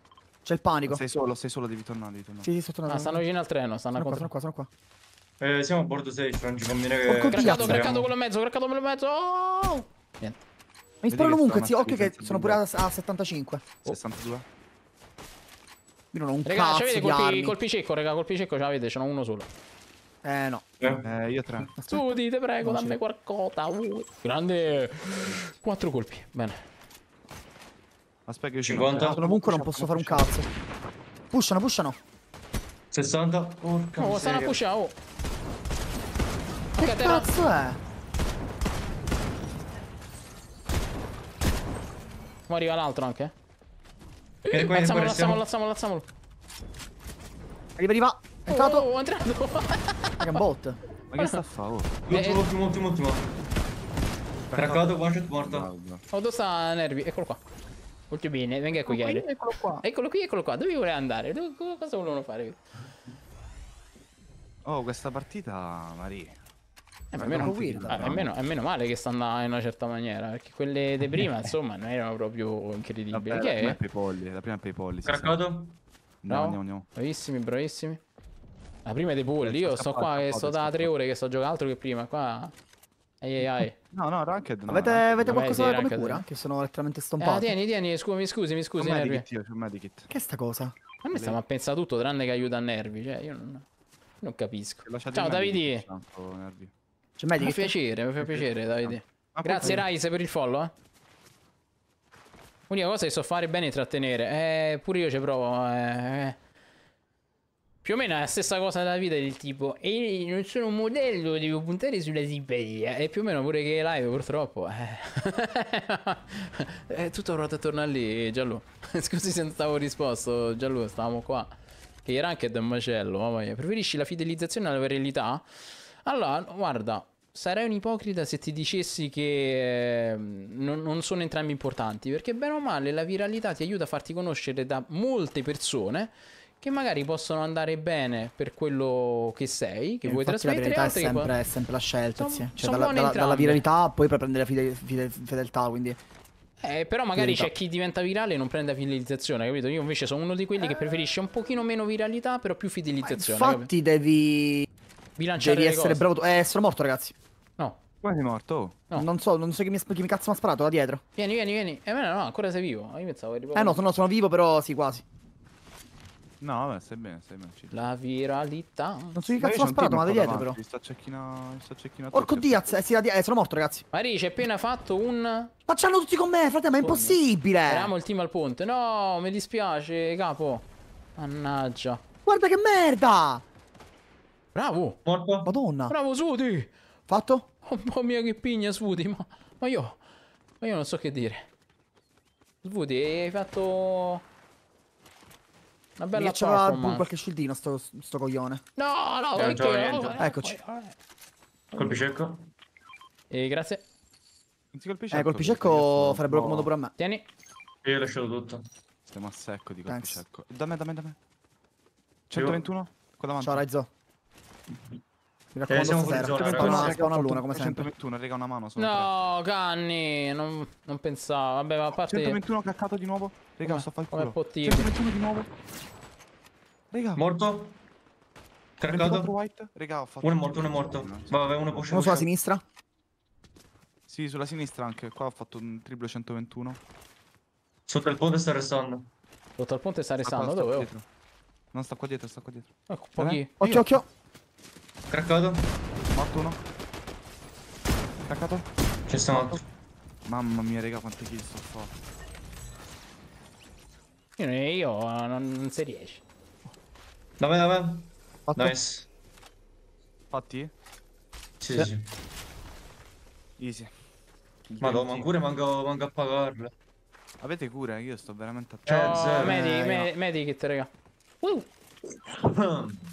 Speaker 6: C'è il panico. Sei solo, sei solo, devi tornare. Devi tornare. Sì, sì, sto tornando. Ah, stanno vicino al treno, stanno, sono contro...
Speaker 3: qua, sono qua, sono
Speaker 5: qua. Eh, siamo a bordo 6, non ci combinare che... Porco craccato, craccato quello
Speaker 6: in mezzo, craccato quello in mezzo. Oh! Niente. Mi sparano comunque, zio. Occhio che sono pure a, a 75. Oh.
Speaker 5: 62.
Speaker 1: Io non ho un raga, cazzo di colpi, armi. colpi secco, raga, colpi secco ce l'avete, ce n'ho uno solo. Eh no, eh? Eh, io tre. Su, ti prego, non dammi qualcosa. Uh. Grande.
Speaker 5: Quattro colpi, bene. Aspetta che io 50. Sono
Speaker 6: comunque non posso fare un cazzo. Pushano, pushano. 60. Porca oh, stanno a pushare, oh. Che okay, cazzo è?
Speaker 1: Ma arriva l'altro anche. Eh, alzamolo, alzamolo, alzamolo, alzamolo. Arriva, arriva. È oh, entrato. Oh, entrato.
Speaker 5: bot? Ma che sta a fare? L'ultimo, oh? ultimo, ultimo, l'ultimo. Raccato, one shot morto.
Speaker 1: Odo sta a nervi, eccolo qua. Molto bene, venga qui, Gary. Eccolo qua. Eccolo qui, eccolo qua. Dove voleva andare? cosa volevano fare? Oh,
Speaker 5: questa partita, Maria. Eh, ma è, meno, weird, ah, è, meno, è
Speaker 1: meno male che sta andando in una certa maniera. Perché quelle di prima,
Speaker 5: insomma, non erano proprio incredibili. Vabbè, che la è? prima è polli, la prima è Paypal. Craccato? No, andiamo, andiamo.
Speaker 1: Bravissimi, bravissimi. La prima dei polli, io sto qua che sto da tre ore che sto giocando altro che prima, qua... Ehi ehi ehi.
Speaker 5: No, no, Ranked no.
Speaker 1: Avete, avete Vabbè, qualcosa come ranked. cura? Che sono letteralmente eh, stompato. Ah, tieni, tieni, scusami, scusami, scusi, mi scusi, Nervi. Medikit, io, medikit. Che è sta cosa? A me stiamo a pensare tutto, tranne che aiuta a Nervi, cioè, io non, non capisco. Ciao, Davide.
Speaker 6: C'è
Speaker 1: Medikit? Mi fa piacere, mi fa piacere, Davide. Grazie, Rise, per il follow, eh. L'unica cosa che so fare bene è trattenere. Eh, pure io ci provo, eh. eh. Più o meno è la stessa cosa della vita del tipo e non sono un modello, devo puntare sulla simpatia. E più o meno pure che live purtroppo. Eh. è tutto ruota attorno a lì, Giallo. Scusi se non stavo risposto, Giallo, stavamo qua. Che era anche da un macello, mamma mia. Preferisci la fidelizzazione alla verità? Allora, guarda, sarei un ipocrita se ti dicessi che ehm, non, non, sono entrambi importanti, perché bene o male la viralità ti aiuta a farti conoscere da molte persone che magari possono andare bene per quello che sei,
Speaker 6: che e eh, vuoi trasmettere. La è sempre, può... è sempre la scelta, son, cioè, dalla, dalla, dalla, viralità poi per prendere fide, fide, fedeltà, quindi...
Speaker 1: Eh, però magari c'è chi diventa virale e non prende fidelizzazione, capito? Io invece sono uno di quelli eh... che preferisce un pochino meno viralità, però più fidelizzazione. Ma infatti
Speaker 6: capito? devi... Bilanciare devi essere bravo... Eh, sono morto, ragazzi. No. Quasi morto. Oh. No. Non so, non so chi mi, chi mi cazzo mi ha sparato da dietro.
Speaker 1: Vieni, vieni, vieni. Eh, no, no, ancora sei vivo. Io pensavo che Eh no, sono,
Speaker 6: sono vivo, però sì, quasi.
Speaker 5: No, vabbè, stai bene, stai bene. Ci... La viralità. Non so che cazzo l'ha sparato, ma da dietro davanti, però. Sta cecchina, sta cecchina. Orco
Speaker 6: Diaz, eh, sì, di... eh, sono morto, ragazzi. Mari, ci appena fatto un Ma c'hanno tutti con me, frate, ma è impossibile. Eravamo
Speaker 1: il team al ponte. No, mi dispiace, capo. Mannaggia. Guarda che merda! Bravo! Morto. Madonna. Bravo Sudi! Fatto? Oh mamma mia che pigna Sudi, ma... ma
Speaker 6: io... Ma io non so che dire.
Speaker 1: Sudi, hai fatto... Una bella
Speaker 6: C'era qualche shieldino sto, sto coglione. No, no, eh, no, Eccoci.
Speaker 4: Colpiscecco.
Speaker 5: E eh, grazie.
Speaker 6: Anzi, colpiscecco. Eh, colpiscecco farebbero comodo pure a me. Tieni.
Speaker 5: Io ho lasciato tutto. Stiamo a secco di colpiscecco.
Speaker 6: Da me, da me, da me.
Speaker 5: 121?
Speaker 6: Qua davanti. Ciao, Razzo.
Speaker 5: Mi eh, raccomando, siamo fuori zona. Spawna, spawna all'una, come sempre. 121, rega, una mano solo.
Speaker 1: No, Ganni, non, non, pensavo. Vabbè, ma a parte... 121
Speaker 5: caccato di nuovo. Raga, come, sto a fare il culo. 121 di nuovo. Raga. Morto. Craccato. White.
Speaker 6: ho fatto... Uno è morto, uno è morto. Vabbè, uno può uscire. Uno sulla sinistra.
Speaker 5: Sì, sulla sinistra anche. Qua ho fatto un triplo 121. Sotto il ponte sta restando. Sotto il ponte sta restando, dove? Non sta qua dietro, sta qua dietro. Ecco, pochi. Occhio,
Speaker 1: occhio.
Speaker 2: Craccato. Morto uno.
Speaker 5: Craccato. C'è sta morto. Mamma mia, raga, quanti kill sto fatto. Io, io non, non si riesce. Dove, dove? Fatto. Nice. Fatti? Sì, sì, sì. Easy. Madonna, ma pure manco, manco a pagarle. Avete cura? Io sto veramente a... Cioè, oh, medic, eh,
Speaker 1: med eh, medikit, raga. Uh.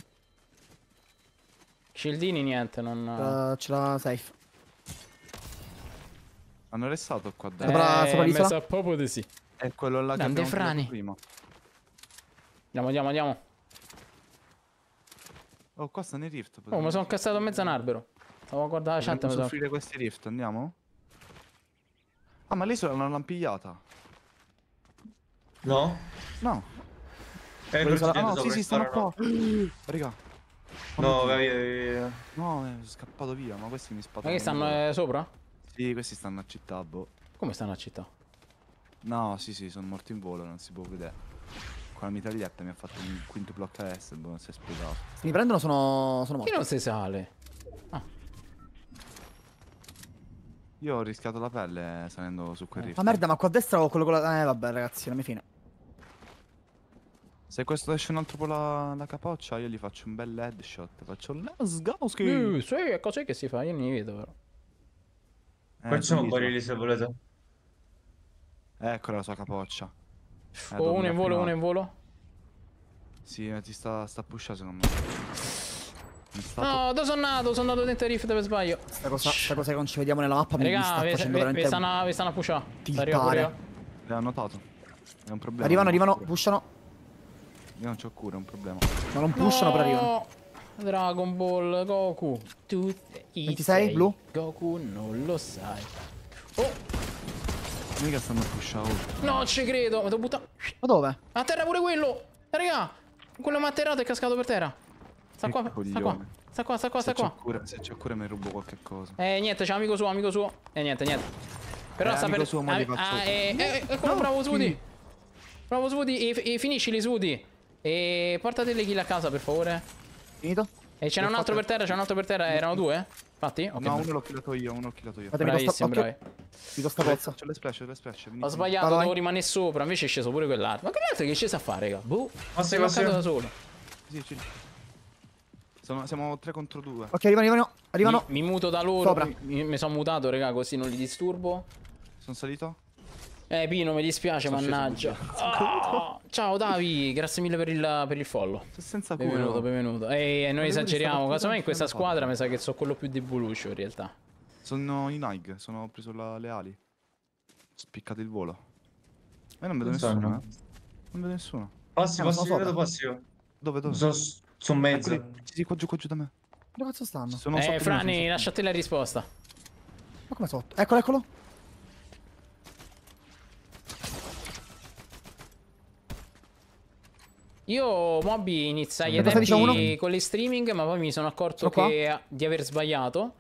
Speaker 1: Shieldini niente, non... Uh,
Speaker 6: ce l'ha safe.
Speaker 5: Hanno restato qua dentro. Eh, sopra l'isola? Messa proprio di sì. È quello là Dante che frani. prima. Andiamo, andiamo, andiamo. Oh, qua stanno i rift. Oh, mi sono cassato in mezzo a un albero. Stavo a guardare la chat. Mi sono questi rift, andiamo? Ah, ma l'isola non l'hanno pigliata. No? No. Eh, no, sì, sì, stanno qua. Raga. No, vai via, via, No, è eh, scappato via, ma questi mi sparano. Ma che stanno eh, sopra? Sì, questi stanno a città, boh. Come stanno a città? No, sì, sì, sono morto in volo, non si può vedere. Con la mitraglietta mi ha fatto un quinto blocco a HS, boh, non si è spiegato.
Speaker 6: Mi prendono, sono, sono morto. Chi non si sale? Ah.
Speaker 5: Io ho rischiato la pelle salendo su quel eh. rift. Ma merda,
Speaker 6: ma qua a destra ho quello con la... Eh, vabbè, ragazzi, non mi fine.
Speaker 5: Se questo esce un altro po' la, la capoccia, io gli faccio un bel headshot. Faccio un
Speaker 1: go, Mm, sì, è così che
Speaker 5: si fa, io non vedo però. Eh, Qua ci sono barili se volete. Eccola la sua capoccia. Eh, oh, uno in volo, uno in volo. Sì, eh, ti sta, sta pushando secondo me.
Speaker 1: No, dove sono andato? Sono andato dentro il rift per sbaglio.
Speaker 5: Questa
Speaker 6: cosa, sta cosa che non ci vediamo nella mappa Raga, mi sta vi, facendo vi, veramente... Raga,
Speaker 1: vi stanno a pushare. Ti
Speaker 6: pare. L'ha notato. È un problema. Arrivano, arrivano, pushano.
Speaker 5: Io non c'ho cura, è un problema. Ma non pushano, no. però arrivano.
Speaker 1: Dragon Ball, Goku. Tu 26, sei blu?
Speaker 5: Goku non lo sai. Oh! Mica stanno a pushare
Speaker 1: No, ci credo. Ma devo buttare. Ma dove? A terra pure quello! Raga! Quello materato è cascato per terra. Sta qua, sta qua. Sta qua, sta qua, sta qua.
Speaker 5: se c'è cura mi rubo qualche cosa.
Speaker 1: Eh, niente, c'è amico suo, amico suo.
Speaker 5: Eh, niente, niente. Però eh, sta per... Suo, ah, ah, eh,
Speaker 1: eh, eh, no, bravo Sudi. Bravo Sudi, e, e finisci li Sudi. E portate le kill a casa, per favore. Finito. E c'è un altro per terra, c'è un altro per terra. Eh, erano due? Infatti? Okay, no, uno
Speaker 5: l'ho killato io, uno l'ho killato io. Bravissimo, bravi.
Speaker 1: Mi do sta pozza. C'è le splash, c'è le splash. Ho sbagliato, devo rimanere sopra. Invece è sceso pure quell'altro. Ma che altro che è sceso a fare, raga? Boh. Ma sei passato da
Speaker 2: solo. Sì, sì.
Speaker 5: Sono, siamo 3 contro
Speaker 6: 2. Ok, arrivano, arrivano. arrivano.
Speaker 1: Mi, mi muto da loro. Mi, mi sono mutato, raga, così non li disturbo. Sono salito. Eh, Pino, mi dispiace, Sono mannaggia.
Speaker 6: Oh, ciao
Speaker 1: Davi, grazie mille per il, per il follow. Sono senza culo. Benvenuto, benvenuto. E eh, noi esageriamo, casomai in questa squadra
Speaker 5: mi sa che so quello più di Bulucio in realtà. Sono in Nike, sono preso la, le ali. Spiccate il volo. E eh, eh, non vedo nessuno, eh. Non vedo nessuno. Passi, eh, passi, vedo passivo. Dove, dove? Sono, sono mezzo. Sì, sì, qua giù, qua giù da me.
Speaker 6: Dove cazzo stanno? Sono eh, Franni, lasciate la risposta. Ma come sotto? Eccolo, eccolo.
Speaker 1: Io Moby iniziai a diciamo tempi con le streaming, ma poi mi sono accorto che, ah, di aver sbagliato.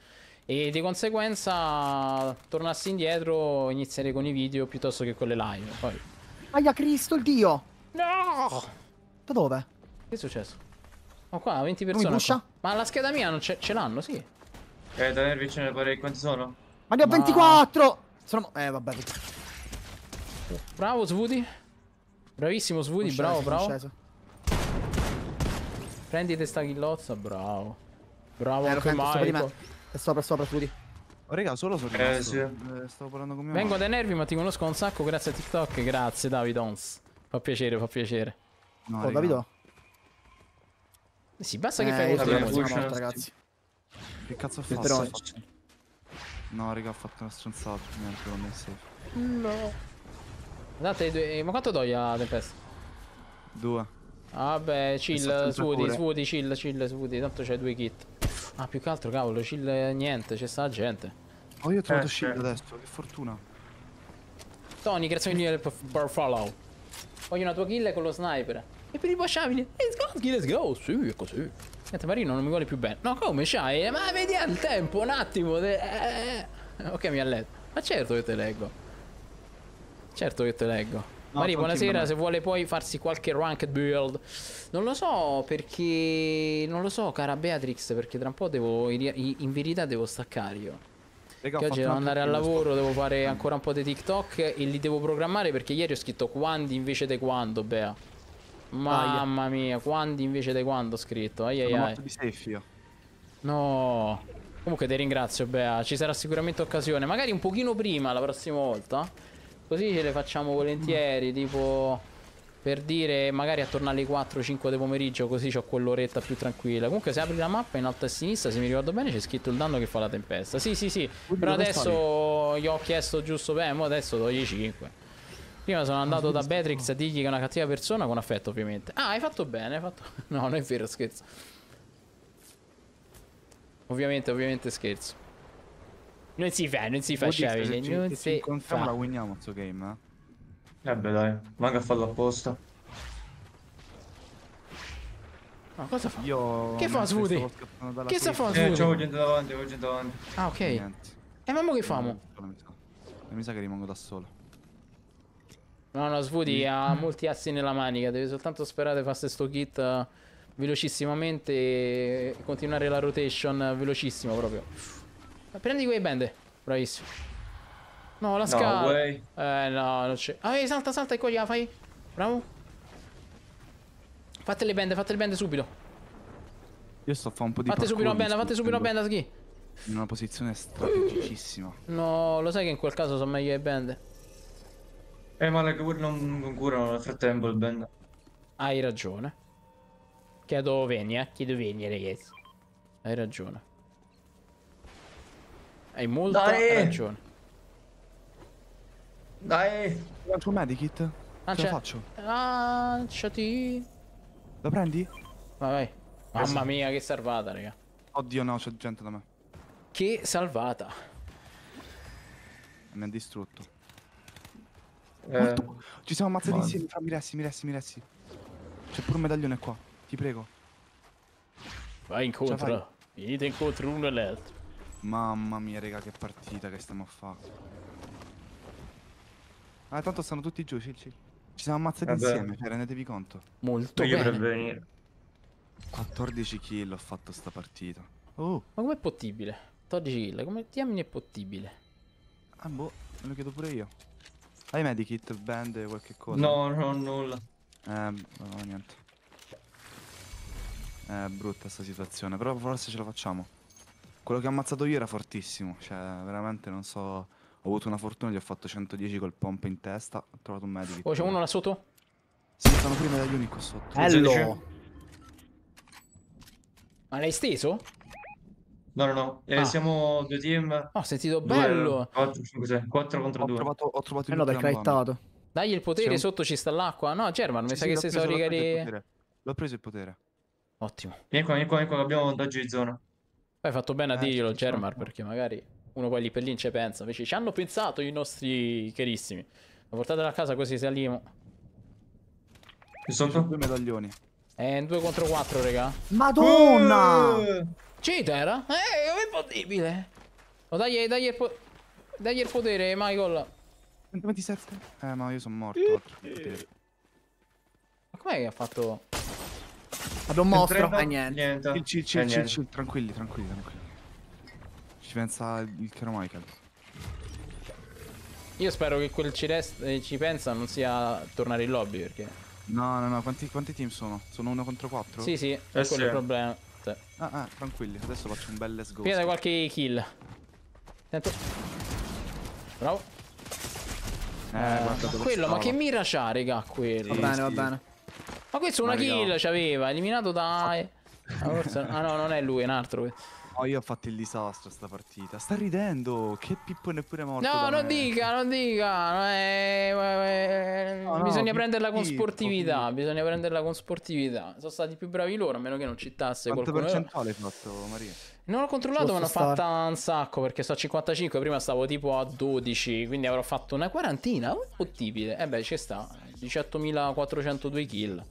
Speaker 1: E di conseguenza tornassi indietro inizierei con i video piuttosto che con le live. Poi.
Speaker 6: Aia Cristo, il dio!
Speaker 1: No! Da dove? Che è successo? Ma oh, qua 20 persone. Qua. Ma la scheda mia non ce, ce l'hanno, sì.
Speaker 5: Eh, da nervi ce ne pare quanti sono?
Speaker 1: Ma ne ho ma... 24! Sono... Eh, vabbè. Bravo Svuti. Bravissimo Svuti, bravo, eh, bravo. Eh, Prendi testa ghillozza, bravo. Bravo eh, anche Mario.
Speaker 6: È sopra, sopra, Furi.
Speaker 1: Oh, raga, solo sono eh, rimasto. Eh,
Speaker 6: sì. stavo parlando con mio Vengo
Speaker 1: dai nervi, ma ti conosco un sacco grazie a TikTok. Grazie, Davidons. Fa piacere, fa piacere. No, oh, Davido. Sì, basta che eh, fai questa cosa, morta, ragazzi.
Speaker 5: Che cazzo ho fatto? No, raga, ho fatto una stronzata. Niente, l'ho messo.
Speaker 1: No. Andate, due... Eh, ma quanto do a Tempest? Due. Vabbè, chill, svuoti, svuoti, chill, chill, svuoti. Tanto c'hai due kit. Ah, più che altro, cavolo, chill, niente, c'è sta gente.
Speaker 5: Oh, io ho trovato eh, shield certo. adesso, che fortuna.
Speaker 1: Tony, grazie mille del Barfollow. Voglio una tua kill con lo sniper. E per i baciamini, let's go, let's go, sì, è così. Niente, Marino non mi vuole più bene. No, come c'hai? Ma vedi al tempo, un attimo. Eh, eh, eh, ok, mi ha letto. Ma certo che te leggo. Certo che te leggo. No, Mari, buonasera, se vuole poi farsi qualche ranked build. Non lo so perché... Non lo so, cara Beatrix, perché tra un po' devo... In verità devo staccare io.
Speaker 4: che oggi devo andare al lavoro,
Speaker 1: devo fare ancora un po' di TikTok e li devo programmare perché ieri ho scritto quando invece di quando, Bea. Mamma mia, quando invece di quando ho scritto. Ai, ai, ai. di No. Comunque ti ringrazio, Bea. Ci sarà sicuramente occasione. Magari un pochino prima la prossima volta così ce le facciamo volentieri, tipo per dire magari attorno alle 4-5 del pomeriggio così ho quell'oretta più tranquilla. Comunque se apri la mappa in alto a sinistra, se mi ricordo bene, c'è scritto il danno che fa la tempesta. Sì, sì, sì, Quindi però adesso gli ho chiesto giusto bene, eh, mo adesso togli 5. Prima sono ah, andato da Beatrix a dirgli che è una cattiva persona con affetto ovviamente. Ah, hai fatto bene, hai fatto... No, non è vero, scherzo. Ovviamente, ovviamente scherzo. Non si fa, non si fa Shavile, non se si incontriamo fa. la
Speaker 5: winiamo questo game, eh? Eh beh dai, manca a farlo apposta. Ma cosa fa? Io che fa Svuti? Che sta fa Svuti? Eh, c'ho gente davanti, c'ho gente davanti. Ah, ok. Niente.
Speaker 1: E eh, mamma che famo? Mi sa.
Speaker 5: mi sa che rimango da solo.
Speaker 1: No, no, Svuti mm. ha molti assi nella manica, devi soltanto sperare di fare sto kit uh, velocissimamente e continuare la rotation velocissima proprio. Eh, prendi quei bende. Bravissimo. No, la scala. No Eh, no, non c'è. Ah, salta, salta e qua gliela fai. Bravo. Fate le bende, fate le bende subito.
Speaker 5: Io sto a fare un po' di Fate subito una benda, fate subito una benda, Ski. In una posizione strategicissima.
Speaker 1: No, lo sai che in quel caso sono meglio le bende.
Speaker 5: Eh, ma le cure non curano nel frattempo il band.
Speaker 1: Hai ragione. Chiedo venia, eh, chiedo venia, ragazzi. Hai
Speaker 5: ragione. Hai molta Dai. ragione. Dai. Il tuo medikit? Ah, Ce la faccio.
Speaker 1: Lanciati.
Speaker 5: Lo prendi? Vai, vai. Eh Mamma mia, che salvata, raga. Oddio, no, c'è gente da me. Che salvata. Mi ha distrutto. Eh. Ci siamo ammazzati insieme. Mi resti, mi resti, mi resti. C'è pure un medaglione qua. Ti prego.
Speaker 2: Vai incontro.
Speaker 5: Venite incontro uno e l'altro. Mamma mia, raga, che partita che stiamo a fare. Ah, tanto stanno tutti giù, chill, chill. Ci siamo ammazzati Vabbè. insieme, cioè, rendetevi conto. Molto Io bene. venire. 14 kill ho fatto sta partita. Oh. Ma com'è possibile? 14 kill, come diamine è possibile? Ah, boh, me lo chiedo pure io. Hai medikit, band, qualche cosa? No, no, nulla. Eh, no, niente. È eh, brutta sta situazione, però forse ce la facciamo. Quello che ho ammazzato io era fortissimo, cioè veramente non so, ho avuto una fortuna, gli ho fatto 110 col pompa in testa, ho trovato un medico. Oh, c'è
Speaker 1: uno là sotto?
Speaker 5: Sì, sono prima degli uni qua sotto. Bello!
Speaker 1: Ma l'hai steso?
Speaker 5: No, no, no,
Speaker 3: eh, ah. siamo due team. Oh, ho sentito
Speaker 5: bello!
Speaker 6: 4, contro
Speaker 5: 2. Ho trovato, ho trovato
Speaker 6: eh, no, perché
Speaker 1: il potere, un... sotto ci sta l'acqua. No, German, mi sì, sa che sei sono rigare...
Speaker 5: L'ho preso il potere. Ottimo. Vieni qua, vieni qua, vieni qua, abbiamo un vantaggio di zona.
Speaker 1: Hai fatto bene a eh, dirglielo, eh, Germar, perché magari uno poi lì per lì ci pensa. Invece ci hanno pensato i nostri carissimi. La portatela a casa così saliamo.
Speaker 5: Ci sono due medaglioni.
Speaker 1: È in 2 contro 4, raga.
Speaker 6: Madonna! Uh! Cita
Speaker 1: era? Eh, eh? eh possibile? Oh, dai, dai, il, dai il potere, Michael.
Speaker 5: 27. Eh, ma io sono morto.
Speaker 1: ma com'è che ha fatto... Abbiamo un mostro. Eh, niente. niente. Chill,
Speaker 5: eh, chill, tranquilli, tranquilli, tranquilli. Ci pensa il caro Michael.
Speaker 1: Io spero che quel ci, resta, eh, ci pensa non sia tornare in lobby perché...
Speaker 5: No, no, no, quanti, quanti team sono? Sono uno contro quattro? Sì, sì, eh quello sì. è il problema. Ah, ah, tranquilli, adesso faccio un bel let's go. Piede
Speaker 1: qualche kill. Sento. Bravo. Eh,
Speaker 4: eh ah, ma quello, ma che
Speaker 1: mira c'ha, raga, quello. Va bene, va bene. Ma questo una kill
Speaker 5: c'aveva, eliminato da... Ah, ah no, non è lui, è un altro. Oh, io ho fatto il disastro sta partita. Sta ridendo. Che Pippo neppure morto. No, non me. dica,
Speaker 1: non dica. Eh, eh, no, bisogna no, prenderla con
Speaker 5: sportività. Pippo. Bisogna
Speaker 1: prenderla con sportività. Sono stati più bravi loro, a meno che non citasse Quanto qualcuno. Quanto percentuale hai fatto, Maria? Non l'ho controllato, ma l'ho ho fatta un sacco perché sto a 55. Prima stavo tipo a 12, quindi avrò fatto una quarantina. Ottibile. Eh beh, ci sta. 18.402 kill.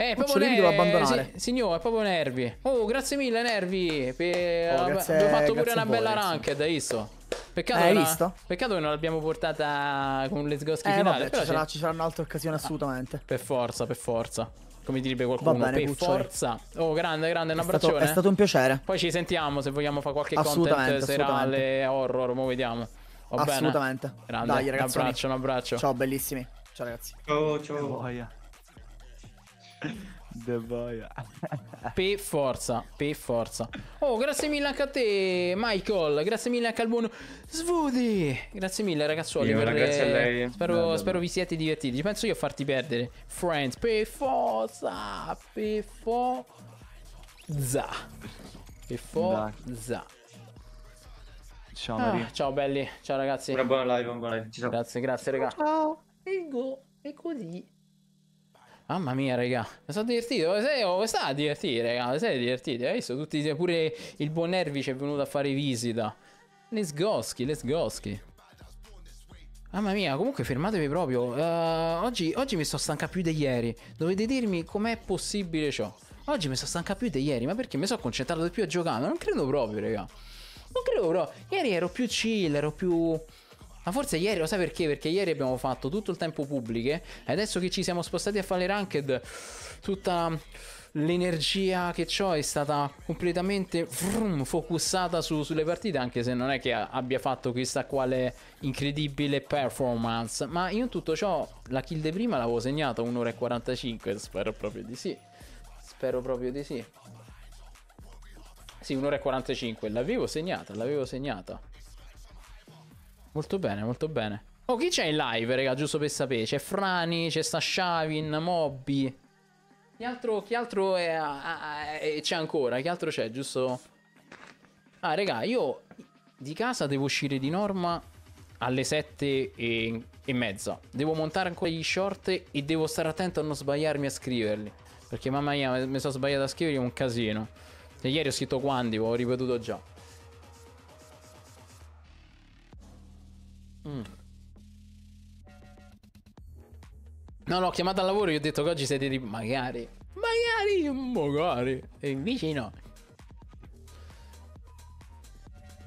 Speaker 1: Eh, proprio nervi. devo abbandonare. Si, signore, proprio nervi. Oh, grazie mille, nervi.
Speaker 6: Per... Oh, abbiamo fatto pure una bella ranked, hai visto? Peccato, eh, una... Peccato che non
Speaker 1: l'abbiamo portata con un Let's Go Schi eh, finale. Vabbè, ci, sarà, ci
Speaker 6: sarà un'altra occasione ah, assolutamente. Ah, per forza, per forza. Come direbbe qualcuno, bene, per Puccio. forza.
Speaker 1: Oh, grande, grande, un è abbraccione. Stato, è stato un piacere. Poi ci sentiamo se vogliamo fare qualche content serale horror, mo vediamo. Va assolutamente. Bene. Grande. Dai, ragazzi. Un abbraccio, un abbraccio. Ciao,
Speaker 6: bellissimi. Ciao ragazzi. Ciao, ciao. Oh, yeah. The boy.
Speaker 1: per forza, per forza. Oh, grazie mille anche a te, Michael. Grazie mille anche al buon Svoody. Grazie mille, ragazzuoli. Io, per... Grazie a lei. Spero, no, no, no. spero, vi siate divertiti. Penso io a farti perdere. Friends, per forza. Per forza. Per forza. Ciao, ah, Maria. ciao, belli. Ciao, ragazzi. Una buona live, un buon live. Grazie, grazie, ragazzi. Ciao. e così. Mamma mia, raga. Mi sono divertito. Oh, mi sta a divertire, raga. Mi siete divertiti. Hai visto? Tutti, cioè, pure il buon Nervi ci è venuto a fare visita. Let's goschi, let's goschi. Mamma mia, comunque fermatevi proprio. Uh, oggi, oggi, mi sto stanca più di ieri. Dovete dirmi com'è possibile ciò. Oggi mi sto stanca più di ieri, ma perché mi sono concentrato di più a giocare? Non credo proprio, raga. Non credo proprio. Ieri ero più chill, ero più... Ma forse ieri, lo sai perché? Perché ieri abbiamo fatto tutto il tempo pubbliche e adesso che ci siamo spostati a fare le ranked, tutta l'energia che ho è stata completamente vroom, focussata su, sulle partite, anche se non è che abbia fatto chissà quale incredibile performance. Ma io in tutto ciò la kill di prima l'avevo segnata un'ora e 45, spero proprio di sì. Spero proprio di sì. Sì, 1 e 45, l'avevo segnata, l'avevo segnata. Molto bene, molto bene. Oh, chi c'è in live, raga, giusto per sapere? C'è Frani, c'è sta Mobby. Chi altro, chi altro è, c'è ancora? Chi altro c'è, giusto? Ah, raga, io di casa devo uscire di norma alle 7 e, e mezza. Devo montare ancora gli short e devo stare attento a non sbagliarmi a scriverli. Perché mamma mia, mi sono sbagliato a scriverli, è un casino. E cioè, ieri ho scritto quanti, l'ho ripetuto già. Mm. No, l'ho chiamata al lavoro gli ho detto che oggi siete di... Magari. Magari, magari. E invece no.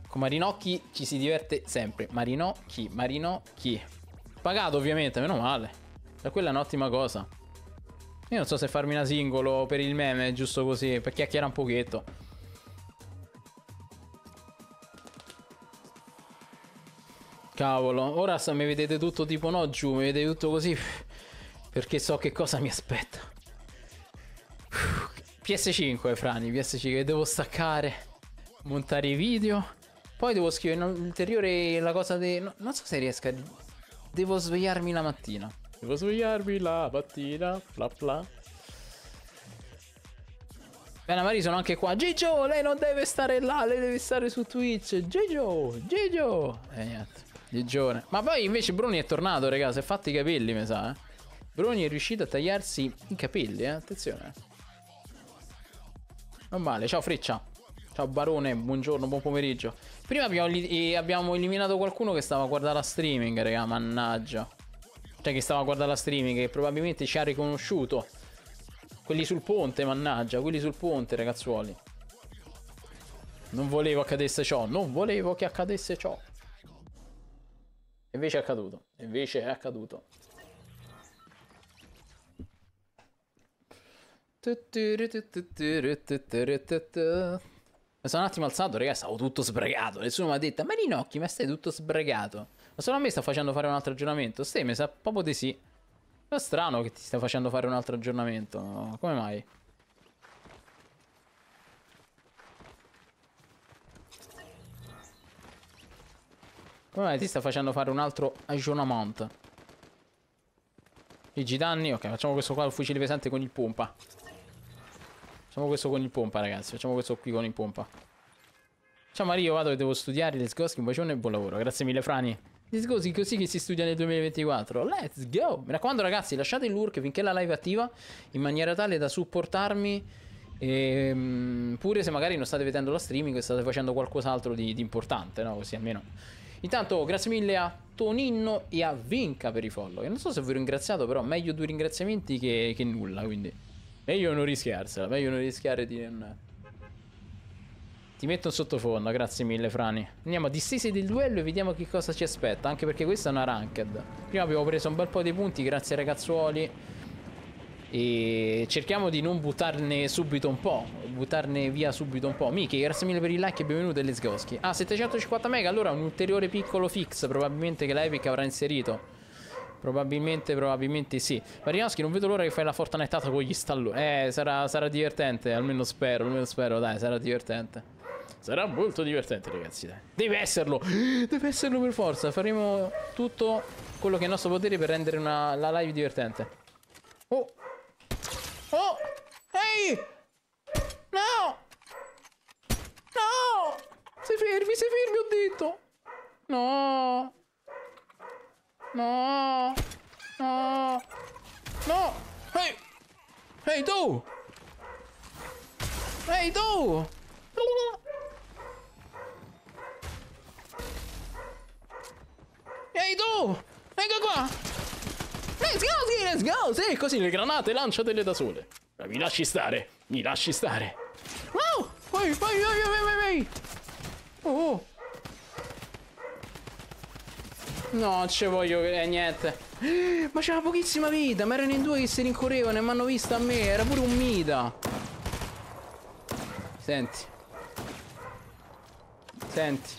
Speaker 1: Con Marinocchi ci si diverte sempre. Marinocchi, Marinocchi. Pagato ovviamente, meno male. Da quella è un'ottima cosa. Io non so se farmi una singolo per il meme, giusto così, per chiacchierare un pochetto. Cavolo, ora se mi vedete tutto tipo no giù, mi vedete tutto così. Perché so che cosa mi aspetta. PS5, Frani, PS5, devo staccare, montare i video. Poi devo scrivere ulteriore la cosa di... No, non so se riesco a... Devo svegliarmi la mattina. Devo svegliarmi la mattina, bla bla. Bene, Mari sono anche qua. Gigio, lei non deve stare là, lei deve stare su Twitch. Gigio, Gigio. E eh, niente. Ligione. Ma poi invece Bruni è tornato, raga, si è fatto i capelli, mi sa. Eh. Bruni è riuscito a tagliarsi i capelli, eh. Attenzione. Non male. Ciao Freccia. Ciao Barone, buongiorno, buon pomeriggio. Prima abbiamo, eh, abbiamo eliminato qualcuno che stava a guardare la streaming, raga, mannaggia. Cioè che stava a guardare la streaming, e probabilmente ci ha riconosciuto. Quelli sul ponte, mannaggia, quelli sul ponte, ragazzuoli. Non volevo accadesse ciò, non volevo che accadesse ciò. Invece è accaduto. Invece è accaduto. Mi sono un attimo alzato, ragazzi, stavo tutto sbregato. Nessuno mi ha detto, ma Rinocchi, ma stai tutto sbregato. Ma solo a me sta facendo fare un altro aggiornamento. Sì, mi sa proprio di sì. È strano che ti stia facendo fare un altro aggiornamento. Come mai? Come ti sta facendo fare un altro aggiornamento? Gigi danni. Ok, facciamo questo qua il fucile pesante con il pompa. Facciamo questo con il pompa, ragazzi. Facciamo questo qui con il pompa. Ciao Mario, vado che devo studiare. Let's go, un bacione e buon lavoro. Grazie mille, Frani. Let's go, così che si studia nel 2024. Let's go! Mi raccomando, ragazzi, lasciate l'urk finché la live è attiva in maniera tale da supportarmi. E, ehm, pure se magari non state vedendo la streaming e state facendo qualcos'altro di, di importante, no? Così almeno Intanto, grazie mille a Toninno e a Vinca per i follow. non so se vi ho ringraziato, però meglio due ringraziamenti che, che nulla, quindi... Meglio non rischiarsela, meglio non rischiare di non... Ti metto in sottofondo, grazie mille Frani. Andiamo a distese del duello e vediamo che cosa ci aspetta, anche perché questa è una ranked. Prima abbiamo preso un bel po' di punti, grazie ragazzuoli. E cerchiamo di non buttarne subito un po'. Buttarne via subito un po'. Miki, grazie mille per il like e benvenuto e let's Ah, 750 mega. Allora un ulteriore piccolo fix. Probabilmente che l'Epic avrà inserito. Probabilmente, probabilmente sì. Marinoschi, non vedo l'ora che fai la fortalettata con gli stalloni. Eh, sarà, sarà, divertente. Almeno spero, almeno spero. Dai, sarà divertente. Sarà molto divertente, ragazzi. Dai. Deve esserlo. Deve esserlo per forza. Faremo tutto quello che è in nostro potere per rendere una, la live divertente. Oh! Oh! Ehi! No! No! Sei fermi, si fermi, ho detto! No! No! No! No! Ehi! Ehi tu! Ehi tu! Ehi tu! Venga qua! Let's go, sì, let's go! Sì, così le granate lanciatele da sole. Ma mi lasci stare, mi lasci stare.
Speaker 2: Wow! Vai, vai, vai, vai, vai, vai! Oh! oh.
Speaker 1: No, ci voglio eh, niente. Ma c'era pochissima vita, ma erano in due che si rincorrevano e mi hanno vista a me, era pure un mida. Senti. Senti.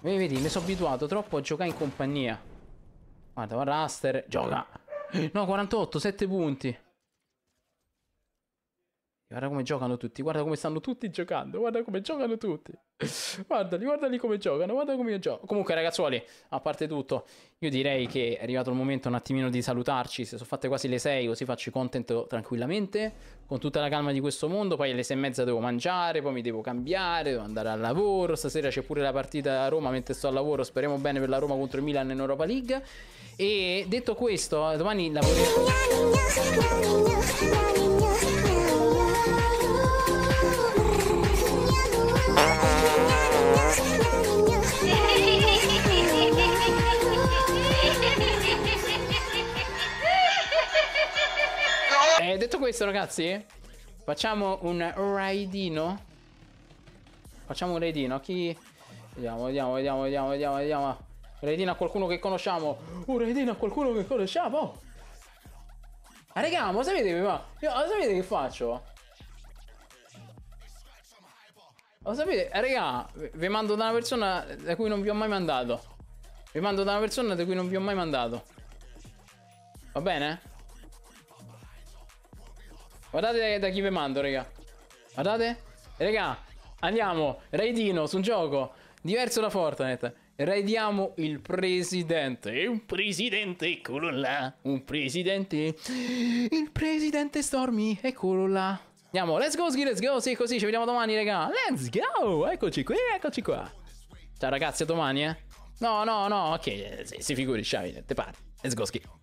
Speaker 1: vedi, mi sono abituato troppo a giocare in compagnia. Guarda, Raster gioca. No, 48, 7 punti. Guarda come giocano tutti, guarda come stanno tutti giocando, guarda come giocano tutti. guardali, guardali come giocano, guarda come io gioco. Comunque ragazzuoli, a parte tutto, io direi che è arrivato il momento un attimino di salutarci. Se sono fatte quasi le 6 così faccio content tranquillamente, con tutta la calma di questo mondo. Poi alle 6 e mezza devo mangiare, poi mi devo cambiare, devo andare al lavoro. Stasera c'è pure la partita a Roma mentre sto al lavoro, speriamo bene per la Roma contro il Milan in Europa League. E detto questo, domani lavoreremo... E eh, detto questo ragazzi Facciamo un raidino Facciamo un raidino Chi... Vediamo, vediamo, vediamo, vediamo, vediamo, vediamo Raidino a qualcuno che conosciamo Un raidino a qualcuno che conosciamo Ah raga, ma sapete, ma, ma sapete che faccio? Lo sapete, raga, vi mando da una persona da cui non vi ho mai mandato. Vi mando da una persona da cui non vi ho mai mandato. Va bene? Guardate da chi vi mando, raga. Guardate. Raga, andiamo. Raidino su un gioco diverso da Fortnite. Raidiamo il presidente. Un presidente, eccolo là. Un presidente. Il presidente Stormy, eccolo là. Andiamo, let's go, ski, let's go. Sì, così, ci vediamo domani, raga. Let's go. Eccoci qui, eccoci qua. Ciao ragazzi, a domani, eh. No, no, no, ok, eh, si, si figuri, ciao, te pare. Let's go, ski.